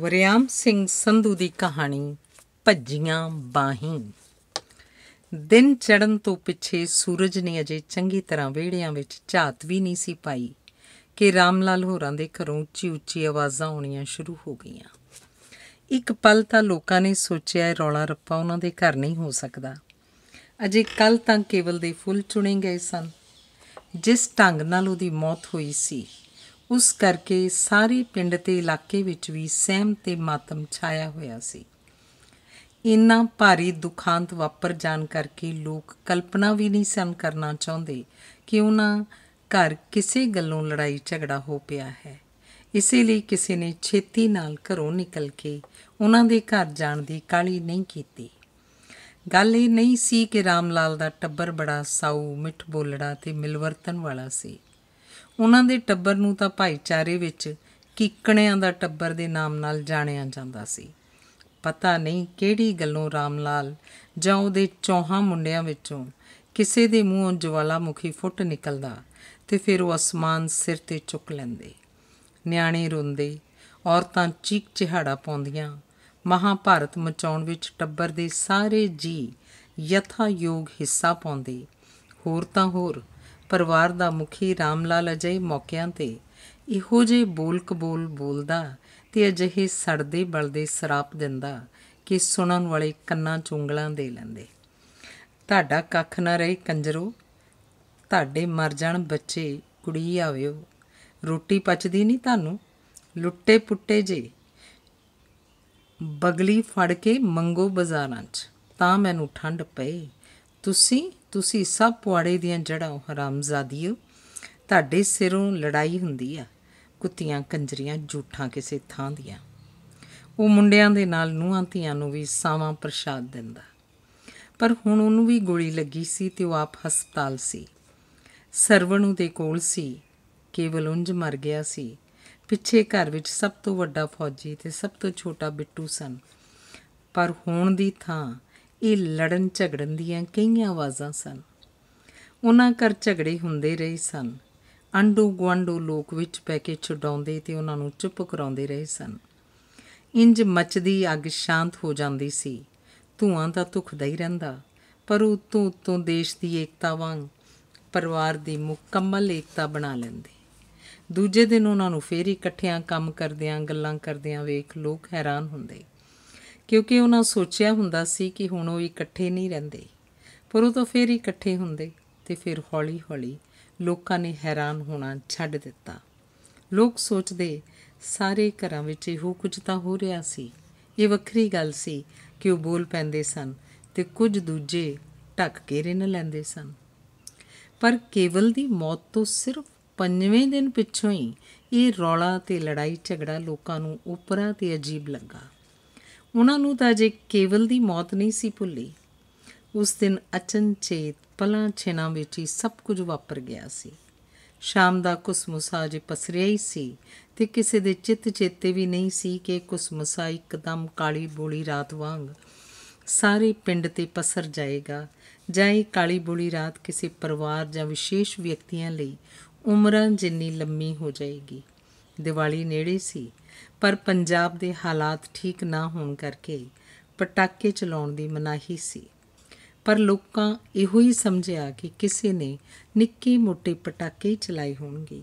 ਵਰਿਆਮ ਸਿੰਘ ਸੰਧੂ ਦੀ ਕਹਾਣੀ ਭੱਜੀਆਂ ਬਾਹੀਂ ਦਿਨ ਚੜਨ ਤੋਂ ਪਿੱਛੇ ਸੂਰਜ ਨੇ ਅਜੇ ਚੰਗੀ ਤਰ੍ਹਾਂ ਵੇੜਿਆਂ ਵਿੱਚ ਝਾਤ ਵੀ ਨਹੀਂ ਸੀ ਪਾਈ ਕਿ ਰਾਮਲਾਲ ਹੋਰਾਂ ਦੇ ਘਰੋਂ ਉੱਚੀ ਉੱਚੀ ਆਵਾਜ਼ਾਂ ਆਉਣੀਆਂ ਸ਼ੁਰੂ ਹੋ ਗਈਆਂ ਇੱਕ ਪਲ ਤਾਂ ਲੋਕਾਂ ਨੇ ਸੋਚਿਆ ਇਹ ਰੌਲਾ ਰੱਪਾ ਉਹਨਾਂ ਦੇ ਘਰ ਨਹੀਂ ਹੋ ਸਕਦਾ ਅਜੇ ਕੱਲ ਤਾਂ ਕੇਵਲ ਦੇ ਫੁੱਲ ਚੁਣੇ ਗਏ ਸਨ ਜਿਸ ਢੰਗ ਨਾਲ ਉਹਦੀ ਮੌਤ ਹੋਈ ਸੀ ਉਸ ਕਰਕੇ ਸਾਰੇ ਪਿੰਡ ਤੇ ਇਲਾਕੇ ਵਿੱਚ ਵੀ ਸਹਿਮ ਤੇ ਮਾਤਮ ਛਾਇਆ ਹੋਇਆ ਸੀ ਇੰਨਾ ਭਾਰੀ ਦੁਖਾਂਤ ਵਾਪਰ ਜਾਣ ਕਰਕੇ ਲੋਕ ਕਲਪਨਾ ਵੀ ਨਹੀਂ ਸਨ ਕਰਨਾ ਚਾਹੁੰਦੇ ਕਿ ਉਹਨਾਂ ਘਰ ਕਿਸੇ ਗੱਲੋਂ ਲੜਾਈ ਝਗੜਾ ਹੋ ਪਿਆ ਹੈ ਇਸੇ ਲਈ ਕਿਸੇ ਨੇ ਛੇਤੀ ਨਾਲ ਘਰੋਂ ਨਿਕਲ ਕੇ ਉਹਨਾਂ ਦੇ ਘਰ ਜਾਣ ਦੀ ਕਾਲੀ ਨਹੀਂ ਕੀਤੀ ਗੱਲ ਇਹ ਨਹੀਂ ਸੀ ਕਿ ਰਾਮ ਲਾਲ ਦਾ ਟੱਬਰ ਬੜਾ ਸਾਊ ਮਿੱਠ ਬੋਲੜਾ ਤੇ ਮਿਲਵਰਤਨ ਵਾਲਾ ਸੀ ਉਹਨਾਂ ਦੇ ਟੱਬਰ ਨੂੰ ਤਾਂ ਭਾਈਚਾਰੇ ਵਿੱਚ ਕੀਕਣਿਆਂ ਦਾ ਟੱਬਰ ਦੇ ਨਾਮ ਨਾਲ ਜਾਣਿਆ ਜਾਂਦਾ ਸੀ ਪਤਾ ਨਹੀਂ ਕਿਹੜੀ ਗੱਲੋਂ ਰਾਮ ਲਾਲ ਜਾਂ ਉਹਦੇ ਚੌਹਾਂ ਮੁੰਡਿਆਂ ਵਿੱਚੋਂ ਕਿਸੇ ਦੇ ਮੂੰਹੋਂ ਜਵਾਲਾਮੁਖੀ ਫੁੱਟ ਨਿਕਲਦਾ ਤੇ ਫਿਰ ਉਹ ਅਸਮਾਨ ਸਿਰ ਤੇ ਚੁੱਕ ਲੈਂਦੇ ਨਿਆਣੇ ਰੋਂਦੇ ਔਰਤਾਂ ਚੀਕ ਚਿਹਾੜਾ ਪਾਉਂਦੀਆਂ ਮਹਾਭਾਰਤ ਮਚਾਉਣ ਵਿੱਚ ਟੱਬਰ ਦੇ ਸਾਰੇ ਜੀ ਯਥਾ ਯੋਗ ਹਿੱਸਾ ਪਾਉਂਦੇ ਹੋਰ ਤਾਂ ਹੋਰ ਪਰਿਵਾਰ ਦਾ ਮੁਖੀ ਲਾਲ ਅਜੇ ਮੌਕਿਆਂ ਤੇ ਇਹੋ ਜਿਹੇ ਬੋਲ ਕਬੂਲ ਬੋਲਦਾ ਤੇ ਅਜਿਹੇ ਸੜਦੇ ਬਲਦੇ ਸਰਾਪ ਦਿੰਦਾ ਕਿ ਸੁਣਨ ਵਾਲੇ ਕੰਨਾਂ ਚੁੰਗਲਾਂ ਦੇ ਲੈਂਦੇ ਤੁਹਾਡਾ ਕੱਖ ਨਾ ਰਹੇ ਕੰਜਰੋ ਤੁਹਾਡੇ ਮਰ ਜਾਣ ਬੱਚੇ ਕੁੜੀ ਆਵਿਓ ਰੋਟੀ ਪਚਦੀ ਨਹੀਂ ਤੁਹਾਨੂੰ ਲੁੱਟੇ ਪੁੱਟੇ ਜੇ ਬਗਲੀ ਫੜ ਕੇ ਮੰਗੋ ਬਾਜ਼ਾਰਾਂ 'ਚ ਤਾਂ ਮੈਨੂੰ ਠੰਡ ਪਈ ਤੁਸੀਂ ਤੁਸੀਂ ਸਭ ਪੁਆੜੇ ਦੀਆਂ ਜੜਾਂ ਹਰਾਮਜ਼ਾਦੀਓ ਤੁਹਾਡੇ ਸਿਰੋਂ ਲੜਾਈ ਹੁੰਦੀ ਆ ਕੁੱਤੀਆਂ ਕੰਜਰੀਆਂ ਝੂਠਾਂ ਕਿਸੇ ਥਾਂ ਦੀਆਂ ਉਹ ਮੁੰਡਿਆਂ ਦੇ ਨਾਲ ਨੂੰਹਾਂ ਧੀਆਂ ਨੂੰ ਵੀ ਸਾਵਾਂ ਪ੍ਰਸ਼ਾਦ ਦਿੰਦਾ ਪਰ ਹੁਣ ਉਹਨੂੰ ਵੀ ਗੋਲੀ ਲੱਗੀ ਸੀ ਤੇ ਉਹ ਆਪ ਹਸਪਤਾਲ ਸੀ ਸਰਵਣ ਉਹਦੇ ਕੋਲ ਸੀ ਕੇਵਲ ਉੰਜ ਮਰ ਗਿਆ ਸੀ ਪਿੱਛੇ ਘਰ ਵਿੱਚ ਸਭ ਤੋਂ ਵੱਡਾ ਫੌਜੀ ਤੇ ਸਭ ਤੋਂ ਛੋਟਾ ਬਿੱਟੂ ਸਨ ਪਰ ਹੋਣ ਦੀ ਥਾਂ ਇਹ ਲੜਨ ਝਗੜਨ ਦੀਆਂ ਕਈਆਂ ਆਵਾਜ਼ਾਂ ਸਨ ਉਹਨਾਂ ਕਰ ਝਗੜੇ ਹੁੰਦੇ ਰਹੇ ਸਨ ਅੰਡੂ ਗਵੰਡੂ ਲੋਕ ਵਿੱਚ ਪੈ ਕੇ ਛਡਾਉਂਦੇ ਤੇ ਉਹਨਾਂ ਨੂੰ ਚੁੱਪ ਕਰਾਉਂਦੇ ਰਹੇ ਸਨ ਇੰਜ ਮੱਚਦੀ ਅੱਗ ਸ਼ਾਂਤ ਹੋ ਜਾਂਦੀ ਸੀ ਧੂਆਂ ਦਾ ਧੁਖਦਾ ਹੀ ਰਹਿੰਦਾ ਪਰ ਉਤੋਂ ਉਤੋਂ ਦੇਸ਼ ਦੀ ਏਕਤਾ ਵਾਂਗ ਪਰਿਵਾਰ ਦੀ ਮੁਕੰਮਲ ਏਕਤਾ ਬਣਾ ਲੈਂਦੇ ਦੂਜੇ ਦਿਨ ਉਹਨਾਂ ਨੂੰ ਫੇਰ ਇਕੱਠਿਆਂ ਕੰਮ ਕਰਦਿਆਂ ਗੱਲਾਂ ਕਰਦਿਆਂ ਵੇਖ ਲੋਕ ਹੈਰਾਨ ਹੁੰਦੇ ਕਿਉਂਕਿ ਉਹਨਾਂ ਸੋਚਿਆ ਹੁੰਦਾ ਸੀ ਕਿ ਹੁਣ ਉਹ ਇਕੱਠੇ ਨਹੀਂ ਰਹਿੰਦੇ ਪਰ ਉਹ ਤਾਂ ਫੇਰ ਹੀ ਇਕੱਠੇ ਹੁੰਦੇ ਤੇ ਫਿਰ ਹੌਲੀ-ਹੌਲੀ ਲੋਕਾਂ ਨੇ ਹੈਰਾਨ ਹੋਣਾ ਛੱਡ ਦਿੱਤਾ ਲੋਕ ਸੋਚਦੇ ਸਾਰੇ ਘਰਾਂ ਵਿੱਚ ਇਹੋ ਕੁਝ ਤਾਂ ਹੋ ਰਿਹਾ ਸੀ ਇਹ ਵੱਖਰੀ ਗੱਲ ਸੀ ਕਿ ਉਹ ਬੋਲ ਪੈਂਦੇ ਸਨ ਤੇ ਕੁਝ ਦੂਜੇ ਟੱਕ ਕੇ ਰਿੰਨ ਲੈਂਦੇ ਸਨ ਪਰ ਕੇਵਲ ਦੀ ਮੌਤ ਤੋਂ ਸਿਰਫ ਪੰਜਵੇਂ ਦਿਨ ਪਿੱਛੋਂ ਹੀ ਇਹ ਰੌਲਾ ਤੇ ਲੜਾਈ ਝਗੜਾ ਲੋਕਾਂ ਨੂੰ ਉਪਰਾਂ ਤੇ ਅਜੀਬ ਲੱਗਾ ਉਹਨਾਂ ਨੂੰ ਤਾਂ ਜੇ ਕੇਵਲ ਦੀ ਮੌਤ ਨਹੀਂ ਸੀ ਭੁੱਲੀ ਉਸ ਦਿਨ ਅਚਨਚੇਤ ਪਲਾਂ ਛੇਨਾ ਵਿੱਚ ਹੀ ਸਭ ਕੁਝ ਵਾਪਰ ਗਿਆ ਸੀ ਸ਼ਾਮ ਦਾ ਕੁਸਮਸਾ ਜੇ ਪਸਰਿਆ ਹੀ ਸੀ ਤੇ ਕਿਸੇ ਦੇ ਚਿੱਤ ਚੇਤੇ ਵੀ ਨਹੀਂ ਸੀ ਕਿ ਕੁਸਮਸਾ ਇੱਕਦਮ ਕਾਲੀ ਬੋਲੀ ਰਾਤ ਵਾਂਗ ਸਾਰੇ ਪਿੰਡ ਤੇ ਪਸਰ ਜਾਏਗਾ ਜਾਂ ਇਹ ਕਾਲੀ ਬੋਲੀ ਰਾਤ ਕਿਸੇ ਪਰਿਵਾਰ ਜਾਂ ਵਿਸ਼ੇਸ਼ ਵਿਅਕਤੀਆਂ ਲਈ ਉਮਰਾਂ ਜਿੰਨੀ ਲੰਮੀ ਹੋ ਜਾਏਗੀ ਦੀਵਾਲੀ ਨੇੜੇ ਸੀ ਪਰ ਪੰਜਾਬ ਦੇ ਹਾਲਾਤ ਠੀਕ ਨਾ ਹੋਣ ਕਰਕੇ ਪਟਾਕੇ ਚਲਾਉਣ ਦੀ ਮਨਾਹੀ ਸੀ ਪਰ ਲੋਕਾਂ ਇਹੋ ਹੀ ਸਮਝਿਆ ਕਿ ਕਿਸੇ ਨੇ ਨਿੱਕੇ ਮੋਟੇ ਪਟਾਕੇ ਚਲਾਏ ਹੋਣਗੇ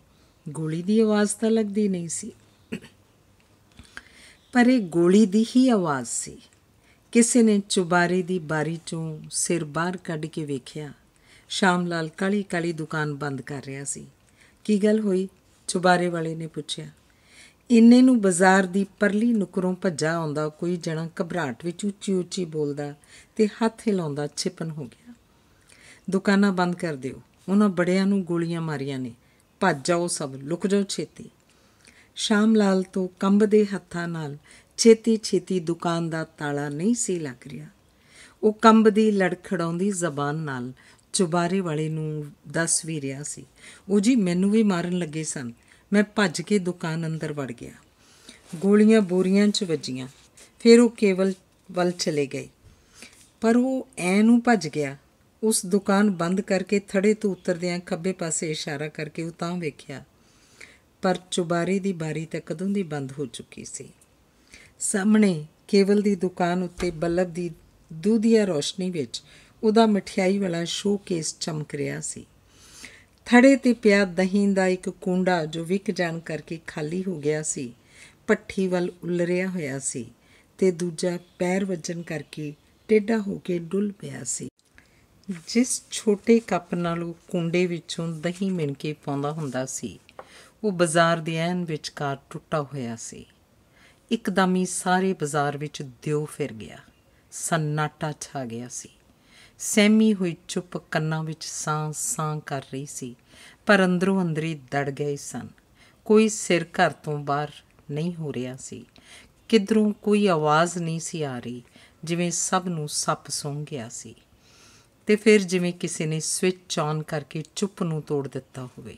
ਗੋਲੀ ਦੀ ਆਵਾਜ਼ ਤਾਂ ਲੱਗਦੀ ਨਹੀਂ ਸੀ ਪਰ ਇਹ ਗੋਲੀ ਦੀ ਹੀ ਆਵਾਜ਼ ਸੀ ਕਿਸੇ ਨੇ ਚੁਬਾਰੇ ਦੀ ਬਾਰੀ ਚੋਂ ਸਿਰ ਬਾਹਰ ਕੱਢ ਕੇ ਵੇਖਿਆ ਸ਼ਾਮ ਲਾਲ ਕਾਲੀ ਕਾਲੀ ਦੁਕਾਨ ਬੰਦ ਕਰ ਰਿਹਾ ਸੀ ਕੀ ਗੱਲ ਹੋਈ ਚੁਬਾਰੇ ਵਾਲੇ ਨੇ ਪੁੱਛਿਆ ਇੰਨੇ ਨੂੰ ਬਾਜ਼ਾਰ ਦੀ ਪਰਲੀ ਨੁਕਰੋਂ ਭੱਜਾ ਆਉਂਦਾ ਕੋਈ ਜਣਾ ਘਬਰਾਟ ਵਿੱਚ ਉੱਚੀ ਉੱਚੀ ਬੋਲਦਾ ਤੇ ਹੱਥ ਹਿਲਾਉਂਦਾ ਛਿਪਨ ਹੋ ਗਿਆ ਦੁਕਾਨਾਂ ਬੰਦ ਕਰ ਦਿਓ ਉਹਨਾਂ ਬੜਿਆਂ ਨੂੰ ਗੋਲੀਆਂ ਮਾਰੀਆਂ ਨੇ ਭੱਜ ਜਾਓ ਸਭ ਲੁਕ ਜਾਓ ਛੇਤੀ ਸ਼ਾਮ ਲਾਲ ਤੋਂ ਕੰਬਦੇ ਹੱਥਾਂ ਨਾਲ ਛੇਤੀ ਛੇਤੀ ਦੁਕਾਨ ਦਾ ਤਾਲਾ ਨਹੀਂ ਸੀ ਲੱਗ ਰਿਹਾ ਉਹ ਕੰਬਦੀ ਲੜਖੜਾਉਂਦੀ ਜ਼ਬਾਨ ਨਾਲ ਚੁਬਾਰੇ ਵਾਲੇ ਨੂੰ ਦੱਸ ਵੀ ਰਿਹਾ ਸੀ ਉਹ ਜੀ ਮੈਨੂੰ ਵੀ ਮਾਰਨ ਲੱਗੇ ਸਨ ਮੈਂ ਭੱਜ ਕੇ ਦੁਕਾਨ ਅੰਦਰ ਵੜ ਗਿਆ ਗੋਲੀਆਂ ਬੋਰੀਆਂ 'ਚ ਵੱਜੀਆਂ ਫਿਰ ਉਹ ਕੇਵਲ ਵੱਲ ਚਲੇ ਗਏ ਪਰ ਉਹ ਐ ਨੂੰ ਭੱਜ ਗਿਆ ਉਸ ਦੁਕਾਨ ਬੰਦ ਕਰਕੇ ਥੜੇ ਤੋਂ ਉਤਰਦਿਆਂ ਖੱਬੇ ਪਾਸੇ ਇਸ਼ਾਰਾ ਕਰਕੇ ਉਹ ਤਾਂ ਵੇਖਿਆ ਪਰ ਚੁਬਾਰੀ ਦੀ ਬਾਰੀ ਤਾਂ ਕਦੋਂ ਦੀ ਬੰਦ ਹੋ ਚੁੱਕੀ ਸੀ ਸਾਹਮਣੇ ਕੇਵਲ ਦੀ ਦੁਕਾਨ ਉੱਤੇ ਬੱਲਬ ਦੀ ਦੂਧੀਆ ਰੋਸ਼ਨੀ ਵਿੱਚ ਉਹਦਾ ਮਠਿਆਈ ਵਾਲਾ ਸ਼ੋਕੇਸ ਚਮਕ ਰਿਹਾ ਸੀ ਥੜੇ ਤੇ ਪਿਆ ਦਹੀਂ ਦਾ ਇੱਕ ਕੁੰਡਾ ਜੋ ਵਿਕ ਜਾਣ ਕਰਕੇ ਖਾਲੀ ਹੋ ਗਿਆ ਸੀ ਪੱਠੀ ਵੱਲ ਉਲਰਿਆ ਹੋਇਆ ਸੀ ਤੇ ਦੂਜਾ ਪੈਰ ਵੱਜਣ ਕਰਕੇ ਟੇਡਾ ਹੋ ਕੇ ਡੁੱਲ ਪਿਆ ਸੀ ਜਿਸ ਛੋਟੇ ਕੱਪ ਨਾਲ ਉਹ ਕੁੰਡੇ ਵਿੱਚੋਂ ਦਹੀਂ ਮਿਣ ਕੇ ਪਾਉਂਦਾ ਹੁੰਦਾ ਸੀ ਉਹ ਬਾਜ਼ਾਰ ਦੇ ਐਨ ਵਿੱਚਕਾਰ ਟੁੱਟਾ ਹੋਇਆ ਸੀ ਇੱਕਦਮ ਹੀ ਸਾਰੇ ਬਾਜ਼ਾਰ ਵਿੱਚ ਦਿਓ ਫਿਰ ਗਿਆ ਸੰਨਾਟਾ ਛਾ ਗਿਆ ਸੀ ਸੈਮੀ ਹੋਈ ਚੁੱਪ ਕੰਨਾਂ ਵਿੱਚ ਸਾਂ ਸਾਂ ਕਰ ਰਹੀ ਸੀ ਪਰ ਅੰਦਰੋਂ ਅੰਦਰੀ ਦੜ ਗਏ ਸਨ ਕੋਈ ਸਿਰ ਘਰ ਤੋਂ ਬਾਹਰ ਨਹੀਂ ਹੋ ਰਿਹਾ ਸੀ ਕਿਧਰੋਂ ਕੋਈ ਆਵਾਜ਼ ਨਹੀਂ ਸੀ ਆ ਰਹੀ ਜਿਵੇਂ ਸਭ ਨੂੰ ਸੱਪ ਸੁੰਘ ਗਿਆ ਸੀ ਤੇ ਫਿਰ ਜਿਵੇਂ ਕਿਸੇ ਨੇ ਸਵਿਚ ਆਨ ਕਰਕੇ ਚੁੱਪ ਨੂੰ ਤੋੜ ਦਿੱਤਾ ਹੋਵੇ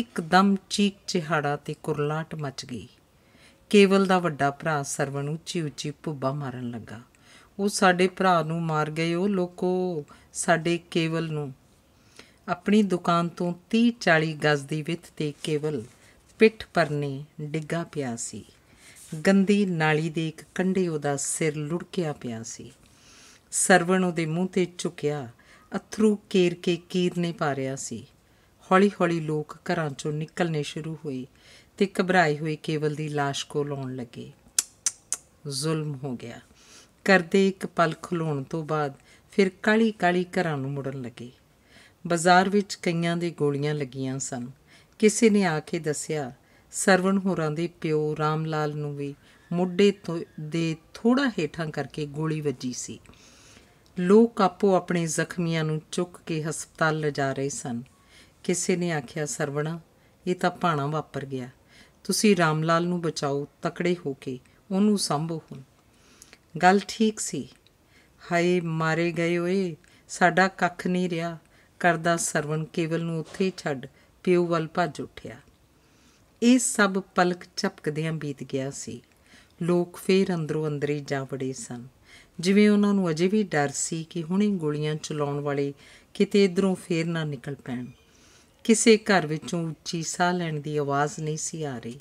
ਇੱਕਦਮ ਚੀਕ ਚਿਹਾੜਾ ਤੇ ਕੁਰਲਾਟ ਮਚ ਗਈ ਕੇਵਲ ਦਾ ਵੱਡਾ ਭਰਾ ਸਰਵਣ ਉੱਚੀ ਉੱਚੀ ਪੁੱਬਾ ਮਾਰਨ ਲੱਗਾ ਉਹ ਸਾਡੇ ਭਰਾ ਨੂੰ ਮਾਰ ਗਏ ਉਹ ਲੋਕੋ ਸਾਡੇ ਕੇਵਲ ਨੂੰ ਆਪਣੀ ਦੁਕਾਨ ਤੋਂ 30 40 ਗਜ਼ ਦੀ ਵਿੱਥ ਤੇ ਕੇਵਲ ਪਿੱਠ ਪਰਨੇ ਡਿੱਗਾ ਪਿਆ ਸੀ ਗੰਦੀ ਨਾਲੀ ਦੇ ਇੱਕ ਕੰਢੇ ਉਹਦਾ ਸਿਰ ਲੁੜਕਿਆ ਪਿਆ ਸੀ ਸਰਵਣ ਉਹਦੇ ਮੂੰਹ ਤੇ ਝੁਕਿਆ ਅਥਰੂ ਕੇਰ ਕੇ ਕੀਰਨੇ ਪਾ ਰਿਆ ਸੀ ਹੌਲੀ-ਹੌਲੀ ਲੋਕ ਘਰਾਂ ਚੋਂ ਨਿਕਲਨੇ ਸ਼ੁਰੂ ਹੋਏ ਤੇ ਘਬਰਾਏ ਹੋਏ ਕੇਵਲ ਦੀ লাশ ਕੋਲ ਆਉਣ ਲੱਗੇ ਜ਼ੁਲਮ ਹੋ ਗਿਆ ਕਰਦੇ ਇੱਕ ਪਲ ਖਲੋਣ ਤੋਂ ਬਾਅਦ ਫਿਰ ਕਾਲੀ ਕਾਲੀ ਘਰਾਂ ਨੂੰ ਮੁੜਨ ਲੱਗੇ ਬਾਜ਼ਾਰ ਵਿੱਚ ਕਈਆਂ ਦੇ ਗੋਲੀਆਂ ਲੱਗੀਆਂ ਸਨ ਕਿਸੇ ਨੇ ਆ ਕੇ ਦੱਸਿਆ ਸਰਵਣ ਹੋਰਾਂ ਦੇ ਪਿਓ ਰਾਮ ਲਾਲ ਨੂੰ ਵੀ ਮੁੱਢੇ ਤੋਂ ਦੇ ਥੋੜਾ ਹੇਠਾਂ ਕਰਕੇ ਗੋਲੀ ਵੱਜੀ ਸੀ ਲੋਕ ਆਪੋ ਆਪਣੇ ਜ਼ਖਮੀਆਂ ਨੂੰ ਚੁੱਕ ਕੇ ਹਸਪਤਾਲ ਲਿਜਾ ਰਹੇ ਸਨ ਕਿਸੇ ਨੇ ਆਖਿਆ ਸਰਵਣਾ ਇਹ ਤਾਂ ਭਾਣਾ ਵਾਪਰ ਗਿਆ ਤੁਸੀਂ ਰਾਮ ਲਾਲ ਨੂੰ ਬਚਾਓ ਤਕੜੇ ਹੋ ਕੇ ਉਹਨੂੰ ਸੰਭੋ ਹੁਣ ਗੱਲ ਠੀਕ ਸੀ ਹਾਏ ਮਾਰੇ ਗਏ ਓਏ ਸਾਡਾ ਕੱਖ ਨਹੀਂ ਰਿਹਾ ਕਰਦਾ ਸਰਵਣ ਕੇਵਲ ਨੂੰ ਉੱਥੇ ਛੱਡ ਪਿਓ ਵੱਲ ਭੱਜ ਉੱਠਿਆ ਇਹ ਸਭ ਪਲਕ ਝਪਕਦਿਆਂ ਬੀਤ ਗਿਆ ਸੀ ਲੋਕ ਫੇਰ ਅੰਦਰੋਂ ਅੰਦਰੀ ਜਾ ਵੜੇ ਸਨ ਜਿਵੇਂ ਉਹਨਾਂ ਨੂੰ ਅਜੇ ਵੀ ਡਰ ਸੀ ਕਿ ਹੁਣੇ ਗੋਲੀਆਂ ਚਲਾਉਣ ਵਾਲੇ ਕਿਤੇ ਇਧਰੋਂ ਫੇਰ ਨਾ ਨਿਕਲ ਪੈਣ ਕਿਸੇ ਘਰ ਵਿੱਚੋਂ ਉੱਚੀ ਸਾਹ ਲੈਣ ਦੀ ਆਵਾਜ਼ ਨਹੀਂ ਸੀ ਆ ਰਹੀ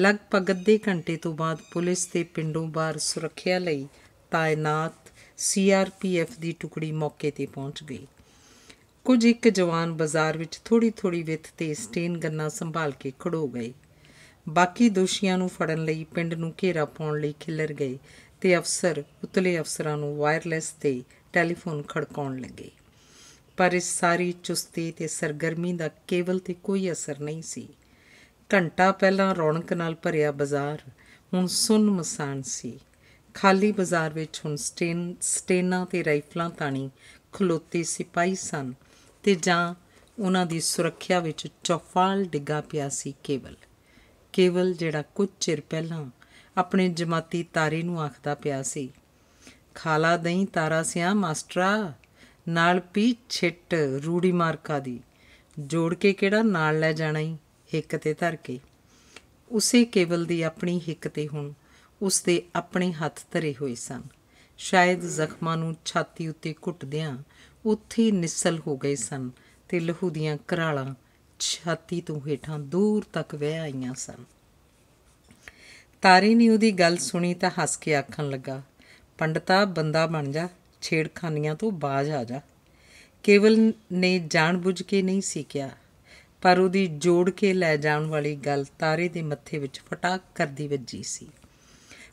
ਲਗਭਗ ਅੱਧੇ ਘੰਟੇ ਤੋਂ ਬਾਅਦ ਪੁਲਿਸ ਤੇ ਪਿੰਡੋਂ ਬਾਹਰ ਸੁਰੱਖਿਆ ਲਈ ਤਾਇਨਾਤ ਸੀਆਰਪੀਐਫ ਦੀ ਟੁਕੜੀ ਮੌਕੇ ਤੇ ਪਹੁੰਚ ਗਈ ਕੁਝ ਇੱਕ ਜਵਾਨ ਬਾਜ਼ਾਰ ਵਿੱਚ ਥੋੜੀ ਥੋੜੀ ਵਿੱਥ ਤੇ ਸਟੇਨ ਗੰਨਾ ਸੰਭਾਲ ਕੇ ਖੜੋ ਗਏ ਬਾਕੀ ਦੋਸ਼ੀਆਂ ਨੂੰ ਫੜਨ ਲਈ ਪਿੰਡ ਨੂੰ ਘੇਰਾ ਪਾਉਣ ਲਈ ਖਿੱਲਰ ਗਏ ਤੇ ਅਫਸਰ ਉਤਲੇ ਅਫਸਰਾਂ ਨੂੰ ਵਾਇਰਲੈਸ ਤੇ ਟੈਲੀਫੋਨ ਖੜਕਾਉਣ ਲੱਗੇ ਪਰ ਇਸ ਸਾਰੀ ਚੁਸਤੀ ਤੇ ਸਰਗਰਮੀ ਦਾ ਕੇਵਲ ਤੇ ਕੋਈ ਅਸਰ ਨਹੀਂ ਸੀ ਘੰਟਾ ਪਹਿਲਾਂ ਰੌਣਕ ਨਾਲ ਭਰਿਆ ਬਾਜ਼ਾਰ ਹੁਣ ਸੁੰਨ ਮਸਾਨ ਸੀ ਖਾਲੀ ਬਾਜ਼ਾਰ ਵਿੱਚ ਹੁਣ ਸਟੇਨ ਸਟੇਨਾਂ ਤੇ ਰਾਈਫਲਾਂ ਤਾਣੀ ਖਲੋਤੇ ਸਿਪਾਈ ਸਨ ਤੇ ਜਾਂ ਉਹਨਾਂ ਦੀ ਸੁਰੱਖਿਆ ਵਿੱਚ ਚੌਫਾਲ ਡਿੱਗਾ ਪਿਆ ਸੀ ਕੇਵਲ ਕੇਵਲ ਜਿਹੜਾ ਕੁਝ ਚਿਰ ਪਹਿਲਾਂ ਆਪਣੇ ਜਮਾਤੀ ਤਾਰੇ ਨੂੰ ਆਖਦਾ ਪਿਆ ਸੀ ਖਾਲਾ ਦਹੀਂ ਤਾਰਾ ਸਿਆ ਮਾਸਟਰਾ ਨਾਲ ਪੀ ਛਿੱਟ ਰੂੜੀ ਮਾਰਕਾ ਦੀ ਜੋੜ ਕੇ ਕਿਹੜਾ ਨਾਲ ਲੈ ਜਾਣਾ ਹੀ ਹਿੱਕ ਤੇ ਧਰ ਕੇ ਉਸੇ ਕੇਵਲ ਦੀ ਆਪਣੀ ਹਿੱਕ ਤੇ ਹੁਣ ਉਸ ਦੇ ਆਪਣੇ ਹੱਥ ਧਰੇ ਹੋਏ ਸਨ ਸ਼ਾਇਦ ਜ਼ਖਮਾਂ ਨੂੰ ਛਾਤੀ ਉੱਤੇ ਘੁੱਟਦਿਆਂ ਉੱਥੇ ਨਿਸਲ ਹੋ ਗਏ ਸਨ ਤੇ ਲਹੂ ਦੀਆਂ ਕਰਾਲਾਂ ਛਾਤੀ ਤੋਂ ਹੇਠਾਂ ਦੂਰ ਤੱਕ ਵਹਿ ਆਈਆਂ ਸਨ ਤਾਰੇ ਨੇ ਉਹਦੀ ਗੱਲ ਸੁਣੀ ਤਾਂ ਹੱਸ ਕੇ ਆਖਣ ਲੱਗਾ ਪੰਡਤਾ ਬੰਦਾ ਬਣ ਜਾ ਛੇੜਖਾਨੀਆਂ ਤੋਂ ਬਾਜ਼ ਆ ਜਾ ਕੇਵਲ ਨੇ ਜਾਣਬੁੱਝ ਕੇ ਨਹੀਂ ਸਿੱਖਿਆ ਪਰ ਉਹਦੀ ਜੋੜ ਕੇ ਲੈ ਜਾਣ ਵਾਲੀ ਗੱਲ ਤਾਰੇ ਦੇ ਮੱਥੇ ਵਿੱਚ ਫਟਾਕ ਕਰਦੀ ਵੱਜੀ ਸੀ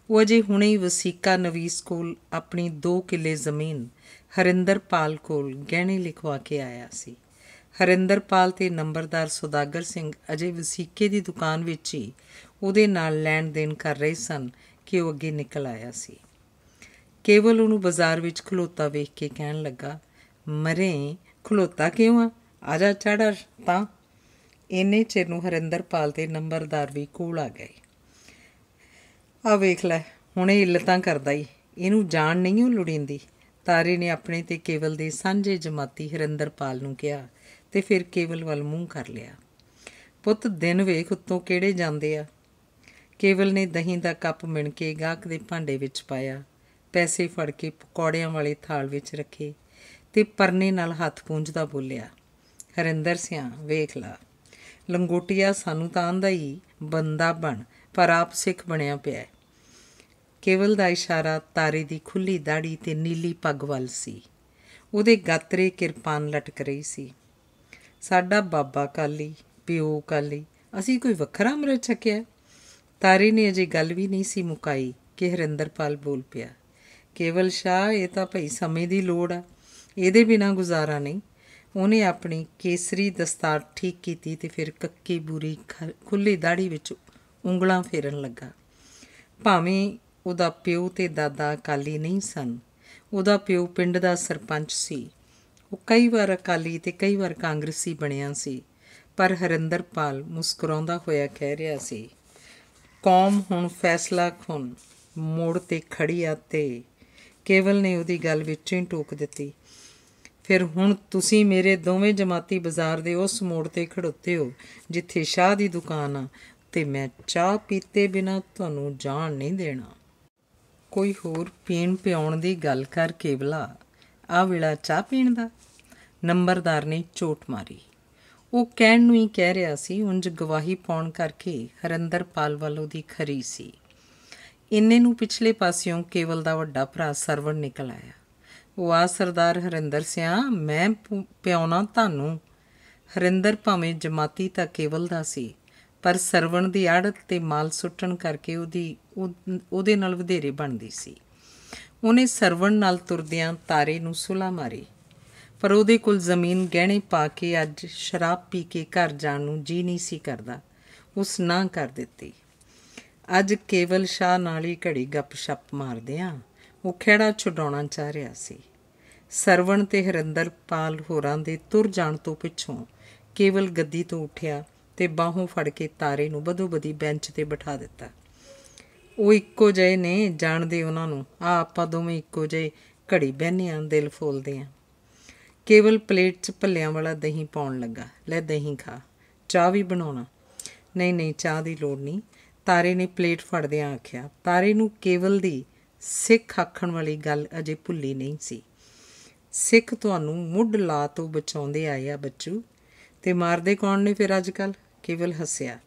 ਉਹ ਅਜੇ ਹੁਣੇ ਹੀ ਵਸੀਕਾ ਨਵੀਸ ਕੋਲ ਆਪਣੀ 2 ਕਿੱਲੇ ਜ਼ਮੀਨ ਹਰਿੰਦਰਪਾਲ ਕੋਲ ਗਹਿਣੇ ਲਿਖਵਾ ਕੇ ਆਇਆ ਸੀ ਹਰਿੰਦਰਪਾਲ ਤੇ ਨੰਬਰਦਾਰ ਸੁਦਾਗਰ ਸਿੰਘ ਅਜੇ ਵਸੀਕੇ ਦੀ ਦੁਕਾਨ ਵਿੱਚ ਹੀ ਉਹਦੇ ਨਾਲ ਲੈਣ ਦੇਣ ਕਰ ਰਹੇ ਸਨ ਕਿ ਉਹ ਅੱਗੇ ਨਿਕਲ ਆਇਆ ਸੀ ਕੇਵਲ ਉਹਨੂੰ ਬਾਜ਼ਾਰ ਵਿੱਚ ਖਲੋਤਾ ਵੇਖ ਕੇ ਕਹਿਣ ਲੱਗਾ ਮਰੇ ਖਲੋਤਾ ਕਿਉਂ ਆ ਆਜਾ ਚੜਾ ਤਾਂ ਇੰਨੇ ਚਿਰ ਨੂੰ ਹਰਿੰਦਰਪਾਲ ਤੇ ਨੰਬਰਦਾਰ ਵੀ ਕੋਲ ਆ ਗਏ ਆ ਵੇਖ ਲੈ ਹੁਣ ਇਹ ਇਲਤਾਂ ਕਰਦਾ ਈ ਇਹਨੂੰ ਜਾਣ ਨਹੀਂ ਉਹ ਲੁੜਿੰਦੀ ਤਾਰੇ ਨੇ ਆਪਣੇ ਤੇ ਕੇਵਲ ਦੇ ਸਾਂਝੇ ਜਮਾਤੀ ਹਰਿੰਦਰਪਾਲ ਨੂੰ ਕਿਹਾ ਤੇ ਫਿਰ ਕੇਵਲ ਵੱਲ ਮੂੰਹ ਕਰ ਲਿਆ ਪੁੱਤ ਦਿਨ ਵੇਖ ਉੱਤੋਂ ਕਿਹੜੇ ਜਾਂਦੇ ਆ ਕੇਵਲ ਨੇ ਦਹੀਂ ਦਾ ਕੱਪ ਮਿਣ ਕੇ ਗਾਹਕ ਦੇ ਭਾਂਡੇ ਵਿੱਚ ਪਾਇਆ ਪੈਸੇ ਫੜ ਕੇ ਪਕੌੜਿਆਂ ਵਾਲੇ ਥਾਲ ਵਿੱਚ ਰੱਖੇ ਤੇ ਪਰਨੇ ਨਾਲ ਹੱਥ ਪੂੰਝਦਾ ਬੋਲਿਆ ਹਰਿੰਦਰ ਸਿਆ ਵੇਖ ਲਾ ਲੰਗੋਟਿਆ ਸਾਨੂੰ ਤਾਂ ਆਂਦਾ ਹੀ ਬੰਦਾ ਬਣ ਪਰ ਆਪ ਸਿੱਖ ਬਣਿਆ ਪਿਆ ਹੈ ਕੇਵਲ ਦਾ ਇਸ਼ਾਰਾ ਤਾਰੇ ਦੀ ਖੁੱਲੀ ਦਾੜੀ ਤੇ ਨੀਲੀ ਪੱਗ ਵੱਲ ਸੀ ਉਹਦੇ ਗਾਤਰੇ ਕਿਰਪਾਨ ਲਟਕ ਰਹੀ ਸੀ ਸਾਡਾ ਬਾਬਾ ਕਾਲੀ ਪਿਓ ਕਾਲੀ ਅਸੀਂ ਕੋਈ ਵੱਖਰਾ ਮਰ ਛਕਿਆ ਤਾਰੇ ਨੇ ਅਜੇ ਗੱਲ ਵੀ ਨਹੀਂ ਸੀ ਮੁਕਾਈ ਕਿ ਹਰਿੰਦਰਪਾਲ ਬੋਲ ਪਿਆ ਕੇਵਲ ਸ਼ਾਹ ਇਹ ਤਾਂ ਭਈ ਸਮੇਂ ਦੀ ਲੋੜ ਆ ਇਹਦੇ ਬਿਨਾ ਗੁਜ਼ਾਰਾ ਨਹੀਂ ਉਹਨੇ ਆਪਣੀ ਕੇਸਰੀ ਦਸਤਾਰ ਠੀਕ ਕੀਤੀ ਤੇ ਫਿਰ ਕੱਕੀ ਬੂਰੀ ਖੁੱਲੀ ਦਾੜੀ ਵਿੱਚ ਉਂਗਲਾਂ ਫੇਰਨ ਲੱਗਾ ਭਾਵੇਂ ਉਹਦਾ ਪਿਓ ਤੇ ਦਾਦਾ ਅਕਾਲੀ ਨਹੀਂ ਸਨ ਉਹਦਾ ਪਿਓ ਪਿੰਡ ਦਾ ਸਰਪੰਚ ਸੀ ਉਹ ਕਈ ਵਾਰ ਅਕਾਲੀ ਤੇ ਕਈ ਵਾਰ ਕਾਂਗਰਸੀ ਬਣਿਆ ਸੀ ਪਰ ਹਰਿੰਦਰਪਾਲ ਮੁਸਕਰਾਉਂਦਾ ਹੋਇਆ ਕਹਿ ਰਿਹਾ ਸੀ ਕੌਮ ਹੁਣ ਫੈਸਲਾ ਖੁਣ ਮੋੜ ਤੇ ਖੜੀ ਆ ਤੇ ਕੇਵਲ ਨੇ ਉਹਦੀ ਗੱਲ ਵਿੱਚ ਹੀ ਟੋਕ ਦਿੱਤੀ ਫਿਰ ਹੁਣ ਤੁਸੀਂ ਮੇਰੇ ਦੋਵੇਂ ਜਮਾਤੀ ਬਾਜ਼ਾਰ ਦੇ ਉਸ ਮੋੜ ਤੇ ਖੜੋਤੇ ਹੋ ਜਿੱਥੇ ਸ਼ਾਹ ਦੀ ਦੁਕਾਨ ਆ ਤੇ ਮੈਂ ਚਾਹ ਪੀਤੇ ਬਿਨਾ ਤੁਹਾਨੂੰ ਜਾਣ ਨਹੀਂ ਦੇਣਾ ਕੋਈ ਹੋਰ ਪੀਣ ਪਿਉਣ ਦੀ ਗੱਲ ਕਰ ਕੇਵਲਾ ਆ ਵੇਲਾ ਚਾਹ ਪੀਣ ਦਾ ਨੰਬਰਦਾਰ ਨੇ ਝੋਟ ਮਾਰੀ ਉਹ ਕਹਿਣ ਨੂੰ ਹੀ ਕਹਿ ਰਿਹਾ ਸੀ ਉਂਝ ਗਵਾਹੀ ਪਾਉਣ ਕਰਕੇ ਹਰਿੰਦਰ ਪਾਲ ਵੱਲੋਂ ਦੀ ਖਰੀ ਸੀ ਇੰਨੇ ਨੂੰ ਪਿਛਲੇ ਪਾਸਿਓਂ ਕੇਵਲ ਦਾ ਵੱਡਾ ਭਰਾ ਸਰਵਣ ਨਿਕਲ ਆਇਆ ਵਾਹ ਸਰਦਾਰ ਹਰਿੰਦਰ ਸਿਆ ਮੈਂ ਪਿਆਉਣਾ ਤੁਹਾਨੂੰ ਹਰਿੰਦਰ ਭਾਵੇਂ ਜਮਾਤੀ ਤਾਂ ਕੇਵਲ ਦਾ ਸੀ ਪਰ ਸਰਵਣ ਦੀ ਆੜਤ ਤੇ ਮਾਲ ਸੁੱਟਣ ਕਰਕੇ ਉਹਦੀ ਉਹਦੇ ਨਾਲ ਵਧੇਰੇ ਬਣਦੀ ਸੀ ਉਹਨੇ ਸਰਵਣ ਨਾਲ ਤੁਰਦਿਆਂ ਤਾਰੇ ਨੂੰ ਸੁਲਾ ਮਾਰੀ ਪਰ ਉਹਦੇ ਕੋਲ ਜ਼ਮੀਨ ਗਹਿਣੇ ਪਾ ਕੇ ਅੱਜ ਸ਼ਰਾਬ ਪੀ ਕੇ ਘਰ ਜਾਣ ਨੂੰ ਜੀ ਨਹੀਂ ਸੀ ਕਰਦਾ ਉਸ ਨਾ ਕਰ ਦਿੱਤੀ ਅੱਜ ਕੇਵਲ ਸ਼ਾਹ ਨਾਲ ਹੀ ਘੜੀ ਗੱਪ-ਸ਼ੱਪ ਮਾਰਦੇ ਆਂ ਉਹ ਖੇੜਾ ਛਡਾਉਣਾ ਚਾਹ ਰਿਹਾ ਸੀ ਸਰਵਣ ਤੇ ਹਰਿੰਦਰ ਪਾਲ ਹੋਰਾਂ ਦੇ ਤੁਰ ਜਾਣ ਤੋਂ ਪਿੱਛੋਂ ਕੇਵਲ ਗੱਦੀ ਤੋਂ ਉੱਠਿਆ ਤੇ ਬਾਹੋਂ ਫੜ ਕੇ ਤਾਰੇ ਨੂੰ ਬਦੀ ਬੈਂਚ ਤੇ ਬਿਠਾ ਦਿੱਤਾ ਉਹ ਇੱਕੋ ਜਿਹੇ ਨੇ ਜਾਣਦੇ ਉਹਨਾਂ ਨੂੰ ਆ ਆਪਾਂ ਦੋਵੇਂ ਇੱਕੋ ਜਿਹੇ ਘੜੀ ਬਹਿਨੇ ਆਂ ਦਿਲ ਫੋਲਦੇ ਆਂ ਕੇਵਲ ਪਲੇਟ 'ਚ ਭੱਲਿਆਂ ਵਾਲਾ ਦਹੀਂ ਪਾਉਣ ਲੱਗਾ ਲੈ ਦਹੀਂ ਖਾ ਚਾਹ ਵੀ ਬਣਾਉਣਾ ਨਹੀਂ ਨਹੀਂ ਚਾਹ ਦੀ ਲੋੜ ਨਹੀਂ ਤਾਰੇ ਨੇ ਪਲੇਟ ਫੜਦਿਆਂ ਆਖਿਆ ਤਾਰੇ ਨੂੰ ਕੇਵਲ ਦੀ ਸਿੱਖ ਆਖਣ ਵਾਲੀ ਗੱਲ ਅਜੇ ਭੁੱਲੀ ਨਹੀਂ ਸੀ ਸਿੱਖ ਤੁਹਾਨੂੰ ਮੁੱਢ ਲਾ ਤੋਂ ਬਚਾਉਂਦੇ ਆਏ ਆ ਬੱਚੂ ਤੇ ਮਾਰਦੇ ਕੌਣ ਨੇ ਫਿਰ ਅੱਜ ਕੱਲ ਕੇਵਲ ਹੱਸਿਆ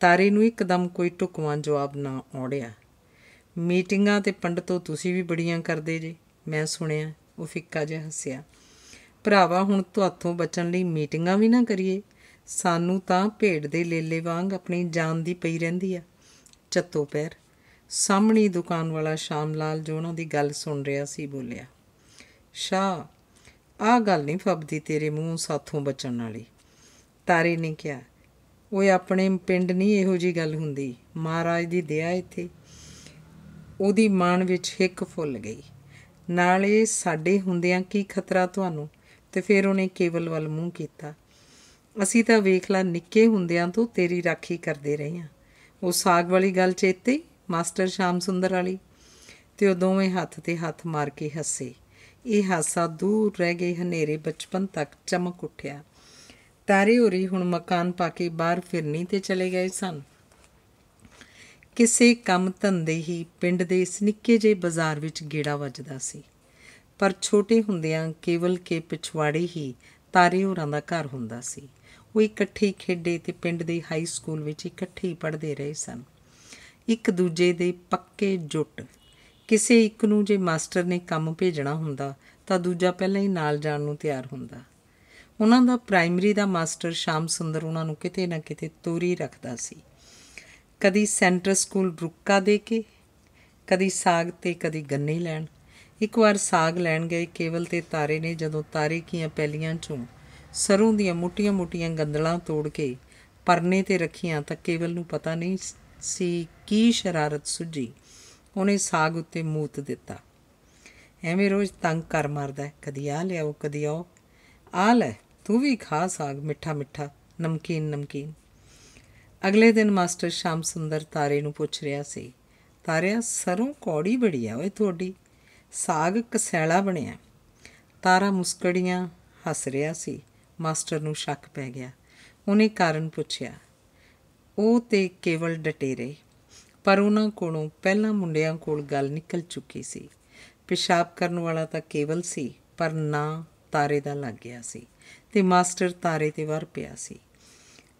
ਤਾਰੇ ਨੂੰ ਇੱਕਦਮ ਕੋਈ ਟੁਕਵਾਂ ਜਵਾਬ ਨਾ ਆਉੜਿਆ ਮੀਟਿੰਗਾਂ ਤੇ ਪੰਡਤੋ ਤੁਸੀਂ ਵੀ ਬੜੀਆਂ ਕਰਦੇ ਜੇ ਮੈਂ ਸੁਣਿਆ ਉਹ ਫਿੱਕਾ ਜਿਹਾ ਹੱਸਿਆ ਭਰਾਵਾ ਹੁਣ ਤੁਹਾਥੋਂ ਬਚਣ ਲਈ ਮੀਟਿੰਗਾਂ ਵੀ ਨਾ ਕਰੀਏ ਸਾਨੂੰ ਤਾਂ ਭੇਡ ਦੇ ਲੇਲੇ ਵਾਂਗ ਆਪਣੀ ਜਾਨ ਦੀ ਪਈ ਰਹਿੰਦੀ ਆ ਚੱਤੋ ਪੈਰ ਸਾਹਮਣੀ ਦੁਕਾਨ ਵਾਲਾ ਸ਼ਾਮ ਲਾਲ ਜੋ ਉਹਨਾਂ ਦੀ ਗੱਲ ਸੁਣ ਰਿਹਾ ਸੀ ਬੋਲਿਆ ਸ਼ਾ ਆਹ ਗੱਲ ਨਹੀਂ ਫੱਬਦੀ ਤੇਰੇ ਮੂੰਹ ਸਾਥੋਂ ਬਚਣ ਵਾਲੀ ਤਾਰੇ ਨੇ ਕਿਹਾ ਓਏ ਆਪਣੇ ਪਿੰਡ ਨਹੀਂ ਇਹੋ ਜੀ ਗੱਲ ਹੁੰਦੀ ਮਹਾਰਾਜ ਦੀ ਦਇਆ ਇੱਥੇ ਉਹਦੀ ਮਾਨ ਵਿੱਚ ਇੱਕ ਫੁੱਲ ਗਈ ਨਾਲੇ ਸਾਡੇ ਹੁੰਦਿਆਂ ਕੀ ਖਤਰਾ ਤੁਹਾਨੂੰ ਤੇ ਫਿਰ ਉਹਨੇ ਕੇਵਲ ਵੱਲ ਮੂੰਹ ਕੀਤਾ ਅਸੀਂ ਤਾਂ ਵੇਖ ਲਾ ਨਿੱਕੇ ਹੁੰਦਿਆਂ ਤੋਂ ਤੇਰੀ ਰਾਖੀ ਕਰਦੇ ਰਹੇ ਹਾਂ ਉਹ ਸਾਗ ਵਾਲੀ ਗੱਲ ਚੇਤੇ ਮਾਸਟਰ ਸ਼ਾਮ ਸੁੰਦਰ ਵਾਲੀ ਤੇ ਉਹ ਦੋਵੇਂ ਹੱਥ ਤੇ ਹੱਥ ਮਾਰ ਕੇ ਹੱਸੇ ਇਹ ਹਾਸਾ ਦੂਰ ਰਹਿ ਗਏ ਹਨੇਰੇ ਬਚਪਨ ਤੱਕ ਚਮਕ ਉੱਠਿਆ ਤਾਰੇ ਹੋਰੀ ਹੁਣ ਮਕਾਨ ਪਾ ਕੇ ਬਾਹਰ ਫਿਰਨੀ ਤੇ ਚਲੇ ਗਏ ਸਨ ਕਿਸੇ ਕੰਮ ਧੰਦੇ ਹੀ ਪਿੰਡ ਦੇ ਇਸ ਨਿੱਕੇ ਜਿਹੇ ਬਾਜ਼ਾਰ ਵਿੱਚ ਗੇੜਾ ਵੱਜਦਾ ਸੀ ਪਰ ਛੋਟੇ ਹੁੰਦਿਆਂ ਕੇਵਲ ਕੇ ਪਿਛਵਾੜੇ ਹੀ ਤਾਰੇ ਹੋਰਾਂ ਦਾ ਘਰ ਹੁੰਦਾ ਸੀ ਉਹ ਇਕੱਠੇ ਖੇਡੇ ਤੇ ਪਿੰਡ ਦੇ ਹਾਈ ਸਕੂਲ ਵਿੱਚ ਇਕੱਠੇ ਪੜ੍ਹਦੇ ਰਹੇ ਸਨ ਇੱਕ ਦੂਜੇ ਦੇ ਪੱਕੇ ਜੁੱਟ ਕਿਸੇ ਇੱਕ ਨੂੰ ਜੇ ਮਾਸਟਰ ਨੇ ਕੰਮ ਭੇਜਣਾ ਹੁੰਦਾ ਤਾਂ ਦੂਜਾ ਪਹਿਲਾਂ ਹੀ ਨਾਲ ਜਾਣ ਨੂੰ ਤਿਆਰ ਹੁੰਦਾ ਉਹਨਾਂ ਦਾ ਪ੍ਰਾਇਮਰੀ ਦਾ ਮਾਸਟਰ ਸ਼ਾਮ ਸੁੰਦਰ ਉਹਨਾਂ ਨੂੰ ਕਿਤੇ ਨਾ ਕਿਤੇ ਤੋਰੀ ਰੱਖਦਾ ਸੀ ਕਦੀ ਸੈਂਟਰ ਸਕੂਲ ਰੁੱਕਾ ਦੇ ਕੇ ਕਦੀ ਸਾਗ ਤੇ ਕਦੀ ਗੰਨੇ ਲੈਣ ਇੱਕ ਵਾਰ ਸਾਗ ਲੈਣ ਗਏ ਕੇਵਲ ਤੇ ਤਾਰੇ ਨੇ ਜਦੋਂ ਤਾਰੇ ਕੀਆਂ ਪੈਲੀਆਂ ਚੋਂ ਸਰੋਂ ਦੀਆਂ ਮੁੱਟੀਆਂ-ਮੁੱਟੀਆਂ ਗੰਦਲਾਂ ਤੋੜ ਕੇ ਪਰਨੇ ਤੇ ਰੱਖੀਆਂ ਤਾਂ ਕੇਵਲ ਨੂੰ ਪਤਾ ਨਹੀਂ ਸੀ ਕੀ ਸ਼ਰਾਰਤ ਸੁਝੀ ਉਹਨੇ ਸਾਗ ਉੱਤੇ ਮੂਤ ਦਿੱਤਾ ਐਵੇਂ ਰੋਜ਼ ਤੰਗ ਕਰ ਮਾਰਦਾ ਕਦੀ ਆ ਉਹ ਕਦੀ ਆਓ ਆ ਲੈ ਤੂੰ ਵੀ ਖਾ ਸਾਗ ਮਿੱਠਾ ਮਿੱਠਾ ਨਮਕੀਨ ਨਮਕੀਨ ਅਗਲੇ ਦਿਨ ਮਾਸਟਰ ਸ਼ਾਮ ਸੁੰਦਰ ਤਾਰੇ ਨੂੰ ਪੁੱਛ ਰਿਹਾ ਸੀ ਤਾਰਿਆ ਸਰੋਂ ਕੌੜੀ ਬੜੀ ਆ ਓਏ ਤੁਹਾਡੀ ਸਾਗ ਕਸੈਲਾ ਬਣਿਆ ਤਾਰਾ ਮੁਸਕੜੀਆਂ ਹੱਸ ਰਿਹਾ ਸੀ ਮਾਸਟਰ ਨੂੰ ਸ਼ੱਕ ਪੈ ਗਿਆ ਉਹਨੇ ਕਾਰਨ ਪੁੱਛਿਆ ਉਹ ਤੇ ਕੇਵਲ ਡਟੇਰੇ ਪਰ ਉਹਨਾਂ ਕੋਲੋਂ ਪਹਿਲਾਂ ਮੁੰਡਿਆਂ ਕੋਲ ਗੱਲ ਨਿਕਲ ਚੁੱਕੀ ਸੀ ਪਿਸ਼ਾਬ ਕਰਨ ਵਾਲਾ ਤਾਂ ਕੇਵਲ ਸੀ ਪਰ ਨਾ ਤਾਰੇ ਦਾ ਲੱਗ ਗਿਆ ਸੀ ਤੇ ਮਾਸਟਰ ਤਾਰੇ ਤੇ ਵਰ ਪਿਆ ਸੀ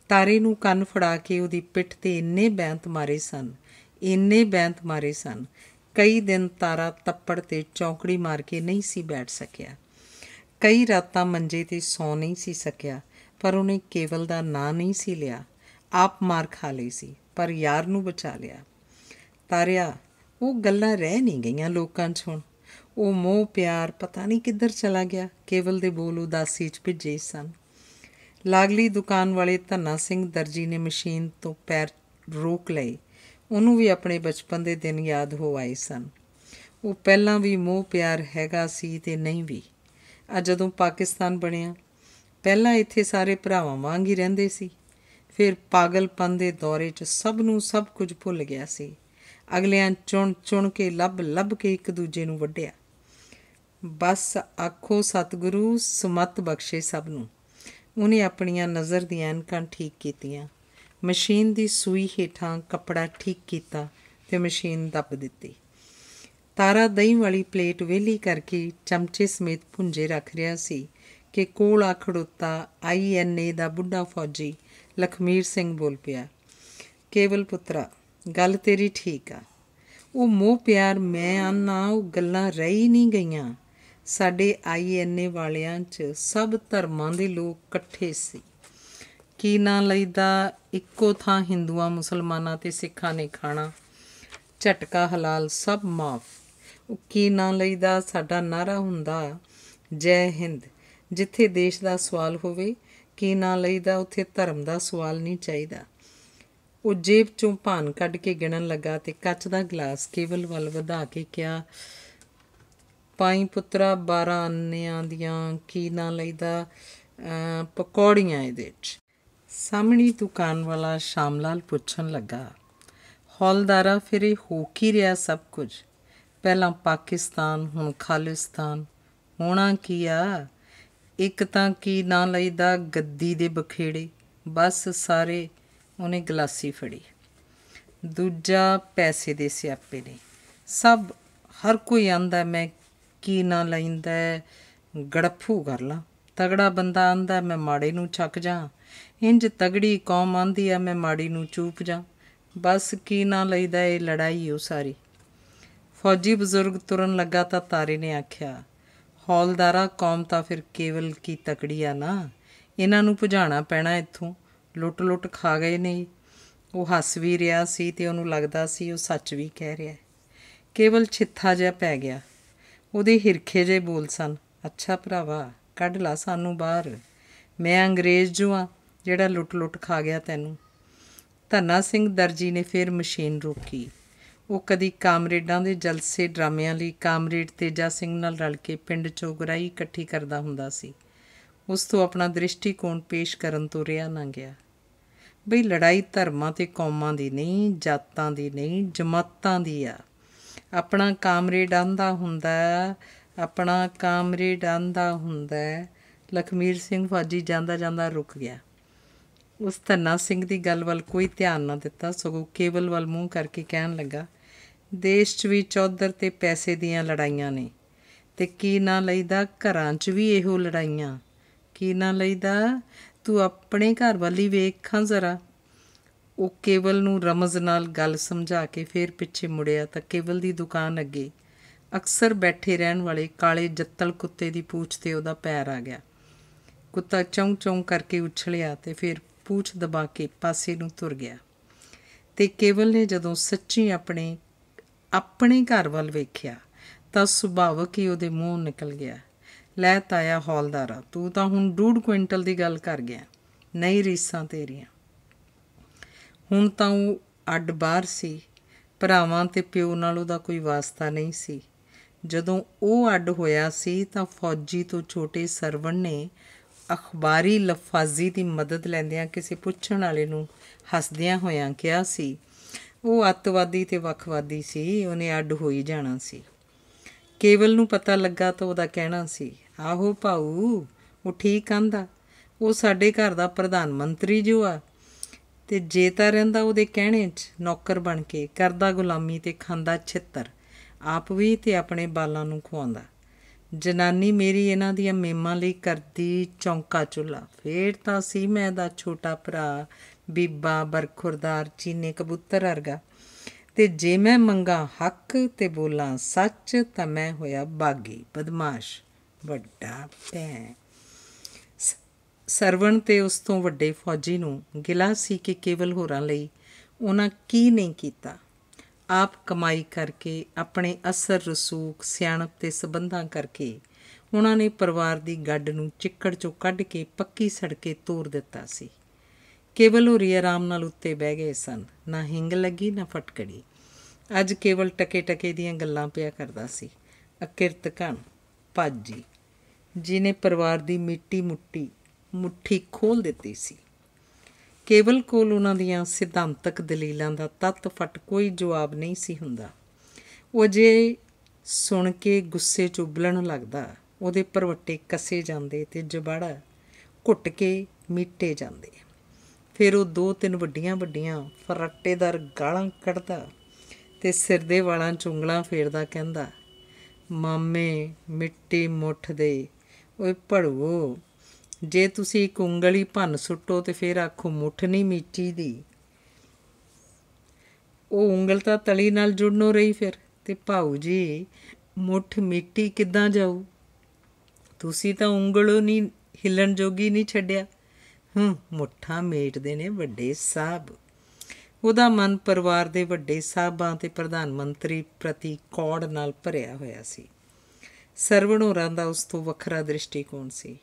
ਤਾਰੇ ਨੂੰ ਕੰਨ ਫੜਾ ਕੇ ਉਹਦੀ ਪਿੱਠ ਤੇ ਇੰਨੇ ਬੈਂਤ ਮਾਰੇ ਸਨ ਇੰਨੇ ਬੈਂਤ ਮਾਰੇ ਸਨ ਕਈ ਦਿਨ ਤਾਰਾ ਤੱਪੜ ਤੇ ਚੌਂਕੜੀ ਮਾਰ ਕੇ ਨਹੀਂ ਸੀ ਬੈਠ ਸਕਿਆ ਕਈ ਰਾਤਾਂ ਮੰਜੇ ਤੇ ਸੌ ਨਹੀਂ ਸੀ ਸਕਿਆ ਪਰ ਉਹਨੇ ਕੇਵਲ ਦਾ ਨਾਂ ਨਹੀਂ ਸੀ ਲਿਆ ਆਪ ਮਾਰ ਖਾ ਲਈ ਸੀ ਪਰ ਯਾਰ ਨੂੰ ਬਚਾ ਲਿਆ ਤਾਰਿਆ ਉਹ ਗੱਲਾਂ ਰਹਿ ਨਹੀਂ ਗਈਆਂ ਲੋਕਾਂ 'ਚ ਹੁਣ ਉਹ ਮੋਹ ਪਿਆਰ ਪਤਾ ਨਹੀਂ ਕਿੱਧਰ ਚਲਾ ਗਿਆ ਕੇਵਲ ਦੇ ਬੋਲ ਉਦਾਸੀ 'ਚ ਭਿੱਜੇ ਸਨ ਲਾਗਲੀ ਦੁਕਾਨ ਵਾਲੇ ਧੰਨਾ ਸਿੰਘ ਦਰਜੀ ਨੇ ਮਸ਼ੀਨ ਤੋਂ ਪੈਰ ਰੋਕ ਲਏ ਉਹਨੂੰ ਵੀ ਆਪਣੇ ਬਚਪਨ ਦੇ ਦਿਨ ਯਾਦ ਹੋ ਆਏ ਸਨ ਉਹ ਪਹਿਲਾਂ ਵੀ ਮੋਹ ਪਿਆਰ ਹੈਗਾ ਸੀ ਤੇ ਨਹੀਂ ਵੀ ਅ ਜਦੋਂ ਪਾਕਿਸਤਾਨ ਬਣਿਆ ਪਹਿਲਾਂ ਇੱਥੇ ਸਾਰੇ ਭਰਾਵਾਂ ਵਾਂਗ ਹੀ ਰਹਿੰਦੇ ਸੀ ਫਿਰ ਪਾਗਲਪਨ ਦੇ ਦੌਰੇ 'ਚ ਸਭ ਨੂੰ ਸਭ ਕੁਝ ਭੁੱਲ ਗਿਆ ਸੀ ਅਗਲਿਆਂ ਚੁਣ ਚੁਣ ਕੇ ਲੱਭ ਲੱਭ ਕੇ ਇੱਕ ਦੂਜੇ ਨੂੰ ਵੱਢਿਆ ਬਸ ਆਖੋ ਸਤਿਗੁਰੂ ਸਮਤ ਬਖਸ਼ੇ ਸਭ ਨੂੰ ਉਹਨੇ ਆਪਣੀਆਂ ਨਜ਼ਰ ਦੀਆਂ ਅਨਕਾਂ ਠੀਕ ਕੀਤੀਆਂ ਮਸ਼ੀਨ ਦੀ ਸੂਈ ਹੇਠਾਂ ਕੱਪੜਾ ਠੀਕ ਕੀਤਾ ਤੇ ਮਸ਼ੀਨ ਦੱਬ ਦਿੱਤੀ ਤਾਰਾ ਦਹੀਂ ਵਾਲੀ ਪਲੇਟ ਵੇਲੀ ਕਰਕੇ ਚਮਚੇ ਸਮੇਤ ਪੁੰਜੇ ਰੱਖ ਰਿਹਾ ਸੀ ਕਿ ਕੋਲ ਆ ਖੜੋਤਾ ਆਈਐਨਏ ਦਾ ਬੁੱਢਾ ਫੌਜੀ ਲਖਮੀਰ ਸਿੰਘ ਬੋਲ ਪਿਆ ਕੇਵਲ ਪੁੱਤਰਾ ਗੱਲ ਤੇਰੀ ਠੀਕ ਆ ਉਹ ਮੋਹ ਪਿਆਰ ਮੈਂ ਆਨਾ ਉਹ ਗੱਲਾਂ ਰਹੀ ਨਹੀਂ ਗਈਆਂ ਸਾਡੇ ਆਈਐਨਏ ਵਾਲਿਆਂ 'ਚ ਸਭ ਧਰਮਾਂ ਦੇ ਲੋਕ ਇਕੱਠੇ ਸੀ ਕੀ ਨਾਂ ਲਈਦਾ ਇੱਕੋ ਥਾਂ ਹਿੰਦੂਆਂ ਮੁਸਲਮਾਨਾਂ ਤੇ ਸਿੱਖਾਂ ਨੇ ਖਾਣਾ ਝਟਕਾ ਹਲਾਲ ਸਭ ਮਾਫ ਉਹ ਕੀ ਨਾਂ ਲਈਦਾ ਸਾਡਾ ਨਾਰਾ ਹੁੰਦਾ ਜੈ ਹਿੰਦ ਜਿੱਥੇ ਦੇਸ਼ ਦਾ ਸਵਾਲ ਹੋਵੇ ਕੀ ਨਾਂ ਲਈਦਾ ਉੱਥੇ ਧਰਮ ਦਾ ਸਵਾਲ ਨਹੀਂ ਚਾਹੀਦਾ ਉਹ ਜੇਬ ਚੋਂ ਭਾਨ ਕੱਢ ਕੇ ਗਿਣਨ ਲੱਗਾ ਤੇ ਕੱਚ ਦਾ ਗਲਾਸ ਕੇਵਲ ਵੱਲ ਵਧਾ ਕੇ ਕਿਹਾ ਪਾਈ ਪੁੱਤਰਾ 12 ਅੰਨਿਆਂ ਦੀਆਂ ਕੀ ਨਾਂ ਲਈਦਾ ਪਕੌੜੀਆਂ ਇਹਦੇ ਚ ਸਾਹਮਣੀ ਦੁਕਾਨ ਵਾਲਾ ਸ਼ਾਮਲਾਲ ਪੁੱਛਣ ਲੱਗਾ ਹੌਲਦਾਰਾ ਫਿਰ ਇਹ ਹੋ ਕੀ ਰਿਹਾ ਸਭ ਕੁਝ ਪਹਿਲਾਂ ਪਾਕਿਸਤਾਨ ਹੁਣ ਖਾਲਿਸਤਾਨ ਹੋਣਾ ਕੀ ਆ ਇੱਕ ਤਾਂ ਕੀ ਨਾ ਲਈਦਾ ਗੱਦੀ ਦੇ ਬਖੇੜੇ ਬਸ ਸਾਰੇ ਉਹਨੇ ਗਲਾਸੀ ਫੜੀ ਦੂਜਾ ਪੈਸੇ ਦੇ ਸਿਆਪੇ ਨੇ ਸਭ ਹਰ ਕੋਈ ਆਂਦਾ ਮੈਂ ਕੀ ਨਾ ਲੈਂਦਾ ਗੜਫੂ ਕਰ ਲਾਂ ਤਗੜਾ ਬੰਦਾ ਆਂਦਾ ਮੈਂ ਮਾੜੇ ਨੂੰ ਛੱਕ ਜਾ ਇੰਜ ਤਗੜੀ ਕੌਮ ਆਂਦੀ ਆ ਮੈਂ ਮਾੜੀ ਨੂੰ ਚੂਪ ਜਾ ਬਸ ਕੀ ਨਾ ਲਈਦਾ ਇਹ ਲੜਾਈ ਉਹ ਸਾਰੀ ਫੌਜੀ ਬਜ਼ੁਰਗ ਤੁਰਨ ਲੱਗਾ ਤਾਂ ਤਾਰੇ ਨੇ ਆਖਿਆ ਹੌਲਦਾਰਾ ਕੌਮ ਤਾਂ ਫਿਰ ਕੇਵਲ ਕੀ ਤਕੜੀ ਆ ਨਾ ਇਹਨਾਂ ਨੂੰ ਭੁਜਾਣਾ ਪੈਣਾ ਇੱਥੋਂ ਲੁੱਟ-ਲੁੱਟ ਖਾ ਗਏ ਨੇ ਉਹ ਹੱਸ ਵੀ ਰਿਹਾ ਸੀ ਤੇ ਉਹਨੂੰ ਲੱਗਦਾ ਸੀ ਉਹ ਸੱਚ ਵੀ ਕਹਿ ਰਿਹਾ ਕੇਵਲ ਛਿੱਥਾ ਜਿਹਾ ਪੈ ਗਿਆ ਉਹਦੇ ਹਿਰਖੇ ਜੇ ਬੋਲ ਸਨ ਅੱਛਾ ਭਰਾਵਾ ਕੱਢ ਲਾ ਸਾਨੂੰ ਬਾਹਰ ਮੈਂ ਅੰਗਰੇਜ਼ ਜੂ ਆ ਜਿਹੜਾ ਲੁੱਟ-ਲੁੱਟ ਖਾ ਗਿਆ ਤੈਨੂੰ ਧੰਨਾ ਸਿੰਘ ਦਰਜੀ ਨੇ ਫਿਰ ਮਸ਼ੀਨ ਰੋਕੀ ਉਹ ਕਦੀ ਕਾਮਰੇਡਾਂ ਦੇ ਜਲਸੇ ਡਰਾਮਿਆਂ ਲਈ ਕਾਮਰੇਡ ਤੇਜਾ ਸਿੰਘ ਨਾਲ ਰਲ ਕੇ ਪਿੰਡ ਚੋਗਰਾਈ ਇਕੱਠੀ ਕਰਦਾ ਹੁੰਦਾ ਸੀ ਉਸ ਤੋਂ ਆਪਣਾ ਦ੍ਰਿਸ਼ਟੀਕੋਣ ਪੇਸ਼ ਕਰਨ ਤੋਂ ਰਿਹਾ ਨਾ ਗਿਆ ਬਈ ਲੜਾਈ ਧਰਮਾਂ ਤੇ ਕੌਮਾਂ ਦੀ ਨਹੀਂ ਜਾਤਾਂ ਦੀ ਨਹੀਂ ਜਮਾਤਾਂ ਦੀ ਆ ਆਪਣਾ ਕਾਮਰੇਡ ਆਂਦਾ ਹੁੰਦਾ ਆਪਣਾ ਕਾਮਰੇਡ ਆਂਦਾ ਹੁੰਦਾ ਲਖਮੀਰ ਸਿੰਘ ਫਾਜੀ ਜਾਂਦਾ ਜਾਂਦਾ ਰੁਕ ਗਿਆ ਉਸ ਧੰਨਾ ਸਿੰਘ ਦੀ ਗੱਲ ਵੱਲ ਕੋਈ ਧਿਆਨ ਨਾ ਦਿੱਤਾ ਸਗੋਂ ਕੇਵਲ ਵੱਲ ਮੂੰਹ ਕਰਕੇ ਕਹਿਣ ਲੱਗਾ ਦੇਸ਼ 'ਚ ਵੀ ਚੌਧਰ ਤੇ ਪੈਸੇ ਦੀਆਂ ਲੜਾਈਆਂ ਨੇ ਤੇ ਕੀ ਨਾ ਲਈਦਾ ਘਰਾਂ 'ਚ ਵੀ ਇਹੋ ਲੜਾਈਆਂ ਕੀ ਨਾ ਲਈਦਾ ਤੂੰ ਆਪਣੇ ਘਰ ਵਾਲੀ ਵੇਖਾਂ ਜ਼ਰਾ ਉਹ ਕੇਵਲ ਨੂੰ ਰਮਜ਼ ਨਾਲ ਗੱਲ ਸਮਝਾ ਕੇ ਫੇਰ ਪਿੱਛੇ ਮੁੜਿਆ ਤਾਂ ਕੇਵਲ ਦੀ ਦੁਕਾਨ ਅੱਗੇ ਅਕਸਰ ਬੈਠੇ ਰਹਿਣ ਵਾਲੇ ਕਾਲੇ ਜੱਤਲ ਕੁੱਤੇ ਦੀ ਪੂਛ ਤੇ ਉਹਦਾ ਪੈਰ ਆ ਗਿਆ ਕੁੱਤਾ ਚੌਂ ਚੌਂ ਕਰਕੇ ਉਛਲਿਆ ਤੇ ਫੇਰ ਪੂਛ ਦਬਾ ਕੇ ਪਾਸੇ ਨੂੰ ਤੁਰ ਗਿਆ ਤੇ ਕੇਵਲ ਨੇ ਜਦੋਂ ਸੱਚੀ ਆਪਣੇ ਆਪਣੇ ਘਰ ਵੱਲ ਵੇਖਿਆ ਤਾਂ ਸੁਭਾਵਕ ਹੀ ਉਹਦੇ ਮੂੰਹ ਨਿਕਲ ਗਿਆ ਲੈ ਤਾਇਆ ਹੌਲਦਾਰਾ ਤੂੰ ਤਾਂ ਹੁਣ ਡੂਡ ਕੁਇੰਟਲ ਦੀ ਗੱਲ ਕਰ ਗਿਆ ਨਹੀਂ ਰੀਸਾਂ ਤੇਰੀਆਂ ਹੁਣ ਤਾਂ ਉਹ ਅੱਡ ਬਾਹਰ ਸੀ ਭਰਾਵਾਂ ਤੇ ਪਿਓ ਨਾਲ ਉਹਦਾ ਕੋਈ ਵਾਸਤਾ ਨਹੀਂ ਸੀ ਜਦੋਂ ਉਹ ਅੱਡ ਹੋਇਆ ਸੀ ਤਾਂ ਫੌਜੀ ਤੋਂ ਛੋਟੇ ਸਰਵਣ ਨੇ ਅਖਬਾਰੀ ਲਫਾਜ਼ੀ ਦੀ ਮਦਦ ਲੈਂਦਿਆਂ ਕਿਸੇ ਪੁੱਛਣ ਵਾਲੇ ਨੂੰ ਹੱਸਦਿਆਂ ਹੋਇਆਂ ਕਿਹਾ ਸੀ ਉਹ ਅੱਤਵਾਦੀ ਤੇ ਵੱਖਵਾਦੀ ਸੀ ਉਹਨੇ ਅੱਡ ਹੋਈ ਜਾਣਾ ਸੀ ਕੇਵਲ ਨੂੰ ਪਤਾ ਲੱਗਾ ਤਾਂ ਉਹਦਾ ਕਹਿਣਾ ਸੀ ਆਹੋ ਭਾਊ ਉਹ ਠੀਕ ਆਂਦਾ ਉਹ ਸਾਡੇ ਘਰ ਦਾ ਪ੍ਰਧਾਨ ਮੰਤਰੀ ਜੋ ਆ ਤੇ ਜੇ ਤਾਂ ਰਹਿੰਦਾ ਉਹਦੇ ਕਹਿਣੇ 'ਚ ਨੌਕਰ ਬਣ ਕੇ ਕਰਦਾ ਗੁਲਾਮੀ ਤੇ ਖਾਂਦਾ ਛਿੱਤਰ ਆਪ ਵੀ ਤੇ ਆਪਣੇ ਬਾਲਾਂ ਨੂੰ ਖਵਾਉਂਦਾ ਜਨਾਨੀ ਮੇਰੀ ਇਹਨਾਂ ਦੀਆਂ ਮੇਮਾਂ ਲਈ ਕਰਦੀ ਚੌਂਕਾ ਚੁੱਲਾ ਫੇਰ ਤਾਂ ਸੀ ਮੈਂ ਦਾ ਛੋਟਾ ਭਰਾ ਬੀਬਾ ਬਰਖੁਰਦਾਰ ਚੀਨੇ ਕਬੂਤਰ ਵਰਗਾ ਤੇ ਜੇ ਮੈਂ ਮੰਗਾ ਹੱਕ ਤੇ ਬੋਲਾਂ ਸੱਚ ਤਾਂ ਮੈਂ ਹੋਇਆ ਬਾਗੀ ਬਦਮਾਸ਼ ਵੱਡਾ ਪੈ ਸਰਵਣ ਤੇ ਉਸ ਤੋਂ ਵੱਡੇ ਫੌਜੀ ਨੂੰ ਗਿਲਾ ਸੀ ਕਿ ਕੇਵਲ ਹੋਰਾਂ ਲਈ ਉਹਨਾਂ ਕੀ ਨਹੀਂ ਕੀਤਾ ਆਪ ਕਮਾਈ ਕਰਕੇ ਆਪਣੇ ਅਸਰ ਰਸੂਖ ਸਿਆਣਪ ਤੇ ਸਬੰਧਾਂ ਕਰਕੇ ਉਹਨਾਂ ਨੇ ਪਰਿਵਾਰ ਦੀ ਗੱਡ ਨੂੰ ਚਿੱਕੜ ਚੋਂ ਕੱਢ ਕੇ ਪੱਕੀ ਸੜਕੇ ਤੋੜ ਦਿੱਤਾ ਸੀ ਕੇਵਲ ਹੋਰੀ ਰਾਮ ਨਾਲ ਉੱਤੇ ਬਹਿ ਗਏ ਸਨ ਨਾ ਹਿੰਗ ਲੱਗੀ ਨਾ ਫਟਕੜੀ ਅੱਜ ਕੇਵਲ ਟਕੇ ਟਕੇ ਦੀਆਂ ਗੱਲਾਂ ਪਿਆ ਕਰਦਾ ਸੀ ਅਕਿਰਤ ਕਣ ਭਾਜੀ ਜਿਨੇ ਪਰਿਵਾਰ ਦੀ ਮਿੱਟੀ ਮੁੱਟੀ ਮੁੱਠੀ ਖੋਲ ਦਿੱਤੀ ਸੀ ਕੇਵਲ ਕੋਲ ਉਹਨਾਂ ਦੀਆਂ ਸਿਧਾਂਤਕ ਦਲੀਲਾਂ ਦਾ ਤੱਤ ਫਟ ਕੋਈ ਜਵਾਬ ਨਹੀਂ ਸੀ ਹੁੰਦਾ ਉਹ ਜੇ ਸੁਣ ਕੇ ਗੁੱਸੇ 'ਚ ਉਬਲਣ ਲੱਗਦਾ ਉਹਦੇ ਪਰਵੱਟੇ ਕੱਸੇ ਜਾਂਦੇ ਤੇ ਜਬੜਾ ਘੁੱਟ ਕੇ ਮਿੱਟੇ ਜਾਂਦੇ ਫਿਰ ਉਹ ਦੋ ਤਿੰਨ ਵੱਡੀਆਂ ਵੱਡੀਆਂ ਫਰਾਟੇਦਾਰ ਗਾਲਾਂ ਕੱਢਦਾ ਤੇ ਸਿਰ ਦੇ ਵਾਲਾਂ ਚੁੰਗਲਾਂ ਫੇਰਦਾ ਕਹਿੰਦਾ ਮਾਮੇ ਮਿੱਟੀ ਮੁੱਠ ਦੇ ਓਏ ਭੜੂ ਜੇ ਤੁਸੀਂ ਇੱਕ ਉਂਗਲੀ ਭੰਨ ਸੁੱਟੋ ਤੇ ਫੇਰ ਆਖੋ ਮੁੱਠ ਨਹੀਂ ਮੀਚੀ ਦੀ ਉਹ ਉਂਗਲ ਤਾਂ ਤਲੀ ਨਾਲ ਜੁੜਨੋਂ ਰਹੀ ਫਿਰ ਤੇ ਭਾਉ ਜੀ ਮੁੱਠ ਮਿੱਟੀ ਕਿੱਦਾਂ ਜਾਊ ਤੁਸੀਂ ਤਾਂ ਉਂਗਲੋਂ ਨਹੀਂ ਹਿੱਲਣ ਜੋਗੀ ਨਹੀਂ ਛੱਡਿਆ ਹੂੰ ਮੁੱਠਾ ਮੇਟਦੇ ਨੇ ਵੱਡੇ ਸਾਹਿਬ ਉਹਦਾ ਮਨ ਪਰਿਵਾਰ ਦੇ ਵੱਡੇ ਸਾਹਿਬਾਂ ਤੇ ਪ੍ਰਧਾਨ ਮੰਤਰੀ ਪ੍ਰਤੀ ਕੋੜ ਨਾਲ ਭਰਿਆ ਹੋਇਆ ਸੀ ਸਰਵਣੋਂ ਹੋਰਾਂ ਦਾ ਉਸ ਤੋਂ ਵੱਖਰਾ ਦ੍ਰਿਸ਼ਟੀਕੋਣ ਸੀ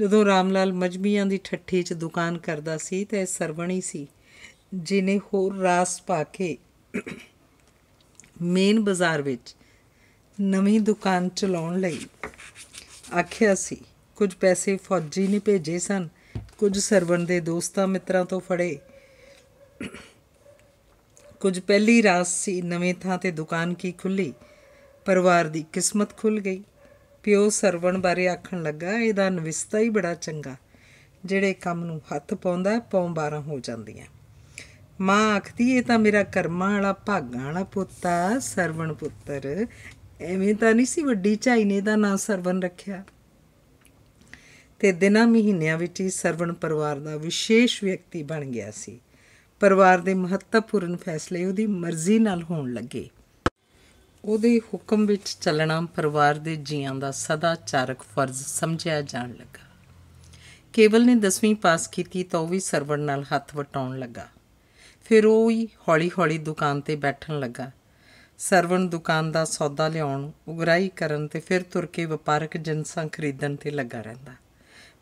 ਜਦੋਂ ਰਾਮਲਾਲ ਮਜਮੀਆਂ ਦੀ ਠੱਠੀ 'ਚ ਦੁਕਾਨ ਕਰਦਾ ਸੀ ਤਾਂ ਇਹ ਸਰਵਣੀ ਸੀ ਜਿਨੇ ਹੋਰ ਰਾਸ ਪਾ ਕੇ ਮੇਨ ਬਾਜ਼ਾਰ ਵਿੱਚ ਨਵੀਂ ਦੁਕਾਨ ਚਲਾਉਣ ਲਈ ਆਖਿਆ ਸੀ ਕੁਝ ਪੈਸੇ ਫੌਜੀ ਨੇ ਭੇਜੇ ਸਨ ਕੁਝ ਸਰਵਣ ਦੇ ਦੋਸਤਾਂ ਮਿੱਤਰਾਂ ਤੋਂ ਫੜੇ ਕੁਝ ਪਹਿਲੀ ਰਾਤ ਸੀ ਨਵੇਂ ਥਾਂ ਤੇ ਦੁਕਾਨ ਕੀ ਖੁੱਲੀ ਪਰਿਵਾਰ ਦੀ ਕਿਸਮਤ ਖੁੱਲ ਗਈ ਪਿਓ ਸਰਵਣ ਬਾਰੇ ਆਖਣ ਲੱਗਾ ਇਹਦਾ ਨਵਿਸਤਾ ਹੀ ਬੜਾ ਚੰਗਾ ਜਿਹੜੇ ਕੰਮ ਨੂੰ ਹੱਥ ਪਾਉਂਦਾ ਪੌਂ 12 ਹੋ ਜਾਂਦੀਆਂ ਮਾਂ ਆਖਦੀ ਇਹ ਤਾਂ ਮੇਰਾ ਕਰਮਾਂ ਵਾਲਾ ਭਾਗਾਂ ਵਾਲਾ ਪੁੱਤਾ ਸਰਵਣ ਪੁੱਤਰ ਐਵੇਂ ਤਾਂ ਨਹੀਂ ਸੀ ਵੱਡੀ ਝਾਈ ਨੇ ਦਾ ਨਾਂ ਸਰਵਣ ਰੱਖਿਆ ਤੇ ਦਿਨਾਂ ਮਹੀਨਿਆਂ ਵਿੱਚ ਹੀ ਸਰਵਣ ਪਰਿਵਾਰ ਦਾ ਵਿਸ਼ੇਸ਼ ਵਿਅਕਤੀ ਬਣ ਗਿਆ ਸੀ ਪਰਿਵਾਰ ਦੇ ਮਹੱਤਵਪੂਰਨ ਫੈਸਲੇ ਉਹਦੀ ਮਰਜ਼ੀ ਨਾਲ ਹੋਣ ਲੱਗੇ ਉਹਦੇ ਹੁਕਮ ਵਿੱਚ ਚੱਲਣਾ ਪਰਿਵਾਰ ਦੇ ਜੀਆਂ ਦਾ ਸਦਾ ਚਾਰਕ ਫਰਜ਼ ਸਮਝਿਆ ਜਾਣ ਲੱਗਾ ਕੇਵਲ ਨੇ 10ਵੀਂ ਪਾਸ ਕੀਤੀ ਤਾਂ ਉਹ ਵੀ ਸਰਵਣ ਨਾਲ ਹੱਥ ਵਟਾਉਣ ਲੱਗਾ ਫਿਰ ਉਹ ਹੀ ਹੌਲੀ-ਹੌਲੀ ਦੁਕਾਨ ਤੇ ਬੈਠਣ ਲੱਗਾ ਸਰਵਣ ਦੁਕਾਨ ਦਾ ਸੌਦਾ ਲਿਆਉਣ ਉਗਰਾਈ ਕਰਨ ਤੇ ਫਿਰ ਤੁਰ ਕੇ ਵਪਾਰਕ ਜਨਸਾਂ ਖਰੀਦਣ ਤੇ ਲੱਗਾ ਰਹਿੰਦਾ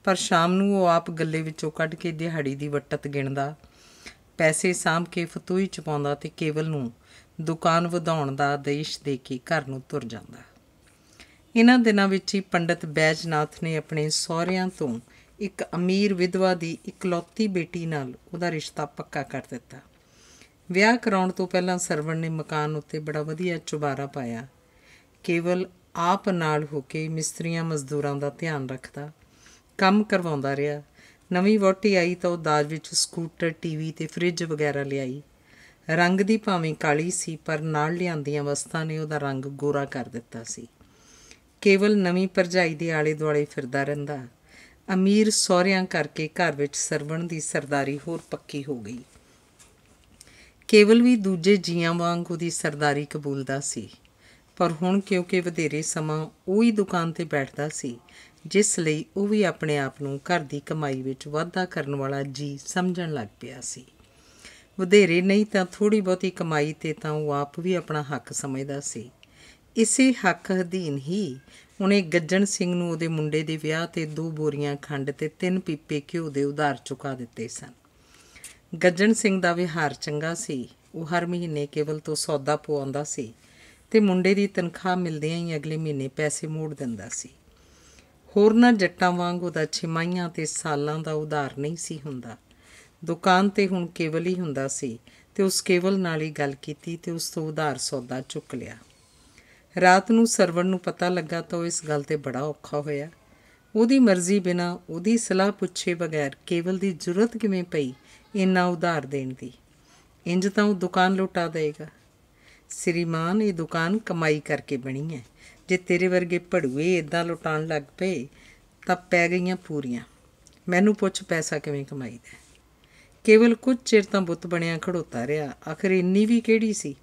ਪਰ ਸ਼ਾਮ ਨੂੰ ਉਹ ਆਪ ਗੱਲੇ ਵਿੱਚੋਂ ਕੱਢ ਕੇ ਦਿਹਾੜੀ ਦੀ ਵਟਤ ਗਿਣਦਾ ਪੈਸੇ ਸਾਂਭ ਕੇ ਫਤੂਈ ਚਪਾਉਂਦਾ ਤੇ ਕੇਵਲ ਨੂੰ ਦੁਕਾਨ ਵਧਾਉਣ ਦਾ ਆਦੇਸ਼ ਦੇ ਕੇ ਘਰ ਨੂੰ ਤੁਰ ਜਾਂਦਾ ਇਹਨਾਂ ਦਿਨਾਂ ਵਿੱਚ ਹੀ ਪੰਡਤ ਬੈਜਨਾਥ ਨੇ ਆਪਣੇ ਸਹੁਰਿਆਂ ਤੋਂ ਇੱਕ ਅਮੀਰ ਵਿਧਵਾ ਦੀ ਇਕਲੌਤੀ ਬੇਟੀ ਨਾਲ ਉਹਦਾ ਰਿਸ਼ਤਾ ਪੱਕਾ ਕਰ ਦਿੱਤਾ ਵਿਆਹ ਕਰਾਉਣ ਤੋਂ ਪਹਿਲਾਂ ਸਰਵਣ ਨੇ ਮਕਾਨ ਉੱਤੇ ਬੜਾ ਵਧੀਆ ਚੁਬਾਰਾ ਪਾਇਆ ਕੇਵਲ ਆਪ ਨਾਲ ਹੋ ਕੇ ਮਿਸਤਰੀਆਂ ਮਜ਼ਦੂਰਾਂ ਦਾ ਧਿਆਨ ਰੱਖਦਾ ਕੰਮ ਕਰਵਾਉਂਦਾ ਰਿਹਾ ਨਵੀਂ ਵੋਟੀ ਆਈ ਤਾਂ ਉਹ ਦਾਜ ਵਿੱਚ ਸਕੂਟਰ ਟੀਵੀ ਤੇ ਫ੍ਰਿਜ ਵਗੈਰਾ ਲਿਆਈ ਰੰਗ ਦੀ ਭਾਵੇਂ ਕਾਲੀ ਸੀ ਪਰ ਨਾਲ ਲਿਆਂਦੀਆਂ ਵਸਤਾਂ ਨੇ ਉਹਦਾ ਰੰਗ ਗੋਰਾ ਕਰ ਦਿੱਤਾ ਸੀ ਕੇਵਲ ਨਵੀਂ ਪਰਜਾਈ ਦੇ ਆਲੇ ਦੁਆਲੇ ਫਿਰਦਾ ਰਹਿੰਦਾ ਅਮੀਰ ਸੌਰਿਆਂ ਕਰਕੇ ਘਰ ਵਿੱਚ ਸਰਵਣ ਦੀ ਸਰਦਾਰੀ ਹੋਰ ਪੱਕੀ ਹੋ ਗਈ ਕੇਵਲ ਵੀ ਦੂਜੇ ਜੀਆਂ ਵਾਂਗ ਉਹਦੀ ਸਰਦਾਰੀ ਕਬੂਲਦਾ ਸੀ ਪਰ ਹੁਣ ਕਿਉਂਕਿ ਵਧੇਰੇ ਸਮਾਂ ਉਹੀ ਦੁਕਾਨ ਤੇ ਬੈਠਦਾ ਸੀ ਜਿਸ ਲਈ ਉਹ ਵੀ ਆਪਣੇ ਆਪ ਨੂੰ ਘਰ ਦੀ ਕਮਾਈ ਵਿੱਚ ਵਾਧਾ ਕਰਨ ਵਾਲਾ ਜੀ ਸਮਝਣ ਲੱਗ ਪਿਆ ਸੀ ਵਧੇਰੇ ਨਹੀਂ ਤਾਂ ਥੋੜੀ ਬਹੁਤੀ ਕਮਾਈ ਤੇ ਤਾਂ ਉਹ ਆਪ ਵੀ ਆਪਣਾ ਹੱਕ ਸਮਝਦਾ ਸੀ ਇਸੇ ਹੱਕ ਅਧੀਨ ਹੀ ਉਹਨੇ ਗੱਜਣ ਸਿੰਘ ਨੂੰ ਉਹਦੇ ਮੁੰਡੇ ਦੇ ਵਿਆਹ ਤੇ ਦੋ ਬੋਰੀਆਂ ਖੰਡ ਤੇ ਤਿੰਨ ਪੀਪੇ ਘਿਓ ਦੇ ਉਧਾਰ ਚੁਕਾ ਦਿੱਤੇ ਸਨ ਗੱਜਣ ਸਿੰਘ ਦਾ ਵਿਹਾਰ ਚੰਗਾ ਸੀ ਉਹ ਹਰ ਮਹੀਨੇ ਕੇਵਲ ਤੋਂ ਸੌਦਾ ਪਵਾਉਂਦਾ ਸੀ ਤੇ ਮੁੰਡੇ ਦੀ ਤਨਖਾਹ ਮਿਲਦਿਆਂ ਹੀ ਅਗਲੇ ਮਹੀਨੇ ਪੈਸੇ ਮੋੜ ਦਿੰਦਾ ਸੀ ਹੋਰਨਾਂ ਜੱਟਾਂ ਵਾਂਗ ਉਹਦਾ ਛਿਮਾਈਆਂ ਤੇ ਸਾਲਾਂ ਦਾ ਉਧਾਰ ਨਹੀਂ ਸੀ ਹੁੰਦਾ ਦੁਕਾਨ ਤੇ ਹੁਣ ਕੇਵਲ ਹੀ ਹੁੰਦਾ ਸੀ ਤੇ ਉਸ ਕੇਵਲ ਨਾਲ ਹੀ ਗੱਲ ਕੀਤੀ ਤੇ ਉਸ ਤੋਂ ਉਧਾਰ ਸੌਦਾ ਚੁੱਕ ਲਿਆ ਰਾਤ ਨੂੰ ਸਰਵਣ ਨੂੰ ਪਤਾ ਲੱਗਾ ਤਾਂ ਇਸ ਗੱਲ ਤੇ ਬੜਾ ਔਖਾ ਹੋਇਆ ਉਹਦੀ ਮਰਜ਼ੀ ਬਿਨਾ ਉਹਦੀ ਸਲਾਹ ਪੁੱਛੇ ਬਗੈਰ ਕੇਵਲ ਦੀ ਜ਼ਰੂਰਤ ਕਿਵੇਂ ਪਈ ਇੰਨਾ ਉਧਾਰ ਦੇਣ ਦੀ ਇੰਜ ਤਾਂ ਉਹ ਦੁਕਾਨ ਲੁੱਟਾ ਦੇਗਾ ਸ੍ਰੀਮਾਨ ਇਹ ਦੁਕਾਨ ਕਮਾਈ ਕਰਕੇ ਬਣੀ ਹੈ ਜੇ ਤੇਰੇ ਵਰਗੇ ਭੜੂਏ ਇਦਾਂ ਲੁਟਾਣ ਲੱਗ ਪਏ ਤਾਂ ਪੈ ਗਈਆਂ ਪੂਰੀਆਂ ਮੈਨੂੰ ਪੁੱਛ ਪੈਸਾ ਕਿਵੇਂ ਕਮਾਈਦਾ ਕੇਵਲ ਕੁਝ ਚਿਰ ਤਾਂ ਬੁੱਤ ਬਣਿਆ ਖੜੋਤਾ ਰਿਹਾ ਆਖਰ ਇੰਨੀ ਵੀ ਕਿਹੜੀ ਸੀ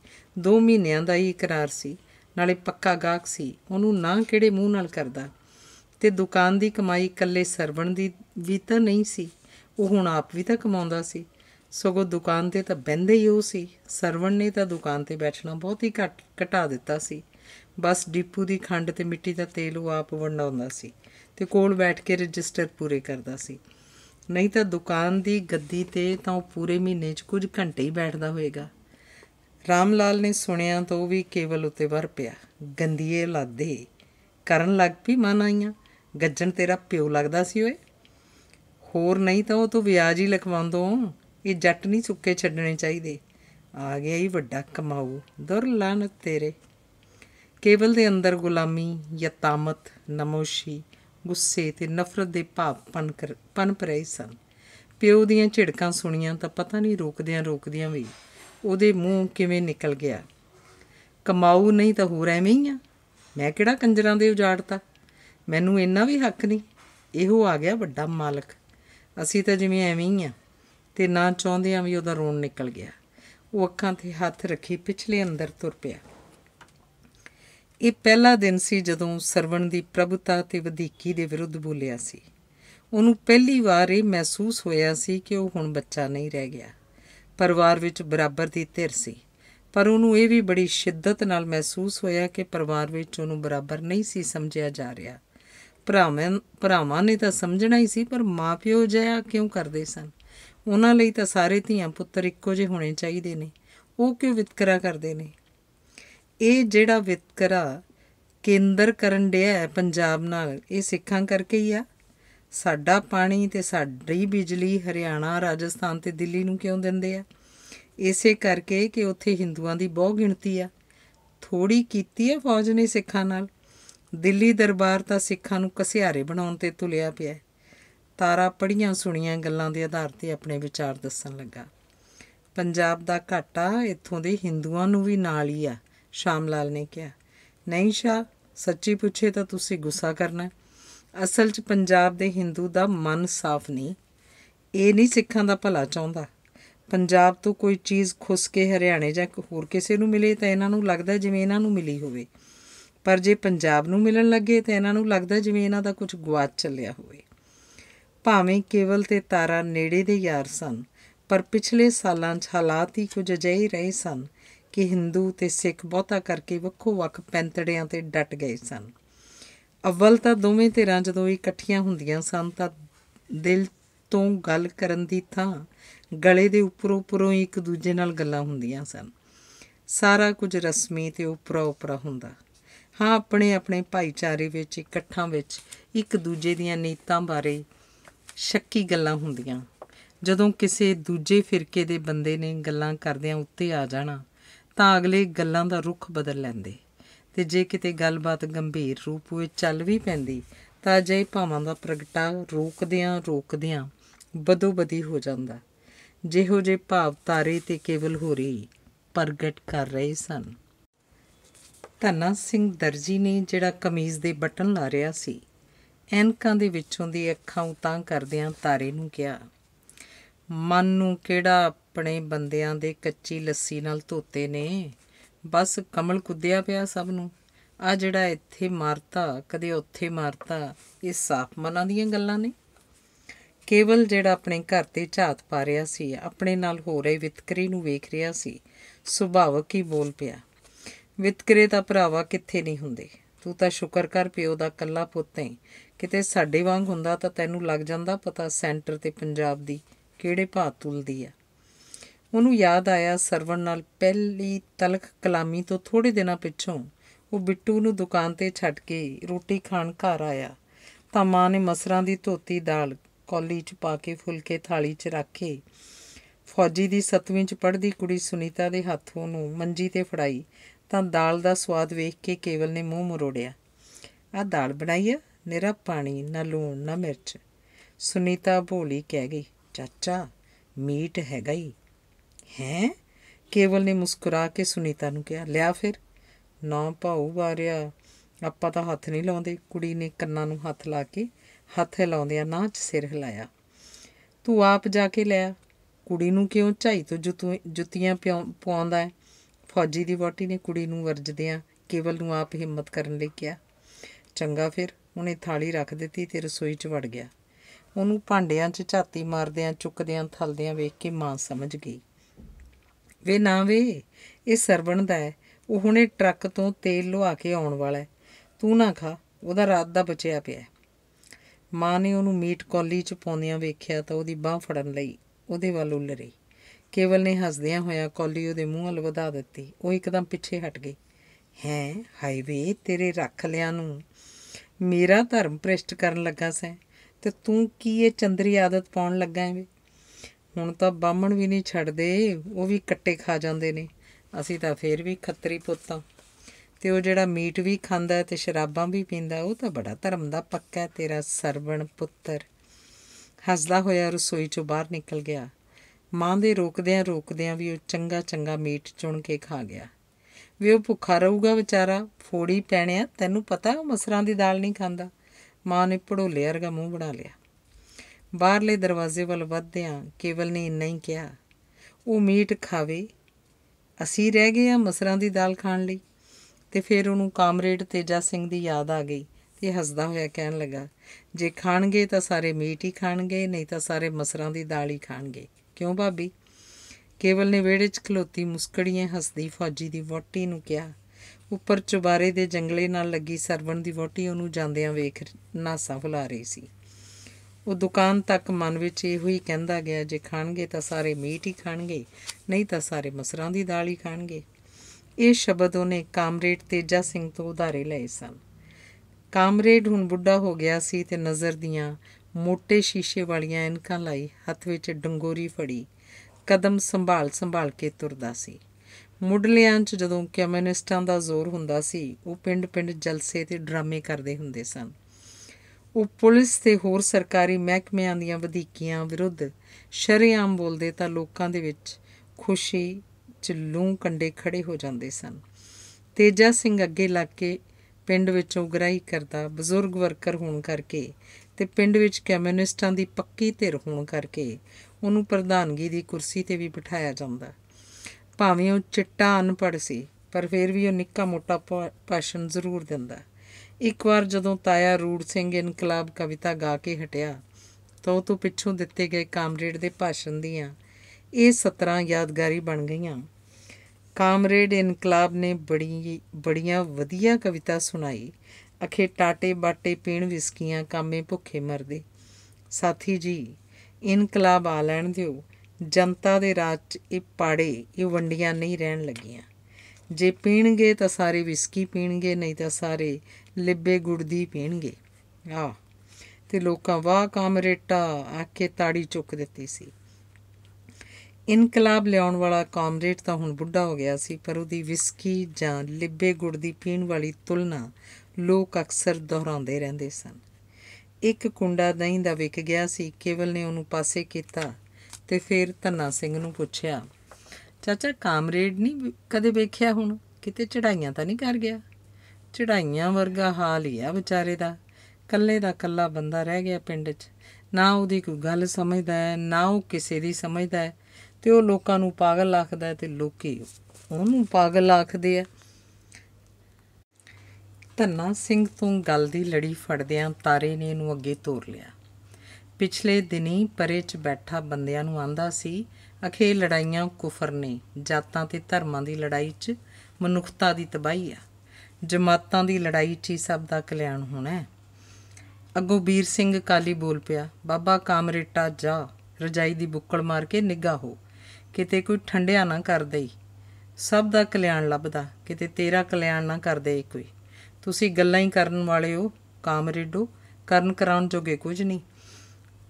2 ਮਹੀਨਿਆਂ ਦਾ ਹੀ ਇਕਰਾਰ ਸੀ ਨਾਲੇ ਪੱਕਾ ਗਾਹਕ ਸੀ ਉਹਨੂੰ ਨਾ ਕਿਹੜੇ ਮੂੰਹ ਨਾਲ ਕਰਦਾ ਤੇ ਦੁਕਾਨ ਦੀ ਕਮਾਈ ਇਕੱਲੇ ਸਰਵਣ ਦੀ ਵੀ ਤਾਂ ਨਹੀਂ ਸੀ ਉਹ ਹੁਣ ਆਪ ਵੀ ਤਾਂ ਕਮਾਉਂਦਾ ਸੀ ਸਗੋਂ ਦੁਕਾਨ ਤੇ ਤਾਂ ਬੈੰਦੇ ਹੀ ਉਹ ਸੀ ਸਰਵਣ ਨੇ ਤਾਂ ਦੁਕਾਨ ਤੇ ਬੈਠਣਾ ਬਹੁਤ ਹੀ ਘਟਾ ਦਿੱਤਾ ਸੀ ਬਸ ਡਿਪੂ ਦੀ ਖੰਡ ਤੇ ਮਿੱਟੀ ਦਾ ਤੇਲ ਉਹ ਆਪ ਵੰਡਾਉਂਦਾ ਸੀ ਤੇ ਕੋਲ ਬੈਠ ਕੇ ਰਜਿਸਟਰ ਪੂਰੇ ਕਰਦਾ ਸੀ ਨਹੀਂ ਤਾਂ ਦੁਕਾਨ ਦੀ ਗੱਦੀ ਤੇ ਤਾਂ ਉਹ ਪੂਰੇ ਮਹੀਨੇ 'ਚ ਕੁਝ ਘੰਟੇ ਹੀ ਬੈਠਦਾ ਹੋਵੇਗਾ RAM LAL ਨੇ ਸੁਣਿਆ ਤਾਂ ਉਹ ਵੀ ਕੇਵਲ ਉੱਤੇ ਵਰ ਪਿਆ ਗੰਦੀਏ ਲਾਦੇ ਕਰਨ ਲੱਗ ਪਈ ਮਨ ਆਈਆਂ ਗੱਜਣ ਤੇਰਾ ਪਿਓ ਲੱਗਦਾ ਸੀ ਓਏ ਹੋਰ ਨਹੀਂ ਤਾਂ ਉਹ ਤੂੰ ਵਿਆਜ ਹੀ ਲਖਵਾਉਂਦੋਂ ਇਹ ਜੱਟ ਨਹੀਂ ਸੁੱਕੇ ਛੱਡਣੇ ਚਾਹੀਦੇ ਆ ਗਿਆ ਹੀ ਵੱਡਾ ਕਮਾਊ ਦੁਰਲਾਨ ਤੇਰੇ ਕੇਵਲ ਦੇ ਅੰਦਰ ਗੁਲਾਮੀ ਯਤਾਮਤ ਨਮੋਸ਼ੀ ਗੁੱਸੇ ਤੇ ਨਫ਼ਰਤ ਦੇ ਭਾਵ ਪਨ ਪਨ ਰਹੇ ਸਨ ਪਿਓ ਦੀਆਂ ਝਿੜਕਾਂ ਸੁਣੀਆਂ ਤਾਂ ਪਤਾ ਨਹੀਂ ਰੋਕਦਿਆਂ ਰੋਕਦਿਆਂ ਵੀ ਉਹਦੇ ਮੂੰਹ ਕਿਵੇਂ ਨਿਕਲ ਗਿਆ ਕਮਾਊ ਨਹੀਂ ਤਾਂ ਹੋਰ ਐਵੇਂ ਹੀ ਆ ਮੈਂ ਕਿਹੜਾ ਕੰਜਰਾਂ ਦੇ ਉਜਾੜਤਾ ਮੈਨੂੰ ਇੰਨਾ ਵੀ ਹੱਕ ਨਹੀਂ ਇਹੋ ਆ ਗਿਆ ਵੱਡਾ ਮਾਲਕ ਅਸੀਂ ਤਾਂ ਜਿਵੇਂ ਐਵੇਂ ਹੀ ਆ ਤੇ ਨਾ ਚਾਹੁੰਦੇ ਆ ਵੀ ਉਹਦਾ ਰੋਣ ਨਿਕਲ ਗਿਆ ਉਹ ਅੱਖਾਂ ਤੇ ਹੱਥ ਰੱਖੀ ਪਿਛਲੇ ਅੰਦਰ ਤੁਰ ਪਿਆ ਇਹ ਪਹਿਲਾ ਦਿਨ ਸੀ ਜਦੋਂ ਸਰਵਣ ਦੀ ਪ੍ਰਭਤਾ ਤੇ ਵਧੀਕੀ ਦੇ ਵਿਰੁੱਧ ਬੋਲਿਆ ਸੀ ਉਹਨੂੰ ਪਹਿਲੀ ਵਾਰ ਇਹ ਮਹਿਸੂਸ ਹੋਇਆ ਸੀ ਕਿ ਉਹ ਹੁਣ ਬੱਚਾ ਨਹੀਂ ਰਹਿ ਗਿਆ ਪਰਿਵਾਰ ਵਿੱਚ ਬਰਾਬਰ ਦੀ ਧਿਰ ਸੀ ਪਰ ਉਹਨੂੰ ਇਹ ਵੀ ਬੜੀ ਸ਼ਿੱਦਤ ਨਾਲ ਮਹਿਸੂਸ ਹੋਇਆ ਕਿ ਪਰਿਵਾਰ ਵਿੱਚ ਉਹਨੂੰ ਬਰਾਬਰ ਨਹੀਂ ਸੀ ਸਮਝਿਆ ਜਾ ਰਿਹਾ ਭਰਾਵਾਂ ਭਰਾਵਾਂ ਨੇ ਤਾਂ ਸਮਝਣਾ ਹੀ ਸੀ ਪਰ ਮਾਪਿਓ ਜਿਹਾ ਕਿਉਂ ਕਰਦੇ ਸਨ ਉਹਨਾਂ ਲਈ ਤਾਂ ਸਾਰੇ ਧੀਆਂ ਪੁੱਤਰ ਇੱਕੋ ਜਿਹੇ ਹੋਣੇ ਚਾਹੀਦੇ ਨੇ ਉਹ ਕਿਉਂ ਵਿਤਕਰਾ ਕਰਦੇ ਨੇ ਇਹ ਜਿਹੜਾ ਵਿਤਕਰਾ ਕੇਂਦਰ ਕਰਨ ਡਿਆ ਹੈ ਪੰਜਾਬ ਨਾਲ ਇਹ ਸਿੱਖਾਂ ਕਰਕੇ ਹੀ ਆ ਸਾਡਾ ਪਾਣੀ ਤੇ ਸਾਡੀ ਬਿਜਲੀ ਹਰਿਆਣਾ ਰਾਜਸਥਾਨ ਤੇ ਦਿੱਲੀ ਨੂੰ ਕਿਉਂ ਦਿੰਦੇ ਆ ਇਸੇ ਕਰਕੇ ਕਿ ਉੱਥੇ ਹਿੰਦੂਆਂ ਦੀ ਬਹੁ ਗਿਣਤੀ ਆ ਥੋੜੀ ਕੀਤੀ ਆ ਫੌਜ ਨੇ ਸਿੱਖਾਂ ਨਾਲ ਦਿੱਲੀ ਦਰਬਾਰ ਤਾਂ ਸਿੱਖਾਂ ਨੂੰ ਕਸਿਆਰੇ ਬਣਾਉਣ ਤੇ ਤੁਲਿਆ ਪਿਆ ਤਾਰਾ ਪੜੀਆਂ ਸੁਣੀਆਂ ਗੱਲਾਂ ਦੇ ਆਧਾਰ ਤੇ ਆਪਣੇ ਵਿਚਾਰ ਦੱਸਣ ਲੱਗਾ ਪੰਜਾਬ ਦਾ ਘਾਟਾ ਇੱਥੋਂ ਦੇ ਹਿੰਦੂਆਂ ਨੂੰ ਵੀ ਨਾਲ ਹੀ ਆ ਸ਼ਾਮ ਲਾਲ ਨੇ ਕਿਹਾ ਨਹੀਂ ਸ਼ਾ ਸੱਚੀ ਪੁੱਛੇ ਤਾਂ ਤੁਸੀਂ ਗੁੱਸਾ ਕਰਨਾ ਅਸਲ 'ਚ ਪੰਜਾਬ ਦੇ ਹਿੰਦੂ ਦਾ ਮਨ ਸਾਫ਼ ਨਹੀਂ ਇਹ ਨਹੀਂ ਸਿੱਖਾਂ ਦਾ ਭਲਾ ਚਾਹੁੰਦਾ ਪੰਜਾਬ ਤੋਂ ਕੋਈ ਚੀਜ਼ ਖੁੱਸ ਕੇ ਹਰਿਆਣੇ ਜਾਂ ਹੋਰ ਕਿਸੇ ਨੂੰ ਮਿਲੇ ਤਾਂ ਇਹਨਾਂ ਨੂੰ ਲੱਗਦਾ ਜਿਵੇਂ ਇਹਨਾਂ ਨੂੰ ਮਿਲੀ ਹੋਵੇ ਪਰ ਜੇ ਪੰਜਾਬ ਨੂੰ ਮਿਲਣ ਲੱਗੇ ਤਾਂ ਇਹਨਾਂ ਨੂੰ ਲੱਗਦਾ ਜਿਵੇਂ ਇਹਨਾਂ ਦਾ ਕੁਝ ਗਵਾਚ ਚੱਲਿਆ ਹੋਵੇ ਭਾਵੇਂ ਕੇਵਲ ਤੇ ਤਾਰਾ ਨੇੜੇ ਦੇ ਯਾਰ ਸਨ ਪਰ ਪਿਛਲੇ ਸਾਲਾਂ 'ਚ ਹਾਲਾਤ ਹੀ ਕੁਝ ਅਜਿਹੇ ਰਹੇ ਸਨ ਕਿ ਹਿੰਦੂ ਤੇ ਸਿੱਖ ਬਹੁਤਾ ਕਰਕੇ ਵੱਖੋ-ਵੱਖ ਪੈਂਤੜਿਆਂ ਤੇ ਡਟ ਗਏ ਸਨ ਅਵਲ ਤਾਂ ਦੋਵੇਂ ਧਿਰਾਂ ਜਦੋਂ ਇਕੱਠੀਆਂ ਹੁੰਦੀਆਂ ਸਨ ਤਾਂ ਦਿਲ ਤੋਂ ਗੱਲ ਕਰਨ ਦੀ ਥਾਂ ਗਲੇ ਦੇ ਉੱਪਰੋਂ ਉੱਪਰੋਂ ਇੱਕ ਦੂਜੇ ਨਾਲ ਗੱਲਾਂ ਹੁੰਦੀਆਂ ਸਨ ਸਾਰਾ ਕੁਝ ਰਸਮੀ ਤੇ ਉਪਰਾ ਉਪਰਾ ਹੁੰਦਾ ਹਾਂ ਆਪਣੇ ਆਪਣੇ ਭਾਈਚਾਰੇ ਵਿੱਚ ਇਕੱਠਾਂ ਵਿੱਚ ਇੱਕ ਦੂਜੇ ਦੀਆਂ ਨੀਤਾਂ ਬਾਰੇ ਸ਼ੱਕੀ ਗੱਲਾਂ ਹੁੰਦੀਆਂ ਜਦੋਂ ਕਿਸੇ ਦੂਜੇ ਫਿਰਕੇ ਦੇ ਬੰਦੇ ਨੇ ਗੱਲਾਂ ਕਰਦਿਆਂ ਉੱਤੇ ਆ ਜਾਣਾ ਤਾਂ ਅਗਲੇ ਗੱਲਾਂ ਦਾ ਰੁਖ ਬਦਲ ਲੈਂਦੇ ਤੇ ਜੇ ਕਿਤੇ ਗੱਲਬਾਤ ਗੰਭੀਰ ਰੂਪ ਵਿੱਚ ਚੱਲ ਵੀ ਪੈਂਦੀ ਤਾਂ ਜੇ ਭਾਵਾਂ ਦਾ ਪ੍ਰਗਟਾ ਰੋਕਦਿਆਂ ਰੋਕਦਿਆਂ ਬਦੋਬਦੀ ਹੋ ਜਾਂਦਾ ਜਿਹੋ ਜੇ ਭਾਵ ਤਾਰੇ ਤੇ ਕੇਵਲ ਹੋ ਰਹੀ ਪ੍ਰਗਟ ਕਰ ਰਹੇ ਸਨ ਤਨਾ ਸਿੰਘ ਦਰਜੀ ਨੇ ਜਿਹੜਾ ਕਮੀਜ਼ ਦੇ ਬਟਨ ਲਾ ਰਿਹਾ ਸੀ ਐਨਕਾਂ ਦੇ ਵਿੱਚੋਂ ਦੀ ਅੱਖਾਂ ਉਤਾਂ ਕਰਦਿਆਂ ਤਾਰੇ ਨੂੰ ਕਿਹਾ ਮਨ ਨੂੰ ਕਿਹੜਾ ਆਪਣੇ ਬੰਦਿਆਂ ਦੇ ਕੱਚੀ ਲੱਸੀ ਨਾਲ ਧੋਤੇ ਨੇ ਬਸ ਕਮਲ ਕੁੱਦਿਆ ਪਿਆ ਸਭ ਨੂੰ ਆ ਜਿਹੜਾ ਇੱਥੇ ਮਾਰਤਾ ਕਦੇ ਉੱਥੇ ਮਾਰਤਾ ਇਹ ਸਾਫ ਮਨਾਂ ਦੀਆਂ ਗੱਲਾਂ ਨੇ ਕੇਵਲ ਜਿਹੜਾ ਆਪਣੇ ਘਰ ਤੇ ਝਾਤ ਪਾ ਰਿਹਾ ਸੀ ਆਪਣੇ ਨਾਲ ਹੋ ਰਹੀ ਵਿਤਕਰੀ ਨੂੰ ਵੇਖ ਰਿਹਾ ਸੀ ਸੁਭਾਵਕ ਹੀ ਬੋਲ ਪਿਆ ਵਿਤਕਰੇ ਤਾਂ ਭਰਾਵਾ ਕਿੱਥੇ ਨਹੀਂ ਹੁੰਦੇ ਤੂੰ ਤਾਂ ਸ਼ੁਕਰ ਕਰ ਪਿਓ ਦਾ ਕੱਲਾ ਪੁੱਤ ਹੈ ਕਿਤੇ ਸਾਡੇ ਵਾਂਗ ਹੁੰਦਾ ਤਾਂ ਤੈਨੂੰ ਲੱਗ ਜਾਂਦਾ ਪਤਾ ਸੈਂਟਰ ਤੇ ਪੰਜਾਬ ਦੀ ਕਿਹੜੇ ਭਾਅ ਤੁਲਦੀ ਆ ਉਹਨੂੰ ਯਾਦ ਆਇਆ ਸਰਵਣ ਨਾਲ ਪਹਿਲੀ ਤਲਖ ਕਲਾਮੀ ਤੋਂ ਥੋੜੇ ਦਿਨਾਂ ਪਿੱਛੋਂ ਉਹ ਬਿੱਟੂ ਨੂੰ ਦੁਕਾਨ ਤੇ ਛੱਡ ਕੇ ਰੋਟੀ ਖਾਣ ਘਰ ਆਇਆ ਤਾਂ ਮਾਂ ਨੇ ਮਸਰਾਂ ਦੀ ਧੋਤੀ ਦਾਲ ਕੌਲੀ 'ਚ ਪਾ ਕੇ ਫੁਲਕੇ ਥਾਲੀ 'ਚ ਰੱਖੇ ਫੌਜੀ ਦੀ 7ਵੀਂ 'ਚ ਪੜ੍ਹਦੀ ਕੁੜੀ ਸੁਨੀਤਾ ਦੇ ਹੱਥੋਂ ਨੂੰ ਮੰਜੀ ਤੇ ਫੜਾਈ ਤਾਂ ਦਾਲ ਦਾ ਸਵਾਦ ਵੇਖ ਕੇ ਕੇਵਲ ਨੇ ਮੂੰਹ ਮਰੋੜਿਆ ਆ ਦਾਲ ਬਣਾਈ ਆ ਨਿਰਾ ਪਾਣੀ ਨਾ ਲੂਣ ਨਾ ਮਿਰਚ ਸੁਨੀਤਾ ਭੋਲੀ ਕਹਿ ਗਈ ਚਾਚਾ ਮੀਟ ਹੈਗਾ ਹੀ ਹੈ ਕੇਵਲ ਨੇ ਮੁਸਕਰਾ ਕੇ ਸੁਨੀਤਾ ਨੂੰ ਕਿਹਾ ਲਿਆ ਫਿਰ ਨਾ ਪਾਉ ਵਾਰਿਆ ਆਪਾਂ ਤਾਂ ਹੱਥ ਨਹੀਂ ਲਾਉਂਦੇ ਕੁੜੀ ਨੇ ਕੰਨਾਂ ਨੂੰ ਹੱਥ ਲਾ ਕੇ ਹੱਥ ਹਿਲਾਉਂਦਿਆਂ ਨਾ ਚ ਸਿਰ ਹਿਲਾਇਆ ਤੂੰ ਆਪ ਜਾ ਕੇ ਲਿਆ ਕੁੜੀ ਨੂੰ ਕਿਉਂ ਝਾਈ ਤੋਂ ਜੁੱਤੀਆਂ ਪਾਉਂਦਾ ਹੈ ਫੌਜੀ ਦੀ ਵਾਟੀ ਨੇ ਕੁੜੀ ਨੂੰ ਵਰਜਦਿਆਂ ਕੇਵਲ ਨੂੰ ਆਪ ਹਿੰਮਤ ਕਰਨ ਲਈ ਕਿਹਾ ਚੰਗਾ ਫਿਰ ਉਹਨੇ ਥਾਲੀ ਰੱਖ ਦਿੱਤੀ ਤੇ ਰਸੋਈ 'ਚ ਵੜ ਗਿਆ ਉਹਨੂੰ ਭਾਂਡਿਆਂ 'ਚ ਝਾਤੀ ਮਾਰਦਿਆਂ ਚੁੱਕਦਿਆਂ ਥਲਦਿਆਂ ਵੇਖ ਕੇ ਮਾਂ ਸਮਝ ਗਈ ਵੇ ਨਾ ਵੇ ਇਹ ਸਰਵਣ ਦਾ ਹੈ ਉਹ ਹੁਣੇ ਟਰੱਕ ਤੋਂ ਤੇਲ ਲਵਾ ਕੇ ਆਉਣ ਵਾਲਾ ਹੈ ਤੂੰ ਨਾ ਖਾ ਉਹਦਾ ਰਾਤ ਦਾ ਬਚਿਆ ਪਿਆ ਮਾਂ ਨੇ ਉਹਨੂੰ ਮੀਟ ਕੌਲੀ 'ਚ ਪਾਉਂਦਿਆਂ ਵੇਖਿਆ ਤਾਂ ਉਹਦੀ ਬਾਹ ਫੜਨ ਲਈ ਉਹਦੇ ਵੱਲ ਉਲਰੀ ਕੇਵਲ ਨੇ ਹੱਸਦਿਆਂ ਹੋਇਆ ਕੌਲੀ ਉਹਦੇ ਮੂੰਹ ਹਲ ਵਧਾ ਦਿੱਤੀ ਉਹ ਇੱਕਦਮ ਪਿੱਛੇ ਹਟ ਗਈ ਹੈ ਹਾਈਵੇ ਤੇਰੇ ਰੱਖ ਲਿਆ ਨੂੰ ਮੇਰਾ ਧਰਮ ਪ੍ਰਿਸ਼ਟ ਕਰਨ ਲੱਗਾ ਸੈਂ ਤੇ ਤੂੰ ਕੀ ਇਹ ਚੰਦਰੀ ਆਦਤ ਪਾਉਣ ਲੱਗਾ ਐਵੇਂ ਹੁਣ ਤਾਂ ਬਾਹਮਣ ਵੀ ਨਹੀਂ ਛੱਡਦੇ ਉਹ ਵੀ ਕੱਟੇ ਖਾ ਜਾਂਦੇ ਨੇ ਅਸੀਂ ਤਾਂ ਫੇਰ ਵੀ ਖੱਤਰੀ ਪੁੱਤਾਂ ਤੇ ਉਹ ਜਿਹੜਾ ਮੀਟ ਵੀ ਖਾਂਦਾ ਤੇ ਸ਼ਰਾਬਾਂ ਵੀ ਪੀਂਦਾ ਉਹ ਤਾਂ ਬੜਾ ਧਰਮ ਦਾ ਪੱਕਾ ਹੈ ਤੇਰਾ ਸਰਵਣ ਪੁੱਤਰ ਹੱਸਦਾ ਹੋਇਆ ਰਸੋਈ ਚੋਂ ਬਾਹਰ ਨਿਕਲ ਗਿਆ ਮਾਂ ਦੇ ਰੋਕਦਿਆਂ ਰੋਕਦਿਆਂ ਵੀ ਉਹ ਚੰਗਾ ਚੰਗਾ ਮੀਟ ਚੁਣ ਕੇ ਖਾ ਗਿਆ ਵੀ ਉਹ ਭੁੱਖਾ ਰਹੂਗਾ ਵਿਚਾਰਾ ਫੋੜੀ ਪੈਣਿਆ ਤੈਨੂੰ ਪਤਾ ਉਹ ਮਸਰਾਂ ਦੀ ਦਾਲ ਨਹੀਂ ਖਾਂਦਾ ਮਾਂ ਨੇ ਪੜੋਲੇ ਵਰਗਾ ਮੂੰਹ ਬਣਾ ਲਿਆ ਬਾਹਰਲੇ ਦਰਵਾਜ਼ੇ ਵੱਲ ਵਧਦਿਆਂ ਕੇਵਲ ਨੇ ਇੰਨਾ ਹੀ ਕਿਹਾ ਉਹ ਮੀਟ ਖਾਵੇ ਅਸੀਂ ਰਹਿ ਗਏ ਆ ਮਸਰਾਂ ਦੀ ਦਾਲ ਖਾਣ ਲਈ ਤੇ ਫਿਰ ਉਹਨੂੰ ਕਾਮਰੇਡ ਤੇਜਾ ਸਿੰਘ ਦੀ ਯਾਦ ਆ ਗਈ ਤੇ ਹੱਸਦਾ ਹੋਇਆ ਕਹਿਣ ਲੱਗਾ ਜੇ ਖਾਣਗੇ ਤਾਂ ਸਾਰੇ ਮੀਟ ਹੀ ਖਾਣਗੇ ਨਹੀਂ ਤਾਂ ਸਾਰੇ ਮਸਰਾਂ ਦੀ ਦਾਲ ਹੀ ਖਾਣਗੇ ਕਿਉਂ ਭਾਬੀ ਕੇਵਲ ਨੇ ਵਿਹੜੇ 'ਚ ਖਲੋਤੀ ਮੁਸਕੜੀਆਂ ਹੱਸਦੀ ਫੌਜੀ ਦੀ ਵੋਟੀ ਨੂੰ ਕਿਹਾ ਉੱਪਰ ਚੁਬਾਰੇ ਦੇ ਜੰਗਲੇ ਨਾਲ ਲੱਗੀ ਸਰਵਣ ਦੀ ਵੋਟੀ ਉਹਨੂੰ ਜਾਂਦਿਆਂ ਵੇਖ ਨਾਸਾ ਫੁਲਾ ਰਹੀ ਸੀ ਉਹ ਦੁਕਾਨ ਤੱਕ ਮਨ ਵਿੱਚ ਇਹੋ ਹੀ ਕਹਿੰਦਾ ਗਿਆ ਜੇ ਖਾਣਗੇ ਤਾਂ ਸਾਰੇ ਮੀਟ ਹੀ ਖਾਣਗੇ ਨਹੀਂ ਤਾਂ ਸਾਰੇ ਮਸਰਾਂ ਦੀ ਦਾਲ ਹੀ ਖਾਣਗੇ ਇਹ ਸ਼ਬਦ ਉਹਨੇ ਕਾਮਰੇਡ ਤੇਜਾ ਸਿੰਘ ਤੋਂ ਉਧਾਰੇ ਲਏ ਸਨ ਕਾਮਰੇਡ ਹੁਣ ਬੁੱਢਾ ਹੋ ਗਿਆ ਸੀ ਤੇ ਨਜ਼ਰ ਦੀਆਂ ਮੋٹے ਸ਼ੀਸ਼ੇ ਵਾਲੀਆਂ ਐਨਕਾਂ ਲਾਈ ਹੱਥ ਵਿੱਚ ਡੰਗੋਰੀ ਫੜੀ ਕਦਮ ਸੰਭਾਲ ਸੰਭਾਲ ਕੇ ਤੁਰਦਾ ਸੀ ਮੁੱਢਲਿਆਂ 'ਚ ਜਦੋਂ ਕਮਿਊਨਿਸਟਾਂ ਦਾ ਜ਼ੋਰ ਹੁੰਦਾ ਸੀ ਉਹ ਪਿੰਡ-ਪਿੰਡ ਜਲਸੇ ਤੇ ਡਰਾਮੇ ਕਰਦੇ ਹੁੰਦੇ ਸਨ ਉਹ ਪੁਲਿਸ ਤੇ ਹੋਰ ਸਰਕਾਰੀ ਮਹਿਕਮਿਆਂ ਦੀਆਂ ਵਧੀਕੀਆਂ ਵਿਰੁੱਧ ਸ਼ਰੇਆਮ ਬੋਲਦੇ ਤਾਂ ਲੋਕਾਂ ਦੇ ਵਿੱਚ ਖੁਸ਼ੀ ਚ ਲੂੰ ਕੰਡੇ ਖੜੇ ਹੋ ਜਾਂਦੇ ਸਨ ਤੇਜਾ ਸਿੰਘ ਅੱਗੇ ਲੱਗ ਕੇ ਪਿੰਡ ਵਿੱਚ ਉਗਰਾਈ ਕਰਦਾ ਬਜ਼ੁਰਗ ਵਰਕਰ ਹੋਣ ਕਰਕੇ ਤੇ ਪਿੰਡ ਵਿੱਚ ਕਮਿਊਨਿਸਟਾਂ ਦੀ ਪੱਕੀ ਧਿਰ ਹੋਣ ਕਰਕੇ ਉਹਨੂੰ ਪ੍ਰਧਾਨਗੀ ਦੀ ਕੁਰਸੀ ਤੇ ਵੀ ਬਿਠਾਇਆ ਜਾਂਦਾ ਭਾਵੇਂ ਉਹ ਚਿੱਟਾ ਅਨਪੜ੍ਹ ਸੀ ਪਰ ਫਿਰ ਵੀ ਉਹ ਨਿੱਕਾ ਮੋਟਾ ਭਾਸ਼ਣ ਜ਼ਰੂਰ ਦਿੰਦਾ ਇੱਕ ਵਾਰ ਜਦੋਂ ਤਾਇਆ ਰੂੜ ਸਿੰਘ ਇਨਕਲਾਬ ਕਵਿਤਾ ਗਾ ਕੇ ਹਟਿਆ ਤਾਂ ਉਹ ਤੋਂ ਪਿੱਛੋਂ ਦਿੱਤੇ ਗਏ ਕਾਮਰੇਡ ਦੇ ਭਾਸ਼ਣ ਦੀਆਂ ਇਹ ਸਤਰਾਂ ਯਾਦਗਾਰੀ ਬਣ ਗਈਆਂ ਕਾਮਰੇਡ ਇਨਕਲਾਬ ਨੇ ਬੜੀ ਬੜੀਆਂ ਵਧੀਆ ਕਵਿਤਾ ਸੁਣਾਈ ਅਖੇ ਟਾਟੇ ਬਾਟੇ ਪੀਣ ਵਿਸਕੀਆਂ ਕਾਮੇ ਭੁੱਖੇ ਮਰਦੇ ਸਾਥੀ ਜੀ ਇਨਕਲਾਬ ਆ ਲੈਣ ਦਿਓ ਜਨਤਾ ਦੇ ਰਾਜ 'ਚ ਇਹ ਪਾੜੇ ਇਹ ਵੰਡੀਆਂ ਨਹੀਂ ਰਹਿਣ ਲੱਗੀਆਂ ਜੇ ਪੀਣਗੇ ਤਾਂ ਸਾਰੇ ਵਿਸਕੀ ਪੀਣਗੇ ਨਹੀਂ ਤਾਂ ਸਾਰੇ ਲਿੱਬੇ ਗੁੜ ਦੀ ਪੀਣਗੇ ਆ ਤੇ ਲੋਕਾਂ ਵਾਹ ਕਾਮਰੇਟਾ ਆਕੇ ਤਾੜੀ ਚੁੱਕ ਦਿੱਤੀ ਸੀ ਇਨਕਲਾਬ ਲਿਆਉਣ ਵਾਲਾ ਕਾਮਰੇਟ ਤਾਂ ਹੁਣ ਬੁੱਢਾ ਹੋ ਗਿਆ ਸੀ ਪਰ ਉਹਦੀ ਵਿਸਕੀ ਜਾਂ ਲਿੱਬੇ ਗੁੜ ਦੀ ਪੀਣ ਵਾਲੀ ਤੁਲਨਾ ਲੋਕ ਅਕਸਰ ਦੁਹਰਾਉਂਦੇ ਰਹਿੰਦੇ ਸਨ ਇੱਕ ਕੁੰਡਾ ਦਹੀਂ ਦਾ ਵਿਕ ਗਿਆ ਸੀ ਕੇਵਲ ਨੇ ਉਹਨੂੰ ਪਾਸੇ ਕੀਤਾ ਤੇ ਫਿਰ ਧੰਨਾ ਸਿੰਘ ਨੂੰ ਪੁੱਛਿਆ ਚਾਚਾ ਕਾਮਰੇਡ ਨਹੀਂ ਕਦੇ ਵੇਖਿਆ ਹੁਣ ਕਿਤੇ ਚੜਾਈਆਂ ਤਾਂ ਨਹੀਂ ਕਰ ਗਿਆ ਚੜਾਈਆਂ ਵਰਗਾ ਹਾਲ ਹੀ ਆ ਵਿਚਾਰੇ ਦਾ ਕੱਲੇ ਦਾ ਕੱਲਾ ਬੰਦਾ ਰਹਿ ਗਿਆ ਪਿੰਡ 'ਚ ਨਾ ਉਹਦੀ ਕੋਈ ਗੱਲ ਸਮਝਦਾ ਹੈ ਨਾ ਉਹ ਕਿਸੇ ਦੀ ਸਮਝਦਾ ਹੈ ਤੇ ਉਹ ਲੋਕਾਂ ਨੂੰ ਪਾਗਲ ਆਖਦਾ ਤੇ ਲੋਕੀ ਉਹਨੂੰ ਪਾਗਲ ਆਖਦੇ ਆ ਧੰਨਾ ਸਿੰਘ ਤੋਂ ਗੱਲ ਦੀ ਲੜੀ ਫੜਦਿਆਂ ਤਾਰੇ ਨੇ ਇਹਨੂੰ ਅੱਗੇ ਤੋਰ ਲਿਆ ਪਿਛਲੇ ਦਿਨੀ ਪਰੇ 'ਚ ਬੈਠਾ ਬੰਦਿਆਂ ਨੂੰ ਆਂਦਾ ਸੀ ਅਖੇ ਲੜਾਈਆਂ ਕੁਫਰ ਨੇ ਜਾਤਾਂ ਤੇ ਧਰਮਾਂ ਦੀ ਲੜਾਈ 'ਚ ਮਨੁੱਖਤਾ ਦੀ ਤਬਾਹੀ ਆ ਜਮਾਤਾਂ ਦੀ ਲੜਾਈ 'ਚ ਹੀ ਸਭ ਦਾ ਕਲਿਆਣ ਹੋਣਾ ਹੈ ਅੱਗੋਂ ਵੀਰ ਸਿੰਘ ਕਾਲੀ ਬੋਲ ਪਿਆ ਬਾਬਾ ਕਾਮਰੇਟਾ ਜਾ ਰਜਾਈ ਦੀ ਬੁੱਕਲ ਮਾਰ ਕੇ ਨਿੱਗਾ ਹੋ ਕਿਤੇ ਕੋਈ ਠੰਡਿਆ ਨਾ ਕਰ ਦੇਈ ਸਭ ਦਾ ਕਲਿਆਣ ਲੱਭਦਾ ਕਿਤੇ ਤੇਰਾ ਕਲਿਆਣ ਨਾ ਕਰ ਦੇ ਕੋਈ ਤੁਸੀਂ ਗੱਲਾਂ ਹੀ ਕਰਨ ਵਾਲੇ ਹੋ ਕਾਮਰੇਡੋ ਕਰਨ ਕਰਾਉਣ ਜੋਗੇ ਕੁਝ ਨਹੀਂ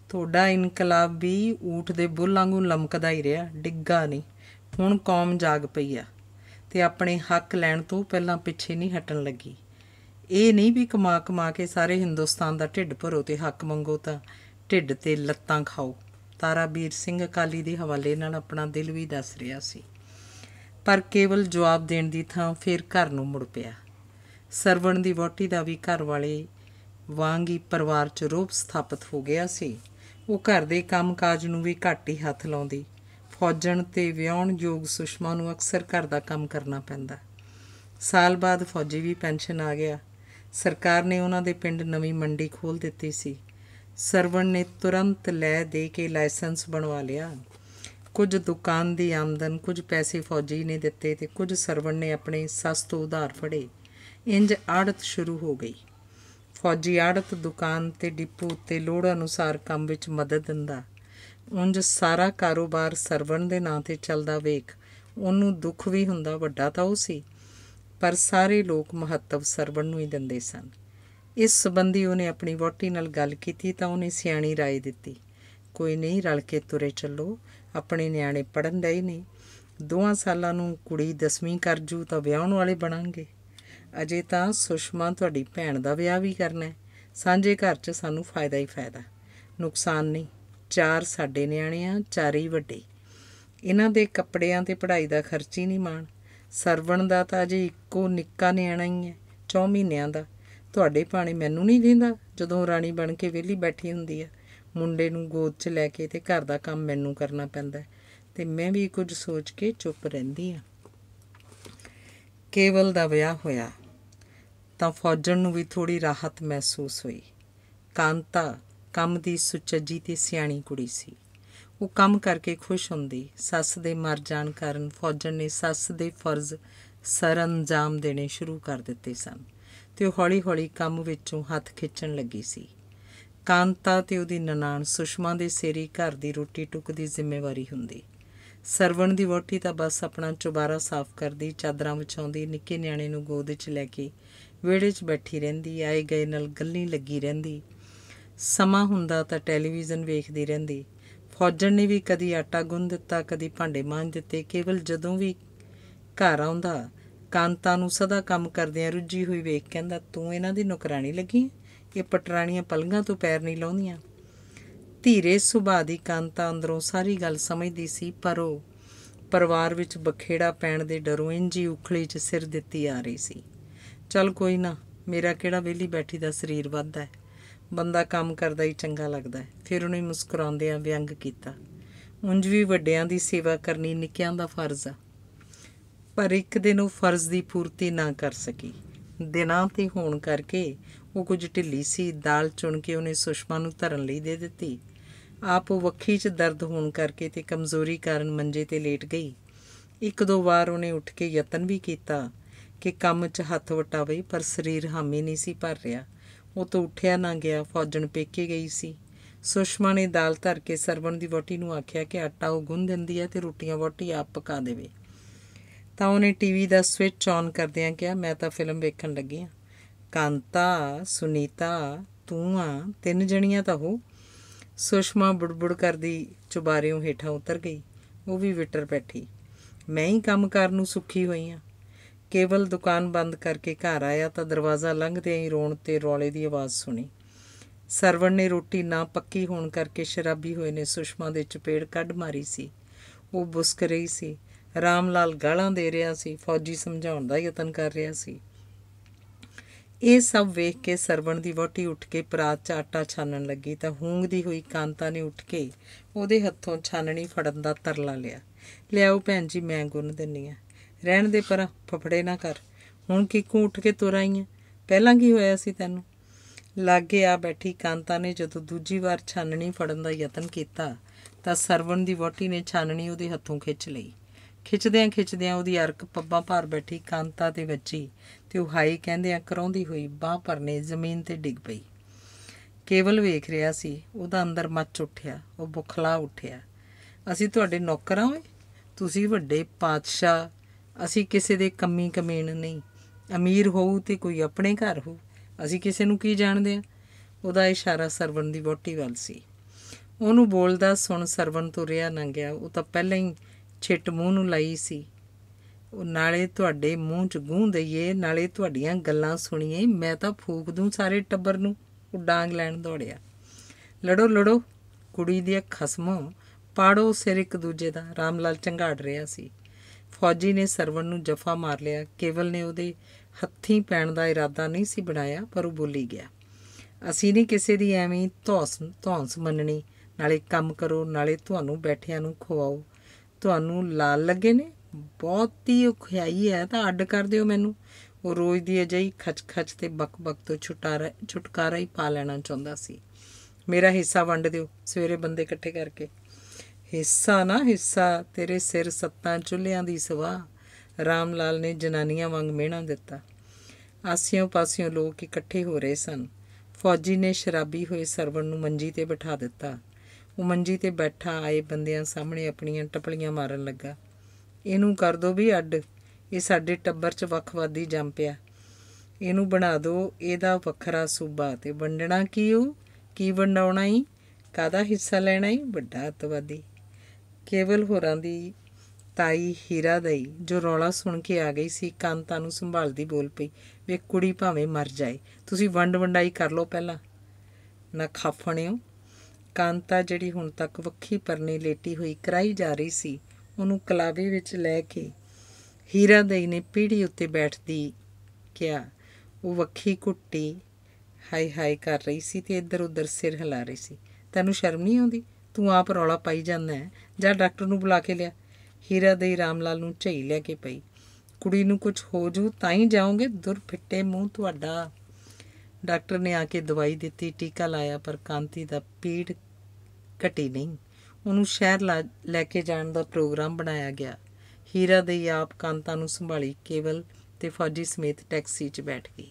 ਤੁਹਾਡਾ ਇਨਕਲਾਬ ਵੀ ਊਠ ਦੇ ਬੁੱਲਾਂ ਨੂੰ ਲਮਕਦਾ ਹੀ ਰਿਹਾ ਡਿੱਗਾ ਨਹੀਂ ਹੁਣ ਕੌਮ ਜਾਗ ਪਈ ਆ ਤੇ ਆਪਣੇ ਹੱਕ ਲੈਣ ਤੋਂ ਪਹਿਲਾਂ ਪਿੱਛੇ ਨਹੀਂ ਹਟਣ ਲੱਗੀ ਇਹ ਨਹੀਂ ਵੀ ਕਮਾ ਕਮਾ ਕੇ ਸਾਰੇ ਹਿੰਦੁਸਤਾਨ ਦਾ ਢਿੱਡ ਭਰੋ ਤੇ ਹੱਕ ਮੰਗੋ ਤਾਂ ਢਿੱਡ ਤੇ ਲੱਤਾਂ ਖਾਓ ਤਾਰਾਬੀਰ ਸਿੰਘ ਅਕਾਲੀ ਦੇ ਹਵਾਲੇ ਨਾਲ ਆਪਣਾ ਦਿਲ ਵੀ ਦੱਸ ਰਿਹਾ ਸੀ ਪਰ ਕੇਵਲ ਜਵਾਬ ਦੇਣ ਦੀ ਥਾਂ ਫੇਰ ਘਰ ਨੂੰ ਮੁੜ ਪਿਆ ਸਰਵਣ ਦੀ ਵੋਟੀ ਦਾ ਵੀ ਘਰ ਵਾਲੇ ਵਾਂਗ ਹੀ ਪਰਿਵਾਰ 'ਚ ਰੋਪ ਸਥਾਪਿਤ ਹੋ ਗਿਆ ਸੀ ਉਹ ਘਰ ਦੇ ਕੰਮਕਾਜ ਨੂੰ ਵੀ ਘੱਟ ਹੀ ਹੱਥ ਲਾਉਂਦੀ ਫੌਜਣ ਤੇ ਵਿਆਹਣ ਯੋਗ ਸੁਸ਼ਮਾ ਨੂੰ ਅਕਸਰ ਘਰ ਦਾ ਕੰਮ ਕਰਨਾ ਪੈਂਦਾ ਸਾਲ ਬਾਅਦ ਫੌਜੀ ਵੀ ਪੈਨਸ਼ਨ ਆ ਗਿਆ ਸਰਕਾਰ ਨੇ ਉਹਨਾਂ ਦੇ ਪਿੰਡ ਨਵੀਂ ਮੰਡੀ ਖੋਲ ਦਿੱਤੀ ਸੀ ਸਰਵਣ ਨੇ ਤੁਰੰਤ ਲੈ ਦੇ ਕੇ ਲਾਇਸੈਂਸ ਬਣਵਾ ਲਿਆ ਕੁਝ ਦੁਕਾਨ ਦੀ ਆਮਦਨ ਕੁਝ ਪੈਸੇ ਫੌਜੀ ਨੇ ਦਿੱਤੇ ਤੇ ਕੁਝ ਸਰਵਣ ਨੇ ਆਪਣੇ ਸੱਸ ਤੋਂ ਉਧਾਰ ਫੜੇ ਇੰਜ ਆੜਤ ਸ਼ੁਰੂ ਹੋ ਗਈ ਫੌਜੀ ਆੜਤ ਦੁਕਾਨ ਤੇ ਡਿਪੂ ਉੱਤੇ ਲੋੜ ਅਨੁਸਾਰ ਕੰਮ ਵਿੱਚ ਮਦਦ ਦਿੰਦਾ ਉੰਜ ਸਾਰਾ ਕਾਰੋਬਾਰ ਸਰਵਣ ਦੇ ਨਾਂ ਤੇ ਚੱਲਦਾ ਵੇਖ ਉਹਨੂੰ ਦੁੱਖ ਵੀ ਹੁੰਦਾ ਵੱਡਾ ਤਾਂ ਉਹ ਸੀ ਪਰ ਸਾਰੇ ਲੋਕ ਮਹੱਤਵ ਸਰਵਣ ਨੂੰ ਹੀ ਦਿੰਦੇ ਸਨ ਇਸ ਸੰਬੰਧੀ ਉਹਨੇ ਆਪਣੀ ਵੋਟੀ ਨਾਲ ਗੱਲ ਕੀਤੀ ਤਾਂ ਉਹਨੇ ਸਿਆਣੀ رائے ਦਿੱਤੀ ਕੋਈ ਨਹੀਂ ਰਲ ਕੇ ਤੁਰੇ ਚੱਲੋ ਆਪਣੇ ਨਿਆਣੇ ਪੜਨ ਦੇ ਹੀ ਨਹੀਂ ਦੋਹਾਂ ਸਾਲਾਂ ਨੂੰ ਕੁੜੀ 10ਵੀਂ ਕਰ ਜੂ ਤਾਂ ਵਿਆਹਣ ਵਾਲੇ ਬਣਾਂਗੇ ਅਜੇ ਤਾਂ ਸੁਸ਼ਮਾ ਤੁਹਾਡੀ ਭੈਣ ਦਾ ਵਿਆਹ ਵੀ ਕਰਨਾ ਹੈ ਸਾਂਝੇ ਘਰ 'ਚ ਸਾਨੂੰ ਫਾਇਦਾ ਹੀ ਫਾਇਦਾ ਨੁਕਸਾਨ ਨਹੀਂ ਚਾਰ ਸਾਡੇ ਨਿਆਣੇ ਆ ਚਾਰੇ ਹੀ ਵੱਡੇ ਇਹਨਾਂ ਦੇ ਕੱਪੜਿਆਂ ਤੇ ਪੜ੍ਹਾਈ ਦਾ ਖਰਚ ਹੀ ਨਹੀਂ ਮਾਣ ਸਰਵਣ ਦਾ ਤਾਂ ਅਜੇ ਇੱਕੋ ਨਿੱਕਾ ਨਿਆਣਾ ਹੀ ਹੈ 4 ਮਹੀਨਿਆਂ ਦਾ ਤੁਹਾਡੇ ਪਾਣੀ ਮੈਨੂੰ ਨਹੀਂ ਦਿੰਦਾ ਜਦੋਂ ਰਾਣੀ ਬਣ ਕੇ ਵਿਹਲੀ ਬੈਠੀ ਹੁੰਦੀ ਆ ਮੁੰਡੇ ਨੂੰ ਗੋਦ 'ਚ ਲੈ ਕੇ ਤੇ ਘਰ ਦਾ ਕੰਮ ਮੈਨੂੰ ਕਰਨਾ ਪੈਂਦਾ ਤੇ ਮੈਂ ਵੀ ਕੁਝ ਸੋਚ ਕੇ ਚੁੱਪ ਰਹਿੰਦੀ ਆ ਕੇਵਲ ਦਾ ਵਿਆਹ ਹੋਇਆ ਤਾਂ ਫੌਜਣ ਨੂੰ ਵੀ ਥੋੜੀ ਰਾਹਤ ਮਹਿਸੂਸ ਹੋਈ ਕਾਂਤਾ ਕੰਮ ਦੀ ਸੁਚੱਜੀ ਤੇ ਸਿਆਣੀ ਕੁੜੀ ਸੀ ਉਹ ਕੰਮ ਕਰਕੇ ਖੁਸ਼ ਹੁੰਦੀ ਸੱਸ ਦੇ ਮਰ ਜਾਣ ਕਾਰਨ ਫੌਜਣ ਨੇ ਸੱਸ ਦੇ ਫਰਜ਼ ਸਰੰਜਾਮ ਦੇਣੇ ਸ਼ੁਰੂ ਕਰ ਦਿੱਤੇ ਸਨ ਤੇ ਉਹ ਹੌਲੀ-ਹੌਲੀ ਕੰਮ ਵਿੱਚੋਂ ਹੱਥ ਖਿੱਚਣ ਲੱਗੀ ਸੀ ਕਾਂਤਾ ਤੇ ਉਹਦੀ ਨਨਾਣ ਸੁਸ਼ਮਾ ਦੇ ਸੇਰੀ ਘਰ ਦੀ ਰੋਟੀ ਟੁੱਕ ਦੀ ਜ਼ਿੰਮੇਵਾਰੀ ਹੁੰਦੀ ਸਰਵਣ ਦੀ ਵੋਟੀ ਤਾਂ ਬਸ ਆਪਣਾ ਚੁਬਾਰਾ ਸਾਫ਼ ਕਰਦੀ ਚਾਦਰਾਂ ਵਿਛਾਉਂਦੀ ਨਿੱਕੇ ਨਿਆਣੇ ਨੂੰ ਗੋਦ ਵਿੱਚ ਲੈ ਕੇ ਵਿਹੜੇ 'ਚ ਬੈਠੀ ਰਹਿੰਦੀ ਆਏ ਗਏ ਨਾਲ ਗੱਲਾਂ ਲੱਗੀ ਰਹਿੰਦੀ ਸਮਾਂ ਹੁੰਦਾ ਤਾਂ ਟੈਲੀਵਿਜ਼ਨ ਵੇਖਦੀ ਰਹਿੰਦੀ ਫੌਜਣ ਨੇ ਵੀ ਕਦੀ ਆਟਾ ਗੁੰਨ ਦਿੱਤਾ ਕਦੀ ਭਾਂਡੇ ਮਾਂਜ ਦਿੱਤੇ ਕੇਵਲ ਜਦੋਂ ਵੀ ਘਰ ਆਉਂਦਾ ਕਾਂਤਾ ਨੂੰ ਸਦਾ ਕੰਮ ਕਰਦਿਆਂ ਰੁੱਝੀ ਹੋਈ ਵੇਖ ਕਹਿੰਦਾ ਤੂੰ ਇਹਨਾਂ ਦੀ ਨੁਕਰਾਨੀ ਲੱਗੀ ਇਹ ਪਟਰਾਣੀਆਂ ਪਲੰਗਾਂ ਤੋਂ ਪੈਰ ਨਹੀਂ ਲਾਉਂਦੀਆਂ ਧੀਰੇ ਸੁਭਾ ਦੀ ਕਾਂਤਾ ਅੰਦਰੋਂ ਸਾਰੀ ਗੱਲ ਸਮਝਦੀ ਸੀ ਪਰ ਉਹ ਪਰਿਵਾਰ ਵਿੱਚ ਬਖੇੜਾ ਪੈਣ ਦੇ ਡਰੋਂ ਇੰਜੀ ਉਖਲੀ 'ਚ ਸਿਰ ਦਿੱਤੀ ਆ ਰਹੀ ਸੀ ਚੱਲ ਕੋਈ ਨਾ ਮੇਰਾ ਕਿਹੜਾ ਵਿਹਲੀ ਬੈਠੀ ਦਾ ਸਰੀਰ ਵੱਧਦਾ ਹੈ ਬੰਦਾ ਕੰਮ ਕਰਦਾ ਹੀ ਚੰਗਾ ਲੱਗਦਾ ਹੈ ਫਿਰ ਉਹਨੇ ਮੁਸਕਰਾਉਂਦਿਆਂ ਵਿਅੰਗ ਕੀਤਾ ਉੰਜ ਵੀ ਵੱਡਿਆਂ ਦੀ ਸੇਵਾ ਕਰਨੀ ਨਿੱਕਿਆਂ ਦਾ ਫਰਜ਼ ਆ ਪਰ ਇੱਕ ਦਿਨ ਉਹ ਫਰਜ਼ ਦੀ ਪੂਰਤੀ ਨਾ ਕਰ ਸਕੀ ਦਿਨਾਂ ਤੇ ਹੋਣ ਕਰਕੇ ਉਹ ਕੁਝ ਢਿੱਲੀ ਸੀ ਦਾਲ ਚੁਣ ਕੇ ਉਹਨੇ ਸੁਸ਼ਮਾ ਨੂੰ ਧਰਨ ਲਈ ਦੇ ਦਿੱਤੀ ਆਪ ਉਹ ਵੱਖੀ 'ਚ ਦਰਦ ਹੋਣ ਕਰਕੇ ਤੇ ਕਮਜ਼ੋਰੀ ਕਾਰਨ ਮੰਜੇ ਤੇ ਲੇਟ ਗਈ ਇੱਕ ਦੋ ਵਾਰ ਉਹਨੇ ਉੱਠ ਕੇ ਯਤਨ ਵੀ ਕੀਤਾ ਕਿ ਕੰਮ 'ਚ ਹੱਥ ਵਟਾਵੇ ਪਰ ਸਰੀਰ ਹਾਮੀ ਨਹੀਂ ਸੀ ਭਰ ਰਿਹਾ ਉਹ ਤਾਂ ਉੱਠਿਆ ਨਾ ਗਿਆ ਫੌਜਣ ਪੇਕੇ ਗਈ ਸੀ ਸੁਸ਼ਮਾ ਨੇ ਦਾਲ ਧਰ ਕੇ ਸਰਵਣ ਦੀ ਵੋਟੀ ਨੂੰ ਆਖਿਆ ਕਿ ਆਟਾ ਉਹ ਗੁੰਨ ਦਿੰਦੀ ਹੈ ਤੇ ਰੋਟੀਆਂ ਵੋਟੀ ਆਪ ਪਕਾ ਦੇਵੇ ਤਾਂ ਉਹਨੇ ਟੀਵੀ ਦਾ ਸਵਿਚ ਆਨ ਕਰਦਿਆਂ ਕਿਹਾ ਮੈਂ ਤਾਂ ਫਿਲਮ ਵੇਖਣ ਲੱਗੀ ਆ ਕਾਂਤਾ ਸੁਨੀਤਾ ਤੂੰ ਆ ਤਿੰਨ ਜਣੀਆਂ ਤਾਂ ਹੋ ਸੁਸ਼ਮਾ ਬੁੜਬੁੜ ਕਰਦੀ ਚੁਬਾਰਿਓਂ ਹੇਠਾਂ ਉਤਰ ਗਈ ਉਹ ਵੀ ਵਿਟਰ ਬੈਠੀ ਮੈਂ ਹੀ ਕੰਮ ਕਰਨ ਨੂੰ ਸੁੱਖੀ ਹੋਈ ਆ ਕੇਵਲ ਦੁਕਾਨ ਬੰਦ ਕਰਕੇ ਘਰ ਆਇਆ ਤਾਂ ਦਰਵਾਜ਼ਾ ਲੰਘਦੇ ਹੀ ਰੋਣ ਤੇ ਰੌਲੇ ਦੀ ਆਵਾਜ਼ ਸੁਣੀ ਸਰਵਣ ਨੇ ਰੋਟੀ ਨਾ ਪੱਕੀ ਹੋਣ ਕਰਕੇ ਸ਼ਰਾਬੀ ਹੋਏ ਨੇ ਸੁਸ਼ਮਾ ਦੇ ਚਪੇੜ ਕੱਢ ਮਾਰੀ ਸੀ ਉਹ ਬੁਸਕ ਰਹੀ ਸੀ RAM ਲਾਲ ਗਾਲਾਂ ਦੇ ਰਿਹਾ ਸੀ ਫੌਜੀ ਸਮਝਾਉਣ ਦਾ ਯਤਨ ਕਰ ਰਿਹਾ ਸੀ ਇਹ ਸਭ ਵੇਖ ਕੇ ਸਰਵਣ ਦੀ ਵੋਟੀ ਉੱਠ ਕੇ ਪਰਾਤ 'ਚ ਆਟਾ ਛਾਨਣ ਲੱਗੀ ਤਾਂ ਹੂੰਗਦੀ ਹੋਈ ਕਾਂਤਾ ਨੇ ਉੱਠ ਕੇ ਉਹਦੇ ਹੱਥੋਂ ਛਾਨਣੀ ਫੜਨ ਦਾ ਤਰਲਾ ਲਿਆ ਲਿਆਓ ਭੈਣ ਜੀ ਮੈਂ ਗੁੰਨ ਦਿੰਨੀ ਆ ਰਹਿਣ ਦੇ ਪਰ ਫਫੜੇ ਨਾ ਕਰ ਹੁਣ ਕਿੱਕੂ ਉੱਠ ਕੇ ਤੁਰ ਆਈਆਂ ਪਹਿਲਾਂ ਕੀ ਹੋਇਆ ਸੀ ਤੈਨੂੰ ਲਾਗੇ ਆ ਬੈਠੀ ਕਾਂਤਾ ਨੇ ਜਦੋਂ ਦੂਜੀ ਵਾਰ ਛਾਨਣੀ ਫੜਨ ਦਾ ਯਤਨ ਕੀਤਾ ਤਾਂ ਸਰਵਣ ਦੀ ਵੋਟੀ ਨੇ ਛਾਨਣੀ ਉਹਦੇ ਹੱਥੋਂ ਖਿੱਚ ਲਈ ਖਿੱਚਦਿਆਂ ਖਿੱਚਦਿਆਂ ਉਹਦੀ ਅਰਕ ਪੱਬਾਂ ਭਾਰ ਬੈਠੀ ਕਾਂਤਾ ਤੇ ਵੱਜੀ ਤੇ ਉਹ ਹਾਈ ਕਹਿੰਦਿਆਂ ਕਰਾਉਂਦੀ ਹੋਈ ਬਾਹ ਪਰਨੇ ਜ਼ਮੀਨ ਤੇ ਡਿੱਗ ਪਈ ਕੇਵਲ ਵੇਖ ਰਿਹਾ ਸੀ ਉਹਦਾ ਅੰਦਰ ਮੱਚ ਉੱਠਿਆ ਉਹ ਬੁਖਲਾ ਉੱਠਿਆ ਅਸੀਂ ਤੁਹਾਡੇ ਨੌਕਰਾਂ ਓਏ ਤੁਸੀਂ ਵੱਡੇ ਪਾਤਸ਼ਾਹ ਅਸੀਂ ਕਿਸੇ ਦੇ ਕੰਮੀ ਕਮੇਣ ਨਹੀਂ ਅਮੀਰ ਹੋਊ ਤੇ ਕੋਈ ਆਪਣੇ ਘਰ ਹੋ ਅਸੀਂ ਕਿਸੇ ਨੂੰ ਕੀ ਜਾਣਦੇ ਆ ਉਹਦਾ ਇਸ਼ਾਰਾ ਸਰਵਣ ਦੀ ਬੋਟੀ ਵੱਲ ਸੀ ਉਹਨੂੰ ਬੋਲਦਾ ਸੁਣ ਸਰਵਣ ਤੋਂ ਰਿਆ ਨਾ ਗਿਆ ਉਹ ਤਾਂ ਪਹਿਲਾਂ ਹੀ ਛਿੱਟ ਮੂੰਹ ਨੂੰ ਲਾਈ ਸੀ ਉਹ ਨਾਲੇ ਤੁਹਾਡੇ ਮੂੰਹ 'ਚ ਗੂੰ ਦਈਏ ਨਾਲੇ ਤੁਹਾਡੀਆਂ ਗੱਲਾਂ ਸੁਣੀਏ ਮੈਂ ਤਾਂ ਫੂਕ ਦੂੰ ਸਾਰੇ ਟੱਬਰ ਨੂੰ ਉਹ ਡਾਂਗ ਲੈਣ ਦੌੜਿਆ ਲੜੋ ਲੜੋ ਕੁੜੀ ਦੀਆਂ ਖਸਮਾਂ ਪਾੜੋ ਸਿਰ ਇੱਕ ਦੂਜੇ ਦਾ ਰਾਮ ਲਾਲ ਚੰਗਾੜ ਰਿਹਾ ਸੀ ਫੌਜੀ ਨੇ ਸਰਵਣ ਨੂੰ ਜਫਾ ਮਾਰ ਲਿਆ ਕੇਵਲ ਨੇ ਉਹਦੇ ਹੱਥੀ ਪੈਣ ਦਾ ਇਰਾਦਾ ਨਹੀਂ ਸੀ ਬਣਾਇਆ ਪਰ ਉਹ ਬੋਲੀ ਗਿਆ ਅਸੀਂ ਨਹੀਂ ਕਿਸੇ ਦੀ ਐਵੇਂ ਧੌਂਸ ਧੌਂਸ ਮੰਨਣੀ ਨਾਲੇ ਕੰਮ ਕਰੋ ਨਾਲੇ ਤੁਹਾਨੂੰ ਬੈਠਿਆਂ ਨੂੰ ਖਵਾਓ ਤੁਹਾਨੂੰ ਲਾਲ ਲੱਗੇ ਨੇ ਬਹੁਤੀ ਉਖਿਆਈ ਹੈ ਤਾਂ ਅੱਡ ਕਰ ਦਿਓ ਮੈਨੂੰ ਉਹ ਰੋਜ਼ ਦੀ ਅਜਿਹੀ ਖਚਖਚ ਤੇ ਬਕਬਕ ਤੋਂ ਛੁਟਾਰਾ ਛੁਟਕਾਰਾ ਹੀ ਪਾ ਲੈਣਾ ਚਾਹੁੰਦਾ ਸੀ ਮੇਰਾ ਹਿੱਸਾ ਵੰਡ ਦਿਓ ਸਵੇਰੇ ਬੰਦੇ ਇਕੱਠੇ ਕਰਕੇ ਹਿੱਸਾ ਨਾ ਹਿੱਸਾ ਤੇਰੇ ਸਿਰ ਸੱਤਾਂ ਚੁੱਲ੍ਹਿਆਂ ਦੀ ਸਵਾ ਰਾਮ ਲਾਲ ਨੇ ਜਨਾਨੀਆਂ ਵਾਂਗ ਮਿਹਣਾ ਦਿੱਤਾ ਆਸਿਓਂ ਪਾਸਿਓਂ ਲੋਕ ਇਕੱਠੇ ਹੋ ਰਹੇ ਸਨ ਫੌਜੀ ਨੇ ਸ਼ਰਾਬੀ ਹੋਏ ਸਰਵਣ ਨੂੰ ਮੰਜੀ ਤੇ ਬਿਠਾ ਦਿੱਤਾ ਉਹ ਮੰਜੀ ਤੇ ਬੈਠਾ ਆਏ ਬੰਦਿਆਂ ਸਾਹਮਣੇ ਆਪਣੀਆਂ ਟਪਲੀਆਂ ਮਾਰਨ ਲੱਗਾ ਇਹਨੂੰ ਕਰ ਦੋ ਵੀ ਅੱਡ ਇਹ ਸਾਡੇ ਟੱਬਰ 'ਚ ਵੱਖਵਾਦੀ ਜੰਮ ਪਿਆ ਇਹਨੂੰ ਬਣਾ ਦੋ ਇਹਦਾ ਵੱਖਰਾ ਸੂਬਾ ਤੇ ਵੰਡਣਾ ਕੀ ਉਹ ਕੀ ਵੰਡਾਉਣਾ ਹੀ ਕਾਦਾ ਹਿੱਸਾ ਲੈਣਾ ਹੀ ਵੱਡਾ ਅਤਵਾਦੀ ਕੇਵਲ ਹੋਰਾਂ ਦੀ ਤਾਈ ਹੀਰਾ ਜੋ ਰੌਲਾ ਸੁਣ ਕੇ ਆ ਗਈ ਸੀ ਕਾਂਤਾ ਨੂੰ ਸੰਭਾਲਦੀ ਬੋਲ ਪਈ ਵੇ ਕੁੜੀ ਭਾਵੇਂ ਮਰ ਜਾਏ ਤੁਸੀਂ ਵੰਡ ਵੰਡਾਈ ਕਰ ਲਓ ਪਹਿਲਾਂ ਨਾ ਖਾਫਣਿਓ ਕਾਂਤਾ ਜਿਹੜੀ ਹੁਣ ਤੱਕ ਵੱਖੀ ਪਰਨੇ ਲੇਟੀ ਹੋਈ ਕਰਾਈ ਜਾ ਰਹੀ ਸੀ ਉਹਨੂੰ ਕਲਾਵੇ ਵਿੱਚ ਲੈ ਕੇ ਹੀਰਾ ਨੇ ਪੀੜੀ ਉੱਤੇ ਬੈਠਦੀ ਕਿਹਾ ਉਹ ਵੱਖੀ ਕੁੱਟੀ ਹਾਈ ਹਾਈ ਕਰ ਰਹੀ ਸੀ ਤੇ ਇੱਧਰ ਉੱਧਰ ਸਿਰ ਹਿਲਾ ਰਹੀ ਸੀ ਤੈਨੂੰ ਸ਼ਰਮ ਨਹੀਂ ਆਉਂਦੀ ਤੂੰ ਆਪ ਰੌਲਾ ਪਾਈ ਜਾਂਦਾ ਹੈ ਜਾ ਡਾਕਟਰ ਨੂੰ ਬੁਲਾ ਕੇ ਲਿਆ ਹੀਰਾ ਦੇਈ ਰਾਮਲਾਲ ਨੂੰ ਝਈ ਲੈ ਕੇ ਪਈ ਕੁੜੀ ਨੂੰ ਕੁਝ ਹੋ ਜੂ ਤਾਂ ਹੀ ਜਾਓਗੇ ਦੁਰ ਫਿੱਟੇ ਮੂੰਹ ਤੁਹਾਡਾ ਡਾਕਟਰ ਨੇ ਆ ਕੇ ਦਵਾਈ ਦਿੱਤੀ ਟੀਕਾ ਲਾਇਆ ਪਰ ਕਾਂਤੀ ਦਾ ਪੀੜ ਘਟੀ ਨਹੀਂ ਉਹਨੂੰ ਸ਼ਹਿਰ ਲੈ ਕੇ ਜਾਣ ਦਾ ਪ੍ਰੋਗਰਾਮ ਬਣਾਇਆ ਗਿਆ ਹੀਰਾ ਦੇ ਆਪ ਕਾਂਤਾ ਨੂੰ ਸੰਭਾਲੀ ਕੇਵਲ ਤੇ ਫੌਜੀ ਸਮੇਤ ਟੈਕਸੀ 'ਚ ਬੈਠ ਗਈ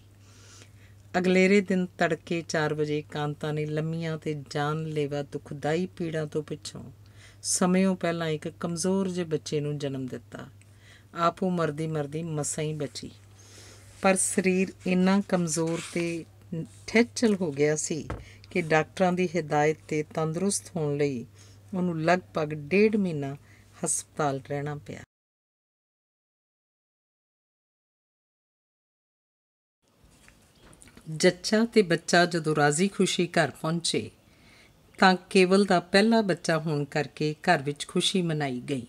ਅਗਲੇਰੇ ਦਿਨ ਤੜਕੇ 4 ਵਜੇ ਕਾਂਤਾ ਨੇ ਲੰਮੀਆਂ ਤੇ ਜਾਨਲੇਵਾ ਦੁਖਦਾਈ ਪੀੜਾਂ ਤੋਂ ਪਿੱਛੋਂ ਸਮੇਂੋਂ ਪਹਿਲਾਂ ਇੱਕ ਕਮਜ਼ੋਰ ਜਿਹੇ ਬੱਚੇ ਨੂੰ ਜਨਮ ਦਿੱਤਾ ਆਪ ਉਹ ਮਰਦੀ ਮਰਦੀ ਮਸਾਂ ਹੀ ਬਚੀ ਪਰ ਸਰੀਰ ਇੰਨਾ ਕਮਜ਼ੋਰ ਤੇ ਠੇਚਲ ਹੋ ਗਿਆ ਸੀ ਕਿ ਡਾਕਟਰਾਂ ਦੀ ਹਦਾਇਤ ਤੇ ਤੰਦਰੁਸਤ ਹੋਣ ਲਈ ਉਹਨੂੰ ਲਗਭਗ ਡੇਢ ਮਹੀਨਾ ਹਸਪਤਾਲ ਰਹਿਣਾ ਪਿਆ ਜੱਚਾ ਤੇ ਬੱਚਾ ਜਦੋਂ ਰਾਜ਼ੀ ਖੁਸ਼ੀ ਘਰ ਪਹੁੰਚੇ ਤਾਂ ਕੇਵਲ ਦਾ ਪਹਿਲਾ ਬੱਚਾ ਹੋਣ ਕਰਕੇ ਘਰ ਵਿੱਚ ਖੁਸ਼ੀ ਮਨਾਈ ਗਈ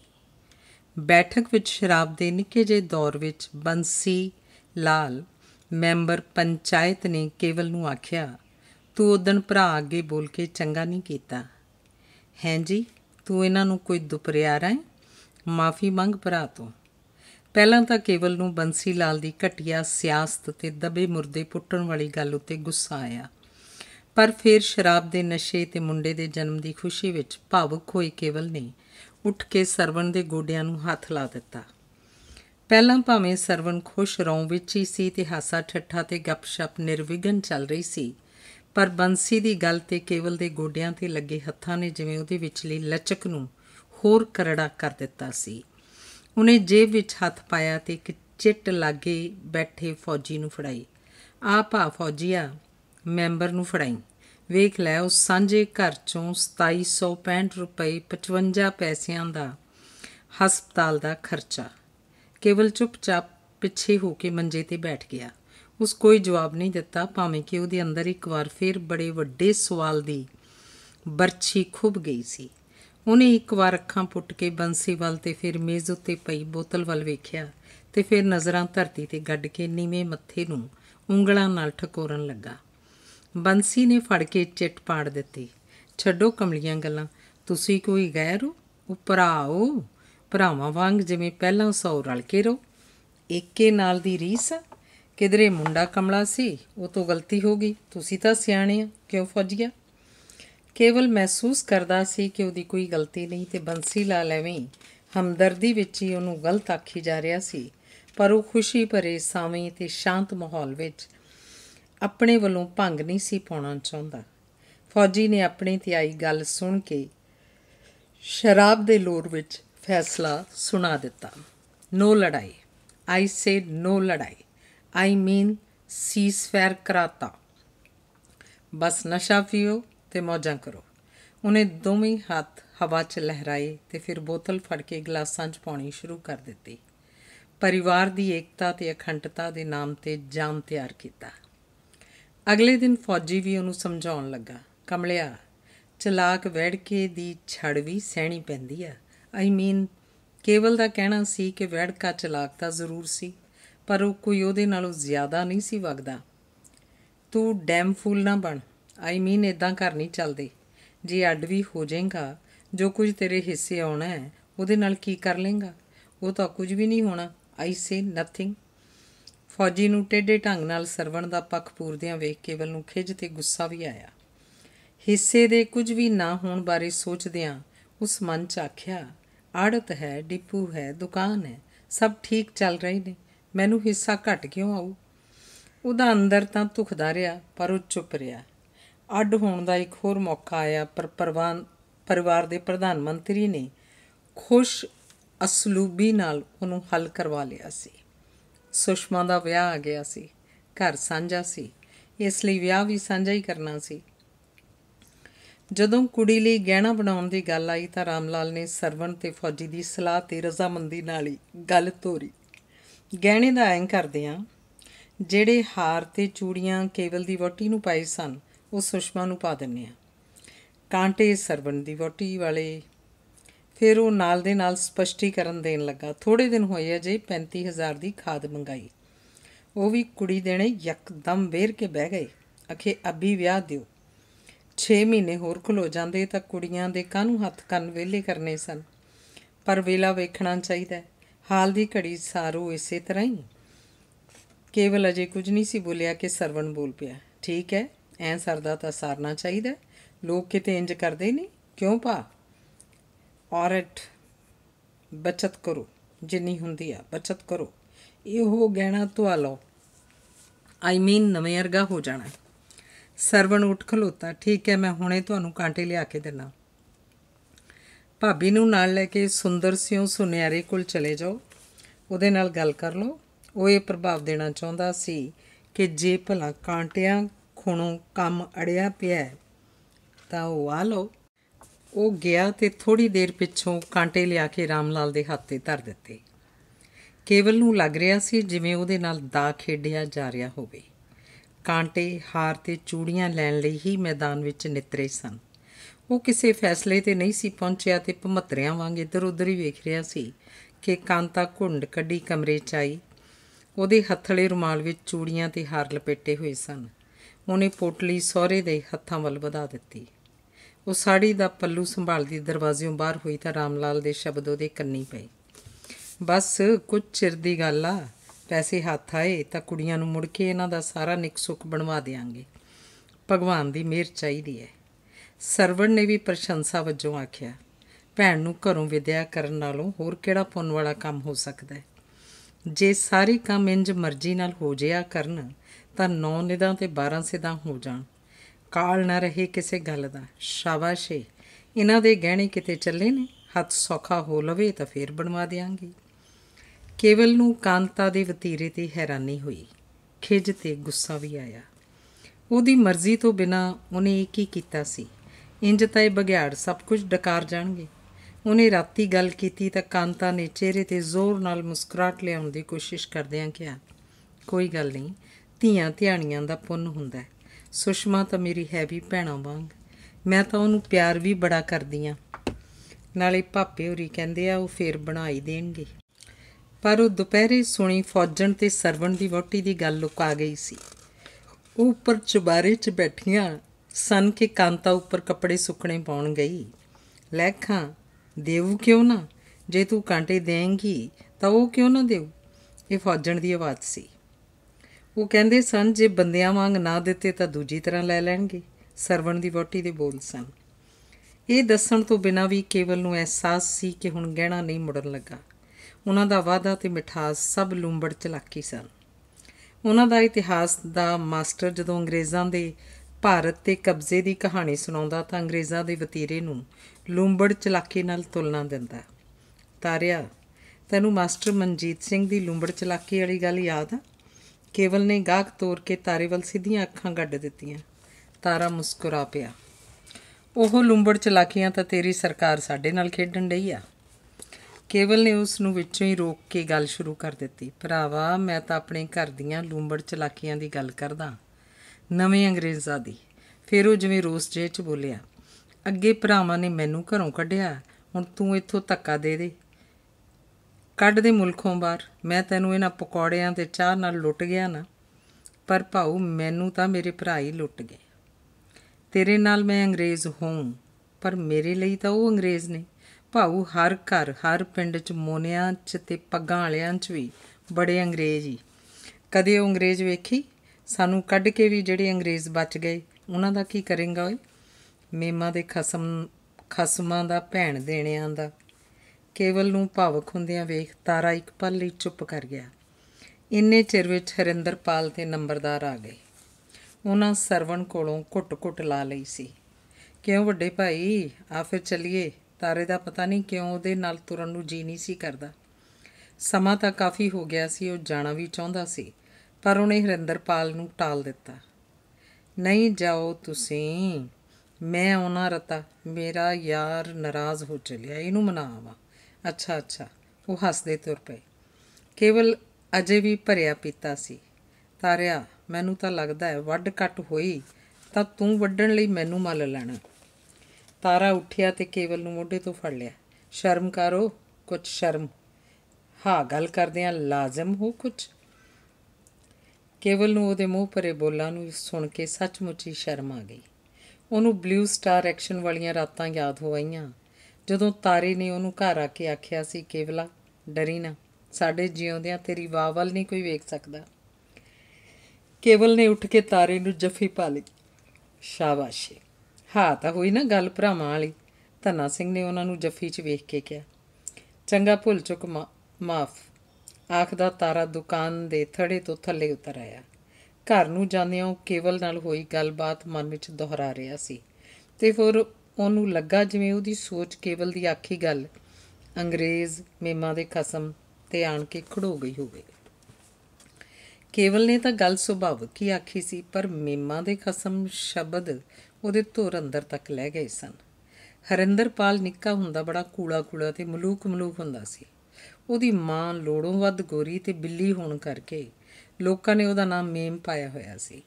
ਬੈਠਕ ਵਿੱਚ ਸ਼ਰਾਬ ਦੇ ਨਿੱਕੇ ਜਿਹੇ ਦੌਰ ਵਿੱਚ ਬੰਸੀ ਲਾਲ ਮੈਂਬਰ ਪੰਚਾਇਤ ਨੇ ਕੇਵਲ ਨੂੰ ਆਖਿਆ ਤੂੰ ਉਦਣ ਭਰਾ ਅੱਗੇ ਬੋਲ ਕੇ ਚੰਗਾ ਨਹੀਂ ਕੀਤਾ ਹੈ ਜੀ ਤੂੰ ਇਹਨਾਂ ਨੂੰ ਕੋਈ ਦੁਪਰਿਆਰਾ ਹੈ ਮਾਫੀ ਮੰਗ ਭਰਾ ਤੋਂ ਪਹਿਲਾਂ ਤਾਂ ਕੇਵਲ ਨੂੰ ਬੰਸੀ ਲਾਲ ਦੀ ਘਟਿਆ ਸਿਆਸਤ ਤੇ ਦਬੇ ਮੁਰਦੇ ਪੁੱਟਣ ਵਾਲੀ ਗੱਲ ਉੱਤੇ ਗੁੱਸਾ ਆਇਆ ਪਰ ਫਿਰ ਸ਼ਰਾਬ ਦੇ ਨਸ਼ੇ ਤੇ ਮੁੰਡੇ ਦੇ ਜਨਮ ਦੀ ਖੁਸ਼ੀ ਵਿੱਚ ਭਾਵੁਕ ਹੋਈ ਕੇਵਲ ਨੇ ਉੱਠ ਕੇ ਸਰਵਣ ਦੇ ਗੋਡਿਆਂ ਨੂੰ ਹੱਥ ਲਾ ਦਿੱਤਾ ਪਹਿਲਾਂ ਭਾਵੇਂ ਸਰਵਣ ਖੁਸ਼ ਰੌਂ ਵਿੱਚ ਹੀ ਸੀ ਤੇ ਹਾਸਾ ਠੱਠਾ ਤੇ ਗੱਪਸ਼ਪ ਨਿਰਵਿਘਨ ਚੱਲ ਰਹੀ ਸੀ ਪਰ ਬੰਸੀ ਦੀ ਗੱਲ ਤੇ ਕੇਵਲ ਦੇ ਗੋਡਿਆਂ ਤੇ ਲੱਗੇ ਹੱਥਾਂ ਨੇ ਜਿਵੇਂ ਉਹਦੇ ਵਿਚਲੀ ਲਚਕ ਨੂੰ ਹੋਰ ਕਰੜਾ ਕਰ ਦਿੱਤਾ ਸੀ ਉਹਨੇ ਜੇਬ ਵਿੱਚ ਹੱਥ ਪਾਇਆ ਤੇ ਇੱਕ ਚਿੱਟ ਲਾਗੇ ਬੈਠੇ ਫੌਜੀ ਨੂੰ ਫੜਾਈ ਆਪਾ ਭਾ ਫੌਜੀਆ ਮੈਂਬਰ ਨੂੰ ਫੜਾਈ ਵੇਖ ਲੈ ਉਸ ਸਾਂਝੇ ਘਰ ਚੋਂ 2765 ਰੁਪਏ 55 ਪੈਸਿਆਂ ਦਾ ਹਸਪਤਾਲ ਦਾ ਖਰਚਾ ਕੇਵਲ ਚੁੱਪਚਾਪ ਪਿੱਛੇ ਹੋ ਕੇ ਮੰਜੇ ਤੇ ਬੈਠ ਗਿਆ ਉਸ ਕੋਈ ਜਵਾਬ ਨਹੀਂ ਦਿੱਤਾ ਭਾਵੇਂ ਕਿ ਉਹਦੇ ਅੰਦਰ ਇੱਕ ਵਾਰ ਫੇਰ ਬੜੇ ਵੱਡੇ ਸਵਾਲ ਦੀ ਬਰਛੀ ਖੁੱਭ ਗਈ ਸੀ ਉਹਨੇ ਇੱਕ ਵਾਰ ਅੱਖਾਂ ਪੁੱਟ ਕੇ ਬੰਸੀ ਵੱਲ ਤੇ ਫਿਰ ਮੇਜ਼ ਉੱਤੇ ਪਈ ਬੋਤਲ ਵੱਲ ਵੇਖਿਆ ਤੇ ਫਿਰ ਨਜ਼ਰਾਂ ਧਰਤੀ ਤੇ ਗੱਡ ਕੇ ਨੀਵੇਂ ਮੱਥੇ ਨੂੰ ਉਂਗਲਾਂ ਨਾਲ ਠਕੋਰਨ ਲੱਗਾ ਬੰਸੀ ਨੇ ਫੜ ਕੇ ਚਿੱਟ ਪਾੜ ਦਿੱਤੀ ਛੱਡੋ ਕਮਲੀਆਂ ਗੱਲਾਂ ਤੁਸੀਂ ਕੋਈ ਗੈਰ ਹੋ ਉਪਰਾਓ ਭਰਾਵਾਂ ਵਾਂਗ ਜਿਵੇਂ ਪਹਿਲਾਂ ਸੌ ਰਲ ਕੇ ਰਹੋ ਇੱਕੇ ਨਾਲ ਦੀ ਰੀਸ ਕਿਧਰੇ ਮੁੰਡਾ ਕਮਲਾ ਸੀ ਉਹ ਤੋਂ ਗਲਤੀ ਹੋ ਗਈ ਤੁਸੀਂ ਤਾਂ ਸਿਆਣੇ ਆ ਕਿਉਂ ਫੌਜੀਆ ਕੇਵਲ ਮਹਿਸੂਸ ਕਰਦਾ ਸੀ ਕਿ ਉਹਦੀ ਕੋਈ ਗਲਤੀ ਨਹੀਂ ਤੇ ਬੰਸੀ ਲਾ ਲੈਵੇਂ ਹਮਦਰਦੀ ਵਿੱਚ ਹੀ ਉਹਨੂੰ ਗਲਤ ਆਖੀ ਜਾ ਰਿਹਾ ਸੀ ਪਰ ਉਹ ਖੁਸ਼ੀ ਭਰੇ ਸਾਵੇਂ ਤੇ ਸ਼ਾਂਤ ਮਾਹੌਲ ਵਿੱਚ ਆਪਣੇ ਵੱਲੋਂ ਭੰਗ ਨਹੀਂ ਸੀ ਪਾਉਣਾ ਚਾਹੁੰਦਾ ਫੌਜੀ ਨੇ ਆਪਣੀ ਤੇ ਆਈ ਗੱਲ ਸੁਣ ਕੇ ਸ਼ਰਾਬ ਦੇ ਲੋਰ ਵਿੱਚ ਫੈਸਲਾ ਸੁਣਾ ਦਿੱਤਾ ਨੋ ਲੜਾਈ ਆਈ ਸੇਡ ਨੋ ਲੜਾਈ ਆਈ ਮੀਨ ਸੀਸਫੈਰ ਕਰਾਤਾ ਬਸ ਨਸ਼ਾ ਪੀਓ ਤੇ ਮੌਜਾਂ ਕਰੋ ਉਹਨੇ ਦੋਵੇਂ ਹੱਥ ਹਵਾ 'ਚ ਲਹਿਰਾਏ ਤੇ ਫਿਰ ਬੋਤਲ ਫੜ ਕੇ ਗਲਾਸਾਂ 'ਚ ਪਾਉਣੀ ਸ਼ੁਰੂ ਕਰ ਦਿੱਤੀ ਪਰਿਵਾਰ ਦੀ ਏਕਤਾ ਤੇ ਅਖੰਡਤਾ ਦੇ ਨਾਮ ਤੇ ਜਾਮ ਤਿਆਰ ਕੀਤਾ ਅਗਲੇ ਦਿਨ ਫੌਜੀ ਵੀ ਉਹਨੂੰ ਸਮਝਾਉਣ ਲੱਗਾ ਕਮਲਿਆ ਚਲਾਕ ਵੜਕੇ ਦੀ ਛੜ ਵੀ ਸਹਿਣੀ ਪੈਂਦੀ ਆ ਆਈ ਮੀਨ ਕੇਵਲ ਦਾ ਕਹਿਣਾ ਸੀ ਕਿ ਵੜਕਾ ਚਲਾਕ ਤਾਂ ਜ਼ਰੂਰ ਸੀ ਪਰ ਉਹ ਕੋਈ ਉਹਦੇ ਨਾਲੋਂ ਜ਼ਿਆਦਾ ਨਹੀਂ ਸੀ ਵਗਦਾ ਤੂੰ ਡੈਮ ਫੂਲ ਨਾ ਬਣ ਆਈ ਮੀਨ ਇਦਾਂ ਕਰ ਨਹੀਂ ਚੱਲਦੇ ਜੇ ਅੱਡ ਵੀ ਹੋ ਜਾਏਗਾ ਜੋ ਕੁਝ ਤੇਰੇ ਹਿੱਸੇ ਆਉਣਾ ਹੈ ਉਹਦੇ ਨਾਲ ਕੀ ਕਰ ਲੇਗਾ ਉਹ ਤਾਂ ਕੁਝ ਵੀ ਨਹੀਂ ਹੋਣਾ ਆਈ ਸੇ ਨਥਿੰਗ ਫੌਜੀ ਨੂੰ ਟੇਡੇ ਢੰਗ ਨਾਲ ਸਰਵਣ ਦਾ ਪੱਖ ਪੂਰਦਿਆਂ ਵੇਖ ਕੇ ਵੱਲ ਨੂੰ ਖਿਜ ਤੇ ਗੁੱਸਾ ਵੀ ਆਇਆ ਹਿੱਸੇ ਦੇ ਕੁਝ ਵੀ ਨਾ ਹੋਣ ਬਾਰੇ ਸੋਚਦਿਆਂ ਉਸ ਮਨ 'ਚ ਆਖਿਆ ਆੜਤ ਹੈ ਡਿਪੂ ਹੈ ਦੁਕਾਨ ਹੈ ਸਭ ਠੀਕ ਚੱਲ ਰਹੀ ਨੇ ਮੈਨੂੰ ਹਿੱਸਾ ਘਟ ਕਿਉਂ ਆਉ ਉਹਦਾ ਅੰਦਰ ਤਾਂ ਤੁਖਦਾ ਰਿਹਾ ਪਰ ਉਹ ਚੁੱਪ ਰਿਹਾ ਅੱਡ ਹੋਣ ਦਾ ਇੱਕ ਹੋਰ ਮੌਕਾ ਆਇਆ ਪਰ ਪਰਵਾਨ ਪਰਿਵਾਰ ਦੇ ਪ੍ਰਧਾਨ ਮੰਤਰੀ ਨੇ ਖੁਸ਼ ਅਸਲੂਬੀ ਨਾਲ ਉਹਨੂੰ ਹੱਲ ਕਰਵਾ ਲਿਆ ਸੀ ਸੁਸ਼ਮਾ ਦਾ ਵਿਆਹ ਆ ਗਿਆ ਸੀ ਘਰ ਸਾਂਝਾ ਸੀ ਇਸ ਲਈ ਵਿਆਹ ਵੀ ਸਾਂਝਾ ਹੀ ਕਰਨਾ ਸੀ ਜਦੋਂ ਕੁੜੀ ਲਈ ਗਹਿਣਾ ਬਣਾਉਣ ਦੀ ਗੱਲ ਆਈ ਤਾਂ ਰਾਮਲਾਲ ਨੇ ਸਰਵਣ ਤੇ ਫੌਜੀ ਦੀ ਸਲਾਹ ਤੇ ਰਜ਼ਾਮੰਦੀ ਨਾਲ ਹੀ ਗੱਲ ਤੋਰੀ ਗਹਿਣੇ ਦਾ ਐਂ ਕਰਦੇ ਆ ਜਿਹੜੇ ਹਾਰ ਤੇ ਚੂੜੀਆਂ ਕੇਵਲ ਦੀ ਵੋਟੀ ਨੂੰ ਪਾਈ ਸਨ ਉਹ ਸੁਸ਼ਮਾ ਨੂੰ ਪਾ ਦਿੰਨੇ ਆ ਕਾਂਟੇ ਸਰਵਣ ਦੀ ਵੋਟੀ ਵਾਲੇ ਫਿਰ ਉਹ ਨਾਲ ਦੇ ਨਾਲ ਸਪਸ਼ਟੀਕਰਨ ਦੇਣ ਲੱਗਾ ਥੋੜੇ ਦਿਨ ਹੋਏ ਅਜੇ 35000 ਦੀ ਖਾਦ ਮੰਗਾਈ ਉਹ ਵੀ ਕੁੜੀ ਦੇਣੇ ਇੱਕਦਮ ਵੇਰ ਕੇ ਬਹਿ ਗਏ ਅਖੇ ਅੱਬੀ ਵਿਆਹ ਦਿਓ 6 ਮਹੀਨੇ ਹੋਰ ਖਲੋ ਜਾਂਦੇ ਤਾਂ ਕੁੜੀਆਂ ਦੇ ਕਾਹਨੂੰ ਹੱਥ ਕੰਨ ਵੇਲੇ ਕਰਨੇ ਸਨ ਪਰ ਵੇਲਾ ਵੇਖਣਾ ਚਾਹੀਦਾ ਹਾਲ ਦੀ ਘੜੀ ਸਾਰੂ ਇਸੇ ਤਰ੍ਹਾਂ ਹੀ ਕੇਵਲ ਅਜੇ ਕੁਝ ਨਹੀਂ ਸੀ ਬੋਲਿਆ ਕਿ ਸਰਵਣ ਬੋਲ ਪਿਆ ਠੀਕ ਹੈ ਐ ਸਰਦਾ ਤਾਂ ਸਾਰਨਾ ਚਾਹੀਦਾ ਲੋਕ ਕਿਤੇ ਇੰਜ ਕਰਦੇ ਨਹੀਂ ਕਿਉਂ ਭਾ ਔਰਤ ਬਚਤ ਕਰੋ ਜਿੰਨੀ ਹੁੰਦੀ ਆ ਬਚਤ ਕਰੋ ਇਹੋ ਗਹਿਣਾ ਧਵਾ ਲਓ ਆਈ ਮੀਨ ਨਵੇਂ ਵਰਗਾ ਹੋ ਜਾਣਾ ਸਰਵਣ ਉੱਠ ਖਲੋਤਾ ਠੀਕ ਹੈ ਮੈਂ ਹੁਣੇ ਤੁਹਾਨੂੰ ਕਾਂਟੇ ਲਿਆ ਕੇ ਦਿੰਦਾ ਭਾਬੀ ਨੂੰ ਨਾਲ ਲੈ ਕੇ ਸੁੰਦਰ ਸਿਓ ਸੁਨਿਆਰੇ ਕੋਲ ਚਲੇ ਜਾਓ ਉਹਦੇ ਨਾਲ ਗੱਲ ਕਰ ਲਓ ਉਹ ਇਹ ਪ੍ਰਭਾਵ ਦੇਣਾ ਚਾਹੁੰਦਾ ਸੀ ਕਿ ਜੇ ਭਲਾ ਕਾਂਟਿਆਂ ਖੁਣੋਂ ਕੰਮ ਅੜਿਆ ਪਿਆ ਤਾਂ ਉਹ ਆ ਲਓ ਉਹ ਗਿਆ ਤੇ ਥੋੜੀ ਦੇਰ ਪਿੱਛੋਂ ਕਾਂਟੇ ਲਿਆ ਕੇ ਰਾਮ ਲਾਲ ਦੇ ਹੱਥ ਤੇ ਧਰ ਦਿੱਤੇ ਕੇਵਲ ਨੂੰ ਲੱਗ ਰਿਹਾ ਸੀ ਜਿਵੇਂ ਉਹਦੇ ਨਾਲ ਦਾ ਖੇਡਿਆ ਜਾ ਰਿਹਾ ਹੋਵੇ ਕਾਂਟੇ ਹਾਰ ਤੇ ਚੂੜੀਆਂ ਲੈਣ ਲਈ ਹੀ ਮੈਦਾਨ ਵਿੱਚ ਨਿਤਰੇ ਸਨ ਉਹ ਕਿਸੇ ਫੈਸਲੇ ਤੇ ਨਹੀਂ ਸੀ ਪਹੁੰਚਿਆ ਤੇ ਭਮਤਰਿਆਂ ਵਾਂਗ ਇੱਧਰ ਉੱਧਰ ਹੀ ਵੇਖ ਰਿਹਾ ਸੀ ਕਿ ਕਾਂਤਾ ਘੁੰਡ ਕੱਢੀ ਕਮਰੇ 'ਚ ਆਈ ਉਹਦੇ ਹੱਥਲੇ ਰੁਮਾਲ ਵਿੱਚ ਚੂੜੀਆਂ ਤੇ ਹਾਰ ਲਪੇਟੇ ਹੋਏ ਸਨ ਉਹਨੇ ਪੋਟਲੀ ਸਹਰੇ ਦੇ ਹੱਥਾਂ ਵੱਲ ਵਧਾ ਦਿੱਤੀ ਉਹ ਸਾੜੀ ਦਾ ਪੱਲੂ ਸੰਭਾਲਦੀ ਦਰਵਾਜ਼ਿਓਂ ਬਾਹਰ ਹੋਈ ਤਾਂ ਰਾਮਲਾਲ ਦੇ ਸ਼ਬਦ ਉਹਦੇ ਕੰਨੀ ਪਏ ਬਸ ਕੁਝ ਚਿਰ ਦੀ ਗੱਲ ਆ ਪੈਸੇ ਹੱਥ ਆਏ ਤਾਂ ਕੁੜੀਆਂ ਨੂੰ ਮੁੜ ਕੇ ਇਹਨਾਂ ਦਾ ਸਾਰਾ ਨਿਕ ਸੁੱਖ ਬਣਵਾ ਦੇਾਂਗੇ ਭਗਵਾਨ ਦੀ ਮਿਹਰ ਚਾਹੀਦੀ ਹੈ ਸਰਵਣ ਨੇ ਵੀ ਪ੍ਰਸ਼ੰਸਾ ਵੱਜੋਂ ਆਖਿਆ ਭੈਣ ਨੂੰ ਘਰੋਂ ਵਿਦਿਆ ਕਰਨ ਨਾਲੋਂ ਹੋਰ ਕਿਹੜਾ ਪੁੰਨ ਵਾਲਾ ਕੰਮ ਹੋ ਸਕਦਾ ਹੈ ਜੇ ਸਾਰੇ ਕੰਮ ਇੰਜ ਮਰਜ਼ੀ ਨਾਲ ਹੋ ਜਿਆ ਕਰਨ ਤਾਂ 9 ਨਿਦਾਂ ਤੇ 12 ਸਿਦਾਂ ਹੋ ਜਾਣ ਕਾਲ ਨਾ ਰਹੇ ਕਿਸੇ ਗੱਲ ਦਾ ਸ਼ਾਬਾਸ਼ ਇਹਨਾਂ ਦੇ ਗਹਿਣੇ ਕਿਤੇ ਚੱਲੇ ਨੇ ਹੱਥ ਸੌਖਾ ਹੋ ਲਵੇ ਤਾਂ ਫੇਰ ਬਣਵਾ ਦੇਾਂਗੀ ਕੇਵਲ ਨੂੰ ਕਾਂਤਾ ਦੇ ਵਤੀਰੇ ਤੇ ਹੈਰਾਨੀ ਹੋਈ ਖਿਜ ਤੇ ਗੁੱਸਾ ਵੀ ਆਇਆ ਉਹਦੀ ਮਰਜ਼ੀ ਤੋਂ ਬਿਨਾ ਉਹਨੇ ਇਹ ਕੀ ਕੀਤਾ ਸੀ ਇੰਜ ਤਾਂ ਇਹ ਬਗਿਆੜ ਸਭ ਕੁਝ ਡਕਾਰ ਜਾਣਗੇ ਉਹਨੇ ਰਾਤੀ ਗੱਲ ਕੀਤੀ ਤਾਂ ਕਾਂਤਾ ਨੇ ਚਿਹਰੇ ਤੇ ਜ਼ੋਰ ਨਾਲ ਮੁਸਕਰਾਟ ਲਿਆਉਣ ਦੀ ਕੋਸ਼ਿਸ਼ ਕਰਦਿਆਂ ਕਿਹਾ ਕੋਈ ਗੱਲ ਨਹੀਂ ਧੀਆਂ ਧਿਆਣੀਆਂ ਦਾ ਪੁੰਨ ਹੁੰਦਾ ਹੈ ਸੁਸ਼ਮਾ ਤਾਂ ਮੇਰੀ ਹੈ ਵੀ ਭੈਣਾ ਵਾਂਗ ਮੈਂ ਤਾਂ ਉਹਨੂੰ ਪਿਆਰ ਵੀ ਬੜਾ ਕਰਦੀ ਆ ਨਾਲੇ ਭਾਪੇ ਹੋਰੀ ਕਹਿੰਦੇ ਆ ਉਹ ਫੇਰ ਬਣਾਈ ਦੇਣਗੇ ਪਰ ਉਹ ਦੁਪਹਿਰੇ ਸੁਣੀ ਫੌਜਣ ਤੇ ਸਰਵਣ ਦੀ ਵੋਟੀ ਦੀ ਗੱਲ ਲੁਕਾ ਗਈ ਸੀ ਉਹ ਉੱਪਰ ਚੁਬਾਰੇ 'ਚ ਬੈਠੀਆਂ ਸਨ ਕਿ ਕਾਂਤਾ ਉੱਪਰ ਕੱਪੜੇ ਸੁੱਕਣੇ ਪਾਉਣ ਗਈ ਲੈਖਾਂ ਦੇਵੂ ਕਿਉਂ ਨਾ ਜੇ ਤੂੰ ਕਾਂਟੇ ਦੇਂਗੀ ਤਾਂ ਉਹ ਕਿਉਂ ਨਾ ਦੇਉ ਇਹ ਫੌਜਣ ਦੀ ਆਵਾਜ਼ ਸੀ ਉਹ ਕਹਿੰਦੇ ਸਨ ਜੇ ਬੰਦਿਆਂ ਵਾਂਗ ਨਾ ਦਿੱਤੇ ਤਾਂ ਦੂਜੀ ਤਰ੍ਹਾਂ ਲੈ ਲੈਣਗੇ ਸਰਵਣ ਦੀ ਵੋਟੀ ਦੇ ਬੋਲ ਸਨ ਇਹ ਦੱਸਣ ਤੋਂ ਬਿਨਾਂ ਵੀ ਕੇਵਲ ਨੂੰ ਅਹਿਸਾਸ ਸੀ ਕਿ ਹੁਣ ਗਹਿਣਾ ਨਹੀਂ ਮੁੜਨ ਲੱਗਾ ਉਹਨਾਂ ਦਾ ਵਾਅਦਾ ਤੇ ਮਿਠਾਸ ਸਭ ਲੂੰਬੜ ਚਲਾਕੀ ਸਨ ਉਹਨਾਂ ਦਾ ਇਤਿਹਾਸ ਦਾ ਮਾਸਟਰ ਜਦੋਂ ਅੰਗਰੇਜ਼ਾਂ ਦੇ ਭਾਰਤ ਤੇ ਕਬਜ਼ੇ ਦੀ ਕਹਾਣੀ ਸੁਣਾਉਂਦਾ ਤਾਂ ਅੰਗਰੇਜ਼ਾਂ ਦੇ ਵਤੀਰੇ ਨੂੰ ਲੂੰਬੜ ਚਲਾਕੀ ਨਾਲ ਤੁਲਨਾ ਦਿੰਦਾ ਤਾਰਿਆ ਤੈਨੂੰ ਮਾਸਟਰ ਮਨਜੀਤ ਸਿੰਘ ਦੀ ਲੂੰਬੜ ਚਲਾਕੀ ਵਾਲੀ ਗੱਲ ਯਾਦ ਆ ਕੇਵਲ ਨੇ ਗਾਹਕ ਤੋੜ ਕੇ ਤਾਰੇ ਵੱਲ ਸਿੱਧੀਆਂ ਅੱਖਾਂ ਗੱਡ ਦਿੱਤੀਆਂ ਤਾਰਾ ਮੁਸਕਰਾ ਪਿਆ ਉਹ ਲੁੰਬੜ ਚਲਾਕੀਆਂ ਤਾਂ ਤੇਰੀ ਸਰਕਾਰ ਸਾਡੇ ਨਾਲ ਖੇਡਣ ਡਈ ਆ ਕੇਵਲ ਨੇ ਉਸ ਨੂੰ ਵਿੱਚੋਂ ਹੀ ਰੋਕ ਕੇ ਗੱਲ ਸ਼ੁਰੂ ਕਰ ਦਿੱਤੀ ਭਰਾਵਾ ਮੈਂ ਤਾਂ ਆਪਣੇ ਘਰ ਦੀਆਂ ਲੂੰਬੜ ਚਲਾਕੀਆਂ ਦੀ ਗੱਲ ਕਰਦਾ ਨਵੇਂ ਅੰਗਰੇਜ਼ਾਂ ਦੀ ਫਿਰ ਉਹ ਜਿਵੇਂ ਰੋਸ ਜੇ ਚ ਬੋਲਿਆ ਅੱਗੇ ਭਰਾਵਾ ਨੇ ਮੈਨੂੰ ਘਰੋਂ ਕੱਢਿਆ ਹੁਣ ਤੂੰ ਇੱਥੋਂ ਧੱਕਾ ਦੇ ਦੇ ਕੱਢ ਦੇ ਮੁਲਕੋਂ ਬਾਹਰ ਮੈਂ ਤੈਨੂੰ ਇਹਨਾਂ ਪਕੌੜਿਆਂ ਤੇ ਚਾਹ ਨਾਲ ਲੁੱਟ ਗਿਆ ਨਾ ਪਰ ਭਾਉ ਮੈਨੂੰ ਤਾਂ ਮੇਰੇ ਭਰਾ ਹੀ ਲੁੱਟ ਗਏ ਤੇਰੇ ਨਾਲ ਮੈਂ ਅੰਗਰੇਜ਼ ਹੂੰ ਪਰ ਮੇਰੇ ਲਈ ਤਾਂ ਉਹ ਅੰਗਰੇਜ਼ ਨੇ ਭਾਉ ਹਰ ਘਰ ਹਰ ਪਿੰਡ 'ਚ ਮੋਨਿਆਂ 'ਚ ਤੇ ਪੱਗਾਂ ਵਾਲਿਆਂ 'ਚ ਵੀ ਬੜੇ ਅੰਗਰੇਜ਼ ਹੀ ਕਦੇ ਉਹ ਅੰਗਰੇਜ਼ ਵੇਖੀ ਸਾਨੂੰ ਕੱਢ ਕੇ ਵੀ ਜਿਹੜੇ ਅੰਗਰੇਜ਼ ਬਚ ਗਏ ਉਹਨਾਂ ਦਾ ਕੀ ਕਰੇਗਾ ਓਏ ਮੇਮਾ ਦੇ ਖਸਮ ਖਸਮਾਂ ਦਾ ਭੈਣ ਦੇਣਿਆਂ ਦਾ ਕੇਵਲ ਨੂੰ ਭਾਵਕ ਹੁੰਦਿਆਂ ਵੇਖ ਤਾਰਾ ਇੱਕ ਪਲ ਲਈ ਚੁੱਪ ਕਰ ਗਿਆ ਇੰਨੇ ਚਿਰ ਵਿੱਚ ਹਰਿੰਦਰਪਾਲ ਤੇ ਨੰਬਰਦਾਰ ਆ ਗਏ ਉਹਨਾਂ ਸਰਵਣ ਕੋਲੋਂ ਘੁੱਟ-ਘੁੱਟ ਲਾ ਲਈ ਸੀ ਕਿਉਂ ਵੱਡੇ ਭਾਈ ਆ ਫਿਰ ਚਲਿਏ ਤਾਰੇ ਦਾ ਪਤਾ ਨਹੀਂ ਕਿਉਂ ਉਹਦੇ ਨਾਲ ਤੁਰਨ ਨੂੰ ਜੀ ਨਹੀਂ ਸੀ ਕਰਦਾ ਸਮਾਂ ਤਾਂ ਕਾਫੀ ਹੋ ਗਿਆ ਸੀ ਉਹ ਜਾਣਾ ਵੀ ਚਾਹੁੰਦਾ ਸੀ ਪਰ ਉਹਨੇ ਹਰਿੰਦਰਪਾਲ ਨੂੰ ਟਾਲ ਦਿੱਤਾ ਨਹੀਂ ਜਾਓ ਤੁਸੀਂ ਮੈਂ ਉਹਨਾਂ ਰਤਾ ਮੇਰਾ ਯਾਰ ਨਾਰਾਜ਼ ਹੋ ਚਲਿਆ ਇਹਨੂੰ ਮਨਾਵਾ ਅੱਛਾ ਅੱਛਾ ਉਹ ਹੱਸਦੇ ਤੁਰ ਪਏ ਕੇਵਲ ਅਜੇ ਵੀ ਭਰਿਆ ਪੀਤਾ ਸੀ ਤਾਰਿਆ ਮੈਨੂੰ ਤਾਂ ਲੱਗਦਾ ਹੈ ਵੱਡ ਕੱਟ ਹੋਈ ਤਾਂ ਤੂੰ ਵੱਡਣ ਲਈ ਮੈਨੂੰ ਮੱਲ ਲੈਣਾ ਤਾਰਾ ਉੱਠਿਆ ਤੇ ਕੇਵਲ ਨੂੰ ਮੋਢੇ ਤੋਂ ਫੜ ਲਿਆ ਸ਼ਰਮ ਕਰੋ ਕੁਝ ਸ਼ਰਮ ਹਾਂ ਗੱਲ ਕਰਦੇ ਆ ਲਾਜ਼ਮ ਹੋ ਕੁਝ ਕੇਵਲ ਨੂੰ ਉਹਦੇ ਮੂੰਹ ਪਰੇ ਬੋਲਾਂ ਨੂੰ ਸੁਣ ਕੇ ਸੱਚਮੁੱਚ ਹੀ ਸ਼ਰਮ ਆ ਗਈ ਉਹਨੂੰ ਬਲੂ ਸਟਾਰ ਐਕਸ਼ਨ ਵਾਲੀਆਂ ਰਾਤਾਂ ਯਾਦ ਹੋ ਆਈਆਂ ਜਦੋਂ ਤਾਰੇ ਨੇ ਉਹਨੂੰ ਘਰ ਆ ਕੇ ਆਖਿਆ ਸੀ ਕੇਵਲਾ ਡਰੀ ਨਾ ਸਾਡੇ ਜਿਉਂਦਿਆਂ ਤੇਰੀ ਵਾਵਲ ਨਹੀਂ ਕੋਈ ਵੇਖ ਸਕਦਾ ਕੇਵਲ ਨੇ ਉੱਠ ਕੇ ਤਾਰੇ ਨੂੰ ਜਫੀ ਪਾ ਲਈ ਸ਼ਾਬਾਸ਼ੇ ਹਾਂ ਤਾਂ ਹੋਈ ਨਾ ਗੱਲ ਭਰਾਵਾਂ ਵਾਲੀ ਧੰਨਾ ਸਿੰਘ ਨੇ ਉਹਨਾਂ ਨੂੰ ਜਫੀ 'ਚ ਵੇਖ ਕੇ ਕਿਹਾ ਚੰਗਾ ਭੁੱਲ ਚੁੱਕ ਮਾਫ ਆਖਦਾ ਤਾਰਾ ਦੁਕਾਨ ਦੇ ਥੜੇ ਤੋਂ ਥੱਲੇ ਉਤਰ ਆਇਆ ਘਰ ਨੂੰ ਜਾਂਦਿਆਂ ਉਹ ਕੇਵਲ ਨਾਲ ਹੋਈ ਗੱਲਬਾਤ ਮਨ ਵਿੱਚ ਦੁਹਰਾ ਰਿਹਾ ਸੀ ਤੇ ਫਿਰ ਉਹਨੂੰ ਲੱਗਾ ਜਿਵੇਂ ਉਹਦੀ ਸੋਚ ਕੇਵਲ ਦੀ ਆਖੀ ਗੱਲ ਅੰਗਰੇਜ਼ ਮੇਮਾ ਦੇ ਖਸਮ ਤੇ ਆਣ ਕੇ ਖੜੋ ਗਈ ਹੋਵੇ ਕੇਵਲ ਨੇ ਤਾਂ ਗੱਲ ਸੁਭਾਵਕ ਹੀ ਆਖੀ ਸੀ ਪਰ ਮੇਮਾ ਦੇ ਖਸਮ ਸ਼ਬਦ ਉਹਦੇ ਧੁਰ ਅੰਦਰ ਤੱਕ ਲੈ ਗਏ ਸਨ ਹਰਿੰਦਰਪਾਲ ਨਿੱਕਾ ਹੁੰਦਾ ਬੜਾ ਕੂੜਾ ਕੂੜਾ ਤੇ ਮਲੂਕ ਮਲੂਕ ਹੁੰਦਾ ਸੀ ਉਹਦੀ ਮਾਂ ਲੋੜੋਂ ਵੱਧ ਗੋਰੀ ਤੇ ਬਿੱਲੀ ਹੋਣ ਕਰਕੇ ਲੋਕਾਂ ਨੇ ਉਹਦਾ ਨਾਮ ਮੇਮ ਪਾਇਆ ਹੋਇਆ ਸੀ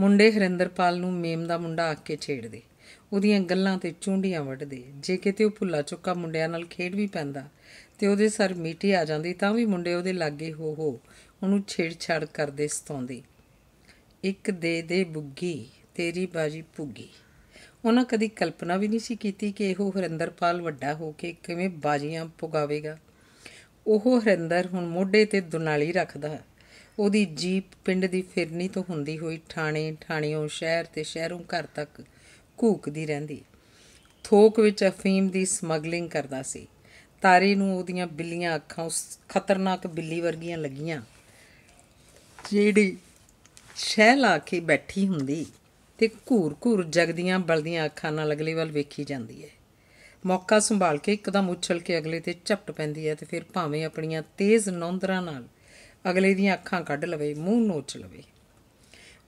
ਮੁੰਡੇ ਹਰਿੰਦਰਪਾਲ ਨੂੰ ਮੇਮ ਦਾ ਮੁੰਡਾ ਆਖ ਕੇ ਛੇੜਦੇ ਉਹਦੀਆਂ ਗੱਲਾਂ ਤੇ ਚੁੰਡੀਆਂ ਵੱਢਦੇ ਜੇ ਕਿਤੇ ਉਹ ਭੁੱਲਾ ਚੁੱਕਾ ਮੁੰਡਿਆਂ ਨਾਲ ਖੇਡ ਵੀ ਪੈਂਦਾ ਤੇ ਉਹਦੇ ਸਰ ਮੀਟੀ ਆ ਜਾਂਦੀ ਤਾਂ ਵੀ ਮੁੰਡੇ ਉਹਦੇ ਲਾਗੇ ਹੋ ਹੋ ਉਹਨੂੰ ਛੇੜ-ਛਾੜ ਕਰਦੇ ਸਤਾਉਂਦੇ ਇੱਕ ਦੇ ਦੇ ਬੁੱਗੀ ਤੇਰੀ ਬਾਜੀ ਪੁੱਗੀ ਉਹਨਾਂ ਕਦੀ ਕਲਪਨਾ ਵੀ ਨਹੀਂ ਸੀ ਕੀਤੀ ਕਿ ਇਹੋ ਹਰਿੰਦਰਪਾਲ ਵੱਡਾ ਹੋ ਕੇ ਕਿਵੇਂ ਬਾਜੀਆਂ ਪੁਗਾਵੇਗਾ ਉਹ ਹਰਿੰਦਰ ਹੁਣ ਮੋਢੇ ਤੇ ਦੁਨਾਲੀ ਰੱਖਦਾ ਉਹਦੀ ਜੀਪ ਪਿੰਡ ਦੀ ਫਿਰਨੀ ਤੋਂ ਹੁੰਦੀ ਹੋਈ ਠਾਣੇ ਠਾਣਿਓਂ ਸ਼ਹਿਰ ਤੇ ਸ਼ਹਿਰੋਂ ਘਰ ਤੱਕ ਘੂਕਦੀ ਰਹਿੰਦੀ ਥੋਕ ਵਿੱਚ ਅਫੀਮ ਦੀ ਸਮਗਲਿੰਗ ਕਰਦਾ ਸੀ ਤਾਰੇ ਨੂੰ ਉਹਦੀਆਂ ਬਿੱਲੀਆਂ ਅੱਖਾਂ ਉਸ ਖਤਰਨਾਕ ਬਿੱਲੀ ਵਰਗੀਆਂ ਲੱਗੀਆਂ ਜਿਹੜੀ ਸ਼ਹਿ ਲਾ ਕੇ ਬੈਠੀ ਹੁੰਦੀ ਤੇ ਘੂਰ-ਘੂਰ ਜਗਦੀਆਂ ਬਲਦੀਆਂ ਅੱਖਾਂ ਨਾਲ ਅਗਲੇ ਵੱਲ ਵੇਖੀ ਜਾਂਦੀ ਹੈ ਮੌਕਾ ਸੰਭਾਲ ਕੇ ਇੱਕਦਮ ਉਛਲ ਕੇ ਅਗਲੇ ਤੇ ਝਪਟ ਪੈਂਦੀ ਹੈ ਤੇ ਫਿਰ ਭਾਵੇਂ ਆਪਣੀਆਂ ਤੇਜ਼ ਨੌਂਦਰਾਂ ਨਾਲ ਅਗਲੇ ਦੀਆਂ ਅੱਖਾਂ ਕੱਢ ਲਵੇ ਮੂੰਹ ਨੋਚ ਲਵੇ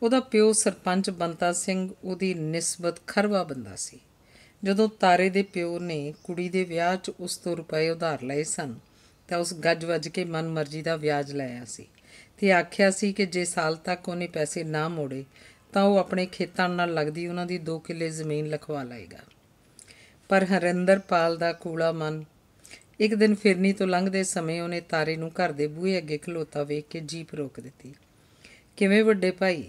ਉਹਦਾ ਪਿਓ ਸਰਪੰਚ ਬੰਤਾ ਸਿੰਘ ਉਹਦੀ ਨਿਸਬਤ ਖਰਵਾ ਬੰਦਾ ਸੀ ਜਦੋਂ ਤਾਰੇ ਦੇ ਪਿਓ ਨੇ ਕੁੜੀ ਦੇ ਵਿਆਹ 'ਚ ਉਸ ਤੋਂ ਰੁਪਏ ਉਧਾਰ ਲਏ ਸਨ ਤਾਂ ਉਸ ਗੱਜ ਵੱਜ ਕੇ ਮਨ ਮਰਜ਼ੀ ਦਾ ਵਿਆਜ ਲਾਇਆ ਸੀ ਤੇ ਆਖਿਆ ਸੀ ਕਿ ਜੇ ਸਾਲ ਤੱਕ ਉਹਨੇ ਪੈਸੇ ਨਾ ਮੋੜੇ ਤਾਂ ਉਹ ਆਪਣੇ ਖੇਤਾਂ ਨਾਲ ਲੱਗਦੀ ਉਹਨਾਂ ਦੀ 2 ਕਿੱਲੇ ਜ਼ਮੀਨ ਲਖਵਾ ਲਏਗਾ ਪਰ ਹਰਿੰਦਰਪਾਲ ਦਾ ਕੋਲਾ ਮਨ ਇੱਕ ਦਿਨ ਫਿਰਨੀ ਤੋਂ ਲੰਘਦੇ ਸਮੇਂ ਉਹਨੇ ਤਾਰੇ ਨੂੰ ਘਰ ਦੇ ਬੂਹੇ ਅੱਗੇ ਖਲੋਤਾ ਵੇਖ ਕੇ ਜੀਪ ਰੋਕ ਦਿੱਤੀ ਕਿਵੇਂ ਵੱਡੇ ਭਾਈ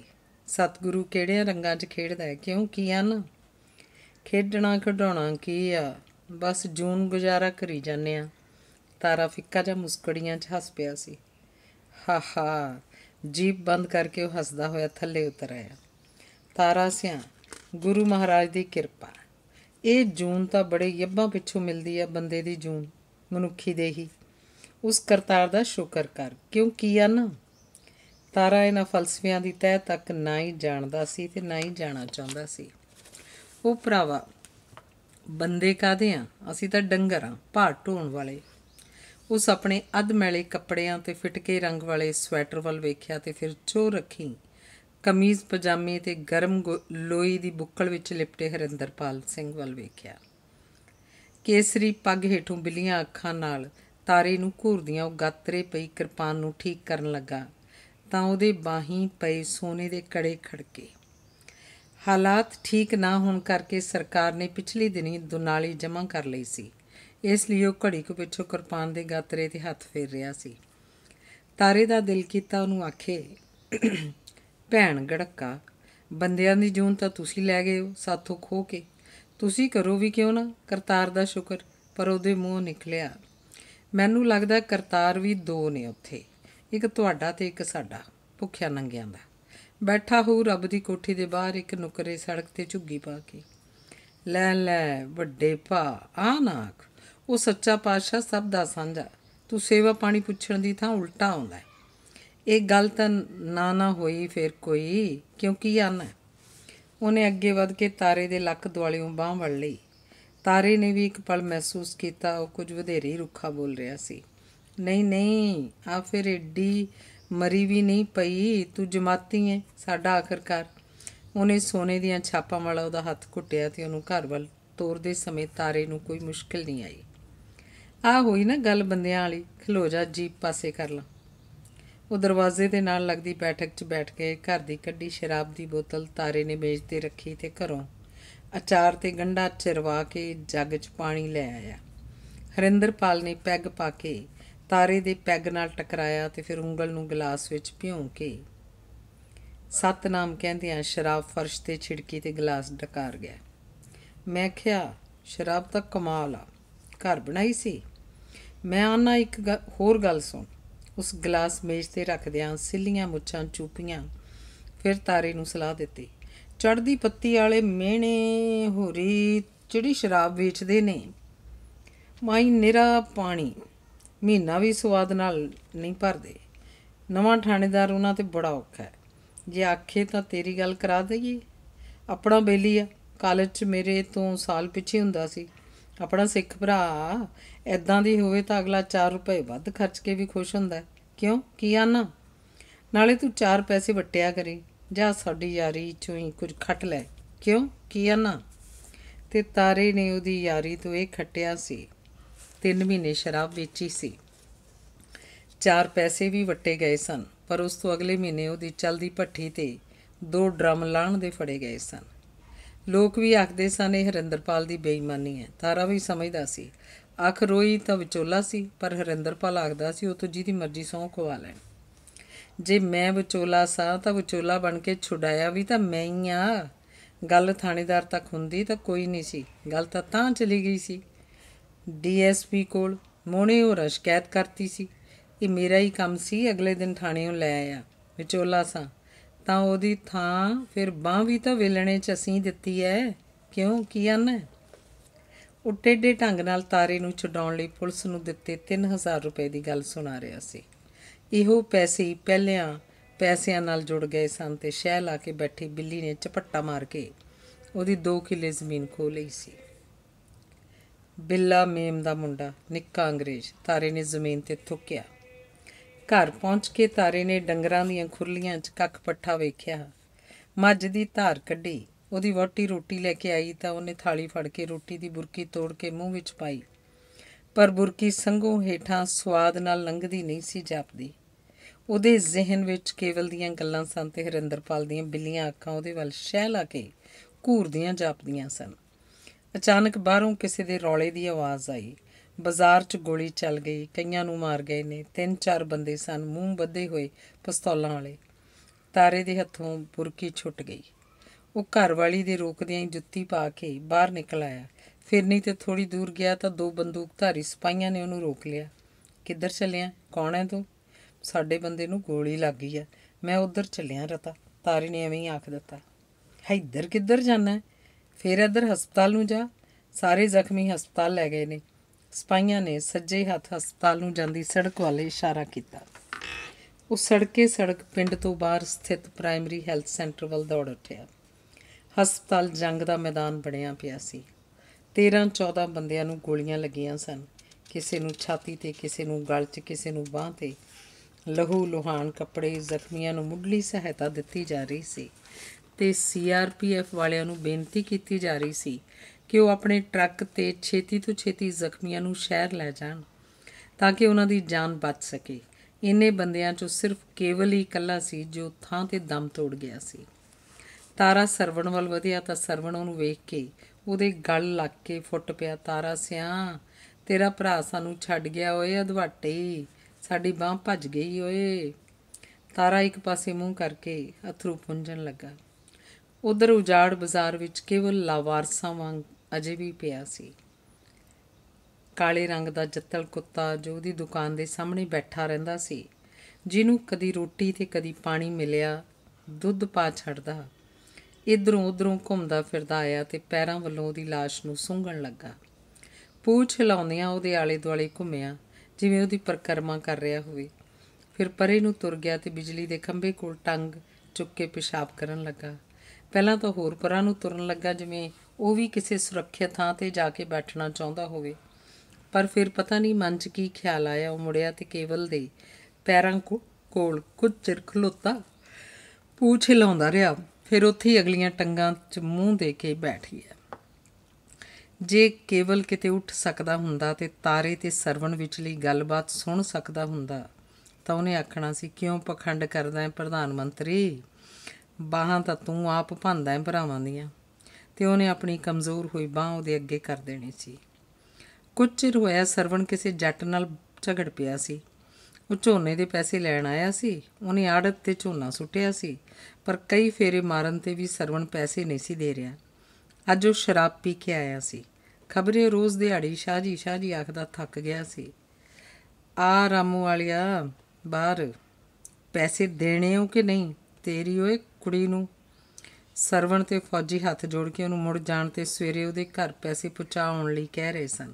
ਸਤਿਗੁਰੂ ਕਿਹੜੇ ਰੰਗਾਂ 'ਚ ਖੇਡਦਾ ਹੈ ਕਿਉਂ ਕੀ ਹਨ ਖੇਡਣਾ ਖਡਾਉਣਾ ਕੀ ਆ ਬਸ ਜੂਨ ਗੁਜ਼ਾਰਾ ਕਰੀ ਜਾਂਦੇ ਆ ਤਾਰਾ ਫਿੱਕਾ ਜਾਂ ਮੁਸਕੜੀਆਂ 'ਚ ਹੱਸ ਪਿਆ ਸੀ ਹਾ ਹਾ ਜੀਬ ਬੰਦ ਕਰਕੇ ਉਹ ਹੱਸਦਾ ਹੋਇਆ ਥੱਲੇ ਉਤਰ ਆਇਆ ਤਾਰਾ ਸਿਆ ਗੁਰੂ ਮਹਾਰਾਜ ਦੀ ਕਿਰਪਾ ਇਹ ਜੂਨ ਤਾਂ ਬੜੇ ਯੱਬਾਂ ਪਿੱਛੋਂ ਮਿਲਦੀ ਆ ਬੰਦੇ ਦੀ ਜੂਨ ਮਨੁੱਖੀ ਦੇਹੀ ਉਸ ਕਰਤਾਰ ਦਾ ਸ਼ੁਕਰ ਕਰ ਕਿਉਂ ਕੀਆ ਨਾ ਤਾਰਾ ਇਹਨਾਂ ਫਲਸਫਿਆਂ ਦੀ ਤਹਿ ਤੱਕ ਨਾ ਹੀ ਜਾਣਦਾ ਸੀ ਤੇ ਨਾ ਹੀ ਜਾਣਾ ਚਾਹੁੰਦਾ ਸੀ ਉਹ ਭਰਾਵਾ ਬੰਦੇ ਕਾਦੇ ਆ ਅਸੀਂ ਤਾਂ ਡੰਗਰ ਆ ਭਾਰ ਢੋਣ ਵਾਲੇ ਉਸ ਆਪਣੇ ਅਧਮੈਲੇ ਕੱਪੜਿਆਂ ਤੇ ਫਿਟਕੇ ਰੰਗ ਵਾਲੇ ਸਵੈਟਰ ਵੱਲ ਵੇਖਿਆ ਤੇ ਫਿਰ ਚੋ ਰੱਖੀ ਕਮੀਜ਼ ਪਜਾਮੇ ਤੇ ਗਰਮ ਲੋਈ ਦੀ ਬੁੱਕਲ ਵਿੱਚ ਲਿਪਟੇ ਹਰਿੰਦਰਪਾਲ ਸਿੰਘ ਵੱਲ ਵੇਖਿਆ ਕੇਸਰੀ ਪੱਗ ਹੇਠੋਂ ਬਿਲੀਆਂ ਅੱਖਾਂ ਨਾਲ ਤਾਰੇ ਨੂੰ ਘੂਰਦੀਆਂ ਉਹ ਗਾਤਰੇ ਪਈ ਕਿਰਪਾਨ ਨੂੰ ਠੀਕ ਕਰਨ ਲੱਗਾ ਤਾਂ ਉਹਦੇ ਬਾਹੀਂ ਪਏ ਸੋਨੇ ਦੇ ਕੜੇ ਖੜਕੇ ਹਾਲਾਤ ਠੀਕ ਨਾ ਹੋਣ ਕਰਕੇ ਸਰਕਾਰ ਨੇ ਪਿਛਲੇ ਦਿਨੀ ਦੁਨਾਲੀ ਜਮ੍ਹਾਂ ਕਰ ਲਈ ਸੀ ਇਸ ਲਈ ਉਹ ਘੜੀ ਕੋ ਪਿੱਛੋਂ ਕਿਰਪਾਨ ਦੇ ਗਾਤਰੇ ਤੇ ਹੱਥ ਫੇਰ ਰਿਹਾ ਸੀ ਤਾਰੇ ਦਾ ਦਿਲ ਕੀਤਾ ਉਹਨੂੰ ਆਖੇ ਭੈਣ ਗੜਕਾ ਬੰਦਿਆਂ ਦੀ ਜੂਨ ਤਾਂ ਤੁਸੀਂ ਲੈ ਗਏ ਹੋ ਸਾਥੋਂ ਖੋ ਕੇ ਤੁਸੀਂ ਕਰੋ ਵੀ ਕਿਉਂ ਨਾ ਕਰਤਾਰ ਦਾ ਸ਼ੁਕਰ ਪਰ ਉਹਦੇ ਮੂੰਹ ਨਿਕਲਿਆ ਮੈਨੂੰ ਲੱਗਦਾ ਕਰਤਾਰ ਵੀ ਦੋ ਨੇ ਉੱਥੇ ਇੱਕ ਤੁਹਾਡਾ ਤੇ ਇੱਕ ਸਾਡਾ ਭੁੱਖਿਆ ਨੰਗਿਆਂ ਦਾ ਬੈਠਾ ਹੋ ਰੱਬ ਦੀ ਕੋਠੀ ਦੇ ਬਾਹਰ ਇੱਕ ਨੁਕਰੇ ਸੜਕ ਤੇ ਝੁੱਗੀ ਪਾ ਕੇ ਲੈ ਲੈ ਵੱਡੇ ਭਾ ਆ ਨਾਕ ਉਹ ਸੱਚਾ ਪਾਤਸ਼ਾਹ ਸਭ ਦਾ ਸਾਂਝਾ ਤੂੰ ਸੇਵਾ ਪਾਣੀ ਪੁੱਛਣ ਦੀ ਤਾਂ ਉਲਟਾ ਆਉਂਦਾ ਇਹ ਗੱਲ ਤਾਂ ਨਾ ਨਾ ਹੋਈ ਫੇਰ ਕੋਈ ਕਿਉਂਕਿ ਆਨ ਉਹਨੇ ਅੱਗੇ ਵੱਧ ਕੇ ਤਾਰੇ ਦੇ ਲੱਕ ਦਵਾਲਿਓਂ ਬਾਹ ਵੜ ਲਈ ਤਾਰੇ ਨੇ ਵੀ ਇੱਕ ਪਲ ਮਹਿਸੂਸ ਕੀਤਾ ਉਹ ਕੁਝ ਵਧੇਰੇ ਰੁੱਖਾ ਬੋਲ ਰਿਹਾ ਸੀ ਨਹੀਂ ਨਹੀਂ ਆ ਫਿਰ ਏਡੀ ਮਰੀ ਵੀ ਨਹੀਂ ਪਈ ਤੂੰ ਜਮਾਤੀ ਐ ਸਾਡਾ ਆਖਰਕਾਰ ਉਹਨੇ ਸੋਨੇ ਦੀਆਂ ਛਾਪਾਂ ਵਾਲਾ ਉਹਦਾ ਹੱਥ ਘੁੱਟਿਆ ਤੇ ਉਹਨੂੰ ਘਰ ਵੱਲ ਤੋਰਦੇ ਸਮੇਂ ਤਾਰੇ ਨੂੰ ਕੋਈ ਮੁਸ਼ਕਲ ਨਹੀਂ ਆਈ ਆ ਹੋਈ ਨਾ ਗੱਲ ਬੰਦਿਆਂ ਵਾਲੀ ਖਲੋ ਜਾ ਜੀਪ ਪਾਸੇ ਕਰ ਲਾ ਉਹ ਦਰਵਾਜ਼ੇ ਦੇ ਨਾਲ ਲੱਗਦੀ ਬੈਠਕ 'ਚ ਬੈਠ ਕੇ ਘਰ ਦੀ ਕੱਢੀ ਸ਼ਰਾਬ ਦੀ ਬੋਤਲ ਤਾਰੇ ਨੇ ਮੇਜ਼ ਤੇ ਰੱਖੀ ਤੇ ਘਰੋਂ ਅਚਾਰ ਤੇ ਗੰਡਾ ਚਰਵਾ ਕੇ ਜੱਗ 'ਚ ਪਾਣੀ ਲੈ ਆਇਆ ਹਰਿੰਦਰਪਾਲ ਨੇ ਪੈਗ ਪਾ ਕੇ ਤਾਰੇ ਦੇ ਪੈਗ ਨਾਲ ਟਕਰਾਇਆ ਤੇ ਫਿਰ ਉਂਗਲ ਨੂੰ ਗਲਾਸ ਵਿੱਚ ਭਿਉਂ ਕੇ ਸਤਨਾਮ ਕਹਿੰਦਿਆਂ ਸ਼ਰਾਬ ਫਰਸ਼ ਤੇ ਛਿੜਕੀ ਤੇ ਗਲਾਸ ਡਕਾਰ ਗਿਆ ਮੈਂ ਕਿਹਾ ਸ਼ਰਾਬ ਤਾਂ ਕਮਾਲ ਆ ਘਰ ਬਣਾਈ ਸੀ ਮੈਂ ਆਨਾ ਇੱਕ ਹੋਰ ਗੱਲ ਸੁਣ ਉਸ ਗਲਾਸ ਮੇਜ਼ ਤੇ ਰੱਖਦਿਆਂ ਸਿੱਲੀਆਂ ਮੁੱਛਾਂ ਚੂਪੀਆਂ ਫਿਰ ਤਾਰੇ ਨੂੰ ਸਲਾਹ ਦਿੱਤੀ ਚੜਦੀ ਪੱਤੀ ਵਾਲੇ ਮਿਹਣੇ ਹੋਰੀ ਜਿਹੜੀ ਸ਼ਰਾਬ ਵੇਚਦੇ ਨੇ ਮਾਈ ਨਿਰਾ ਪਾਣੀ ਮਹੀਨਾ ਵੀ ਸਵਾਦ ਨਾਲ ਨਹੀਂ ਭਰਦੇ ਨਵਾਂ ਥਾਣੇਦਾਰ ਉਹਨਾਂ ਤੇ ਬੜਾ ਔਖਾ ਹੈ ਜੇ ਆਖੇ ਤਾਂ ਤੇਰੀ ਗੱਲ ਕਰਾ ਦਈਏ ਆਪਣਾ ਬੇਲੀ ਆ ਕਾਲਜ 'ਚ ਮੇਰੇ ਤੋਂ ਸਾਲ ਪਿੱਛੇ ਹੁੰਦਾ ਸੀ ਆਪਣਾ ਸਿੱਖ ਭਰਾ ਐਦਾਂ ਦੀ ਹੋਵੇ ਤਾਂ ਅਗਲਾ 4 ਰੁਪਏ ਵੱਧ ਖਰਚ ਕੇ ਵੀ ਖੁਸ਼ ਹੁੰਦਾ ਕਿਉਂ ਕੀ ਆ ਨਾ ਨਾਲੇ ਤੂੰ 4 ਪੈਸੇ ਵਟਿਆ ਕਰੇ ਜਾਂ ਸਾਡੀ ਯਾਰੀ 'ਚੋਂ ਹੀ ਕੁਝ ਖੱਟ ਲੈ ਕਿਉਂ ਕੀ ਆ ਨਾ ਤੇ ਤਾਰੇ ਨੇ ਉਹਦੀ ਯਾਰੀ ਤੋਂ ਇਹ ਖੱਟਿਆ ਸੀ ਤਿੰਨ ਮਹੀਨੇ ਸ਼ਰਾਬ ਵੇਚੀ ਸੀ ਚਾਰ ਪੈਸੇ ਵੀ ਵਟੇ ਗਏ ਸਨ ਪਰ ਉਸ ਤੋਂ ਅਗਲੇ ਮਹੀਨੇ ਉਹਦੀ ਚਲਦੀ ਭੱਠੀ ਤੇ ਦੋ ਡਰਮ ਲਾਣ ਦੇ ਫੜੇ ਗਏ ਸਨ ਲੋਕ ਵੀ ਆਖਦੇ ਸਨ ਇਹ ਹਰਿੰਦਰਪਾਲ ਦੀ ਬੇਈਮਾਨੀ ਹੈ ਤਾਰਾ ਵੀ ਸਮਝਦਾ ਸੀ ਅੱਖ ਰੋਈ ਤਾਂ ਵਿਚੋਲਾ ਸੀ ਪਰ ਹਰਿੰਦਰਪਾਲ ਆਖਦਾ ਸੀ ਉਹ ਤੋਂ ਜਿਹਦੀ ਮਰਜ਼ੀ ਸੌਂ ਖਵਾ ਲੈਣ ਜੇ ਮੈਂ ਵਿਚੋਲਾ ਸਾਂ ਤਾਂ ਵਿਚੋਲਾ ਬਣ ਕੇ ਛੁਡਾਇਆ ਵੀ ਤਾਂ ਮੈਂ ਹੀ ਆ ਗੱਲ ਥਾਣੇਦਾਰ ਤੱਕ ਹੁੰਦੀ ਤਾਂ ਕੋਈ ਨਹੀਂ ਸੀ ਗੱਲ ਤਾਂ ਤਾਂ ਚਲੀ ਗਈ ਸੀ ਡੀਐਸਪੀ ਕੋਲ ਮੋਹਣੇ ਉਹ ਸ਼ਿਕਾਇਤ ਕਰਤੀ ਸੀ ਇਹ ਮੇਰਾ ਹੀ ਕੰਮ ਸੀ ਅਗਲੇ ਦਿਨ ਥਾਣੇੋਂ ਲੈ ਆਇਆ ਵਿਚੋਲਾ ਸਾਂ ਤਾਂ ਉਹਦੀ ਥਾਂ ਫਿਰ ਬਾਹ ਵੀ ਤਾਂ ਵੇਲਣੇ ਚ ਅਸੀਂ ਦਿੱਤੀ ਐ ਕਿਉਂ ਕੀ ਆਨਾ ਉਹ ਡੇ ਢੰਗ ਨਾਲ ਤਾਰੇ ਨੂੰ ਛਡਾਉਣ ਲਈ ਪੁਲਿਸ ਨੂੰ ਦਿੱਤੇ 3000 ਰੁਪਏ ਦੀ ਗੱਲ ਸੁਣਾ ਰਿਹਾ ਸੀ ਇਹੋ ਪੈਸੇ ਪਹਿਲਿਆਂ ਪੈਸਿਆਂ ਨਾਲ ਜੁੜ ਗਏ ਸਨ ਤੇ ਸ਼ਹਿ ਲਾ ਕੇ ਬੈਠੀ ਬਿੱਲੀ ਨੇ ਝਪੱਟਾ ਮਾਰ ਕੇ ਉਹਦੀ 2 ਕਿੱਲੇ ਜ਼ਮੀਨ ਖੋ ਲਈ ਸੀ ਬਿੱਲਾ ਮੇਮ ਦਾ ਮੁੰਡਾ ਨਿੱਕਾ ਅੰਗਰੇਜ਼ ਤਾਰੇ ਨੇ ਜ਼ਮੀਨ ਤੇ ਥੁੱਕਿਆ ਘਰ ਪਹੁੰਚ ਕੇ ਤਾਰੇ ਨੇ ਡੰਗਰਾਂ ਦੀਆਂ ਖੁਰਲੀਆਂ 'ਚ ਕੱਖ ਪੱਠਾ ਵੇਖਿਆ ਮੱਝ ਦੀ ਧਾਰ ਕੱਢੀ ਉਹਦੀ ਵੋਟੀ ਰੋਟੀ ਲੈ ਕੇ ਆਈ ਤਾਂ ਉਹਨੇ ਥਾਲੀ ਫੜ ਕੇ ਰੋਟੀ ਦੀ ਬੁਰਕੀ ਤੋੜ ਕੇ ਮੂੰਹ ਵਿੱਚ ਪਾਈ ਪਰ ਬੁਰਕੀ ਸੰਘੋਂ ਹੇਠਾਂ ਸਵਾਦ ਨਾਲ ਲੰਘਦੀ ਨਹੀਂ ਸੀ ਜਾਪਦੀ ਉਹਦੇ ਜ਼ਿਹਨ ਵਿੱਚ ਕੇਵਲ ਦੀਆਂ ਗੱਲਾਂ ਸਨ ਤੇ ਹਰਿੰਦਰਪਾਲ ਦੀਆਂ ਬਿੱਲੀਆਂ ਅੱਖਾਂ ਉਹਦੇ ਵੱਲ ਸ਼ਹਿ ਲਾ ਕੇ ਘੂਰਦੀਆਂ ਜਾਪਦੀਆਂ ਸਨ ਅਚਾਨਕ ਬਾਹਰੋਂ ਕਿਸੇ ਦੇ ਰੌਲੇ ਦੀ ਆਵਾਜ਼ ਆਈ ਬਾਜ਼ਾਰ 'ਚ ਗੋਲੀ ਚੱਲ ਗਈ ਕਈਆਂ ਨੂੰ ਮਾਰ ਗਏ ਨੇ ਤਿੰਨ ਚਾਰ ਬੰਦੇ ਸਨ ਮੂੰਹ ਬੱਧੇ ਹੋਏ ਪਿਸਤੌਲਾਂ ਵਾਲੇ ਤਾਰੇ ਦੇ ਹੱਥੋਂ ਬੁਰਕੀ ਛੁੱਟ ਗਈ ਉਹ ਘਰ ਵਾਲੀ ਦੇ ਰੋਕਦਿਆਂ ਹੀ ਜੁੱਤੀ ਪਾ ਕੇ ਬਾਹਰ ਨਿਕਲ ਆਇਆ ਫਿਰ ਨਹੀਂ ਤੇ ਥੋੜੀ ਦੂਰ ਗਿਆ ਤਾਂ ਦੋ ਬੰਦੂਕਧਾਰੀ ਸਿਪਾਹੀਆਂ ਨੇ ਉਹਨੂੰ ਰੋਕ ਲਿਆ ਕਿੱਧਰ ਚੱਲਿਆ ਕੌਣ ਹੈ ਤੂੰ ਸਾਡੇ ਬੰਦੇ ਨੂੰ ਗੋਲੀ ਲੱਗ ਗਈ ਆ ਮੈਂ ਉਧਰ ਚੱਲਿਆ ਰਤਾ ਤਾਰੇ ਨੇ ਐਵੇਂ ਹੀ ਆਖ ਦਿੱਤਾ ਹੈ ਇੱਧਰ ਕਿੱਧਰ ਜਾਣਾ ਫਿਰ ਇੱਧਰ ਹਸਪਤਾਲ ਨੂੰ ਜਾ ਸਾਰੇ ਜ਼ਖਮੀ ਹਸਪਤਾਲ ਲੈ ਗਏ ਨੇ ਸਪਾਈਆਂ ਨੇ ਸੱਜੇ ਹੱਥ ਹਸਪਤਾਲ ਨੂੰ ਜਾਂਦੀ ਸੜਕ ਵਾਲੇ ਇਸ਼ਾਰਾ ਕੀਤਾ ਉਹ ਸੜਕੇ ਸੜਕ ਪਿੰਡ ਤੋਂ ਬਾਹਰ ਸਥਿਤ ਪ੍ਰਾਇਮਰੀ ਹੈਲਥ ਸੈਂਟਰ ਵੱਲ ਦੌੜ ਉੱਠਿਆ ਹਸਪਤਾਲ ਜੰਗ ਦਾ ਮੈਦਾਨ ਬਣਿਆ ਪਿਆ ਸੀ 13-14 ਬੰਦਿਆਂ ਨੂੰ ਗੋਲੀਆਂ ਲੱਗੀਆਂ ਸਨ ਕਿਸੇ ਨੂੰ ਛਾਤੀ ਤੇ ਕਿਸੇ ਨੂੰ ਗਲ 'ਚ ਕਿਸੇ ਨੂੰ ਬਾਹ ਤੇ ਲਹੂ ਲੋਹਾਨ ਕੱਪੜੇ ਜ਼ਖਮੀਆਂ ਨੂੰ ਮੁੱਢਲੀ ਸਹਾਇਤਾ ਦਿੱਤੀ ਜਾ ਰਹੀ ਸੀ ਤੇ ਸੀਆਰਪੀਐਫ ਵਾਲਿਆਂ ਨੂੰ ਬੇਨਤੀ ਕੀਤੀ ਜਾ ਰਹੀ ਸੀ ਕਿ ਉਹ ਆਪਣੇ ਟਰੱਕ ਤੇ ਛੇਤੀ ਤੋਂ ਛੇਤੀ ਜ਼ਖਮੀਆਂ ਨੂੰ ਸ਼ਹਿਰ ਲੈ ਜਾਣ ਤਾਂ ਕਿ ਉਹਨਾਂ ਦੀ ਜਾਨ ਬਚ ਸਕੇ ਇੰਨੇ ਬੰਦਿਆਂ ਚੋਂ ਸਿਰਫ ਕੇਵਲ ਹੀ ਇਕੱਲਾ ਸੀ ਜੋ ਥਾਂ ਤੇ ਦਮ ਤੋੜ ਗਿਆ ਸੀ ਤਾਰਾ ਸਰਵਣ ਵੱਲ ਵਧਿਆ ਤਾਂ ਸਰਵਣ ਉਹਨੂੰ ਵੇਖ ਕੇ ਉਹਦੇ ਗਲ ਲੱਗ ਕੇ ਫੁੱਟ ਪਿਆ ਤਾਰਾ ਸਿਆ ਤੇਰਾ ਭਰਾ ਸਾਨੂੰ ਛੱਡ ਗਿਆ ਓਏ ਅਧਵਾਟੇ ਸਾਡੀ ਬਾਹ ਭੱਜ ਗਈ ਓਏ ਤਾਰਾ ਇੱਕ ਪਾਸੇ ਮੂੰਹ ਕਰਕੇ ਅਥਰੂ ਪੁੰਜਣ ਲੱਗਾ ਉਧਰ ਉਜਾੜ ਬਾਜ਼ਾਰ ਵਿੱਚ ਕੇਵਲ ਲਾਵਾਰਸਾਂ ਵਾਂਗ ਅਜੇ ਵੀ ਪਿਆ ਸੀ ਕਾਲੇ ਰੰਗ ਦਾ ਜੱਤਲ ਕੁੱਤਾ ਜੋ ਉਹਦੀ ਦੁਕਾਨ ਦੇ ਸਾਹਮਣੇ ਬੈਠਾ ਰਹਿੰਦਾ ਸੀ ਜਿਹਨੂੰ ਕਦੀ ਰੋਟੀ ਤੇ ਕਦੀ ਪਾਣੀ ਮਿਲਿਆ ਦੁੱਧ ਪਾ ਛੱਡਦਾ ਇਧਰੋਂ ਉਧਰੋਂ ਘੁੰਮਦਾ ਫਿਰਦਾ ਆਇਆ ਤੇ ਪੈਰਾਂ ਵੱਲੋਂ ਉਹਦੀ ਲਾਸ਼ ਨੂੰ ਸੁੰਘਣ ਲੱਗਾ ਪੂਛ ਹਿਲਾਉਂਦਿਆਂ ਉਹਦੇ ਆਲੇ ਦੁਆਲੇ ਘੁੰਮਿਆ ਜਿਵੇਂ ਉਹਦੀ ਪ੍ਰਕਰਮਾ ਕਰ ਰਿਹਾ ਹੋਵੇ ਫਿਰ ਪਰੇ ਨੂੰ ਤੁਰ ਗਿਆ ਤੇ ਬਿਜਲੀ ਦੇ ਖੰਭੇ ਕੋਲ ਟੰਗ ਚੁੱਕ ਕੇ ਪਿਸ਼ਾਬ ਕਰਨ ਲੱਗਾ ਪਹਿਲਾਂ ਤਾਂ ਹੋਰ ਪਰਾਂ ਨੂੰ ਤੁਰਨ ਲੱਗਾ ਜਿਵੇਂ ਉਹ ਵੀ ਕਿਸੇ ਸੁਰੱਖਿਅਤ ਥਾਂ ਤੇ ਜਾ ਕੇ ਬੈਠਣਾ ਚਾਹੁੰਦਾ ਹੋਵੇ ਪਰ ਫਿਰ ਪਤਾ ਨਹੀਂ ਮਨ 'ਚ ਕੀ ਖਿਆਲ ਆਇਆ ਉਹ ਮੁੜਿਆ ਤੇ ਕੇਵਲ ਦੇ ਪੈਰਾਂ ਕੋਲ ਕੁਝ ਚਿਰ ਖਲੋਤਾ ਪੂਛ ਹਿਲਾਉਂਦਾ ਰਿਹਾ ਫਿਰ ਉੱਥੇ ਹੀ ਅਗਲੀਆਂ ਟੰਗਾਂ 'ਚ ਮੂੰਹ ਦੇ ਕੇ ਬੈਠ ਗਿਆ ਜੇ ਕੇਵਲ ਕਿਤੇ ਉੱਠ ਸਕਦਾ ਹੁੰਦਾ ਤੇ ਤਾਰੇ ਤੇ ਸਰਵਣ ਵਿਚਲੀ ਗੱਲਬਾਤ ਸੁਣ ਸਕਦਾ ਹੁੰਦਾ ਤਾਂ ਉਹਨੇ ਆਖਣਾ ਸੀ ਕਿਉਂ ਪਖੰਡ ਕਰਦਾ ਹੈ ਪ੍ਰਧਾਨ ਮੰਤਰੀ ਬਾਹਾਂ ਤਾਂ ਤੂੰ ਆਪ ਭੰਦਾ ਹੈ ਭਰਾਵਾਂ ਦੀਆਂ ਤੇ ਉਹਨੇ ਆਪਣੀ ਕਮਜ਼ੋਰ ਹੋਈ ਬਾਹ ਉਹਦੇ ਅੱਗੇ ਕਰ ਦੇਣੀ ਸੀ ਕੁਝ ਚਿਰ ਹੋਇਆ ਸਰਵਣ ਕਿਸੇ ਜੱਟ ਨਾਲ ਝਗੜ ਪਿਆ ਸੀ ਉਹ ਝੋਨੇ ਦੇ ਪੈਸੇ ਲੈਣ ਆਇਆ ਸੀ ਉਹਨੇ ਆੜਤ ਤੇ ਝੋਨਾ ਸੁੱਟਿਆ ਸੀ ਪਰ ਕਈ ਫੇਰੇ ਮਾਰਨ ਤੇ ਵੀ ਸਰਵਣ ਪੈਸੇ ਨਹੀਂ ਸੀ ਦੇ ਰਿਹਾ ਅੱਜ ਉਹ ਸ਼ਰਾਬ ਪੀ ਕੇ ਆਇਆ ਸੀ ਖਬਰੇ ਰੋਜ਼ ਦਿਹਾੜੀ ਸ਼ਾਹਜੀ ਸ਼ਾਹਜੀ ਆਖਦਾ ਥੱਕ ਗਿਆ ਸੀ ਆ ਰਾਮੂ ਵਾਲਿਆ ਬਾਹਰ ਪੈਸੇ ਦੇਣੇ ਹੋ ਕਿ ਨਹੀਂ ਤੇਰੀ ਓਏ ਕੁੜੀ ਨੂੰ ਸਰਵਣ ਤੇ ਫੌਜੀ ਹੱਥ ਜੋੜ ਕੇ ਉਹਨੂੰ ਮੁੜ ਜਾਣ ਤੇ ਸਵੇਰੇ ਉਹਦੇ ਘਰ ਪੈਸੇ ਪਹੁੰਚਾਉਣ ਲਈ ਕਹਿ ਰਹੇ ਸਨ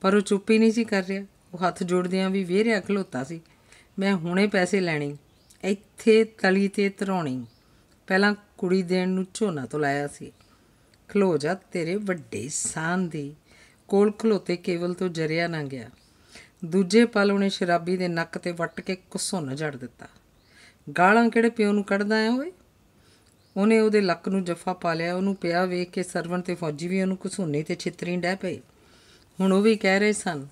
ਪਰ ਉਹ ਚੁੱਪ ਹੀ ਨਹੀਂ ਸੀ ਕਰ ਰਿਹਾ ਉਹ ਹੱਥ ਜੋੜਦਿਆਂ ਵੀ ਵੇਰਿਆ ਖਲੋਤਾ ਸੀ ਮੈਂ ਹੁਣੇ ਪੈਸੇ ਲੈਣੇ ਇੱਥੇ ਤਲੀ ਤੇ ਧਰਾਉਣੀ ਪਹਿਲਾਂ ਕੁੜੀ ਦੇਣ ਨੂੰ ਝੋਨਾ ਤੋਂ ਲਾਇਆ ਸੀ ਖਲੋ ਜਾ ਤੇਰੇ ਵੱਡੇ ਸਾਨ ਦੀ ਕੋਲ ਖਲੋਤੇ ਕੇਵਲ ਤੋਂ ਜਰਿਆ ਨਾ ਗਿਆ ਦੂਜੇ ਪਲ ਉਹਨੇ ਸ਼ਰਾਬੀ ਦੇ ਨੱਕ ਤੇ ਵੱਟ ਕੇ ਕੁਸੋਂ ਜੜ ਦਿੱਤਾ ਗਾਲਾਂ ਕਿਹੜੇ ਪਿਓ ਨੂੰ ਕੱਢਦਾ ਆ ਓਏ ਉਹਨੇ ਉਹਦੇ ਲੱਕ ਨੂੰ ਜੱਫਾ ਪਾ ਲਿਆ ਉਹਨੂੰ ਪਿਆ ਵੇਖ ਕੇ ਸਰਵਣ ਤੇ ਫੌਜੀ ਵੀ ਉਹਨੂੰ ਘਸੂਨੇ ਤੇ ਛਿੱਤਰੀ ਡਹਿ ਪਏ ਹੁਣ ਉਹ ਵੀ ਕਹਿ ਰਹੇ ਸਨ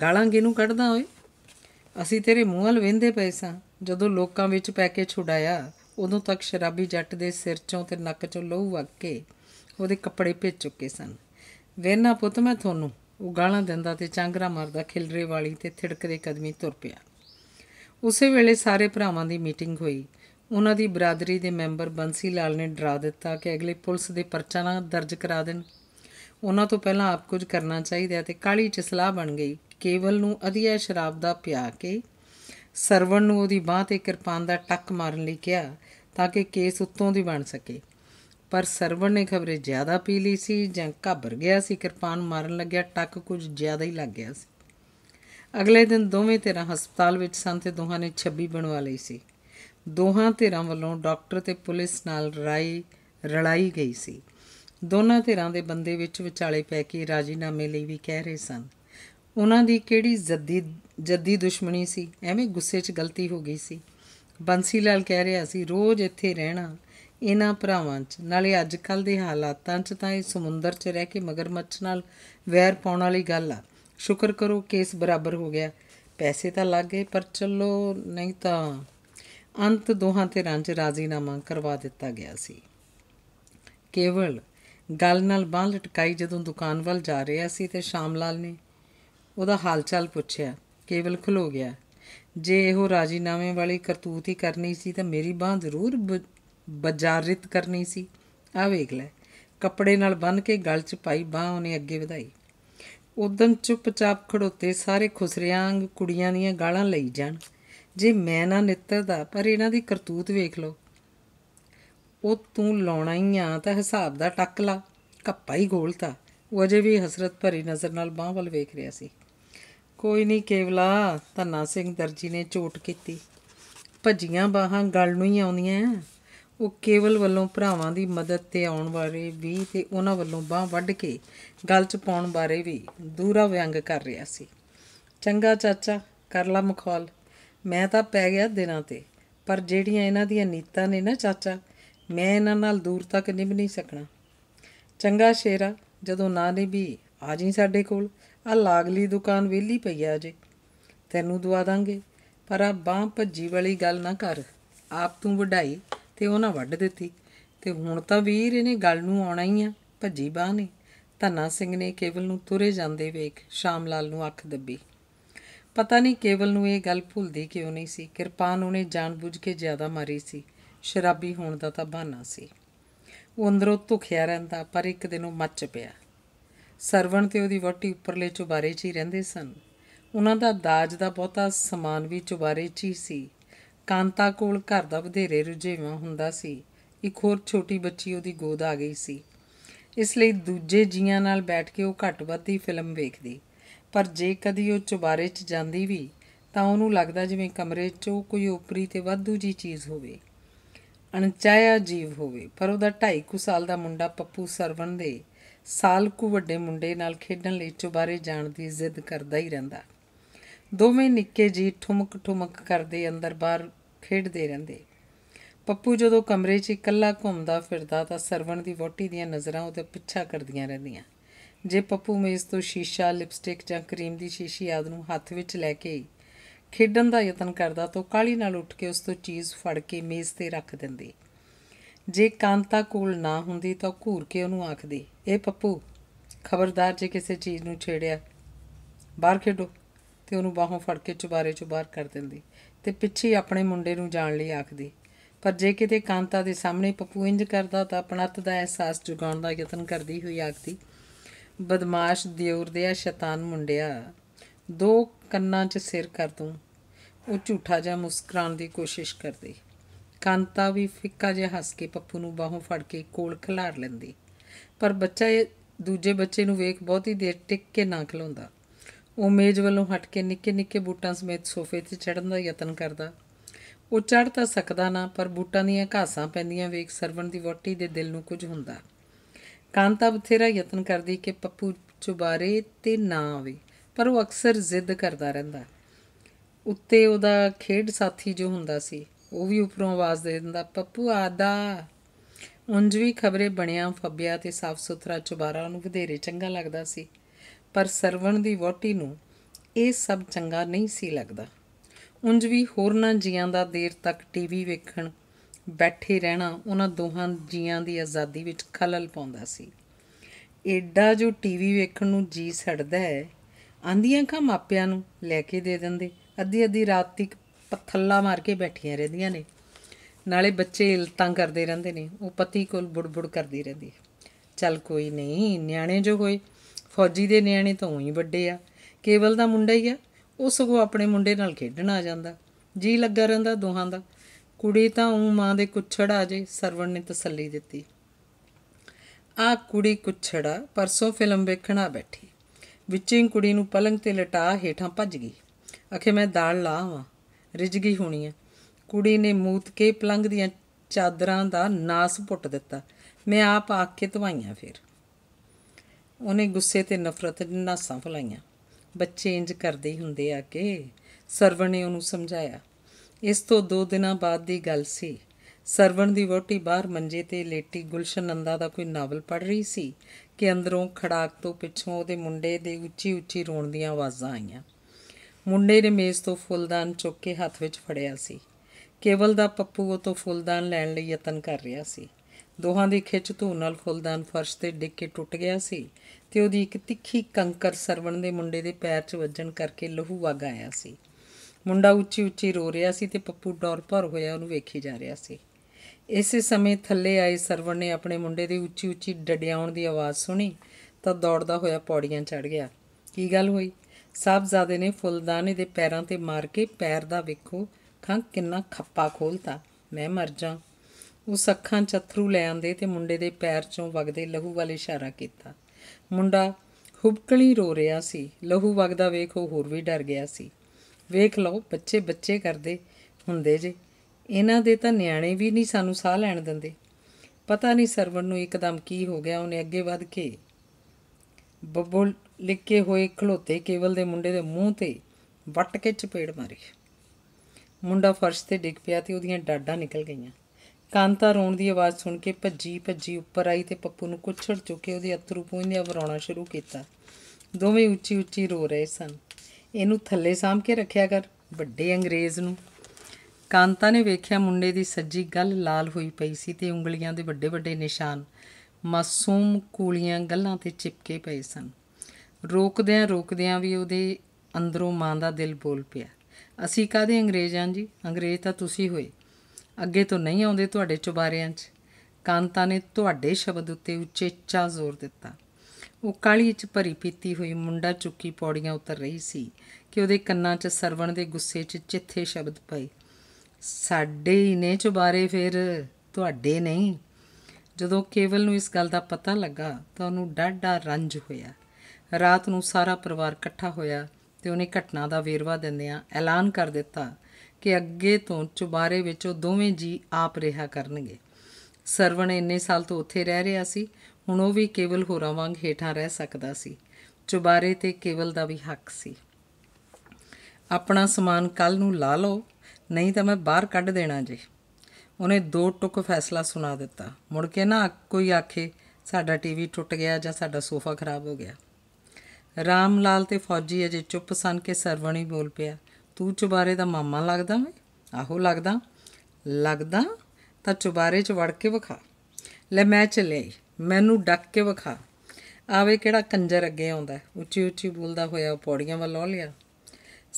ਗਾਲਾਂ ਕਿਹਨੂੰ ਕੱਢਦਾ ਓਏ ਅਸੀਂ ਤੇਰੇ ਮੂੰਹ ਵੱਲ ਵੇਂਦੇ ਪਏ ਸਾਂ ਜਦੋਂ ਲੋਕਾਂ ਵਿੱਚ ਪੈ ਕੇ ਛੁਡਾਇਆ ਉਦੋਂ ਤੱਕ ਸ਼ਰਾਬੀ ਜੱਟ ਦੇ ਸਿਰ ਚੋਂ ਤੇ ਨੱਕ ਚੋਂ ਲਹੂ ਵਗ ਕੇ ਉਹਦੇ ਕੱਪੜੇ ਭਿੱਜ ਚੁੱਕੇ ਸਨ ਵੇਨਾ ਪੁੱਤ ਮੈਂ ਤੁਹਾਨੂੰ ਉਹ ਗਾਲਾਂ ਦਿੰਦਾ ਤੇ ਚਾਂਗਰਾ ਮਾਰਦਾ ਖਿਲਰੇ ਵਾਲੀ ਤੇ ਥਿੜਕਦੇ ਕਦਮੀ ਤੁਰ ਪਿਆ ਉਸੇ ਵੇਲੇ ਸਾਰੇ ਭਰਾਵਾਂ ਦੀ ਮੀਟਿੰਗ ਹੋਈ ਉਹਨਾਂ ਦੀ ਬਰਾਦਰੀ ਦੇ ਮੈਂਬਰ ਬੰਸੀ ਲਾਲ ਨੇ ਡਰਾ ਦਿੱਤਾ ਕਿ ਅਗਲੇ ਪੁਲਿਸ ਦੇ ਪਰਚਾ ਨਾ ਦਰਜ ਕਰਾ ਦੇਣ ਉਹਨਾਂ ਤੋਂ ਪਹਿਲਾਂ ਆਪ ਕੁਝ ਕਰਨਾ ਚਾਹੀਦਾ ਤੇ ਕਾਲੀ ਚ ਸਲਾਹ ਬਣ ਗਈ ਕੇਵਲ ਨੂੰ ਅਧਿਆ ਸ਼ਰਾਬ ਦਾ ਪਿਆ ਕੇ ਸਰਵਣ ਨੂੰ ਉਹਦੀ ਬਾਹ ਤੇ ਕਿਰਪਾਨ ਦਾ ਟੱਕ ਮਾਰਨ ਲਈ ਕਿਹਾ ਤਾਂ ਕਿ ਕੇਸ ਉੱਤੋਂ ਦੀ ਬਣ ਸਕੇ ਪਰ ਸਰਵਣ ਨੇ ਖਬਰੇ ਜ਼ਿਆਦਾ ਪੀ ਲਈ ਸੀ ਜਾਂ ਘਬਰ ਗਿਆ ਸੀ ਕਿਰਪਾਨ ਮਾਰਨ ਲੱਗਿਆ ਟੱਕ ਕੁਝ ਜ਼ਿਆਦਾ ਹੀ ਲੱਗ ਗਿਆ ਸੀ ਅਗਲੇ ਦਿਨ ਦੋਵੇਂ ਧਿਰਾਂ ਹਸਪਤਾਲ ਵਿੱਚ ਸਨ ਤੇ ਦੋਹਾਂ ਨੇ ਛੱਬੀ ਬਣਵਾ ਲਈ ਸੀ ਦੋਹਾਂ ਧਿਰਾਂ ਵੱਲੋਂ ਡਾਕਟਰ ਤੇ ਪੁਲਿਸ ਨਾਲ ਰਾਈ ਰਲਾਈ ਗਈ ਸੀ ਦੋਨਾਂ ਧਿਰਾਂ ਦੇ ਬੰਦੇ ਵਿੱਚ ਵਿਚਾਲੇ ਪੈ ਕੇ ਰਾਜੀਨਾਮੇ ਲਈ ਵੀ ਕਹਿ ਰਹੇ ਸਨ ਉਹਨਾਂ ਦੀ ਕਿਹੜੀ ਜ਼ੱਦੀ ਜੱਦੀ ਦੁਸ਼ਮਣੀ ਸੀ ਐਵੇਂ ਗੁੱਸੇ 'ਚ ਗਲਤੀ ਹੋ ਗਈ ਸੀ ਬੰਸੀ ਲਾਲ ਕਹਿ ਰਿਹਾ ਸੀ ਰੋਜ਼ ਇੱਥੇ ਰਹਿਣਾ ਇਹਨਾਂ ਭਰਾਵਾਂ 'ਚ ਨਾਲੇ ਅੱਜ ਕੱਲ ਦੇ ਹਾਲਾਤਾਂ 'ਚ ਤਾਂ ਇਹ ਸਮੁੰਦਰ 'ਚ ਰਹਿ ਕੇ ਮਗਰਮੱਛ ਨਾਲ ਵੈਰ ਪਾਉਣ ਵਾਲੀ ਗੱਲ ਆ ਸ਼ੁਕਰ ਕਰੋ ਕੇਸ ਬਰਾਬਰ ਹੋ ਗਿਆ ਪੈਸੇ ਤਾਂ ਲੱਗ ਗਏ ਪਰ ਚੱਲੋ ਨਹੀਂ ਤਾਂ ਅੰਤ ਦੋਹਾਂ ਤੇ ਰਾਂਝ ਰਾਜ਼ੀਨਾਮਾ ਕਰਵਾ ਦਿੱਤਾ ਗਿਆ ਸੀ ਕੇਵਲ ਗੱਲ ਨਾਲ ਬਾਹ ਲਟਕਾਈ ਜਦੋਂ ਦੁਕਾਨ ਵੱਲ ਜਾ ਰਿਹਾ ਸੀ ਤੇ ਸ਼ਾਮ ਲਾਲ ਨੇ ਉਹਦਾ ਹਾਲਚਾਲ ਪੁੱਛਿਆ ਕੇਵਲ ਖਲੋ ਗਿਆ ਜੇ ਇਹੋ ਰਾਜੀਨਾਮੇ ਵਾਲੀ ਕਰਤੂਤ ਹੀ ਕਰਨੀ ਸੀ ਤਾਂ ਮੇਰੀ ਬਾਹ ਜ਼ਰੂਰ ਬਜਾਰਿਤ ਕਰਨੀ ਸੀ ਆ ਵੇਖ ਲੈ ਕੱਪੜੇ ਨਾਲ ਬੰਨ ਕੇ ਗਲ 'ਚ ਪਾਈ ਬਾਹ ਉਹਨੇ ਅੱਗੇ ਵਧਾਈ ਉਦਮ ਚੁੱਪਚਾਪ ਖੜੋਤੇ ਸਾਰੇ ਖੁਸਰਿਆਂ ਕੁੜੀਆਂ ਦੀਆਂ ਗਾਲਾਂ ਲਈ ਜਾਣ ਜੇ ਮੈਂ ਨਾ ਨਿੱਤਰਦਾ ਪਰ ਇਹਨਾਂ ਦੀ ਕਰਤੂਤ ਵੇਖ ਲਓ ਉਹ ਤੂੰ ਲਾਉਣਾ ਹੀ ਆ ਤਾਂ ਹਿਸਾਬ ਦਾ ਟੱਕ ਲਾ ਕੱਪਾ ਹੀ ਗੋਲਤਾ ਉਹ ਅਜੇ ਵੀ ਹਸਰਤ ਭਰੀ ਨਜ਼ਰ ਨਾਲ ਬਾਹ ਵੱਲ ਵੇਖ ਰਿਹਾ ਸੀ ਕੋਈ ਨਹੀਂ ਕੇਵਲਾ ਧੰਨਾ ਸਿੰਘ ਦਰਜੀ ਨੇ ਝੋਟ ਕੀਤੀ ਭੱਜੀਆਂ ਬਾਹਾਂ ਗੱਲ ਨੂੰ ਹੀ ਆਉਂਦੀਆਂ ਉਹ ਕੇਵਲ ਵੱਲੋਂ ਭਰਾਵਾਂ ਦੀ ਮਦਦ ਤੇ ਆਉਣ ਵਾਲੇ ਵੀ ਤੇ ਉਹਨਾਂ ਵੱਲੋਂ ਬਾਹ ਵੱਢ ਕੇ ਗੱਲ 'ਚ ਪਾਉਣ ਬਾਰੇ ਵੀ ਦੂਰਾ ਵਿਅੰਗ ਕਰ ਰਿਹਾ ਸੀ ਚੰਗਾ ਚਾਚਾ ਕਰ ਲਾ ਮਖੌਲ ਮੈਂ ਤਾਂ ਪੈ ਗਿਆ ਦਿਨਾਂ ਤੇ ਪਰ ਜਿਹੜੀਆਂ ਇਹਨਾਂ ਦੀਆਂ ਨੀਤਾਂ ਨੇ ਨਾ ਚਾਚਾ ਮੈਂ ਇਹਨਾਂ ਨਾਲ ਦੂਰ ਤੱਕ ਨਿਭ ਨਹੀਂ ਸਕਣਾ ਚੰਗਾ ਸ਼ੇਰਾ ਜਦੋਂ ਨਾ ਵੀ ਆ ਜੀ ਸਾਡੇ ਕੋਲ ਆ ਲਾਗਲੀ ਦੁਕਾਨ ਵਿਹਲੀ ਪਈ ਆ ਜੇ ਤੈਨੂੰ ਦਵਾ ਦਾਂਗੇ ਪਰ ਆ ਬਾਹ ਭੱਜੀ ਵਾਲੀ ਗੱਲ ਨਾ ਕਰ ਆਪ ਤੂੰ ਵਡਾਈ ਤੇ ਉਹ ਨਾ ਵੱਢ ਦਿੱਤੀ ਤੇ ਹੁਣ ਤਾਂ ਵੀਰ ਇਹਨੇ ਗੱਲ ਨੂੰ ਆਉਣਾ ਹੀ ਆ ਭੱਜੀ ਬਾਹ ਨੇ ਧੰਨਾ ਸਿੰਘ ਨੇ ਕੇਵਲ ਨੂੰ ਤੁਰੇ ਜਾਂਦੇ ਵੇਖ ਸ਼ਾਮ ਲਾਲ ਨੂੰ ਅੱਖ ਦੱਬੀ ਪਤਾ ਨਹੀਂ ਕੇਵਲ ਨੂੰ ਇਹ ਗੱਲ ਭੁੱਲਦੀ ਕਿਉਂ ਨਹੀਂ ਸੀ ਕਿਰਪਾਨ ਉਹਨੇ ਜਾਣਬੁੱਝ ਕੇ ਜ਼ਿਆਦਾ ਮਾਰੀ ਸੀ ਸ਼ਰਾਬੀ ਹੋਣ ਦਾ ਤਾਂ ਬਹਾਨਾ ਸੀ ਉਹ ਅੰਦਰੋਂ ਧੁਖਿਆ ਰਹਿੰਦਾ ਪਰ ਇੱਕ ਦਿਨ ਉਹ ਮੱਚ ਪਿਆ ਸਰਵਣ ਤੇ ਉਹਦੀ ਵੱਟੀ ਉੱਪਰਲੇ ਚੁਬਾਰੇ 'ਚ ਹੀ ਰਹਿੰਦੇ ਸਨ ਉਹਨਾਂ ਦਾ ਦਾਜ ਦਾ ਬਹੁਤਾ ਸਮਾਨ ਵੀ ਚੁਬਾਰੇ 'ਚ ਹੀ ਸੀ ਕਾਂਤਾ ਕੋਲ ਘਰ ਦਾ ਵਧੇਰੇ ਰੁਝੇਵਾਂ ਹੁੰਦਾ ਸੀ ਇੱਕ ਹੋਰ ਛੋਟੀ ਬੱਚੀ ਉਹਦੀ ਗੋਦ ਆ ਗਈ ਸੀ ਇਸ ਲਈ ਦੂਜੇ ਜੀਆਂ ਨਾਲ ਬੈਠ ਕੇ ਉਹ ਘੱਟ ਫਿਲਮ ਵੇਖਦੀ ਪਰ ਜੇ ਕਦੀ ਉਹ ਚੁਬਾਰੇ 'ਚ ਜਾਂਦੀ ਵੀ ਤਾਂ ਉਹਨੂੰ ਲੱਗਦਾ ਜਿਵੇਂ ਕਮਰੇ 'ਚ ਉਹ ਕੋਈ ਉਪਰੀ ਤੇ ਵਾਧੂ ਜੀ ਚੀਜ਼ ਹੋਵੇ ਅਣਚਾਇਆ ਜੀਵ ਹੋਵੇ ਪਰ ਉਹਦਾ 2.5 ਕੁ ਸਾਲ ਦਾ ਮੁੰਡਾ ਪੱਪੂ ਸਰਵਣ ਦੇ ਸਾਲ ਕੁ ਵੱਡੇ ਮੁੰਡੇ ਨਾਲ ਖੇਡਣ ਲਈ ਚੁਬਾਰੇ ਜਾਣ ਦੀ ਜ਼ਿੱਦ ਕਰਦਾ ਹੀ ਰਹਿੰਦਾ ਦੋਵੇਂ ਨਿੱਕੇ ਜੀ ਠੁਮਕ ਠੁਮਕ ਕਰਦੇ ਅੰਦਰ ਬਾਹਰ ਖੇਡਦੇ ਰਹਿੰਦੇ ਪੱਪੂ ਜਦੋਂ ਕਮਰੇ 'ਚ ਇਕੱਲਾ ਘੁੰਮਦਾ ਫਿਰਦਾ ਤਾਂ ਸਰਵਣ ਦੀ ਵੋਟੀ ਦੀਆਂ ਨਜ਼ਰਾਂ ਉਹਦੇ ਪਿੱਛਾ ਕਰਦੀਆਂ ਰਹਿੰਦੀਆਂ ਜੇ ਪੱਪੂ ਮੇਜ਼ ਤੋਂ ਸ਼ੀਸ਼ਾ ਲਿਪਸਟਿਕ ਜਾਂ ਕਰੀਮ ਦੀ ਸ਼ੀਸ਼ੀ ਆਦ ਨੂੰ ਹੱਥ ਵਿੱਚ ਲੈ ਕੇ ਖੇਡਣ ਦਾ ਯਤਨ ਕਰਦਾ ਤਾਂ ਕਾਲੀ ਨਾਲ ਉੱਠ ਕੇ ਉਸ ਤੋਂ ਚੀਜ਼ ਫੜ ਕੇ ਮੇਜ਼ ਤੇ ਰੱਖ ਦਿੰਦੀ ਜੇ ਕਾਂਤਾ ਕੋਲ ਨਾ ਹੁੰਦੀ ਤਾਂ ਘੂਰ ਕੇ ਉਹਨੂੰ ਆਖਦੀ ਇਹ ਪੱਪੂ ਖਬਰਦਾਰ ਜੇ ਕਿਸੇ ਚੀਜ਼ ਨੂੰ ਛੇੜਿਆ ਬਾਹਰ ਖੇਡੋ ਤੇ ਉਹਨੂੰ ਬਾਹੋਂ ਫੜ ਕੇ ਚੁਬਾਰੇ ਚੋਂ ਬਾਹਰ ਕਰ ਦਿੰਦੀ ਤੇ ਪਿੱਛੇ ਆਪਣੇ ਮੁੰਡੇ ਨੂੰ ਜਾਣ ਲਈ ਆਖਦੀ ਪਰ ਜੇ ਕਿਤੇ ਕਾਂਤਾ ਦੇ ਸਾਹਮਣੇ ਪਪੂ ਇੰਜ ਕਰਦਾ ਤਾਂ ਆਪਣਤ ਦਾ ਅਹਿਸਾਸ ਜਗਾਉਣ ਦਾ ਯਤਨ ਕਰਦੀ ਹੋਈ ਆਖਦੀ ਬਦਮਾਸ਼ ਦਿਉਰ ਦੇ ਆ ਸ਼ੈਤਾਨ ਮੁੰਡਿਆ ਦੋ ਕੰਨਾਂ 'ਚ ਸਿਰ ਕਰ ਦੂੰ ਉਹ ਝੂਠਾ ਜਿਹਾ ਮੁਸਕਰਾਉਣ ਦੀ ਕੋਸ਼ਿਸ਼ ਕਰਦੀ ਕਾਂਤਾ ਵੀ ਫਿੱਕਾ ਜਿਹਾ ਹੱਸ ਕੇ ਪੱਪੂ ਨੂੰ ਬਾਹੋਂ ਫੜ ਕੇ ਕੋਲ ਖਿਲਾਰ ਲੈਂਦੀ ਪਰ ਬੱਚਾ ਇਹ ਦੂਜੇ ਬੱਚੇ ਨੂੰ ਵੇਖ ਬਹੁਤੀ ਦੇਰ ਟਿਕ ਕੇ ਨਾ ਖਲੋਂਦਾ ਉਹ ਮੇਜ਼ ਵੱਲੋਂ ਹਟ ਕੇ ਨਿੱਕੇ-ਨਿੱਕੇ ਬੂਟਾਂ ਸਮੇਤ ਸੋਫੇ 'ਤੇ ਚੜਨ ਦਾ ਯਤਨ ਕਰਦਾ ਉਹ ਚੜ ਤਾਂ ਸਕਦਾ ਨਾ ਪਰ ਬੂਟਾਂ ਦੀਆਂ ਘਾਸਾਂ ਪੈਂਦੀਆਂ ਵੇਖ ਸਰਵਣ ਦੀ ਵੋਟੀ ਦੇ ਦਿਲ ਨੂੰ ਕੁਝ ਹੁੰਦਾ ਕਾਂਤਾ ਬਥੇਰਾ ਯਤਨ ਕਰਦੀ ਕਿ ਪੱਪੂ ਚੁਬਾਰੇ ਤੇ ਨਾ ਆਵੇ ਪਰ ਉਹ ਅਕਸਰ ਜ਼ਿੱਦ ਕਰਦਾ ਰਹਿੰਦਾ ਉੱਤੇ ਉਹਦਾ ਖੇਡ ਸਾਥੀ ਜੋ ਹੁੰਦਾ ਸੀ ਉਹ ਵੀ ਉੱਪਰੋਂ ਆਵਾਜ਼ ਦੇ ਦਿੰਦਾ ਪੱਪੂ ਆਦਾ ਉੰਜ ਵੀ ਖਬਰੇ ਬਣਿਆ ਫੱਬਿਆ ਤੇ ਸਾਫ਼ ਸੁਥਰਾ ਚੁਬਾਰਾ ਉਹਨੂੰ ਵਧੇਰੇ ਚੰਗਾ ਲੱਗਦਾ ਸੀ ਪਰ ਸਰਵਣ ਦੀ ਵੋਟੀ ਨੂੰ ਇਹ ਸਭ ਚੰਗਾ ਨਹੀਂ ਸੀ ਲੱਗਦਾ ਉੰਜ ਵੀ ਹੋਰ ਨਾ ਜੀਆਂ ਦਾ ਦੇਰ ਤੱਕ ਟੀਵੀ ਵੇਖਣ ਬੈਠੇ ਰਹਿਣਾ ਉਹਨਾਂ ਦੋਹਾਂ ਜੀਆਂ ਦੀ ਆਜ਼ਾਦੀ ਵਿੱਚ ਖਲਲ ਪਾਉਂਦਾ ਸੀ ਐਡਾ ਜੋ ਟੀਵੀ ਵੇਖਣ ਨੂੰ ਜੀ ਸੜਦਾ ਹੈ ਆਂਦੀਆਂ ਖਾਂ ਮਾਪਿਆਂ ਨੂੰ ਲੈ ਕੇ ਦੇ ਦਿੰਦੇ ਅੱਧੀ ਅੱਧੀ ਰਾਤ ਤੱਕ ਪੱਥੱਲਾ ਮਾਰ ਕੇ ਬੈਠੀਆਂ ਰਹਿੰਦੀਆਂ ਨੇ ਨਾਲੇ ਬੱਚੇ ਇਲਤਾਂ ਕਰਦੇ ਰਹਿੰਦੇ ਨੇ ਉਹ ਪਤੀ ਕੋਲ ਬੁੜਬੁੜ ਕਰਦੀ ਰਹਿੰਦੀ ਚੱਲ ਕੋਈ ਨਹੀਂ ਨਿਆਣੇ ਜੋ ਹੋਏ ਫੌਜੀ ਦੇ ਨਿਆਣੇ ਤਾਂ ਉਹੀ ਵੱਡੇ ਆ ਕੇਵਲ ਦਾ ਮੁੰਡਾ ਹੀ ਆ ਉਹ ਸਗੋਂ ਆਪਣੇ ਮੁੰਡੇ ਨਾਲ ਖੇਡਣ ਆ ਜਾਂਦਾ ਜੀ ਲੱਗਾ ਰਹਿੰਦਾ ਦੋਹਾਂ ਦਾ ਕੁੜੀ ਤਾਂ ਉਹ ਮਾਂ ਦੇ ਕੁਛੜ ਆ ਜੇ ਸਰਵਣ ਨੇ ਤਸੱਲੀ ਦਿੱਤੀ ਆ ਕੁੜੀ ਕੁਛੜਾ ਪਰਸੋਂ ਫਿਲਮ ਵੇਖਣਾ ਬੈਠੀ ਵਿੱਚੇ ਕੁੜੀ ਨੂੰ ਪਲੰਗ ਤੇ ਲਟਾ ਹੇਠਾਂ ਭੱਜ ਗਈ ਅਖੇ ਮੈਂ ਦਾਲ ਲਾਵਾਂ ਰਿਜ ਗਈ ਹੋਣੀ ਆ ਕੁੜੀ ਨੇ ਮੂਤ ਕੇ ਪਲੰਗ ਦੀਆਂ ਚਾਦਰਾਂ ਦਾ ਨਾਸ ਪੁੱਟ ਦਿੱਤਾ ਮੈਂ ਆਪ ਆ ਕੇ ਧਵਾਈਆਂ ਫਿਰ ਉਹਨੇ ਗੁੱਸੇ ਤੇ ਨਫ਼ਰਤ ਸਾਫ ਲਾਈਆਂ ਬੱਚੇ ਇੰਜ ਕਰਦੇ ਹੀ ਹੁੰਦੇ ਆ ਕਿ ਸਰਵਣ ਨੇ ਉਹਨੂੰ ਸਮਝਾਇਆ ਇਸ ਤੋਂ 2 ਦਿਨਾਂ ਬਾਅਦ ਦੀ ਗੱਲ ਸੀ ਸਰਵਣ ਦੀ ਵੋਟੀ ਬਾਹਰ ਮੰਜੇ ਤੇ ਲੇਟੀ ਗੁਲਸ਼ਨ ਨੰਦਾ ਦਾ ਕੋਈ ਨਾਵਲ ਪੜ੍ਹ ਰਹੀ ਸੀ ਕਿ ਅੰਦਰੋਂ ਖੜਾਕ ਤੋਂ ਪਿੱਛੋਂ ਉਹਦੇ ਮੁੰਡੇ ਦੇ ਉੱਚੀ ਉੱਚੀ ਰੋਣ ਦੀਆਂ ਆਵਾਜ਼ਾਂ ਆਈਆਂ ਮੁੰਡੇ ਨੇ ਮੇਜ਼ ਤੋਂ ਫੁੱਲਦਾਨ ਚੁੱਕ ਕੇ ਹੱਥ ਵਿੱਚ ਫੜਿਆ ਸੀ ਕੇਵਲ ਦਾ ਪੱਪੂ ਉਹ ਤੋਂ ਫੁੱਲਦਾਨ ਲੈਣ ਲਈ ਯਤਨ ਕਰ ਰਿਹਾ ਸੀ ਦੋਹਾਂ ਦੀ ਖਿੱਚ ਧੂਣ ਨਾਲ ਫੁੱਲਦਾਨ ਫਰਸ਼ ਤੇ ਡਿੱਗ ਕੇ ਟੁੱਟ ਗਿਆ ਸੀ ਤੇ ਉਹਦੀ ਇੱਕ ਤਿੱਖੀ ਕੰਕਰ ਸਰਵਣ ਦੇ ਮੁੰਡੇ ਦੇ ਪੈਰ 'ਚ ਵੱਜਣ ਕਰਕੇ ਲਹੂ ਵਗ ਆਇਆ ਸੀ ਮੁੰਡਾ ਉੱਚੀ ਉੱਚੀ ਰੋ ਰਿਹਾ ਸੀ ਤੇ ਪੱਪੂ ਡੌਰ ਭਰ ਹੋਇਆ ਉਹਨੂੰ ਵੇਖੀ ਜਾ ਰਿਹਾ ਸੀ ਇਸੇ ਸਮੇਂ ਥੱਲੇ ਆਏ ਸਰਵਣ ਨੇ ਆਪਣੇ ਮੁੰਡੇ ਦੀ ਉੱਚੀ ਉੱਚੀ ਡੱਡਿਆਉਣ ਦੀ ਆਵਾਜ਼ ਸੁਣੀ ਤਾਂ ਦੌੜਦਾ ਹੋਇਆ ਪੌੜੀਆਂ ਚੜ ਗਿਆ ਕੀ ਗੱਲ ਹੋਈ ਜ਼ਾਦੇ ਨੇ ਫੁੱਲਦਾਨੇ ਦੇ ਪੈਰਾਂ ਤੇ ਮਾਰ ਕੇ ਪੈਰ ਦਾ ਵੇਖੋ ਖਾਂ ਕਿੰਨਾ ਖੱਪਾ ਖੋਲਤਾ ਮੈਂ ਮਰ ਜਾ ਉਸ ਅੱਖਾਂ ਚਥਰੂ ਲੈ ਆਂਦੇ ਤੇ ਮੁੰਡੇ ਦੇ ਪੈਰ 'ਚੋਂ ਵਗਦੇ ਲਹੂ ਵੱਲ ਇਸ਼ਾਰਾ ਕੀਤਾ ਮੁੰਡਾ ਹੁਬਕਲੀ ਰੋ ਰਿਹਾ ਸੀ ਲਹੂ ਵਗਦਾ ਵੇਖ ਉਹ ਹੋਰ ਵੀ ਡਰ ਗਿਆ ਸੀ ਵੇਖ ਲਓ ਬੱਚੇ ਬੱਚੇ ਕਰਦੇ ਹੁੰਦੇ ਜੇ ਇਹਨਾਂ ਦੇ ਤਾਂ ਨਿਆਣੇ ਵੀ ਨਹੀਂ ਸਾਨੂੰ ਸਾਹ ਲੈਣ ਦਿੰਦੇ ਪਤਾ ਨਹੀਂ ਸਰਵਣ ਨੂੰ ਇੱਕਦਮ ਕੀ ਹੋ ਗਿਆ ਉਹਨੇ ਅੱਗੇ ਵੱਧ ਕੇ ਬੱਬੂ ਲਿੱਕੇ ਹੋਏ ਖਲੋਤੇ ਕੇਵਲ ਦੇ ਮੁੰਡੇ ਦੇ ਮੂੰਹ ਤੇ ਵੱਟ ਕੇ ਚਪੇੜ ਮਾਰੀ ਮੁੰਡਾ ਫਰਸ਼ ਤੇ ਡਿੱਗ ਪਿਆ ਤੇ ਉਹਦੀਆਂ ਡਾਡਾਂ ਨਿਕਲ ਗਈਆਂ ਕਾਂਤਾ ਰੋਣ ਦੀ ਆਵਾਜ਼ ਸੁਣ ਕੇ ਭੱਜੀ ਭੱਜੀ ਉੱਪਰ ਆਈ ਤੇ ਪੱਪੂ ਨੂੰ ਕੁੱਛੜ ਚੁੱਕੇ ਉਹਦੇ ਅਥਰੂ ਪੂੰਝਿਆ ਵਰਾਉਣਾ ਸ਼ੁਰੂ ਕੀਤਾ ਦੋਵੇਂ ਉੱਚੀ ਉੱਚੀ ਰੋ ਰਹੇ ਸਨ ਇਹਨੂੰ ਥੱਲੇ ਸਾਮ ਕੇ ਰੱਖਿਆ ਕਰ ਵੱਡੇ ਅੰਗਰੇਜ਼ ਨੂੰ ਕਾਂਤਾ ਨੇ ਵੇਖਿਆ ਮੁੰਡੇ ਦੀ ਸੱਜੀ ਗੱਲ ਲਾਲ ਹੋਈ ਪਈ ਸੀ ਤੇ ਉਂਗਲੀਆਂ ਦੇ ਵੱਡੇ ਵੱਡੇ ਨਿਸ਼ਾਨ ਮਾਸੂਮ ਕੂਲੀਆਂ ਗੱਲਾਂ ਤੇ ਚਿਪਕੇ ਪਏ ਸਨ ਰੋਕਦਿਆਂ ਰੋਕਦਿਆਂ ਵੀ ਉਹਦੇ ਅੰਦਰੋਂ ਮਾਂ ਦਾ ਦਿਲ ਬੋਲ ਪਿਆ ਅਸੀਂ ਕਾਦੇ ਅੰਗਰੇਜ਼ਾਂ ਜੀ ਅੰਗਰੇਜ਼ ਤਾਂ ਤੁਸੀਂ ਹੋਏ ਅੱਗੇ ਤੋਂ ਨਹੀਂ ਆਉਂਦੇ ਤੁਹਾਡੇ ਚੁਬਾਰਿਆਂ 'ਚ ਕਾਂਤਾ ਨੇ ਤੁਹਾਡੇ ਸ਼ਬਦ ਉੱਤੇ ਉਚੇਚਾ ਜ਼ੋਰ ਦਿੱਤਾ ਉਹ ਕਾਲੀ 'ਚ ਭਰੀ ਪੀਤੀ ਹੋਈ ਮੁੰਡਾ ਚੁੱਕੀ ਪੌੜੀਆਂ ਉਤਰ ਰਹੀ ਸੀ ਕਿ ਉਹਦੇ ਕੰਨਾਂ 'ਚ ਸਰਵਣ ਦੇ ਗੁੱਸੇ 'ਚ ਚਿੱਥੇ ਸ਼ਬਦ ਪਏ ਸਾਡੇ ਹੀ ਨੇ ਚੁਬਾਰੇ ਫਿਰ ਤੁਹਾਡੇ ਨਹੀਂ ਜਦੋਂ ਕੇਵਲ ਨੂੰ ਇਸ ਗੱਲ ਦਾ ਪਤਾ ਲੱਗਾ ਤਾਂ ਉਹਨੂੰ ਡਾਢਾ ਰੰਜ ਹੋਇਆ ਰਾਤ ਨੂੰ ਸਾਰਾ ਪਰਿਵਾਰ ਇਕੱਠਾ ਹੋਇਆ ਤੇ ਉਹਨੇ ਘਟਨਾ ਦਾ ਵੇਰਵਾ ਦਿੰਦਿਆਂ ਐਲਾਨ ਕਰ ਦਿੱਤਾ ਕਿ ਅੱਗੇ ਤੋਂ ਚੁਬਾਰੇ ਵਿੱਚ ਉਹ ਦੋਵੇਂ ਜੀ ਆਪ ਰਿਹਾ ਕਰਨਗੇ ਸਰਵਣ ਇੰਨੇ ਸਾਲ ਤੋਂ ਉੱਥੇ ਰਹਿ ਰਿਹਾ ਸੀ ਹੁਣ ਉਹ ਵੀ ਕੇਵਲ ਹੋਰਾਂ ਵਾਂਗ ਹੀਠਾਂ ਰਹਿ ਸਕਦਾ ਸੀ ਚੁਬਾਰੇ ਤੇ ਕੇਵਲ ਦਾ ਵੀ ਹੱਕ ਸੀ ਆਪਣਾ ਸਮਾਨ ਕੱਲ ਨੂੰ ਲਾ ਲਓ ਨਹੀਂ ਤਾਂ ਮੈਂ ਬਾਹਰ ਕੱਢ ਦੇਣਾ ਜੀ ਉਹਨੇ ਦੋ ਟੁਕ ਫੈਸਲਾ ਸੁਣਾ ਦਿੱਤਾ ਮੁੜ ਕੇ ਨਾ ਕੋਈ ਆਖੇ ਸਾਡਾ ਟੀਵੀ ਟੁੱਟ ਗਿਆ ਜਾਂ ਸਾਡਾ ਸੋਫਾ ਖਰਾਬ ਹੋ ਗਿਆ RAM ਲਾਲ ਤੇ ਫੌਜੀ ਅਜੇ ਚੁੱਪ ਸਨ ਕਿ ਸਰਵਣੀ ਬੋਲ ਪਿਆ ਤੂੰ ਚੁਬਾਰੇ ਦਾ ਮਾਮਾ ਲੱਗਦਾ ਮੈਂ ਆਹੋ ਲੱਗਦਾ ਲੱਗਦਾ ਤਾਂ ਚੁਬਾਰੇ 'ਚ ਵੜ ਕੇ ਵਿਖਾ ਲੈ ਮੈਂ ਚੱਲੇ ਮੈਨੂੰ ਡੱਕ ਕੇ ਵਿਖਾ ਆਵੇ ਕਿਹੜਾ ਕੰਜਰ ਅੱਗੇ ਆਉਂਦਾ ਉੱਚੀ ਉੱਚੀ ਬੋਲਦਾ ਹੋਇਆ ਪੌੜੀਆਂ ਵੱਲ ਆ ਲਿਆ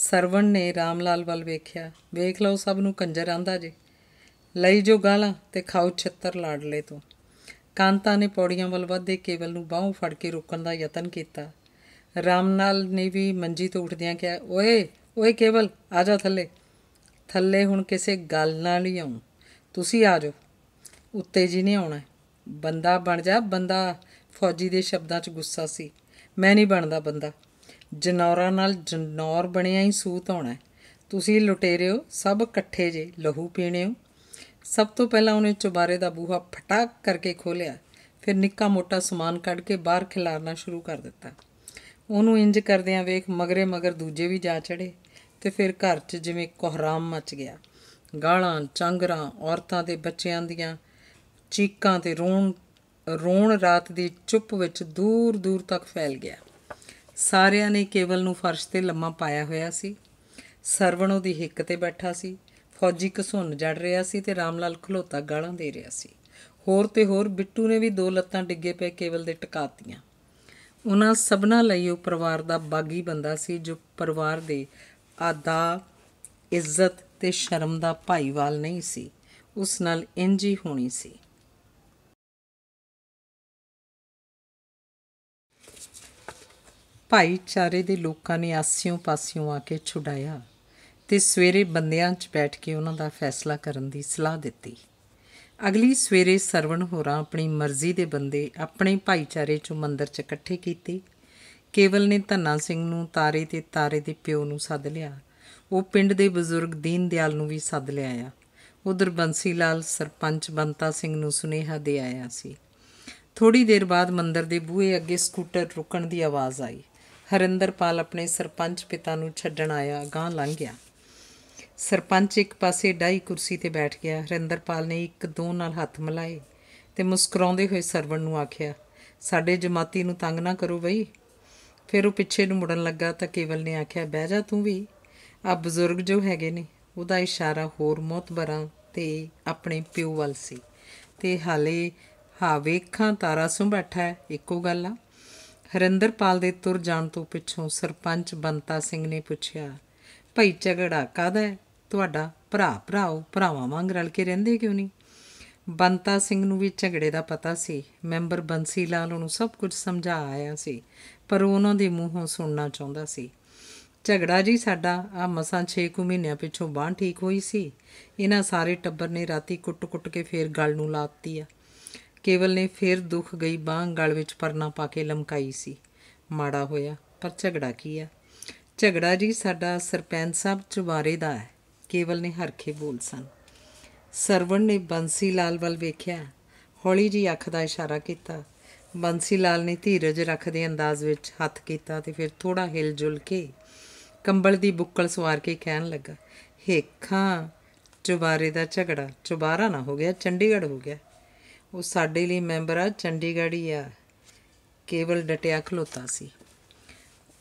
ਸਰਵਣ ਨੇ ਰਾਮਲਾਲ ਵੱਲ ਵੇਖਿਆ ਵੇਖ ਲਓ ਸਭ ਨੂੰ ਕੰਜਰ ਆਂਦਾ ਜੇ ਲਈ ਜੋ ਗਾਲਾਂ ਤੇ ਖਾਓ ਛੱਤਰ ਲਾੜਲੇ ਤੂੰ ਕਾਂਤਾ ਨੇ ਪੌੜੀਆਂ ਵੱਲ ਵਧਦੇ ਕੇਵਲ ਨੂੰ ਬਾਹੋਂ ਫੜ ਕੇ ਰੋਕਣ ਦਾ ਯਤਨ ਕੀਤਾ ਰਾਮਨਾਲ ਨੇ ਵੀ ਮੰਜੀ ਤੋਂ ਉੱਠਦਿਆਂ ਕਿਹਾ ਓਏ ਓਏ ਕੇਵਲ ਆ ਜਾ ਥੱਲੇ ਥੱਲੇ ਹੁਣ ਕਿਸੇ ਗੱਲ ਨਾਲ ਨਹੀਂ ਆਉਂ ਤੁਸੀਂ ਆ ਜਾਓ ਉੱਤੇ ਜੀ ਨਹੀਂ ਆਉਣਾ ਬੰਦਾ ਬਣ ਜਾ ਬੰਦਾ ਫੌਜੀ ਦੇ ਸ਼ਬਦਾਂ 'ਚ ਗੁੱਸਾ ਸੀ ਮੈਂ ਨਹੀਂ ਬਣਦਾ ਬੰਦਾ ਜਨੌਰਾਂ ਨਾਲ ਜਨੌਰ ਬਣਿਆ ਹੀ ਸੂਤ ਆਉਣਾ ਤੁਸੀਂ ਲੁਟੇਰੇ ਹੋ ਸਭ ਇਕੱਠੇ ਜੇ ਲਹੂ ਪੀਣੇ ਹੋ ਸਭ ਤੋਂ ਪਹਿਲਾਂ ਉਹਨੇ ਚੁਬਾਰੇ ਦਾ ਬੂਹਾ ਫਟਾਕ ਕਰਕੇ ਖੋਲਿਆ ਫਿਰ ਨਿੱਕਾ ਮੋਟਾ ਸਮਾਨ ਕੱਢ ਕੇ ਬਾਹਰ ਖਿਲਾਰਨਾ ਸ਼ੁਰੂ ਕਰ ਦਿੱਤਾ ਉਹਨੂੰ ਇੰਜ ਕਰਦਿਆਂ ਵੇਖ ਮਗਰੇ ਮਗਰ ਦੂਜੇ ਵੀ ਜਾ ਚੜੇ ਤੇ ਫਿਰ ਘਰ 'ਚ ਜਿਵੇਂ ਕੋਹਰਾਮ ਮਚ ਗਿਆ ਗਾਲਾਂ ਚੰਗਰਾਂ ਔਰਤਾਂ ਦੇ ਬੱਚਿਆਂ ਦੀਆਂ ਚੀਕਾਂ ਤੇ ਰੋਣ ਰੋਣ ਰਾਤ ਦੀ ਚੁੱਪ ਵਿੱਚ ਦੂਰ ਦੂਰ ਤੱਕ ਫੈਲ ਗਿਆ ਸਾਰਿਆਂ ਨੇ ਕੇਵਲ ਨੂੰ ਫਰਸ਼ ਤੇ ਲੰਮਾ ਪਾਇਆ ਹੋਇਆ ਸੀ ਸਰਵਣ ਉਹਦੀ ਹਿੱਕ ਤੇ ਬੈਠਾ ਸੀ ਫੌਜੀ ਘਸੁੰਨ ਜੜ ਰਿਹਾ ਸੀ ਤੇ ਰਾਮਲਾਲ ਖਲੋਤਾ ਗਾਲਾਂ ਦੇ ਰਿਹਾ ਸੀ ਹੋਰ ਤੇ ਹੋਰ ਬਿੱਟੂ ਨੇ ਵੀ ਦੋ ਲੱਤਾਂ ਡਿੱਗੇ ਪਏ ਕੇਵਲ ਦੇ ਟਕਾਤੀਆਂ ਉਹਨਾਂ ਸਭਨਾਂ ਲਈ ਉਹ ਪਰਿਵਾਰ ਦਾ ਬਾਗੀ ਬੰਦਾ ਸੀ ਜੋ ਪਰਿਵਾਰ ਦੇ ਆਦਾ ਇੱਜ਼ਤ ਤੇ ਸ਼ਰਮ ਦਾ ਭਾਈਵਾਲ ਨਹੀਂ ਸੀ ਉਸ ਨਾਲ ਇੰਜ ਹੀ ਹੋਣੀ ਸੀ ਭਾਈਚਾਰੇ ਦੇ ਲੋਕਾਂ ਨੇ ਆਸਿਓਂ ਪਾਸਿਓਂ ਆ ਕੇ ਛੁਡਾਇਆ ਤੇ ਸਵੇਰੇ ਬੰਦਿਆਂ 'ਚ ਬੈਠ ਕੇ ਉਹਨਾਂ ਦਾ ਫੈਸਲਾ ਕਰਨ ਦੀ ਸਲਾਹ ਦਿੱਤੀ ਅਗਲੀ ਸਵੇਰੇ ਸਰਵਣ ਹੋਰਾਂ ਆਪਣੀ ਮਰਜ਼ੀ ਦੇ ਬੰਦੇ ਆਪਣੇ ਭਾਈਚਾਰੇ 'ਚੋਂ ਮੰਦਰ 'ਚ ਇਕੱਠੇ ਕੀਤੇ ਕੇਵਲ ਨੇ ਧੰਨਾ ਸਿੰਘ ਨੂੰ ਤਾਰੇ ਤੇ ਤਾਰੇ ਦੇ ਪਿਓ ਨੂੰ ਸੱਦ ਲਿਆ ਉਹ ਪਿੰਡ ਦੇ ਬਜ਼ੁਰਗ ਦੀਨ ਦਿਆਲ ਨੂੰ ਵੀ ਸੱਦ ਲਿਆਇਆ ਉਧਰ ਬੰਸੀ ਲਾਲ ਸਰਪੰਚ ਬੰਤਾ ਸਿੰਘ ਨੂੰ ਸੁਨੇਹਾ ਦੇ ਆਇਆ ਸੀ ਥੋੜੀ ਦੇਰ ਬਾਅਦ ਮੰਦਰ ਦੇ ਬੂਹੇ ਅੱਗੇ ਸਕੂਟਰ ਰੁਕਣ ਦੀ ਆਵਾਜ਼ ਆਈ ਹਰਿੰਦਰਪਾਲ ਆਪਣੇ ਸਰਪੰਚ ਪਿਤਾ ਨੂੰ ਛੱਡਣ ਆਇਆ ਗਾਂ ਲੰਘ ਗਿਆ ਸਰਪੰਚ ਇੱਕ ਪਾਸੇ ਡਾਈ ਕੁਰਸੀ ਤੇ ਬੈਠ ਗਿਆ ਹਰਿੰਦਰਪਾਲ ਨੇ ਇੱਕ ਦੋ ਨਾਲ ਹੱਥ ਮਿਲਾਏ ਤੇ ਮੁਸਕਰਾਉਂਦੇ ਹੋਏ ਸਰਵਣ ਨੂੰ ਆਖਿਆ ਸਾਡੇ ਜਮਾਤੀ ਨੂੰ ਤੰਗ ਨਾ ਕਰੋ ਬਈ ਫਿਰ ਉਹ ਪਿੱਛੇ ਨੂੰ ਮੁੜਨ ਲੱਗਾ ਤਾਂ ਕੇਵਲ ਨੇ ਆਖਿਆ ਬਹਿ ਜਾ ਤੂੰ ਵੀ ਆ ਬਜ਼ੁਰਗ ਜੋ ਹੈਗੇ ਨੇ ਉਹਦਾ ਇਸ਼ਾਰਾ ਹੋਰ ਮੋਤਬਰਾਂ ਤੇ ਆਪਣੇ ਪਿਓ ਵੱਲ ਸੀ ਤੇ ਹਾਲੇ ਹਾ ਵੇਖਾਂ ਤਾਰਾ ਬੈਠਾ ਹੈ ਇੱਕੋ ਗੱਲ ਆ ਹਰਿੰਦਰਪਾਲ ਦੇ ਤੁਰ ਜਾਣ ਤੋਂ ਪਿੱਛੋਂ ਸਰਪੰਚ ਬੰਤਾ ਸਿੰਘ ਨੇ ਪੁੱਛਿਆ ਭਈ ਝਗੜਾ ਕਾਦਾ ਹੈ ਤੁਹਾਡਾ ਭਰਾ ਭਰਾਓ ਭਰਾਵਾਂ ਵਾਂਗ ਰਲ ਕੇ ਰਹਿੰਦੇ ਕਿਉਂ ਨਹੀਂ ਬੰਤਾ ਸਿੰਘ ਨੂੰ ਵੀ ਝਗੜੇ ਦਾ ਪਤਾ ਸੀ ਮੈਂਬਰ ਬੰਸੀ ਲਾਲ ਨੂੰ ਸਭ ਕੁਝ ਸਮਝਾ ਆਇਆ ਸੀ ਪਰ ਉਹਨਾਂ ਦੇ ਮੂੰਹੋਂ ਸੁਣਨਾ ਚਾਹੁੰਦਾ ਸੀ ਝਗੜਾ ਜੀ ਸਾਡਾ ਆ ਮਸਾਂ 6 ਕੁ ਮਹੀਨਿਆਂ ਪਿੱਛੋਂ ਬਾਹ ਠੀਕ ਹੋਈ ਸੀ ਇਹਨਾਂ ਸਾਰੇ ਟੱਬਰ ਨੇ ਰਾਤੀ ਕੁੱਟ-ਕੁੱਟ ਕੇ ਫੇਰ ਗਲ ਨੂੰ ਲਾਤੀ ਆ ਕੇਵਲ ਨੇ ਫੇਰ ਦੁੱਖ ਗਈ ਬਾਹ ਗਲ ਵਿੱਚ ਪਰਨਾ ਪਾ ਕੇ ਲਮਕਾਈ ਸੀ ਮਾੜਾ ਹੋਇਆ ਪਰ ਝਗੜਾ ਕੀ ਆ ਝਗੜਾ ਜੀ ਸਾਡਾ ਸਰਪੰਚ ਸਾਹਿਬ ਚੁਬਾਰੇ ਦਾ ਹੈ ਕੇਵਲ ਨੇ ਹਰਖੇ ਬੋਲ ਸਨ ਸਰਵਣ ਨੇ ਬੰਸੀ ਲਾਲ ਵੱਲ ਵੇਖਿਆ ਹੌਲੀ ਜੀ ਅੱਖ ਦਾ ਇਸ਼ਾਰਾ ਕੀਤਾ ਬੰਸੀ ਲਾਲ ਨੇ ਧੀਰਜ ਰੱਖਦੇ ਅੰਦਾਜ਼ ਵਿੱਚ ਹੱਥ ਕੀਤਾ ਤੇ ਫਿਰ ਥੋੜਾ ਹਿਲ ਜੁਲ ਕੇ ਕੰਬਲ ਦੀ ਬੁੱਕਲ ਸਵਾਰ ਕੇ ਕਹਿਣ ਲੱਗਾ ਹੇਖਾਂ ਚੁਬਾਰੇ ਦਾ ਝਗੜਾ ਚੁਬਾਰਾ ਨਾ ਹੋ ਗਿਆ ਚੰਡੀਗੜ੍ਹ ਹੋ ਗਿਆ ਉਹ ਸਾਡੇ ਲਈ ਮੈਂਬਰ ਆ ਚੰਡੀਗੜ੍ਹ ਹੀ ਆ ਕੇਵਲ ਡਟਿਆ ਖਲੋਤਾ ਸੀ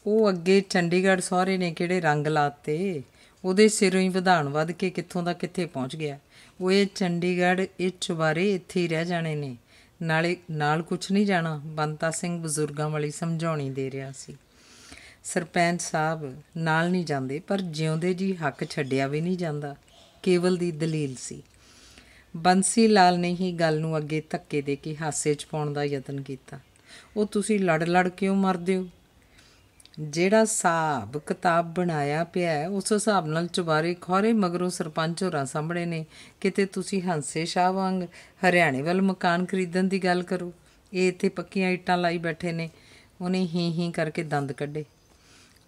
ਉਹ ਅੱਗੇ ਚੰਡੀਗੜ੍ਹ ਸਹੁਰੇ ਨੇ ਕਿਹੜੇ ਰੰਗ ਲਾਤੇ ਉਹਦੇ ਸਿਰੋਂ ਹੀ ਵਿਧਾਨ ਵੱਧ ਕੇ ਕਿੱਥੋਂ ਦਾ ਕਿੱਥੇ ਪਹੁੰਚ ਗਿਆ ਉਹ ਇਹ ਚੰਡੀਗੜ੍ਹ ਇਹ ਚੁਬਾਰੇ ਇੱਥੇ ਹੀ ਰਹਿ ਜਾਣੇ ਨੇ ਨਾਲੇ ਨਾਲ ਕੁਝ ਨਹੀਂ ਜਾਣਾ ਬੰਤਾ ਸਿੰਘ ਬਜ਼ੁਰਗਾਂ ਵਾਲੀ ਸਮਝਾਉਣੀ ਦੇ ਰਿਹਾ ਸੀ ਸਰਪੰਚ ਸਾਹਿਬ ਨਾਲ ਨਹੀਂ ਜਾਂਦੇ ਪਰ ਜਿਉਂਦੇ ਜੀ ਹੱਕ ਛੱਡਿਆ ਵੀ ਨਹੀਂ ਜਾਂਦਾ ਕੇਵਲ ਦੀ ਦਲੀਲ ਸੀ ਬੰਸੀ ਲਾਲ ਨੇ ਹੀ ਗੱਲ ਨੂੰ ਅੱਗੇ ਧੱਕੇ ਦੇ ਕੇ ਹਾਸੇ 'ਚ ਪਾਉਣ ਦਾ ਯਤਨ ਕੀਤਾ ਉਹ ਤੁਸੀਂ ਲੜ ਲੜ ਕਿਉਂ ਮਰਦੇ ਹੋ ਜਿਹੜਾ ਸਾਬ ਕਿਤਾਬ ਬਣਾਇਆ ਪਿਆ ਹੈ ਉਸ ਹਿਸਾਬ ਨਾਲ ਚੁਬਾਰੇ ਖੋਰੇ ਮਗਰੋਂ ਸਰਪੰਚ ਹੋਰਾਂ ਸਾਹਮਣੇ ਨੇ ਕਿਤੇ ਤੁਸੀਂ ਹੰਸੇ ਸ਼ਾਹ ਵਾਂਗ ਹਰਿਆਣੇ ਵੱਲ ਮਕਾਨ ਖਰੀਦਣ ਦੀ ਗੱਲ ਕਰੋ ਇਹ ਇੱਥੇ ਪੱਕੀਆਂ ਇੱਟਾਂ ਲਾਈ ਬੈਠੇ ਨੇ ਉਹਨੇ ਹੀ ਹੀ ਕਰਕੇ ਦੰਦ ਕੱਢੇ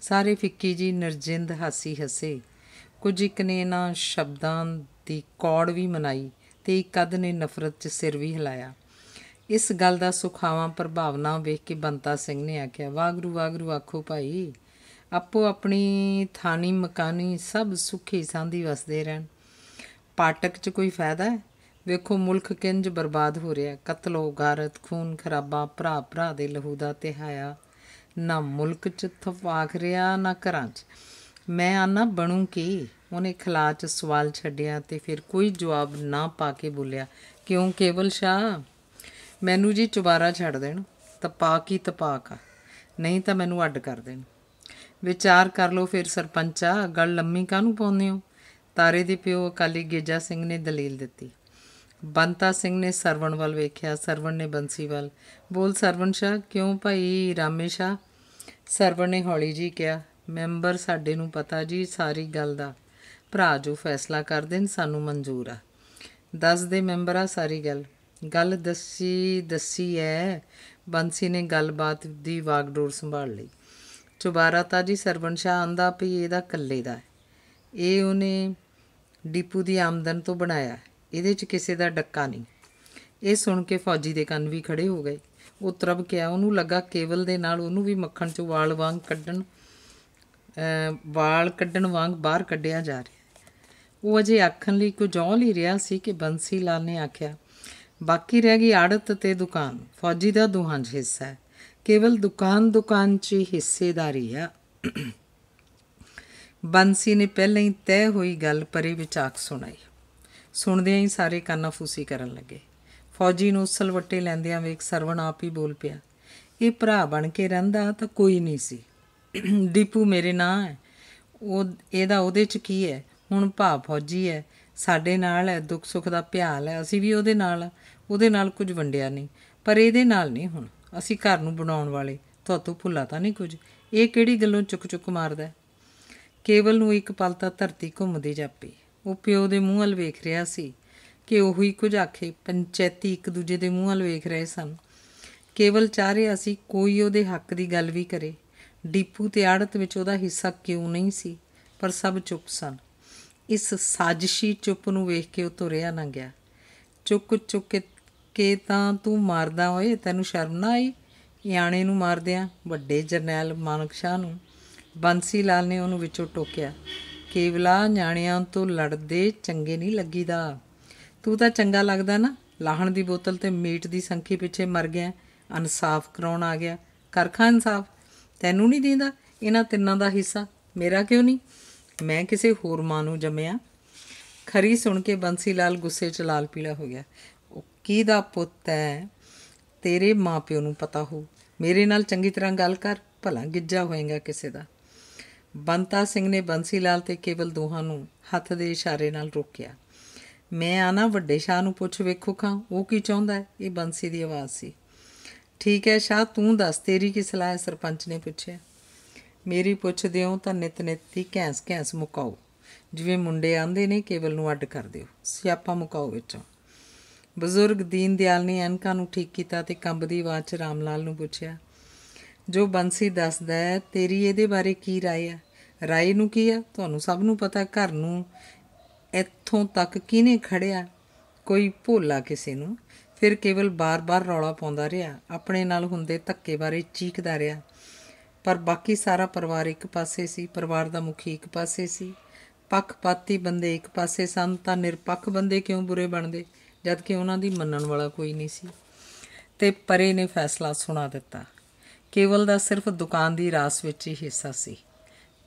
ਸਾਰੇ ਫਿੱਕੀ ਜੀ ਨਰਜਿੰਦ ਹਾਸੀ ਹੱਸੇ ਕੁਝ ਇੱਕ ਨੇ ਨਾ ਸ਼ਬਦਾਂ ਦੀ ਕੌੜ ਵੀ ਮਨਾਈ ਤੇ ਇੱਕ ਅੱਧ ਨੇ ਨਫ਼ਰਤ 'ਚ ਸਿਰ ਵੀ ਹਿਲਾਇਆ ਇਸ ਗੱਲ ਦਾ ਸੁਖਾਵਾਂ ਪ੍ਰਭਾਵਨਾ ਵੇਖ ਕੇ ਬੰਤਾ ਸਿੰਘ ਨੇ ਆਖਿਆ ਵਾਗਰੂ ਵਾਗਰੂ ਆਖੋ ਭਾਈ ਆਪੋ ਆਪਣੀ ਥਾਣੀ ਮਕਾਨੀ ਸਭ ਸੁਖੀ ਸਾਂਦੀ ਵਸਦੇ ਰਹਿਣ ਪਾਟਕ 'ਚ ਕੋਈ ਫਾਇਦਾ ਹੈ ਵੇਖੋ ਮੁਲਕ ਕਿੰਜ ਬਰਬਾਦ ਹੋ ਰਿਹਾ ਕਤਲੋ ਗਾਰਤ ਖੂਨ ਖਰਾਬਾ ਭਰਾ ਭਰਾ ਦੇ ਲਹੂ ਦਾ ਤਿਹਾਇਆ ਨਾ ਮੁਲਕ 'ਚ ਥਫਾਕ ਰਿਆ ਨਾ ਘਰਾਂ 'ਚ ਮੈਂ ਆਨਾ ਬਣੂ ਕੀ ਉਹਨੇ ਖਲਾ 'ਚ ਸਵਾਲ ਛੱਡਿਆ ਤੇ ਫਿਰ ਕੋਈ ਜਵਾਬ ਨਾ ਪਾ ਕੇ ਬੋਲਿਆ ਕਿਉਂ ਕੇਵਲ ਸ਼ਾਹ ਮੈਨੂੰ ਜੀ ਚੁਬਾਰਾ ਛੱਡ ਦੇਣ ਤਪਾਕ ਹੀ ਤਪਾਕ ਆ ਨਹੀਂ ਤਾਂ ਮੈਨੂੰ ਅੱਡ ਕਰ ਦੇਣ ਵਿਚਾਰ ਕਰ ਲਓ ਫਿਰ ਸਰਪੰਚਾ ਗੱਲ ਲੰਮੀ ਕਾਹਨੂੰ ਪਾਉਂਦੇ ਹੋ ਤਾਰੇ ਦੇ ਪਿਓ ਅਕਾਲੀ ਗੇਜਾ ਸਿੰਘ ਨੇ ਦਲੀਲ ਦਿੱਤੀ ਬੰਤਾ ਸਿੰਘ ਨੇ ਸਰਵਣ ਵੱਲ ਵੇਖਿਆ ਸਰਵਣ ਨੇ ਬੰਸੀ ਵੱਲ ਬੋਲ ਸਰਵਣ ਸ਼ਾ ਕਿਉਂ ਭਾਈ ਰਾਮੇਸ਼ਾ ਸਰਵਣ ਨੇ ਹੌਲੀ ਜੀ ਕਿਹਾ ਮੈਂਬਰ ਸਾਡੇ ਨੂੰ ਪਤਾ ਜੀ ਸਾਰੀ ਗੱਲ ਦਾ ਭਰਾ ਜੋ ਫੈਸਲਾ ਕਰਦੇ ਨੇ ਸਾਨੂੰ ਮਨਜ਼ੂਰ ਆ ਦੱਸ ਦੇ ਮੈਂਬਰ ਆ ਸਾਰੀ ਗੱਲ ਗੱਲ ਦੱਸੀ ਦੱਸੀ ਐ ਬੰਸੀ ਨੇ ਗੱਲਬਾਤ ਦੀ ਵਾਗਡੋਰ ਸੰਭਾਲ ਲਈ ਚੁਬਾਰਾ ਤਾਂ ਜੀ ਸਰਵਣ ਸ਼ਾਹ ਆਂਦਾ ਪਈ ਇਹਦਾ ਕੱਲੇ ਦਾ ਇਹ ਉਹਨੇ ਡੀਪੂ ਦੀ ਆਮਦਨ ਤੋਂ ਬਣਾਇਆ ਇਹਦੇ 'ਚ ਕਿਸੇ ਦਾ ਡੱਕਾ ਨਹੀਂ ਇਹ ਸੁਣ ਕੇ ਫੌਜੀ ਦੇ ਕੰਨ ਵੀ ਖੜੇ ਹੋ ਗਏ ਉਹ ਤਰਬ ਗਿਆ ਉਹਨੂੰ ਲੱਗਾ ਕੇਵਲ ਦੇ ਨਾਲ ਉਹਨੂੰ ਵੀ ਮੱਖਣ 'ਚੋਂ ਵਾਲ ਵਾਂਗ ਕੱਢਣ ਵਾਲ ਕੱਢਣ ਵਾਂਗ ਬਾਹਰ ਕੱਢਿਆ ਜਾ ਰਿਹਾ ਉਹ ਅਜੇ ਆਖਣ ਲਈ ਕੁਝ ਔਲ ਹੀ ਰਿਹਾ ਸੀ ਕਿ ਬੰਸੀ ਲਾਲ ਨੇ ਆਖਿਆ ਬਾਕੀ ਰਹਿ ਗਈ ਆੜਤ ਤੇ ਦੁਕਾਨ ਫੌਜੀ ਦਾ ਦੋਹਾਂ 'ਚ ਹਿੱਸਾ ਹੈ ਕੇਵਲ ਦੁਕਾਨ ਦੁਕਾਨ 'ਚ ਹਿੱਸੇਦਾਰੀ ਆ ਬੰਸੀ ਨੇ ਪਹਿਲਾਂ ਹੀ ਤੈਅ ਹੋਈ ਗੱਲ ਪਰੇ ਵਿੱਚ ਸੁਣਾਈ ਸੁਣਦਿਆਂ ਹੀ ਸਾਰੇ ਕੰਨਾਂ ਫੂਸੀ ਕਰਨ ਲੱਗੇ ਫੌਜੀ ਨੂੰ ਸਲਵੱਟੇ ਲੈਂਦਿਆਂ ਵੇਖ ਸਰਵਣ ਆਪ ਹੀ ਬੋਲ ਪਿਆ ਇਹ ਭਰਾ ਬਣ ਕੇ ਰਹਿੰਦਾ ਤਾਂ ਕੋਈ ਨਹੀਂ ਸੀ ਦੀਪੂ ਮੇਰੇ ਨਾਂ ਹੈ ਉਹ ਇਹਦਾ ਉਹਦੇ 'ਚ ਕੀ ਹੈ ਹੁਣ ਭਾ ਫੌਜੀ ਹੈ ਸਾਡੇ ਨਾਲ ਹੈ ਦੁੱਖ ਸੁੱਖ ਦਾ ਭਿਆਲ ਹੈ ਅਸੀਂ ਵੀ ਉਹਦੇ ਨਾਲ ਉਹਦੇ ਨਾਲ ਕੁਝ ਵੰਡਿਆ ਨਹੀਂ ਪਰ ਇਹਦੇ ਨਾਲ ਨਹੀਂ ਹੁਣ ਅਸੀਂ ਘਰ ਨੂੰ ਬਣਾਉਣ ਵਾਲੇ ਤੁਹਾਤੋਂ ਭੁੱਲਾ ਤਾਂ ਨਹੀਂ ਕੁਝ ਇਹ ਕਿਹੜੀ ਗੱਲੋਂ ਚੁੱਕ ਚੁੱਕ ਮਾਰਦਾ ਕੇਵਲ ਨੂੰ ਇੱਕ ਪਲ ਤਾਂ ਧਰਤੀ ਘੁੰਮਦੀ ਜਾਪੀ ਉਹ ਪਿਓ ਦੇ ਮੂੰਹ ਵੱਲ ਵੇਖ ਰਿਹਾ ਸੀ ਕਿ ਉਹ ਹੀ ਕੁਝ ਆਖੇ ਪੰਚਾਇਤੀ ਇੱਕ ਦੂਜੇ ਦੇ ਮੂੰਹ ਵੱਲ ਵੇਖ ਰਹੇ ਸਨ ਕੇਵਲ ਚਾਰੇ ਅਸੀਂ ਕੋਈ ਉਹਦੇ ਹੱਕ ਦੀ ਗੱਲ ਵੀ ਕਰੇ ਡੀਪੂ ਤੇ ਆੜਤ ਵਿੱਚ ਉਹਦਾ ਹਿੱਸਾ ਕਿਉਂ ਨਹੀਂ ਸੀ ਪਰ ਸਭ ਚੁੱਪ ਸਨ ਇਸ ਸਾਜ਼ਿਸ਼ੀ ਚੁੱਪ ਨੂੰ ਵੇਖ ਕੇ ਉਹ ਤੁਰਿਆ ਨਾ ਗਿਆ ਚੁੱਕ ਚੁੱਕ ਕੇ ਕੇ ਤਾਂ ਤੂੰ ਮਾਰਦਾ ਓਏ ਤੈਨੂੰ ਸ਼ਰਮ ਨਾ ਆਈ ਯਾਣੇ ਨੂੰ ਮਾਰਦਿਆਂ ਵੱਡੇ ਜਰਨੈਲ ਮਾਨਕ ਸ਼ਾਹ ਨੂੰ ਬੰਸੀ ਲਾਲ ਨੇ ਉਹਨੂੰ ਵਿੱਚੋਂ ਟੋਕਿਆ ਕੇਵਲਾ ਨਿਆਣਿਆਂ ਤੋਂ ਲੜਦੇ ਚੰਗੇ ਨਹੀਂ ਲੱਗੀਦਾ ਤੂੰ ਤਾਂ ਚੰਗਾ ਲੱਗਦਾ ਨਾ ਲਾਹਣ ਦੀ ਬੋਤਲ ਤੇ ਮੀਟ ਦੀ ਸੰਖੀ ਪਿੱਛੇ ਮਰ ਗਿਆ ਇਨਸਾਫ ਕਰਾਉਣ ਆ ਗਿਆ ਕਰਖਾ ਇਨਸਾਫ ਤੈਨੂੰ ਨਹੀਂ ਦਿੰਦਾ ਇਹਨਾਂ ਤਿੰਨਾਂ ਦਾ ਹਿੱਸਾ ਮੇਰਾ ਕਿਉਂ ਨਹੀਂ ਮੈਂ ਕਿਸੇ ਹੋਰ ਮਾਂ ਨੂੰ ਜੰਮਿਆ ਖਰੀ ਸੁਣ ਕੇ ਬੰਸੀ ਲਾਲ ਗੁੱਸੇ 'ਚ ਲਾਲ ਪੀਲਾ ਹੋ ਗਿਆ ਕਿਹਦਾ ਪੁੱਤ ਹੈ ਤੇਰੇ ਮਾਪਿਓ ਨੂੰ ਪਤਾ ਹੋ ਮੇਰੇ ਨਾਲ ਚੰਗੀ ਤਰ੍ਹਾਂ ਗੱਲ ਕਰ ਭਲਾ ਗਿੱਜਾ ਹੋਏਗਾ ਕਿਸੇ ਦਾ ਬੰਤਾ ਸਿੰਘ ਨੇ ਬੰਸੀ ਲਾਲ ਤੇ ਕੇਵਲ ਦੋਹਾਂ ਨੂੰ ਹੱਥ ਦੇ ਇਸ਼ਾਰੇ ਨਾਲ ਰੋਕਿਆ ਮੈਂ ਆਣਾ ਵੱਡੇ ਸ਼ਾਹ ਨੂੰ ਪੁੱਛ ਵੇਖੂ ਖਾਂ ਉਹ ਕੀ ਚਾਹੁੰਦਾ ਹੈ ਇਹ ਬੰਸੀ ਦੀ ਆਵਾਜ਼ ਸੀ ਠੀਕ ਹੈ ਸ਼ਾਹ ਤੂੰ ਦੱਸ ਤੇਰੀ ਕੀ ਸਲਾਹ ਹੈ ਸਰਪੰਚ ਨੇ ਪੁੱਛਿਆ ਮੇਰੀ ਪੁੱਛਦੇ ਹੋ ਤਾਂ ਨਿਤ ਨਿਤ ਘੈਂਸ ਘੈਂਸ ਮੁਕਾਓ ਜਿਵੇਂ ਮੁੰਡੇ ਆਂਦੇ ਨੇ ਕੇਵਲ ਨੂੰ ਅੱਡ ਕਰ ਦਿਓ ਸਿਆਪਾ ਮੁਕਾਓ ਵਿੱਚੋਂ ਬਜ਼ੁਰਗ ਦੀਨ ਦਿਆਲ ਨੇ ਅਨਕਾ ਨੂੰ ਠੀਕ ਕੀਤਾ ਤੇ ਕੰਬਦੀ ਆਵਾਜ਼ 'ਚ ਰਾਮ ਲਾਲ ਨੂੰ ਪੁੱਛਿਆ ਜੋ ਬੰਸੀ ਦੱਸਦਾ ਹੈ ਤੇਰੀ ਇਹਦੇ ਬਾਰੇ ਕੀ رائے ਆ رائے ਨੂੰ ਕੀ ਆ ਤੁਹਾਨੂੰ ਸਭ ਨੂੰ ਪਤਾ ਘਰ ਨੂੰ ਇੱਥੋਂ ਤੱਕ ਕਿਨੇ ਖੜਿਆ ਕੋਈ ਭੋਲਾ ਕਿਸੇ ਨੂੰ ਫਿਰ ਕੇਵਲ ਬਾਰ-ਬਾਰ ਰੌਲਾ ਪਾਉਂਦਾ ਰਿਹਾ ਆਪਣੇ ਨਾਲ ਹੁੰਦੇ ਧੱਕੇ ਬਾਰੇ ਚੀਕਦਾ ਰਿਹਾ ਪਰ ਬਾਕੀ ਸਾਰਾ ਪਰਿਵਾਰ ਇੱਕ ਪਾਸੇ ਸੀ ਪਰਿਵਾਰ ਦਾ ਮੁਖੀ ਇੱਕ ਪਾਸੇ ਸੀ ਪੱਖਪਾਤੀ ਬੰਦੇ ਇੱਕ ਪਾਸੇ ਸਨ ਤਾਂ ਨਿਰਪੱਖ ਬੰਦੇ ਕਿਉਂ ਬੁਰੇ ਬਣਦੇ ਜਦ ਕਿ ਉਹਨਾਂ ਦੀ ਮੰਨਣ ਵਾਲਾ ਕੋਈ ਨਹੀਂ ਸੀ ਤੇ ਪਰੇ ਨੇ ਫੈਸਲਾ ਸੁਣਾ ਦਿੱਤਾ ਕੇਵਲ ਦਾ ਸਿਰਫ ਦੁਕਾਨ ਦੀ ਰਾਸ ਵਿੱਚ ਹੀ ਹਿੱਸਾ ਸੀ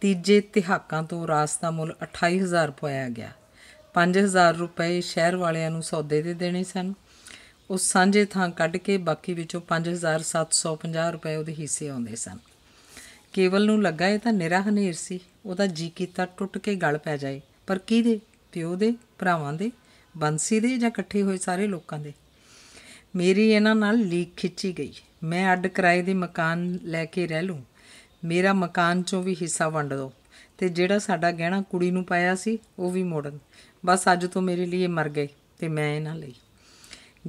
ਤੀਜੇ ਤਿਹਾਕਾਂ ਤੋਂ ਰਾਸ ਦਾ ਮੁੱਲ 28000 ਪਾਇਆ ਗਿਆ 5000 ਰੁਪਏ ਸ਼ਹਿਰ ਵਾਲਿਆਂ ਨੂੰ ਸੌਦੇ ਦੇ ਦੇਣੇ ਸਨ ਉਹ ਸਾਂਝੇ ਥਾਂ ਕੱਢ ਕੇ ਬਾਕੀ ਵਿੱਚੋਂ 5750 ਰੁਪਏ ਉਹਦੇ ਹਿੱਸੇ ਆਉਂਦੇ ਸਨ ਕੇਵਲ ਨੂੰ ਲੱਗਾ ਇਹ ਤਾਂ ਨਿਰਾ ਹਨੇਰ ਸੀ ਉਹਦਾ ਜੀ ਕੀਤਾ ਟੁੱਟ ਕੇ ਗਲ ਪੈ ਜਾਏ ਪਰ ਕੀ ਦੇ ਪਿਓ ਦੇ ਭਰਾਵਾਂ ਦੇ ਬੰਸੀ ਦੇ ਜਾਂ ਇਕੱਠੇ ਹੋਏ ਸਾਰੇ ਲੋਕਾਂ ਦੇ ਮੇਰੀ ਇਹਨਾਂ ਨਾਲ ਲੀਕ ਖਿੱਚੀ ਗਈ ਮੈਂ ਅੱਡ ਕਿਰਾਏ ਦੇ ਮਕਾਨ ਲੈ ਕੇ ਰਹਿ ਲੂੰ ਮੇਰਾ ਮਕਾਨ ਚੋਂ ਵੀ ਹਿੱਸਾ ਵੰਡ ਦੋ ਤੇ ਜਿਹੜਾ ਸਾਡਾ ਗਹਿਣਾ ਕੁੜੀ ਨੂੰ ਪਾਇਆ ਸੀ ਉਹ ਵੀ ਮੋੜਨ ਬਸ ਅੱਜ ਤੋਂ ਮੇਰੇ ਲਈ ਮਰ ਗਏ ਤੇ ਮੈਂ ਇਹਨਾਂ ਲਈ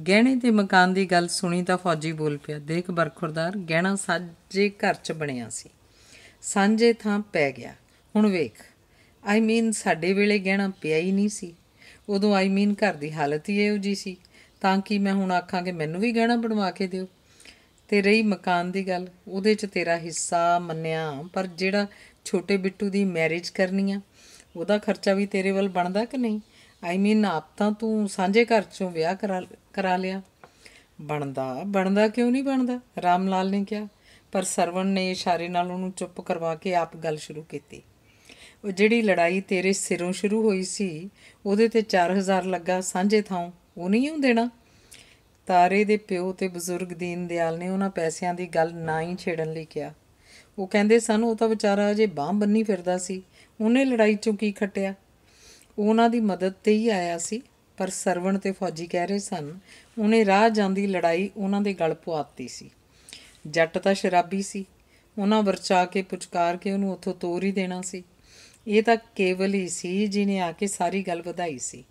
ਗਹਿਣੇ ਤੇ ਮਕਾਨ ਦੀ ਗੱਲ ਸੁਣੀ ਤਾਂ ਫੌਜੀ ਬੋਲ ਪਿਆ ਦੇਖ ਬਰਖੁਰਦਾਰ ਗਹਿਣਾ ਸਾਜੇ ਘਰ 'ਚ ਬਣਿਆ ਸੀ ਸਾਂਝੇ ਥਾਂ ਪੈ ਗਿਆ ਹੁਣ ਵੇਖ ਆਈ ਮੀਨ ਸਾਡੇ ਵੇਲੇ ਗਹਿਣਾ ਪਿਆ ਹੀ ਨਹੀਂ ਸੀ ਉਦੋਂ ਆਈ ਮੀਨ ਘਰ ਦੀ ਹਾਲਤ ਹੀ ਇਹੋ ਜੀ ਸੀ ਤਾਂ ਕਿ ਮੈਂ ਹੁਣ ਆਖਾਂ ਕਿ ਮੈਨੂੰ ਵੀ ਗਹਿਣਾ ਬਣਵਾ ਕੇ ਦਿਓ ਤੇ ਰਹੀ ਮਕਾਨ ਦੀ ਗੱਲ ਉਹਦੇ 'ਚ ਤੇਰਾ ਹਿੱਸਾ ਮੰਨਿਆ ਪਰ ਜਿਹੜਾ ਛੋਟੇ ਬਿੱਟੂ ਦੀ ਮੈਰਿਜ ਕਰਨੀ ਆ ਉਹਦਾ ਖਰਚਾ ਵੀ ਤੇਰੇ ਵੱਲ ਬਣਦਾ ਕਿ ਨਹੀਂ ਆਈ ਮੀਨ ਆਪ ਤਾਂ ਤੂੰ ਸਾਂਝੇ ਘਰ 'ਚੋਂ ਵਿਆਹ ਕਰਾ ਲਿਆ ਬਣਦਾ ਬਣਦਾ ਕਿਉਂ ਨਹੀਂ ਬਣਦਾ ਰਾਮ ਲਾਲ ਨੇ ਕਿਹਾ ਪਰ ਸਰਵਣ ਨੇ ਇਸ਼ਾਰੇ ਨਾਲ ਉਹਨੂੰ ਚੁੱਪ ਕਰਵਾ ਕੇ ਆਪ ਗੱਲ ਸ਼ੁਰੂ ਕੀਤੀ ਉਹ ਜਿਹੜੀ ਲੜਾਈ ਤੇਰੇ ਸਿਰੋਂ ਸ਼ੁਰੂ ਹੋਈ ਸੀ ਉਹਦੇ ਤੇ 4000 ਲੱਗਾ ਸਾਂਝੇ ਥਾਂ ਉਹ ਨਹੀਂ ਹੁੰ ਦੇਣਾ ਤਾਰੇ ਦੇ ਪਿਓ ਤੇ ਬਜ਼ੁਰਗ ਦੀਨ ਦਿਆਲ ਨੇ ਉਹਨਾਂ ਪੈਸਿਆਂ ਦੀ ਗੱਲ ਨਾ ਹੀ ਛੇੜਨ ਲਈ ਕਿਹਾ ਉਹ ਕਹਿੰਦੇ ਸਨ ਉਹ ਤਾਂ ਵਿਚਾਰਾ ਅਜੇ ਬਾਹ ਬੰਨੀ ਫਿਰਦਾ ਸੀ ਉਹਨੇ ਲੜਾਈ ਚੋਂ ਕੀ ਖਟਿਆ ਉਹਨਾਂ ਦੀ ਮਦਦ ਤੇ ਹੀ ਆਇਆ ਸੀ ਪਰ ਸਰਵਣ ਤੇ ਫੌਜੀ ਕਹਿ ਰਹੇ ਸਨ ਉਹਨੇ ਰਾਹ ਜਾਂਦੀ ਲੜਾਈ ਉਹਨਾਂ ਦੇ ਗਲ ਪੁਆਤੀ ਸੀ ਜੱਟ ਤਾਂ ਸ਼ਰਾਬੀ ਸੀ ਉਹਨਾਂ ਵਰਚਾ ਕੇ ਪੁਚਕਾਰ ਕੇ ਉਹਨੂੰ ਉੱਥੋਂ ਤੋਰ ਹੀ ਦੇਣਾ ਸੀ ਇਹ ਤਾਂ ਕੇਵਲ ਹੀ ਸੀ ਜਿਨੇ ਆ ਕੇ ਸਾਰੀ ਗੱਲ ਵਧਾਈ ਸੀ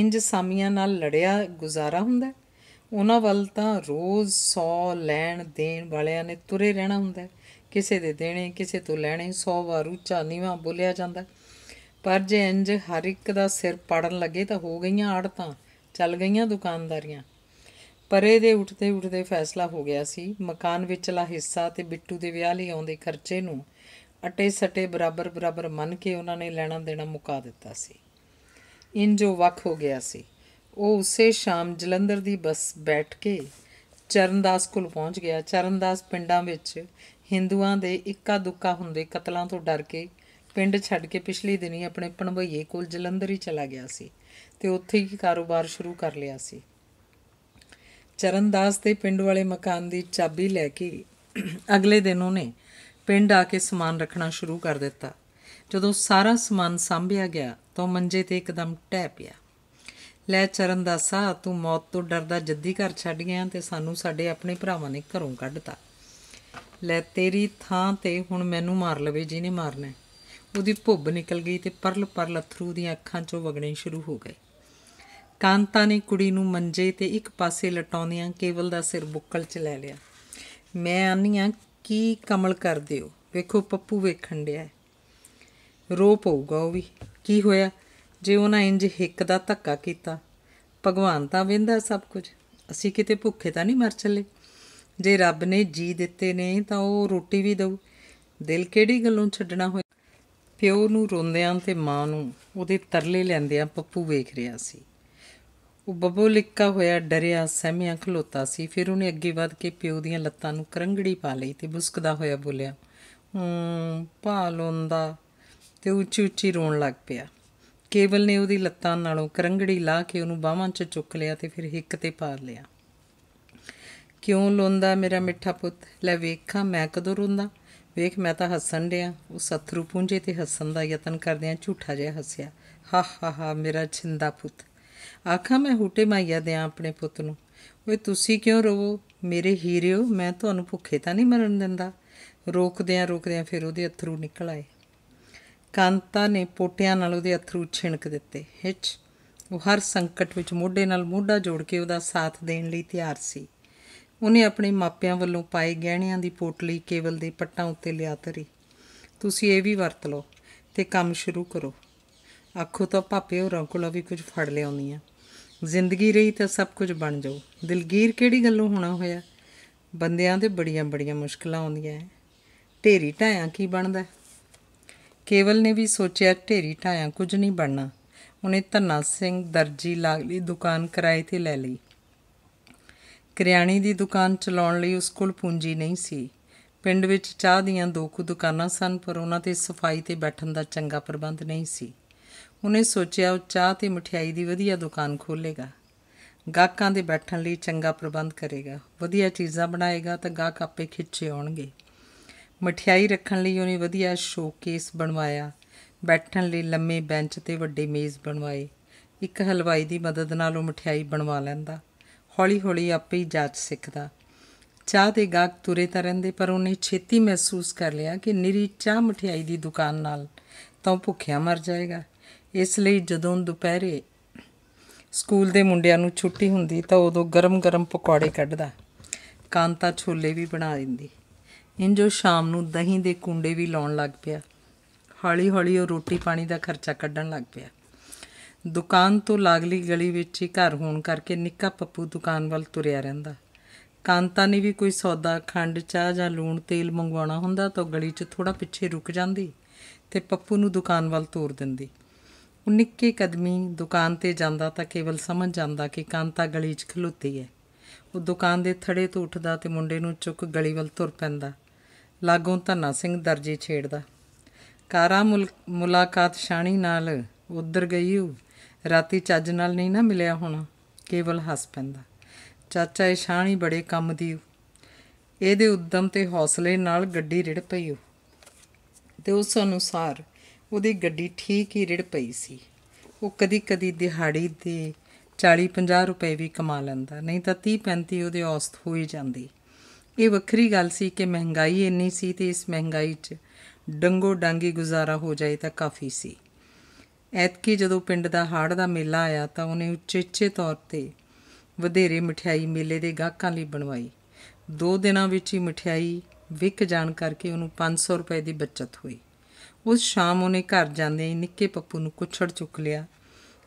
ਇੰਜ ਸਾਮੀਆਂ ਨਾਲ ਲੜਿਆ ਗੁਜ਼ਾਰਾ ਹੁੰਦਾ ਉਹਨਾਂ ਵੱਲ ਤਾਂ ਰੋਜ਼ 100 ਲੈਣ ਦੇਣ ਵਾਲਿਆਂ ਨੇ ਤੁਰੇ ਰਹਿਣਾ ਹੁੰਦਾ ਕਿਸੇ ਦੇ ਦੇਣੇ ਕਿਸੇ ਤੋਂ ਲੈਣੇ 100 ਵਾਰ ਉੱਚਾ ਨੀਵਾ ਬੋਲਿਆ ਜਾਂਦਾ ਪਰ ਜੇ ਇੰਜ ਹਰ ਇੱਕ ਦਾ ਸਿਰ ਪੜਨ ਲੱਗੇ ਤਾਂ ਹੋ ਗਈਆਂ ਆੜਤਾਂ ਚੱਲ ਗਈਆਂ ਦੁਕਾਨਦਾਰੀਆਂ ਪਰੇ ਦੇ ਉੱਠਦੇ ਉੱਠਦੇ ਫੈਸਲਾ ਹੋ ਗਿਆ ਸੀ ਮਕਾਨ ਵਿੱਚਲਾ ਹਿੱਸਾ ਤੇ ਬਿੱਟੂ ਦੇ ਵਿਆਹ ਲਈ ਆਉਂਦੇ ਖਰਚੇ ਨੂੰ ਅਟੇ ਸਟੇ ਬਰਾਬਰ ਬਰਾਬਰ ਮੰਨ ਕੇ ਉਹਨਾਂ ਨੇ ਲੈਣਾ ਦੇਣਾ ਮੁਕਾ ਦਿੱਤਾ ਸੀ ਇਨ ਜੋ ਵਕ ਹੋ ਗਿਆ ਸੀ ਉਹ ਉਸੇ ਸ਼ਾਮ ਜਲੰਧਰ ਦੀ ਬੱਸ ਬੈਠ ਕੇ ਚਰਨਦਾਸ ਕੋਲ ਪਹੁੰਚ ਗਿਆ ਚਰਨਦਾਸ ਪਿੰਡਾਂ ਵਿੱਚ ਹਿੰਦੂਆਂ ਦੇ ਇੱਕਾ ਦੁੱਕਾ ਹੁੰਦੇ ਕਤਲਾਂ ਤੋਂ ਡਰ ਕੇ ਪਿੰਡ ਛੱਡ ਕੇ ਪਿਛਲੇ ਦਿਨੀ ਆਪਣੇ ਪਣਵਈਏ ਕੋਲ ਜਲੰਧਰ ਹੀ ਚਲਾ ਗਿਆ ਸੀ ਤੇ ਉੱਥੇ ਹੀ ਕਾਰੋਬਾਰ ਸ਼ੁਰੂ ਕਰ ਲਿਆ ਸੀ ਚਰਨਦਾਸ ਦੇ ਪਿੰਡ ਵਾਲੇ ਮਕਾਨ ਦੀ ਚਾਬੀ ਲੈ ਕੇ ਅਗਲੇ ਦਿਨ ਉਹਨੇ ਪਿੰਡ ਆ ਕੇ ਸਮਾਨ ਰੱਖਣਾ ਸ਼ੁਰੂ ਕਰ ਦਿੱਤਾ ਜਦੋਂ ਸਾਰਾ ਸਮਾਨ ਸੰਭਿਆ ਗਿਆ ਤਾਂ ਮੰਜੇ ਤੇ ਇੱਕਦਮ ਟਹਿ ਪਿਆ ਲੈ ਚਰਨ ਤੂੰ ਮੌਤ ਤੋਂ ਡਰਦਾ ਜੱਦੀ ਘਰ ਛੱਡ ਗਿਆ ਤੇ ਸਾਨੂੰ ਸਾਡੇ ਆਪਣੇ ਭਰਾਵਾਂ ਨੇ ਘਰੋਂ ਕੱਢਤਾ ਲੈ ਤੇਰੀ ਥਾਂ ਤੇ ਹੁਣ ਮੈਨੂੰ ਮਾਰ ਲਵੇ ਜਿਹਨੇ ਮਾਰਨਾ ਉਹਦੀ ਭੁੱਬ ਨਿਕਲ ਗਈ ਤੇ ਪਰਲ ਪਰਲ ਅਥਰੂ ਦੀਆਂ ਅੱਖਾਂ 'ਚੋਂ ਵਗਣੇ ਸ਼ੁਰੂ ਹੋ ਗਏ ਕਾਂਤਾ ਨੇ ਕੁੜੀ ਨੂੰ ਮੰਜੇ ਤੇ ਇੱਕ ਪਾਸੇ ਲਟਾਉਂਦਿਆਂ ਕੇਵਲ ਦਾ ਸਿਰ ਬੁੱਕਲ 'ਚ ਲੈ ਲਿਆ ਮੈਂ ਆਨੀਆਂ ਕੀ ਕਮਲ ਕਰਦੇ ਹੋ ਵੇਖੋ ਪੱਪੂ ਵੇਖਣ ਡਿਆ ਰੋ ਪਊਗਾ ਉਹ ਵੀ ਕੀ ਹੋਇਆ ਜੇ ਉਹਨਾਂ ਇੰਜ ਹਿੱਕ ਦਾ ਧੱਕਾ ਕੀਤਾ ਭਗਵਾਨ ਤਾਂ ਵਿੰਦਾ ਸਭ ਕੁਝ ਅਸੀਂ ਕਿਤੇ ਭੁੱਖੇ ਤਾਂ ਨਹੀਂ ਮਰ ਚੱਲੇ ਜੇ ਰੱਬ ਨੇ ਜੀ ਦਿੱਤੇ ਨੇ ਤਾਂ ਉਹ ਰੋਟੀ ਵੀ ਦਊ ਦਿਲ ਕਿਹੜੀ ਗੱਲੋਂ ਛੱਡਣਾ ਹੋਇਆ ਪਿਓ ਨੂੰ ਰੋਂਦਿਆਂ ਤੇ ਮਾਂ ਨੂੰ ਉਹਦੇ ਤਰਲੇ ਲੈਂਦਿਆਂ ਪੱਪੂ ਵੇਖ ਰਿਹਾ ਸੀ ਉਹ ਬੱਬੂ ਲਿੱਕਾ ਹੋਇਆ ਡਰਿਆ ਸਹਿਮਿਆ ਖਲੋਤਾ ਸੀ ਫਿਰ ਉਹਨੇ ਅੱਗੇ ਵੱਧ ਕੇ ਪਿਓ ਦੀਆਂ ਲੱਤਾਂ ਨੂੰ ਕਰੰਗੜੀ ਪਾ ਲਈ ਤੇ ਬੁਸਕਦਾ ਹੋਇਆ ਬੋਲਿਆ ਹੂੰ ਪਾ ਲੋਂਦਾ ਤੇ ਉੱਚੀ ਉੱਚੀ ਰੋਣ ਲੱਗ ਪਿਆ ਕੇਵਲ ਨੇ ਉਹਦੀ ਲੱਤਾਂ ਨਾਲੋਂ ਕਰੰਗੜੀ ਲਾ ਕੇ ਉਹਨੂੰ ਬਾਹਾਂ 'ਚ ਚੁੱਕ ਲਿਆ ਤੇ ਫਿਰ ਹਿੱਕ ਤੇ ਪਾ ਲਿਆ ਕਿਉਂ ਲੋਂਦਾ ਮੇਰਾ ਮਿੱਠਾ ਪੁੱਤ ਲੈ ਵੇਖਾਂ ਮੈਂ ਕਦੋਂ ਰੋਂਦਾ ਵੇਖ ਮੈਂ ਤਾਂ ਹੱਸਣ ਡਿਆ ਉਹ ਸਤਰੂ ਪੁੰਜੇ ਤੇ ਹੱਸਣ ਦਾ ਯਤਨ ਕਰਦਿਆਂ ਝੂਠਾ ਜਿਹਾ ਹੱਸਿਆ ਹਾ ਹਾ ਹਾ ਮੇਰਾ ਛਿੰਦਾ ਪੁੱਤ ਆਖਾਂ ਮੈਂ ਹੂਟੇ ਮਾਈਆ ਦਿਆਂ ਆਪਣੇ ਪੁੱਤ ਨੂੰ ਓਏ ਤੁਸੀਂ ਕਿਉਂ ਰੋਵੋ ਮੇਰੇ ਹੀਰਿਓ ਮੈਂ ਤੁਹਾਨੂੰ ਭੁੱਖੇ ਤਾਂ ਨਹੀਂ ਮਰਨ ਦਿੰਦਾ ਰੋਕਦਿਆਂ ਰੋਕਦਿਆਂ ਫਿਰ ਉਹਦੇ ਅਥਰੂ ਨਿਕਲ ਆਏ ਕਾਂਤਾ ਨੇ ਪੋਟਿਆਂ ਨਾਲ ਉਹਦੇ ਅਥਰੂ ਛਿਣਕ ਦਿੱਤੇ ਹਿੱਚ ਉਹ ਹਰ ਸੰਕਟ ਵਿੱਚ ਮੋਢੇ ਨਾਲ ਮੋਢਾ ਜੋੜ ਕੇ ਉਹਦਾ ਸਾਥ ਦੇਣ ਲਈ ਤਿਆਰ ਸੀ ਉਹਨੇ ਆਪਣੇ ਮਾਪਿਆਂ ਵੱਲੋਂ ਪਾਏ ਗਹਿਣਿਆਂ ਦੀ ਪੋਟਲੀ ਕੇਵਲ ਦੇ ਪੱਟਾਂ ਉੱਤੇ ਲਿਆ ਤਰੀ ਤੁਸੀਂ ਇਹ ਵੀ ਵਰਤ ਲਓ ਤੇ ਕੰਮ ਸ਼ੁਰੂ ਕਰੋ ਆਖੋ ਤਾਂ ਭਾਪੇ ਹੋਰਾਂ ਕੋਲੋਂ ਵੀ ਕੁਝ ਫੜ ਲਿਆਉਣੀ ਆ ਜ਼ਿੰਦਗੀ ਰਹੀ ਤਾਂ ਸਭ ਕੁਝ ਬਣ ਜਾਊ ਦਿਲਗੀਰ ਕਿਹੜੀ ਗੱਲੋਂ ਹੋਣਾ ਹੋਇਆ ਬੰਦਿਆਂ ਤੇ ਬੜੀਆਂ ਬੜੀਆਂ ਮੁਸ਼ਕਲਾਂ ਆਉਂਦੀਆਂ ਐ ਢੇਰੀ ਢਾਇਆਂ ਕੀ ਬਣਦਾ ਕੇਵਲ ਨੇ ਵੀ ਸੋਚਿਆ ਢੇਰੀ ਢਾਇਆਂ ਕੁਝ ਨਹੀਂ ਬਣਨਾ ਉਹਨੇ ਧੰਨਾ ਸਿੰਘ ਦਰਜੀ ਲਾਗਲੀ ਦੁਕਾਨ ਕਿਰਾਏ ਤੇ ਲੈ ਲਈ ਕਰਿਆਣੀ ਦੀ ਦੁਕਾਨ ਚਲਾਉਣ ਲਈ ਉਸ ਕੋਲ ਪੂੰਜੀ ਨਹੀਂ ਸੀ ਪਿੰਡ ਵਿੱਚ ਚਾਹ ਦੀਆਂ ਦੋ ਕੁ ਦੁਕਾਨਾਂ ਸਨ ਪਰ ਉਹਨਾਂ ਤੇ ਸਫਾਈ ਤੇ ਬੈਠਣ ਦਾ ਚੰਗਾ ਪ੍ਰਬੰਧ ਨਹੀਂ ਸੀ ਉਹਨੇ ਸੋਚਿਆ ਉਹ ਚਾਹ ਤੇ ਮਠਿਆਈ ਦੀ ਵਧੀਆ ਦੁਕਾਨ ਖੋਲੇਗਾ ਗਾਹਕਾਂ ਦੇ ਬੈਠਣ ਲਈ ਚੰਗਾ ਪ੍ਰਬੰਧ ਕਰੇਗਾ ਵਧੀਆ ਚੀਜ਼ਾਂ ਬਣਾਏਗਾ ਤਾਂ ਗਾਹਕ ਆਪੇ ਖਿੱਚੇ ਆਉਣਗੇ ਮਠਿਆਈ ਰੱਖਣ ਲਈ ਉਹਨੇ ਵਧੀਆ ਸ਼ੋਕੇਸ ਬਣਵਾਇਆ ਬੈਠਣ ਲਈ ਲੰਮੇ ਬੈਂਚ ਤੇ ਵੱਡੇ ਮੇਜ਼ ਬਣਵਾਏ ਇੱਕ ਹਲਵਾਈ ਦੀ ਮਦਦ ਨਾਲ ਉਹ ਮਠਿਆਈ ਬਣਵਾ ਲੈਂਦਾ ਹੌਲੀ-ਹੌਲੀ ਆਪੇ ਹੀ ਜਾਚ ਸਿੱਖਦਾ ਚਾਹ ਦੇ ਗਾਹਕ ਤੁਰੇ ਤਾਂ ਰਹਿੰਦੇ ਪਰ ਉਹਨੇ ਛੇਤੀ ਮਹਿਸੂਸ ਕਰ ਲਿਆ ਕਿ ਨਿਰੀ ਚਾਹ ਮਠਿਆਈ ਦੀ ਦੁਕਾਨ ਨਾਲ ਤਾਂ ਭੁੱਖਿਆ ਮਰ ਜਾਏਗਾ ਇਸ ਲਈ ਜਦੋਂ ਦੁਪਹਿਰੇ ਸਕੂਲ ਦੇ ਮੁੰਡਿਆਂ ਨੂੰ ਛੁੱਟੀ ਹੁੰਦੀ ਤਾਂ ਉਦੋਂ ਗਰਮ-ਗਰਮ ਪਕੌੜੇ ਕੱਢਦਾ ਕਾਂਤਾ ਛੋਲੇ ਵੀ ਬਣਾ ਦਿੰਦੀ ਇੰਜੋ ਸ਼ਾਮ ਨੂੰ ਦਹੀਂ ਦੇ ਕੁੰਡੇ ਵੀ ਲਾਉਣ ਲੱਗ ਪਿਆ ਹੌਲੀ-ਹੌਲੀ ਉਹ ਰੋਟੀ ਪਾਣੀ ਦਾ ਖਰਚਾ ਕੱਢਣ ਲੱਗ ਪਿਆ ਦੁਕਾਨ ਤੋਂ ਲਾਗਲੀ ਗਲੀ ਵਿੱਚ ਹੀ ਘਰ ਹੋਣ ਕਰਕੇ ਨਿੱਕਾ ਪੱਪੂ ਦੁਕਾਨ ਵੱਲ ਤੁਰਿਆ ਰਹਿੰਦਾ ਕਾਂਤਾ ਨੇ ਵੀ ਕੋਈ ਸੌਦਾ ਖੰਡ ਚਾਹ ਜਾਂ ਲੂਣ ਤੇਲ ਮੰਗਵਾਉਣਾ ਹੁੰਦਾ ਤਾਂ ਗਲੀ 'ਚ ਥੋੜਾ ਪਿੱਛੇ ਰੁਕ ਜਾਂਦੀ ਤੇ ਪੱਪੂ ਨੂੰ ਦੁਕਾਨ ਵੱਲ ਤੋਰ ਦਿੰਦੀ ਉਹ ਨਿੱਕੇ ਕਦਮੀ ਦੁਕਾਨ ਤੇ ਜਾਂਦਾ ਤਾਂ ਕੇਵਲ ਸਮਝ ਜਾਂਦਾ ਕਿ ਕਾਂਤਾ ਗਲੀ 'ਚ ਖਲੋਤੀ ਹੈ ਉਹ ਦੁਕਾਨ ਦੇ ਥੜੇ ਤੋਂ ਉੱਠਦਾ ਤੇ ਮੁੰਡੇ ਨੂੰ ਚੁੱਕ ਗਲੀ ਵੱਲ ਤੁਰ ਪੈਂਦਾ ਲਾਗੋਂ ਧੰਨਾ ਸਿੰਘ ਦਰਜੀ ਛੇੜਦਾ ਕਾਰਾ ਮੁਲਾਕਾਤ ਸ਼ਾਣੀ ਨਾਲ ਉੱਧਰ ਗਈ ਹੂ ਰਾਤੀ ਚੱਜ ਨਾਲ ਨਹੀਂ ਨਾ ਮਿਲਿਆ ਹੋਣਾ ਕੇਵਲ ਹੱਸ ਪੈਂਦਾ ਚਾਚਾ ਇਹ ਸ਼ਾਣੀ ਬੜੇ ਕੰਮ ਦੀ ਇਹਦੇ ਉਦਮ ਤੇ ਹੌਸਲੇ ਨਾਲ ਗੱਡੀ ਰਿੜ ਪਈ ਤੇ ਉਸ ਅਨੁਸਾਰ ਉਹਦੀ ਗੱਡੀ ਠੀਕ ਹੀ ਰਿੜ ਪਈ ਸੀ ਉਹ ਕਦੀ ਕਦੀ ਦਿਹਾੜੀ ਦੇ 40-50 ਰੁਪਏ ਵੀ ਕਮਾ ਲੈਂਦਾ ਨਹੀਂ ਤਾਂ 30-35 ਉਹਦੇ ਔਸਤ ਹੋ ਹੀ ਜਾਂਦੀ ਇਹ ਵੱਖਰੀ ਗੱਲ ਸੀ ਕਿ ਮਹਿੰਗਾਈ ਇੰਨੀ ਸੀ ਤੇ ਇਸ ਮਹਿੰਗਾਈ 'ਚ ਡੰਗੋ ਡਾਂਗੀ ਗੁਜ਼ਾਰਾ ਹੋ ਜਾਏ ਤਾਂ ਕਾਫੀ ਸੀ ਐਤਕੀ ਜਦੋਂ ਪਿੰਡ ਦਾ ਹਾੜ ਦਾ ਮੇਲਾ ਆਇਆ ਤਾਂ ਉਹਨੇ ਉੱਚੇ-ਉੱਚੇ ਤੌਰ ਤੇ ਵਧੇਰੇ ਮਠਿਆਈ ਮੇਲੇ ਦੇ ਗਾਹਕਾਂ ਲਈ ਬਣਵਾਈ ਦੋ ਦਿਨਾਂ ਵਿੱਚ ਹੀ ਮਠਿਆਈ ਵਿਕ ਜਾਣ ਕਰਕੇ ਉਹਨੂੰ 500 ਰੁਪਏ ਦੀ ਬਚਤ ਹੋਈ ਉਸ ਸ਼ਾਮ ਉਹਨੇ ਘਰ ਜਾਂਦੇ ਹੀ ਨਿੱਕੇ ਪੱਪੂ ਨੂੰ ਕੁਛੜ ਚੁੱਕ ਲਿਆ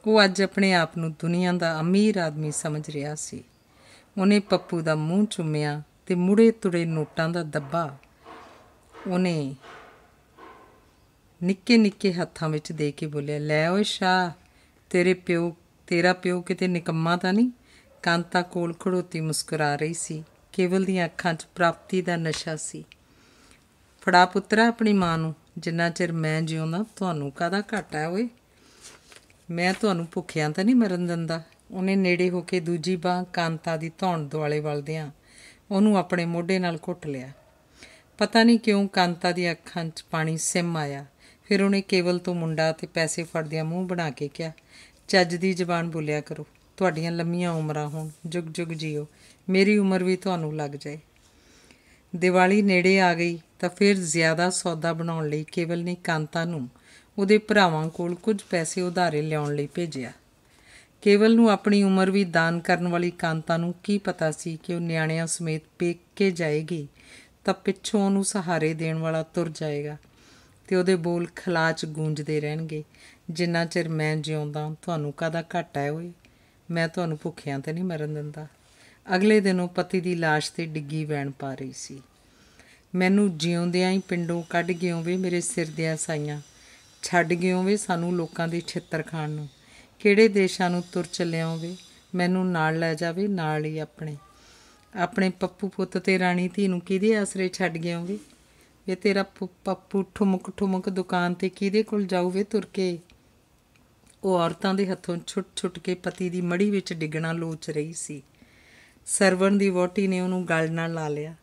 ਉਹ ਅੱਜ ਆਪਣੇ ਆਪ ਨੂੰ ਦੁਨੀਆ ਦਾ ਅਮੀਰ ਆਦਮੀ ਸਮਝ ਰਿਹਾ ਸੀ ਉਹਨੇ ਪੱਪੂ ਦਾ ਮੂੰਹ ਚੁੰਮਿਆ ਤੇ ਮੁੜੇ ਤੁਰੇ ਨੋਟਾਂ ਦਾ ਦੱਬਾ ਉਹਨੇ ਨਿੱਕੇ ਨਿੱਕੇ ਹੱਥਾਂ ਵਿੱਚ ਦੇ ਕੇ ਬੋਲਿਆ ਲੈ ਓਏ ਸ਼ਾ ਤੇਰੇ ਪਿਓ ਤੇਰਾ ਪਿਓ ਕਿਤੇ ਨਿਕੰਮਾ ਤਾਂ ਨਹੀਂ ਕਾਂਤਾ ਕੋਲ ਖੜੋਤੀ ਮੁਸਕਰਾ ਰਹੀ ਸੀ ਕੇਵਲ ਦੀਆਂ ਅੱਖਾਂ 'ਚ ਪ੍ਰਾਪਤੀ ਦਾ ਨਸ਼ਾ ਸੀ ਫੜਾ ਪੁੱਤਰਾ ਆਪਣੀ ਮਾਂ ਨੂੰ ਜਿੰਨਾ ਚਿਰ ਮੈਂ ਜਿਉਂਦਾ ਤੁਹਾਨੂੰ ਕਾਦਾ ਘਾਟਾ ਓਏ ਮੈਂ ਤੁਹਾਨੂੰ ਭੁੱਖਿਆਂ ਤਾਂ ਨਹੀਂ ਮਰਨ ਦਿੰਦਾ ਉਹਨੇ ਨੇੜੇ ਹੋ ਕੇ ਦੂਜੀ ਬਾਹ ਕਾਂਤਾ ਦੀ ਧੌਣ ਦੁਆਲੇ ਵਲਦਿਆਂ ਉਹਨੂੰ ਆਪਣੇ ਮੋਢੇ ਨਾਲ ਘੁੱਟ ਲਿਆ ਪਤਾ ਨਹੀਂ ਕਿਉਂ ਕਾਂਤਾ ਦੀ ਅੱਖਾਂ 'ਚ ਪਾਣੀ ਸਿਮ ਆਇਆ ਫਿਰ ਉਹਨੇ ਕੇਵਲ ਤੋਂ ਮੁੰਡਾ ਤੇ ਪੈਸੇ ਫੜਦਿਆਂ ਮੂੰਹ ਬਣਾ ਕੇ ਕਿਹਾ ਚੱਜ ਦੀ ਜ਼ਬਾਨ ਬੋਲਿਆ ਕਰੋ ਤੁਹਾਡੀਆਂ ਲੰਮੀਆਂ ਉਮਰਾਂ ਹੋਣ ਜੁਗ ਜੁਗ ਜਿਓ ਮੇਰੀ ਉਮਰ ਵੀ ਤੁਹਾਨੂੰ ਲੱਗ ਜਾਏ ਦੀਵਾਲੀ ਨੇੜੇ ਆ ਗਈ ਤਾਂ ਫਿਰ ਜ਼ਿਆਦਾ ਸੌਦਾ ਬਣਾਉਣ ਲਈ ਕੇਵਲ ਨੇ ਕਾਂਤਾ ਨੂੰ ਉਹਦੇ ਭਰਾਵਾਂ ਕੋਲ ਕੁਝ ਪੈਸੇ ਉਧਾਰੇ ਲਿਆਉਣ ਲਈ ਭੇਜਿਆ ਕੇਵਲ ਨੂੰ ਆਪਣੀ ਉਮਰ ਵੀ ਦਾਨ ਕਰਨ ਵਾਲੀ ਕਾਂਤਾ ਨੂੰ ਕੀ ਪਤਾ ਸੀ ਕਿ ਉਹ ਨਿਆਣਿਆਂ ਸਮੇਤ ਪੇਕੇ ਜਾਏਗੀ ਤਾਂ ਪਿੱਛੋਂ ਉਹਨੂੰ ਸਹਾਰੇ ਦੇਣ ਵਾਲਾ ਤੁਰ ਜਾਏਗਾ ਤੇ ਉਹਦੇ ਬੋਲ ਖਲਾਚ ਗੂੰਜਦੇ ਰਹਿਣਗੇ ਜਿੰਨਾ ਚਿਰ ਮੈਂ ਜਿਉਂਦਾ ਤੁਹਾਨੂੰ ਕਾਦਾ ਘਟਾ ਹੈ ਓਏ ਮੈਂ ਤੁਹਾਨੂੰ ਭੁੱਖਿਆਂ ਤੇ ਨਹੀਂ ਮਰਨ ਦਿੰਦਾ ਅਗਲੇ ਦਿਨ ਉਹ ਪਤੀ ਦੀ লাশ ਤੇ ਡਿੱਗੀ ਵੈਣ ਪਾ ਰਹੀ ਸੀ ਮੈਨੂੰ ਜਿਉਂਦਿਆਂ ਹੀ ਪਿੰਡੋਂ ਕੱਢ ਗਿਓ ਵੇ ਮੇਰੇ ਸਿਰ ਦੇ ਸਾਈਆਂ ਛੱਡ ਗਿਓ ਵੇ ਸਾਨੂੰ ਲੋਕਾਂ ਦੇ ਛਿੱਤਰ ਖਾਣ ਨੂੰ ਕਿਹੜੇ ਦੇਸ਼ਾਂ ਨੂੰ ਤੁਰ ਚੱਲਿਆ ਵੇ ਮੈਨੂੰ ਨਾਲ ਲੈ ਜਾਵੇ ਨਾਲ ਹੀ ਆਪਣੇ ਆਪਣੇ ਪੱਪੂ ਪੁੱਤ ਤੇ ਰਾਣੀ ਧੀ ਨੂੰ ਕਿਹਦੇ ਆਸਰੇ ਛੱਡ ਗਿਓ ਵੇ ਵੇ ਤੇਰਾ ਪੱਪੂ ਠੁਮਕ ਠੁਮਕ ਦੁਕਾਨ ਤੇ ਕਿਹਦੇ ਕੋਲ ਜਾਊਵੇ ਤੁਰ ਕੇ ਉਹ ਔਰਤਾਂ ਦੇ ਹੱਥੋਂ ਛੁੱਟ ਛੁੱਟ ਕੇ ਪਤੀ ਦੀ ਮੜੀ ਵਿੱਚ ਡਿੱਗਣਾ ਲੋਚ ਰਹੀ ਸੀ ਸਰਵਣ ਦੀ ਵੋਟੀ ਨੇ ਉਹਨੂੰ ਗਲ ਨਾਲ ਲਾ ਲਿਆ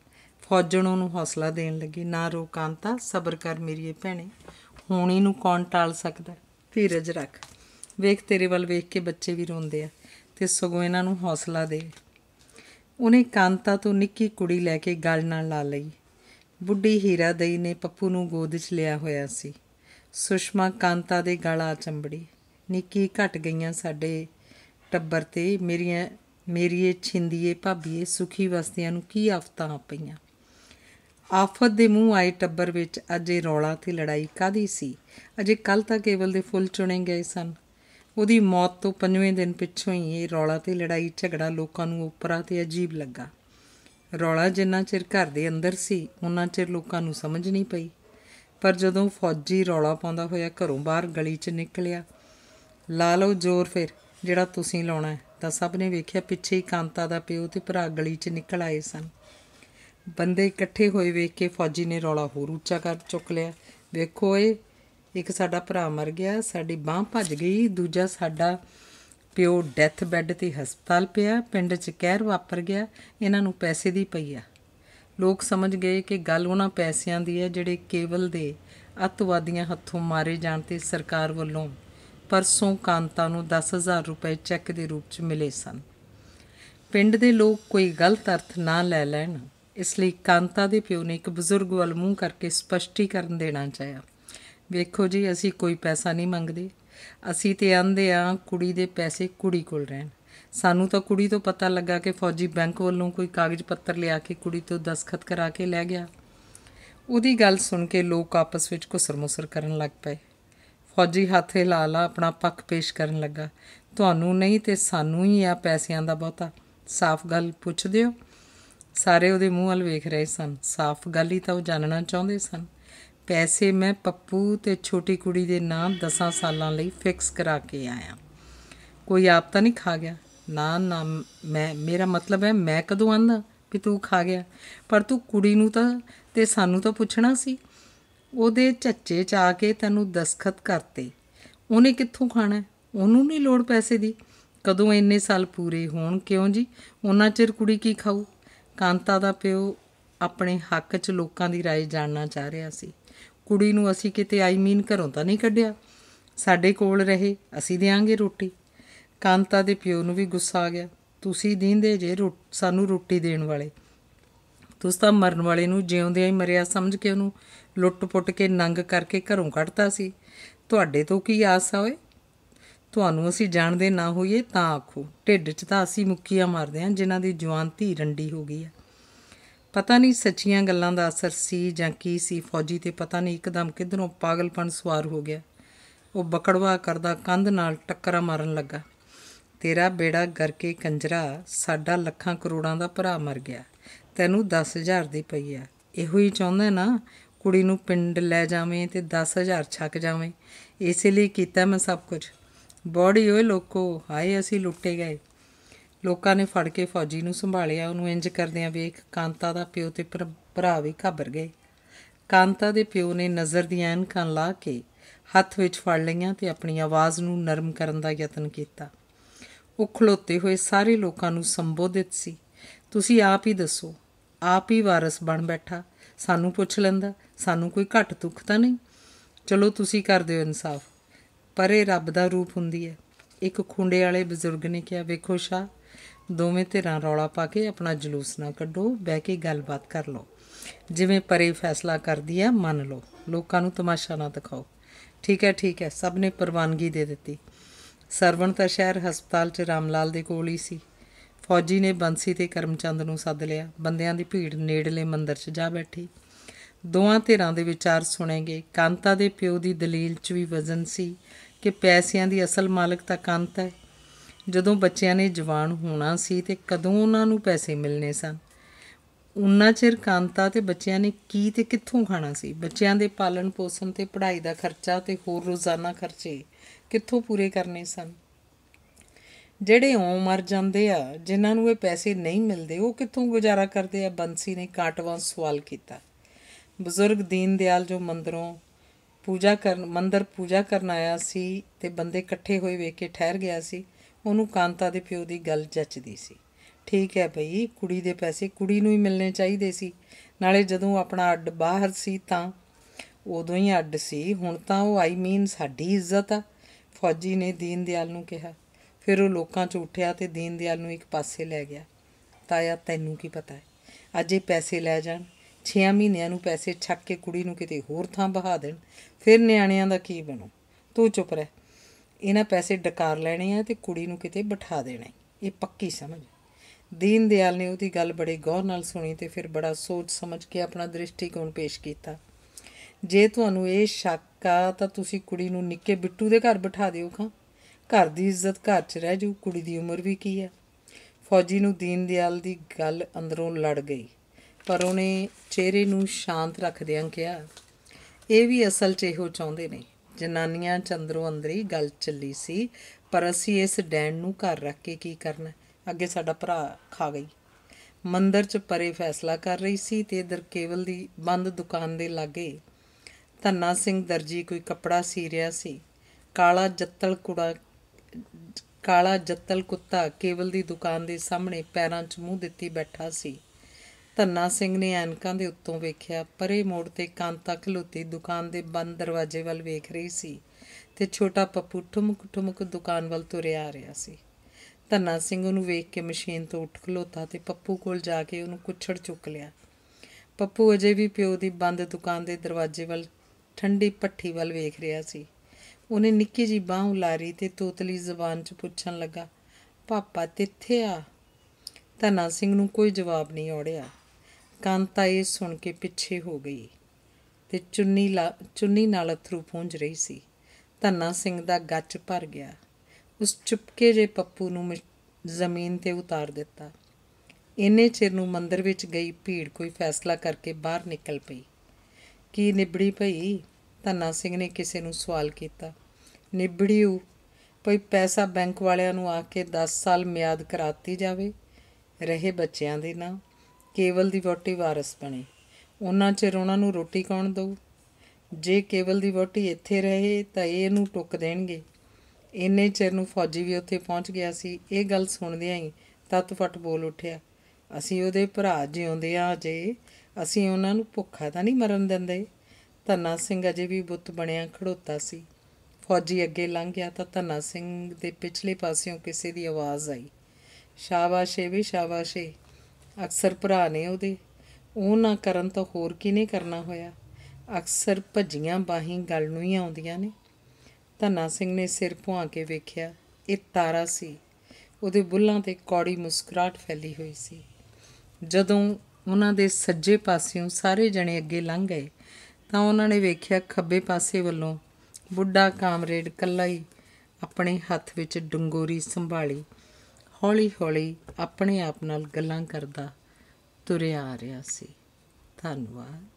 ਫੌਜਣ ਉਹਨੂੰ ਹੌਸਲਾ ਦੇਣ ਲੱਗੀ ਨਾ ਰੋ ਕਾਂਤਾ ਸਬਰ ਕਰ ਮੇਰੀਏ ਭੈਣੇ ਹੋਣੀ ਨੂੰ ਕੌਣ ਟਾਲ ਸਕਦਾ ਧੀਰਜ ਰੱਖ ਵੇਖ ਤੇਰੇ ਵੱਲ ਵੇਖ ਕੇ ਬੱਚੇ ਵੀ ਰੋਂਦੇ ਆ ਤੇ ਸਗੋਂ ਇਹਨਾਂ ਨੂੰ ਹੌਸਲਾ ਦੇ ਉਹਨੇ ਕਾਂਤਾ ਤੋਂ ਨਿੱਕੀ ਕੁੜੀ ਲੈ ਕੇ ਗਲ ਨਾਲ ਲਾ ਲਈ ਬੁੱਢੀ ਹੀਰਾ ਦੇਈ ਨੇ ਪੱਪੂ ਨੂੰ ਗੋਦ 'ਚ ਲਿਆ ਹੋਇਆ ਸੀ ਸੁਸ਼ਮਾ ਕਾਂਤਾ ਦੇ ਗਲਾ ਚੰਬੜੀ ਨਿੱਕੀ ਘਟ ਗਈਆਂ ਸਾਡੇ ਟੱਬਰ ਤੇ ਮੇਰੀਆਂ ਮੇਰੀਏ ਛਿੰਦੀਏ ਭਾਬੀਏ ਸੁਖੀ ਵਸਦਿਆਂ ਨੂੰ ਕੀ ਆਫਤਾਂ ਪਈਆਂ ਆਫਤ ਦੇ ਮੂੰਹ ਆਏ ਟੱਬਰ ਵਿੱਚ ਅਜੇ ਰੌਲਾ ਤੇ ਲੜਾਈ ਕਾਦੀ ਸੀ ਅਜੇ ਕੱਲ ਤਾਂ ਕੇਵਲ ਦੇ ਫੁੱਲ ਚੁਣੇ ਗਏ ਸਨ ਉਹਦੀ ਮੌਤ ਤੋਂ ਪੰਜਵੇਂ ਦਿਨ ਪਿੱਛੋਂ ਹੀ ਇਹ ਰੌਲਾ ਤੇ ਲੜਾਈ ਝਗੜਾ ਲੋਕਾਂ ਨੂੰ ਉਪਰਾ ਤੇ ਅਜੀਬ ਲੱਗਾ ਰੌਲਾ ਜਿੰਨਾ ਚਿਰ ਘਰ ਦੇ ਅੰਦਰ ਸੀ ਉਹਨਾਂ ਚਿਰ ਲੋਕਾਂ ਨੂੰ ਸਮਝ ਨਹੀਂ ਪਈ ਪਰ ਜਦੋਂ ਫੌਜੀ ਰੌਲਾ ਪਾਉਂਦਾ ਹੋਇਆ ਘਰੋਂ ਬਾਹਰ ਗਲੀ 'ਚ ਨਿਕਲਿਆ ਲਾ ਲਓ ਜ਼ੋਰ ਫਿਰ ਜਿਹੜਾ ਤੁਸੀਂ ਲਾਉਣਾ ਹੈ ਤਾਂ ਸਭ ਨੇ ਵੇਖਿਆ ਪਿੱਛੇ ਹੀ ਕਾਂਤਾ ਦਾ ਪਿਓ ਤੇ ਭਰਾ ਗਲੀ 'ਚ ਨਿਕਲ ਆਏ ਸਨ ਬੰਦੇ ਇਕੱਠੇ ਹੋਏ ਵੇਖ ਕੇ ਫੌਜੀ ਨੇ ਰੌਲਾ ਹੋਰ ਉੱਚਾ ਕਰ ਚੁੱਕ ਲਿਆ ਵੇਖੋ ਏ ਇੱਕ ਸਾਡਾ ਭਰਾ ਮਰ ਗਿਆ ਸਾਡੀ ਬਾਹ ਭੱਜ ਗਈ ਦੂਜਾ ਸਾਡਾ ਪਿਓ ਡੈਥ ਬੈੱਡ ਤੇ ਹਸਪਤਾਲ ਪਿਆ ਪਿੰਡ 'ਚ ਕਹਿਰ ਵਾਪਰ ਗਿਆ ਇਹਨਾਂ ਨੂੰ ਪੈਸੇ ਦੀ ਪਈ ਆ ਲੋਕ ਸਮਝ ਗਏ ਕਿ ਗੱਲ ਉਹਨਾਂ ਪੈਸਿਆਂ ਦੀ ਹੈ ਜਿਹੜੇ ਕੇਵਲ ਦੇ ਅਤਵਾਦੀਆਂ ਹੱਥੋਂ ਮਾਰੇ ਜਾਣ ਤੇ ਸਰਕਾਰ ਵੱਲੋਂ ਪਰਸੋਂ ਕਾਂਤਾ ਨੂੰ 10000 ਰੁਪਏ ਚੈੱਕ ਦੇ ਰੂਪ 'ਚ ਮਿਲੇ ਸਨ ਪਿੰਡ ਦੇ ਲੋਕ ਕੋਈ ਗਲਤ ਅਰਥ ਨਾ ਲੈ ਲੈਣ ਇਸ ਲਈ ਕਾਂਤਾ ਦੇ ਪਿਓ ਨੇ ਇੱਕ ਬਜ਼ੁਰਗ ਵੱਲ ਮੂੰਹ ਕਰਕੇ ਸਪਸ਼ਟੀਕਰਨ ਦੇਣਾ ਚਾਹਿਆ ਵੇਖੋ ਜੀ ਅਸੀਂ ਕੋਈ ਪੈਸਾ ਨਹੀਂ ਮੰਗਦੇ ਅਸੀਂ ਤੇ ਆਂਦੇ ਆ ਕੁੜੀ ਦੇ ਪੈਸੇ ਕੁੜੀ ਕੋਲ ਰਹਿਣ ਸਾਨੂੰ ਤਾਂ ਕੁੜੀ ਤੋਂ ਪਤਾ ਲੱਗਾ ਕਿ ਫੌਜੀ ਬੈਂਕ ਵੱਲੋਂ ਕੋਈ ਕਾਗਜ਼ ਪੱਤਰ ਲਿਆ ਕੇ ਕੁੜੀ ਤੋਂ ਦਸਖਤ ਕਰਾ ਕੇ ਲੈ ਗਿਆ ਉਹਦੀ ਗੱਲ ਸੁਣ ਕੇ ਲੋਕ ਆਪਸ ਵਿੱਚ ਘੁਸਰ-ਮੁਸਰ ਕਰਨ ਲੱਗ ਪਏ ਫੌਜੀ ਹੱਥ ਹਿਲਾ ਲਾ ਆਪਣਾ ਪੱਖ ਪੇਸ਼ ਕਰਨ ਲੱਗਾ ਤੁਹਾਨੂੰ ਨਹੀਂ ਤੇ ਸਾਨੂੰ ਹੀ ਆ ਪੈਸਿਆਂ ਦਾ ਬਹੁਤਾ ਸਾਫ਼ ਗੱਲ ਪੁੱਛ ਦਿਓ ਸਾਰੇ ਉਹਦੇ ਮੂੰਹ ਵੱਲ ਵੇਖ ਰਹੇ ਸਨ ਸਾਫ਼ ਗੱਲ ਹੀ ਤਾਂ ਉਹ ਜਾਣਨਾ ਚਾਹੁੰਦੇ ਸਨ ਪੈਸੇ ਮੈਂ ਪੱਪੂ ਤੇ ਛੋਟੀ ਕੁੜੀ ਦੇ ਨਾਂ 10 ਸਾਲਾਂ ਲਈ ਫਿਕਸ ਕਰਾ ਕੇ ਆਇਆ ਕੋਈ ਆਪ ਤਾਂ ਨਹੀਂ ਖਾ ਗਿਆ ਨਾ ਨਾ ਮੈਂ ਮੇਰਾ ਮਤਲਬ ਹੈ ਮੈਂ ਕਦੋਂ ਆਂਦਾ ਕਿ ਤੂੰ ਖਾ ਗਿਆ ਪਰ ਤੂੰ ਕੁੜੀ ਨੂੰ ਤਾਂ ਤੇ ਸਾਨੂੰ ਤਾਂ ਪੁੱਛਣਾ ਸੀ ਉਹਦੇ ਚੱਚੇ ਚ ਆ ਕੇ ਤੈਨੂੰ ਦਸਖਤ ਕਰਤੇ ਉਹਨੇ ਕਿੱਥੋਂ ਖਾਣਾ ਉਹਨੂੰ ਨਹੀਂ ਲੋੜ ਪੈਸੇ ਦੀ ਕਦੋਂ ਇੰਨੇ ਸਾਲ ਪੂਰੇ ਹੋਣ ਕਿਉਂ ਜੀ ਉਹਨਾਂ ਚਿਰ ਕੁੜੀ ਕੀ ਖਾਊ ਕਾਂਤਾ ਦਾ ਪਿਓ ਆਪਣੇ ਹੱਕ 'ਚ ਲੋਕਾਂ ਦੀ رائے ਜਾਣਨਾ ਚਾਹ ਰਿਹਾ ਸੀ ਕੁੜੀ ਨੂੰ ਅਸੀਂ ਕਿਤੇ ਆਈ ਮੀਨ ਘਰੋਂ ਤਾਂ ਨਹੀਂ ਕੱਢਿਆ ਸਾਡੇ ਕੋਲ ਰਹੇ ਅਸੀਂ ਦੇਾਂਗੇ ਰੋਟੀ ਕਾਂਤਾ ਦੇ ਪਿਓ ਨੂੰ ਵੀ ਗੁੱਸਾ ਆ ਗਿਆ ਤੁਸੀਂ ਦੀਂਦੇ ਜੇ ਸਾਨੂੰ ਰੋਟੀ ਦੇਣ ਵਾਲੇ ਤੁਸੀਂ ਤਾਂ ਮਰਨ ਵਾਲੇ ਨੂੰ ਜਿਉਂਦਿਆਂ ਹੀ ਮਰਿਆ ਸਮਝ ਕੇ ਉਹਨੂੰ ਲੁੱਟ-ਪੁੱਟ ਕੇ ਨੰਗ ਕਰਕੇ ਘਰੋਂ ਕੱਢਤਾ ਸੀ ਤੁਹਾਡੇ ਤੋਂ ਕੀ ਆਸ ਆ ਓਏ ਤੁਹਾਨੂੰ ਅਸੀਂ ਜਾਣਦੇ ਨਾ ਹੋਈਏ ਤਾਂ ਆਖੋ ਢਿੱਡ 'ਚ ਤਾਂ ਅਸੀਂ ਮੁੱਕੀਆਂ ਮਾਰਦੇ ਆਂ ਜਿਨ੍ਹਾਂ ਦੀ ਜਵਾਨ ਧੀ ਰੰਡੀ ਹੋ ਗਈ ਆ ਪਤਾ ਨਹੀਂ ਸੱਚੀਆਂ ਗੱਲਾਂ ਦਾ ਅਸਰ ਸੀ ਜਾਂ ਕੀ ਸੀ ਫੌਜੀ ਤੇ ਪਤਾ ਨਹੀਂ ਇੱਕਦਮ ਕਿਧਰੋਂ ਪਾਗਲਪਣ ਸਵਾਰ ਹੋ ਗਿਆ ਉਹ ਬਕੜਵਾ ਕਰਦਾ ਕੰਧ ਨਾਲ ਟੱਕਰਾ ਮਾਰਨ ਲੱਗਾ ਤੇਰਾ ਬੇੜਾ ਕਰਕੇ ਕੰਜਰਾ ਸਾਡਾ ਲੱਖਾਂ ਕਰੋੜਾਂ ਦਾ ਭਰਾ ਮਰ ਗਿਆ ਤੈਨੂੰ 10000 ਦੀ ਪਈ ਆ ਇਹੋ ਹੀ ਚਾਹੁੰਦਾ ਨਾ ਕੁੜੀ ਨੂੰ ਪਿੰਡ ਲੈ ਜਾਵੇਂ ਤੇ 10000 ਛੱਕ ਜਾਵੇਂ ਇਸੇ ਲਈ ਕੀਤਾ ਮੈਂ ਸਭ ਕੁਝ ਬੋੜੀ ਓਏ ਲੋਕੋ ਹਾਏ ਅਸੀਂ ਲੁੱਟੇ ਗਏ ਲੋਕਾਂ ਨੇ ਫੜ ਕੇ ਫੌਜੀ ਨੂੰ ਸੰਭਾਲਿਆ ਉਹਨੂੰ ਇੰਜ ਕਰਦਿਆਂ ਵੇਖ ਕਾਂਤਾ ਦਾ ਪਿਓ ਤੇ ਭਰਾ ਵੀ ਘਾਬਰ ਗਏ ਕਾਂਤਾ ਦੇ ਪਿਓ ਨੇ ਨਜ਼ਰ ਦੀਆਂ ਅੱਖਾਂ ਲਾ ਕੇ ਹੱਥ ਵਿੱਚ ਫੜ ਲਈਆਂ ਤੇ ਆਪਣੀ ਆਵਾਜ਼ ਨੂੰ ਨਰਮ ਕਰਨ ਦਾ ਯਤਨ ਕੀਤਾ ਉਹ ਖਲੋਤੇ ਹੋਏ ਸਾਰੇ ਲੋਕਾਂ ਨੂੰ ਸੰਬੋਧਿਤ ਸੀ ਤੁਸੀਂ ਆਪ ਹੀ ਦੱਸੋ ਆਪ ਹੀ ਵਾਰਸ ਬਣ ਬੈਠਾ ਸਾਨੂੰ ਪੁੱਛ ਲੈਂਦਾ ਸਾਨੂੰ ਕੋਈ ਘੱਟ ਦੁੱਖ ਤਾਂ ਨਹੀਂ ਚਲੋ ਤੁਸੀਂ ਕਰ ਦਿਓ ਇਨਸਾਫ ਪਰ ਇਹ ਰੱਬ ਦਾ ਰੂਪ ਹੁੰਦੀ ਹੈ ਇੱਕ ਖੁੰਡੇ ਵਾਲੇ ਬਜ਼ੁਰਗ ਨੇ ਕਿਹਾ ਵੇਖੋ ਸ਼ਾ ਦੋਵੇਂ ਧਿਰਾਂ ਰੌਲਾ ਪਾ ਕੇ ਆਪਣਾ ਜਲੂਸ ਨਾ ਕੱਢੋ ਬਹਿ ਕੇ ਗੱਲਬਾਤ ਕਰ ਲਓ ਜਿਵੇਂ ਪਰੇ ਫੈਸਲਾ ਕਰਦੀ ਹੈ ਮੰਨ ਲਓ ਲੋਕਾਂ ਨੂੰ ਤਮਾਸ਼ਾ ਨਾ ਦਿਖਾਓ ਠੀਕ ਹੈ ਠੀਕ ਹੈ ਸਭ ਨੇ ਪ੍ਰਵਾਨਗੀ ਦੇ ਦਿੱਤੀ ਸਰਵਣ ਤਾਂ ਸ਼ਹਿਰ ਹਸਪਤਾਲ 'ਚ ਰਾਮਲਾਲ ਦੇ ਕੋਲ ਹੀ ਸੀ ਫੌਜੀ ਨੇ ਬੰਸੀ ਤੇ ਕਰਮਚੰਦ ਨੂੰ ਸੱਦ ਲਿਆ ਬੰਦਿਆਂ ਦੀ ਭੀੜ ਨੇੜਲੇ ਮੰਦਰ 'ਚ ਜਾ ਬੈਠੀ ਦੋਵਾਂ ਧਿਰਾਂ ਦੇ ਵਿਚਾਰ ਸੁਣੇ ਗਏ ਕਾਂਤਾ ਦੇ ਪਿਓ ਦੀ ਦਲੀਲ 'ਚ ਵੀ ਵਜ਼ਨ ਸੀ ਕਿ ਪੈਸਿਆਂ ਦੀ ਅਸਲ ਮਾਲਕ ਤਾਂ ਕਾਂਤਾ ਹੈ ਜਦੋਂ ਬੱਚਿਆਂ ਨੇ ਜਵਾਨ ਹੋਣਾ ਸੀ ਤੇ ਕਦੋਂ ਉਹਨਾਂ ਨੂੰ ਪੈਸੇ ਮਿਲਨੇ ਸਨ ਉਨਾ ਚਿਰ ਕਾਂਤਾ ਤੇ ਬੱਚਿਆਂ ਨੇ ਕੀ ਤੇ ਕਿੱਥੋਂ ਖਾਣਾ ਸੀ ਬੱਚਿਆਂ ਦੇ ਪਾਲਣ ਪੋਸ਼ਣ ਤੇ ਪੜ੍ਹਾਈ ਦਾ ਖਰਚਾ ਤੇ ਹੋਰ ਰੋਜ਼ਾਨਾ ਖਰਚੇ ਕਿੱਥੋਂ ਪੂਰੇ ਕਰਨੇ ਸਨ ਜਿਹੜੇ ਓਂ ਮਰ ਜਾਂਦੇ ਆ ਜਿਨ੍ਹਾਂ ਨੂੰ ਇਹ ਪੈਸੇ ਨਹੀਂ ਮਿਲਦੇ ਉਹ ਕਿੱਥੋਂ ਗੁਜ਼ਾਰਾ ਕਰਦੇ ਆ ਬੰਸੀ ਨੇ ਕਾਟਵਾਂ ਸਵਾਲ ਕੀਤਾ ਬਜ਼ੁਰਗ ਦੀਨ ਦਿਆਲ ਜੋ ਮੰਦਰੋਂ ਪੂਜਾ ਕਰਨ ਮੰਦਰ ਪੂਜਾ ਕਰਨ ਆਇਆ ਸੀ ਤੇ ਬੰਦੇ ਇਕੱਠੇ ਹੋਏ ਵੇਖ ਕੇ ਠਹਿਰ ਗਿਆ ਸੀ ਉਹਨੂੰ ਕਾਂਤਾ ਦੇ ਪਿਓ ਦੀ ਗੱਲ ਜੱਚਦੀ ਸੀ ਠੀਕ ਹੈ ਭਈ ਕੁੜੀ ਦੇ ਪੈਸੇ ਕੁੜੀ ਨੂੰ ਹੀ ਮਿਲਣੇ ਚਾਹੀਦੇ ਸੀ ਨਾਲੇ ਜਦੋਂ ਆਪਣਾ ਅੱਡ ਬਾਹਰ ਸੀ ਤਾਂ ਉਦੋਂ ਹੀ ਅੱਡ ਸੀ ਹੁਣ ਤਾਂ ਉਹ ਆਈ ਮੀਨ ਸਾਡੀ ਇੱਜ਼ਤ ਆ ਫੌਜੀ ਨੇ ਦੀਨ ਦਿਆਲ ਨੂੰ ਕਿਹਾ ਫਿਰ ਉਹ ਲੋਕਾਂ 'ਚ ਉੱਠਿਆ ਤੇ ਦੀਨ ਦਿਆਲ ਨੂੰ ਇੱਕ ਪਾਸੇ ਲੈ ਗਿਆ ਤਾਇਆ ਤੈਨੂੰ ਕੀ ਪਤਾ ਹੈ ਅੱਜ ਇਹ ਪੈਸੇ ਲੈ ਜਾਣ 6 ਮਹੀਨਿਆਂ ਨੂੰ ਪੈਸੇ ਛੱਕ ਕੇ ਕੁੜੀ ਨੂੰ ਕਿਤੇ ਹੋਰ ਥਾਂ ਬਹਾ ਦੇਣ ਫਿਰ ਨਿਆਣਿਆਂ ਦਾ ਕੀ ਬਣੂ ਤੂੰ ਚੁੱਪ ਰਹਿ ਇਹਨਾਂ ਪੈਸੇ ਡਕਾਰ ਲੈਣੇ ਆ ਤੇ ਕੁੜੀ ਨੂੰ ਕਿਤੇ ਬਿਠਾ ਦੇਣਾ ਇਹ ਪੱਕੀ ਸਮਝ ਦੀਨ ਦਿਆਲ ਨੇ ਉਹਦੀ ਗੱਲ ਬੜੇ ਗੌਰ ਨਾਲ ਸੁਣੀ ਤੇ ਫਿਰ ਬੜਾ ਸੋਚ ਸਮਝ ਕੇ ਆਪਣਾ ਦ੍ਰਿਸ਼ਟੀਕੋਣ ਪੇਸ਼ ਕੀਤਾ ਜੇ ਤੁਹਾਨੂੰ ਇਹ ਸ਼ੱਕ ਆ ਤਾਂ ਤੁਸੀਂ ਕੁੜੀ ਨੂੰ ਨਿੱਕੇ ਬਿੱਟੂ ਦੇ ਘਰ ਬਿਠਾ ਦਿਓ ਖਾਂ ਘਰ ਦੀ ਇੱਜ਼ਤ ਘਰ 'ਚ ਰਹਿ ਜੂ ਕੁੜੀ ਦੀ ਉਮਰ ਵੀ ਕੀ ਹੈ ਫੌਜੀ ਨੂੰ ਦੀਨ ਦਿਆਲ ਦੀ ਗੱਲ ਅੰਦਰੋਂ ਲੜ ਗਈ ਪਰ ਉਹਨੇ ਚਿਹਰੇ ਨੂੰ ਸ਼ਾਂਤ ਰੱਖਦਿਆਂ ਕਿਹਾ ਇਹ ਵੀ ਅਸਲ 'ਚ ਇਹੋ ਚਾਹੁੰਦੇ ਨੇ ਜਨਾਨੀਆਂ ਚੰਦਰੋਂ ਅੰਦਰੀ ਗੱਲ ਚੱਲੀ ਸੀ ਪਰ ਅਸੀਂ ਇਸ ਡੈਣ ਨੂੰ ਘਰ ਰੱਖ ਕੇ ਕੀ ਕਰਨਾ ਅੱਗੇ ਸਾਡਾ ਭਰਾ ਖਾ ਗਈ ਮੰਦਰ 'ਚ ਪਰੇ ਫੈਸਲਾ ਕਰ ਰਹੀ ਸੀ ਤੇ ਇਧਰ ਕੇਵਲ ਦੀ ਬੰਦ ਦੁਕਾਨ ਦੇ ਲਾਗੇ ਧੰਨਾ ਸਿੰਘ ਦਰਜੀ ਕੋਈ ਕੱਪੜਾ ਸੀ ਰਿਹਾ ਸੀ ਕਾਲਾ ਜੱਤਲ ਕੁੜਾ ਕਾਲਾ ਜੱਤਲ ਕੁੱਤਾ ਕੇਵਲ ਦੀ ਦੁਕਾਨ ਦੇ ਸਾਹਮਣੇ ਪੈਰਾਂ 'ਚ ਮੂੰਹ ਦਿੱਤੀ ਬੈਠਾ ਸੀ ਧੰਨਾ ਸਿੰਘ ਨੇ ਐਨਕਾਂ ਦੇ ਉੱਤੋਂ ਵੇਖਿਆ ਪਰੇ ਮੋੜ ਤੇ ਕਾਂਤਾ ਖਲੋਤੀ ਦੁਕਾਨ ਦੇ ਬੰਦ ਦਰਵਾਜ਼ੇ ਵੱਲ ਵੇਖ ਰਹੀ ਸੀ ਤੇ ਛੋਟਾ ਪੱਪੂ ਠੁਮਕ ਠੁਮਕ ਦੁਕਾਨ ਵੱਲ ਤੁਰਿਆ ਆ ਰਿਹਾ ਸੀ ਧੰਨਾ ਸਿੰਘ ਉਹਨੂੰ ਵੇਖ ਕੇ ਮਸ਼ੀਨ ਤੋਂ ਉੱਠ ਖਲੋਤਾ ਤੇ ਪੱਪੂ ਕੋਲ ਜਾ ਕੇ ਉਹਨੂੰ ਕੁੱਛੜ ਚੁੱਕ ਲਿਆ ਪੱਪੂ ਅਜੇ ਵੀ ਪਿਓ ਦੀ ਬੰਦ ਦੁਕਾਨ ਦੇ ਦਰਵਾਜ਼ੇ ਵੱਲ ਠੰਡੀ ਪੱਠੀ ਵੱਲ ਵੇਖ ਰਿਹਾ ਸੀ ਉਹਨੇ ਨਿੱਕੀ ਜੀ ਬਾਹ ਉਲਾਰੀ ਤੇ ਤੋਤਲੀ ਜ਼ੁਬਾਨ 'ਚ ਪੁੱਛਣ ਲੱਗਾ ਪਾਪਾ ਤਿੱਥੇ ਆ ਧਨਾ ਸਿੰਘ ਨੂੰ ਕੋਈ ਜਵਾਬ ਨਹੀਂ ਔੜਿਆ ਕਾਂਤਾ ਇਹ ਸੁਣ ਕੇ ਪਿੱਛੇ ਹੋ ਗਈ ਤੇ ਚੁੰਨੀ ਚੁੰਨੀ ਨਾਲ ਅਥਰੂ ਪੂੰਝ ਰਹੀ ਸੀ ਧੰਨਾ ਸਿੰਘ ਦਾ ਗੱਚ ਭਰ ਗਿਆ ਉਸ ਚੁਪਕੇ ਜੇ ਪੱਪੂ ਨੂੰ ਜ਼ਮੀਨ ਤੇ ਉਤਾਰ ਦਿੱਤਾ ਇੰਨੇ ਚਿਰ ਨੂੰ ਮੰਦਰ ਵਿੱਚ ਗਈ ਭੀੜ ਕੋਈ ਫੈਸਲਾ ਕਰਕੇ ਬਾਹਰ ਨਿਕਲ ਪਈ ਕੀ ਨਿਬੜੀ ਭਈ ਧੰਨਾ ਸਿੰਘ ਨੇ ਕਿਸੇ ਨੂੰ ਸਵਾਲ ਕੀਤਾ ਨਿਬੜਿਓ ਕੋਈ ਪੈਸਾ ਬੈਂਕ ਵਾਲਿਆਂ ਨੂੰ ਆ ਕੇ 10 ਸਾਲ ਮਿਆਦ ਕਰਾਤੀ ਜਾਵੇ ਰਹੇ ਬੱਚਿਆਂ ਦੇ ਨਾਂ ਕੇਵਲ ਦੀ ਵੋਟੀ ਵਾਰਸ ਬਣੇ ਉਹਨਾਂ ਚ ਰੋਣਾ ਨੂੰ ਰੋਟੀ ਕੌਣ ਦਊ ਜੇ ਕੇਵਲ ਦੀ ਵੋਟੀ ਇੱਥੇ ਰਹੇ ਤਾਂ ਇਹ ਨੂੰ ਟੁੱਕ ਦੇਣਗੇ ਇੰਨੇ ਚਿਰ ਨੂੰ ਫੌਜੀ ਵੀ ਉੱਥੇ ਪਹੁੰਚ ਗਿਆ ਸੀ ਇਹ ਗੱਲ ਸੁਣਦਿਆਂ ਹੀ ਤਤਫਟ ਬੋਲ ਉੱਠਿਆ ਅਸੀਂ ਉਹਦੇ ਭਰਾ ਜਿਉਂਦੇ ਆ ਜੇ ਅਸੀਂ ਉਹਨਾਂ ਨੂੰ ਭੁੱਖਾ ਤਾਂ ਨਹੀਂ ਮਰਨ ਦਿੰਦੇ ਧੰਨਾ ਸਿੰਘ ਅਜੇ ਵੀ ਬੁੱਤ ਬਣਿਆ ਖੜੋਤਾ ਸੀ ਫੌਜੀ ਅੱਗੇ ਲੰਘ ਗਿਆ ਤਾਂ ਧੰਨਾ ਸਿੰਘ ਦੇ ਪਿਛਲੇ ਪਾਸਿਓਂ ਕਿਸੇ ਦੀ ਆਵਾਜ਼ ਆਈ ਸ਼ਾਬਾਸ਼ੇ ਵੀ ਸ਼ਾਬਾਸ਼ੇ ਅਕਸਰ ਭਰਾ ਨੇ ਉਹਦੇ ਉਹ ਨਾ ਕਰਨ ਤਾਂ ਹੋਰ ਕਿਨੇ ਕਰਨਾ ਹੋਇਆ ਅਕਸਰ ਭੱਜੀਆਂ ਬਾਹੀਂ ਗੱਲ ਨੂੰ ਹੀ ਆਉਂਦੀਆਂ ਨੇ ਧੰਨਾ ਸਿੰਘ ਨੇ ਸਿਰ ਭੁਆ ਕੇ ਵੇਖਿਆ ਇਹ ਤਾਰਾ ਸੀ ਉਹਦੇ ਬੁੱਲਾਂ ਤੇ ਕੌੜੀ ਮੁਸਕਰਾਟ ਫੈਲੀ ਹੋਈ ਸੀ ਜਦੋਂ ਉਹਨਾਂ ਦੇ ਸੱਜੇ ਪਾਸਿਓਂ ਸਾਰੇ ਜਣੇ ਅੱਗੇ ਲੰਘ ਗਏ ਤਾਂ ਉਹਨਾਂ ਨੇ ਵੇਖਿਆ ਖੱਬੇ ਪਾਸੇ ਵੱਲੋਂ ਬੁੱਢਾ ਕਾਮਰੇਡ ਕੱਲਾ ਹੀ ਆਪਣੇ ਹੱਥ ਵਿੱਚ ਡੰਗੋਰੀ ਸੰਭਾਲੀ ਹੌਲੀ-ਹੌਲੀ ਆਪਣੇ ਆਪ ਨਾਲ ਗੱਲਾਂ ਕਰਦਾ ਤੁਰਿਆ ਆ ਰਿਹਾ ਸੀ ਧੰਨਵਾਦ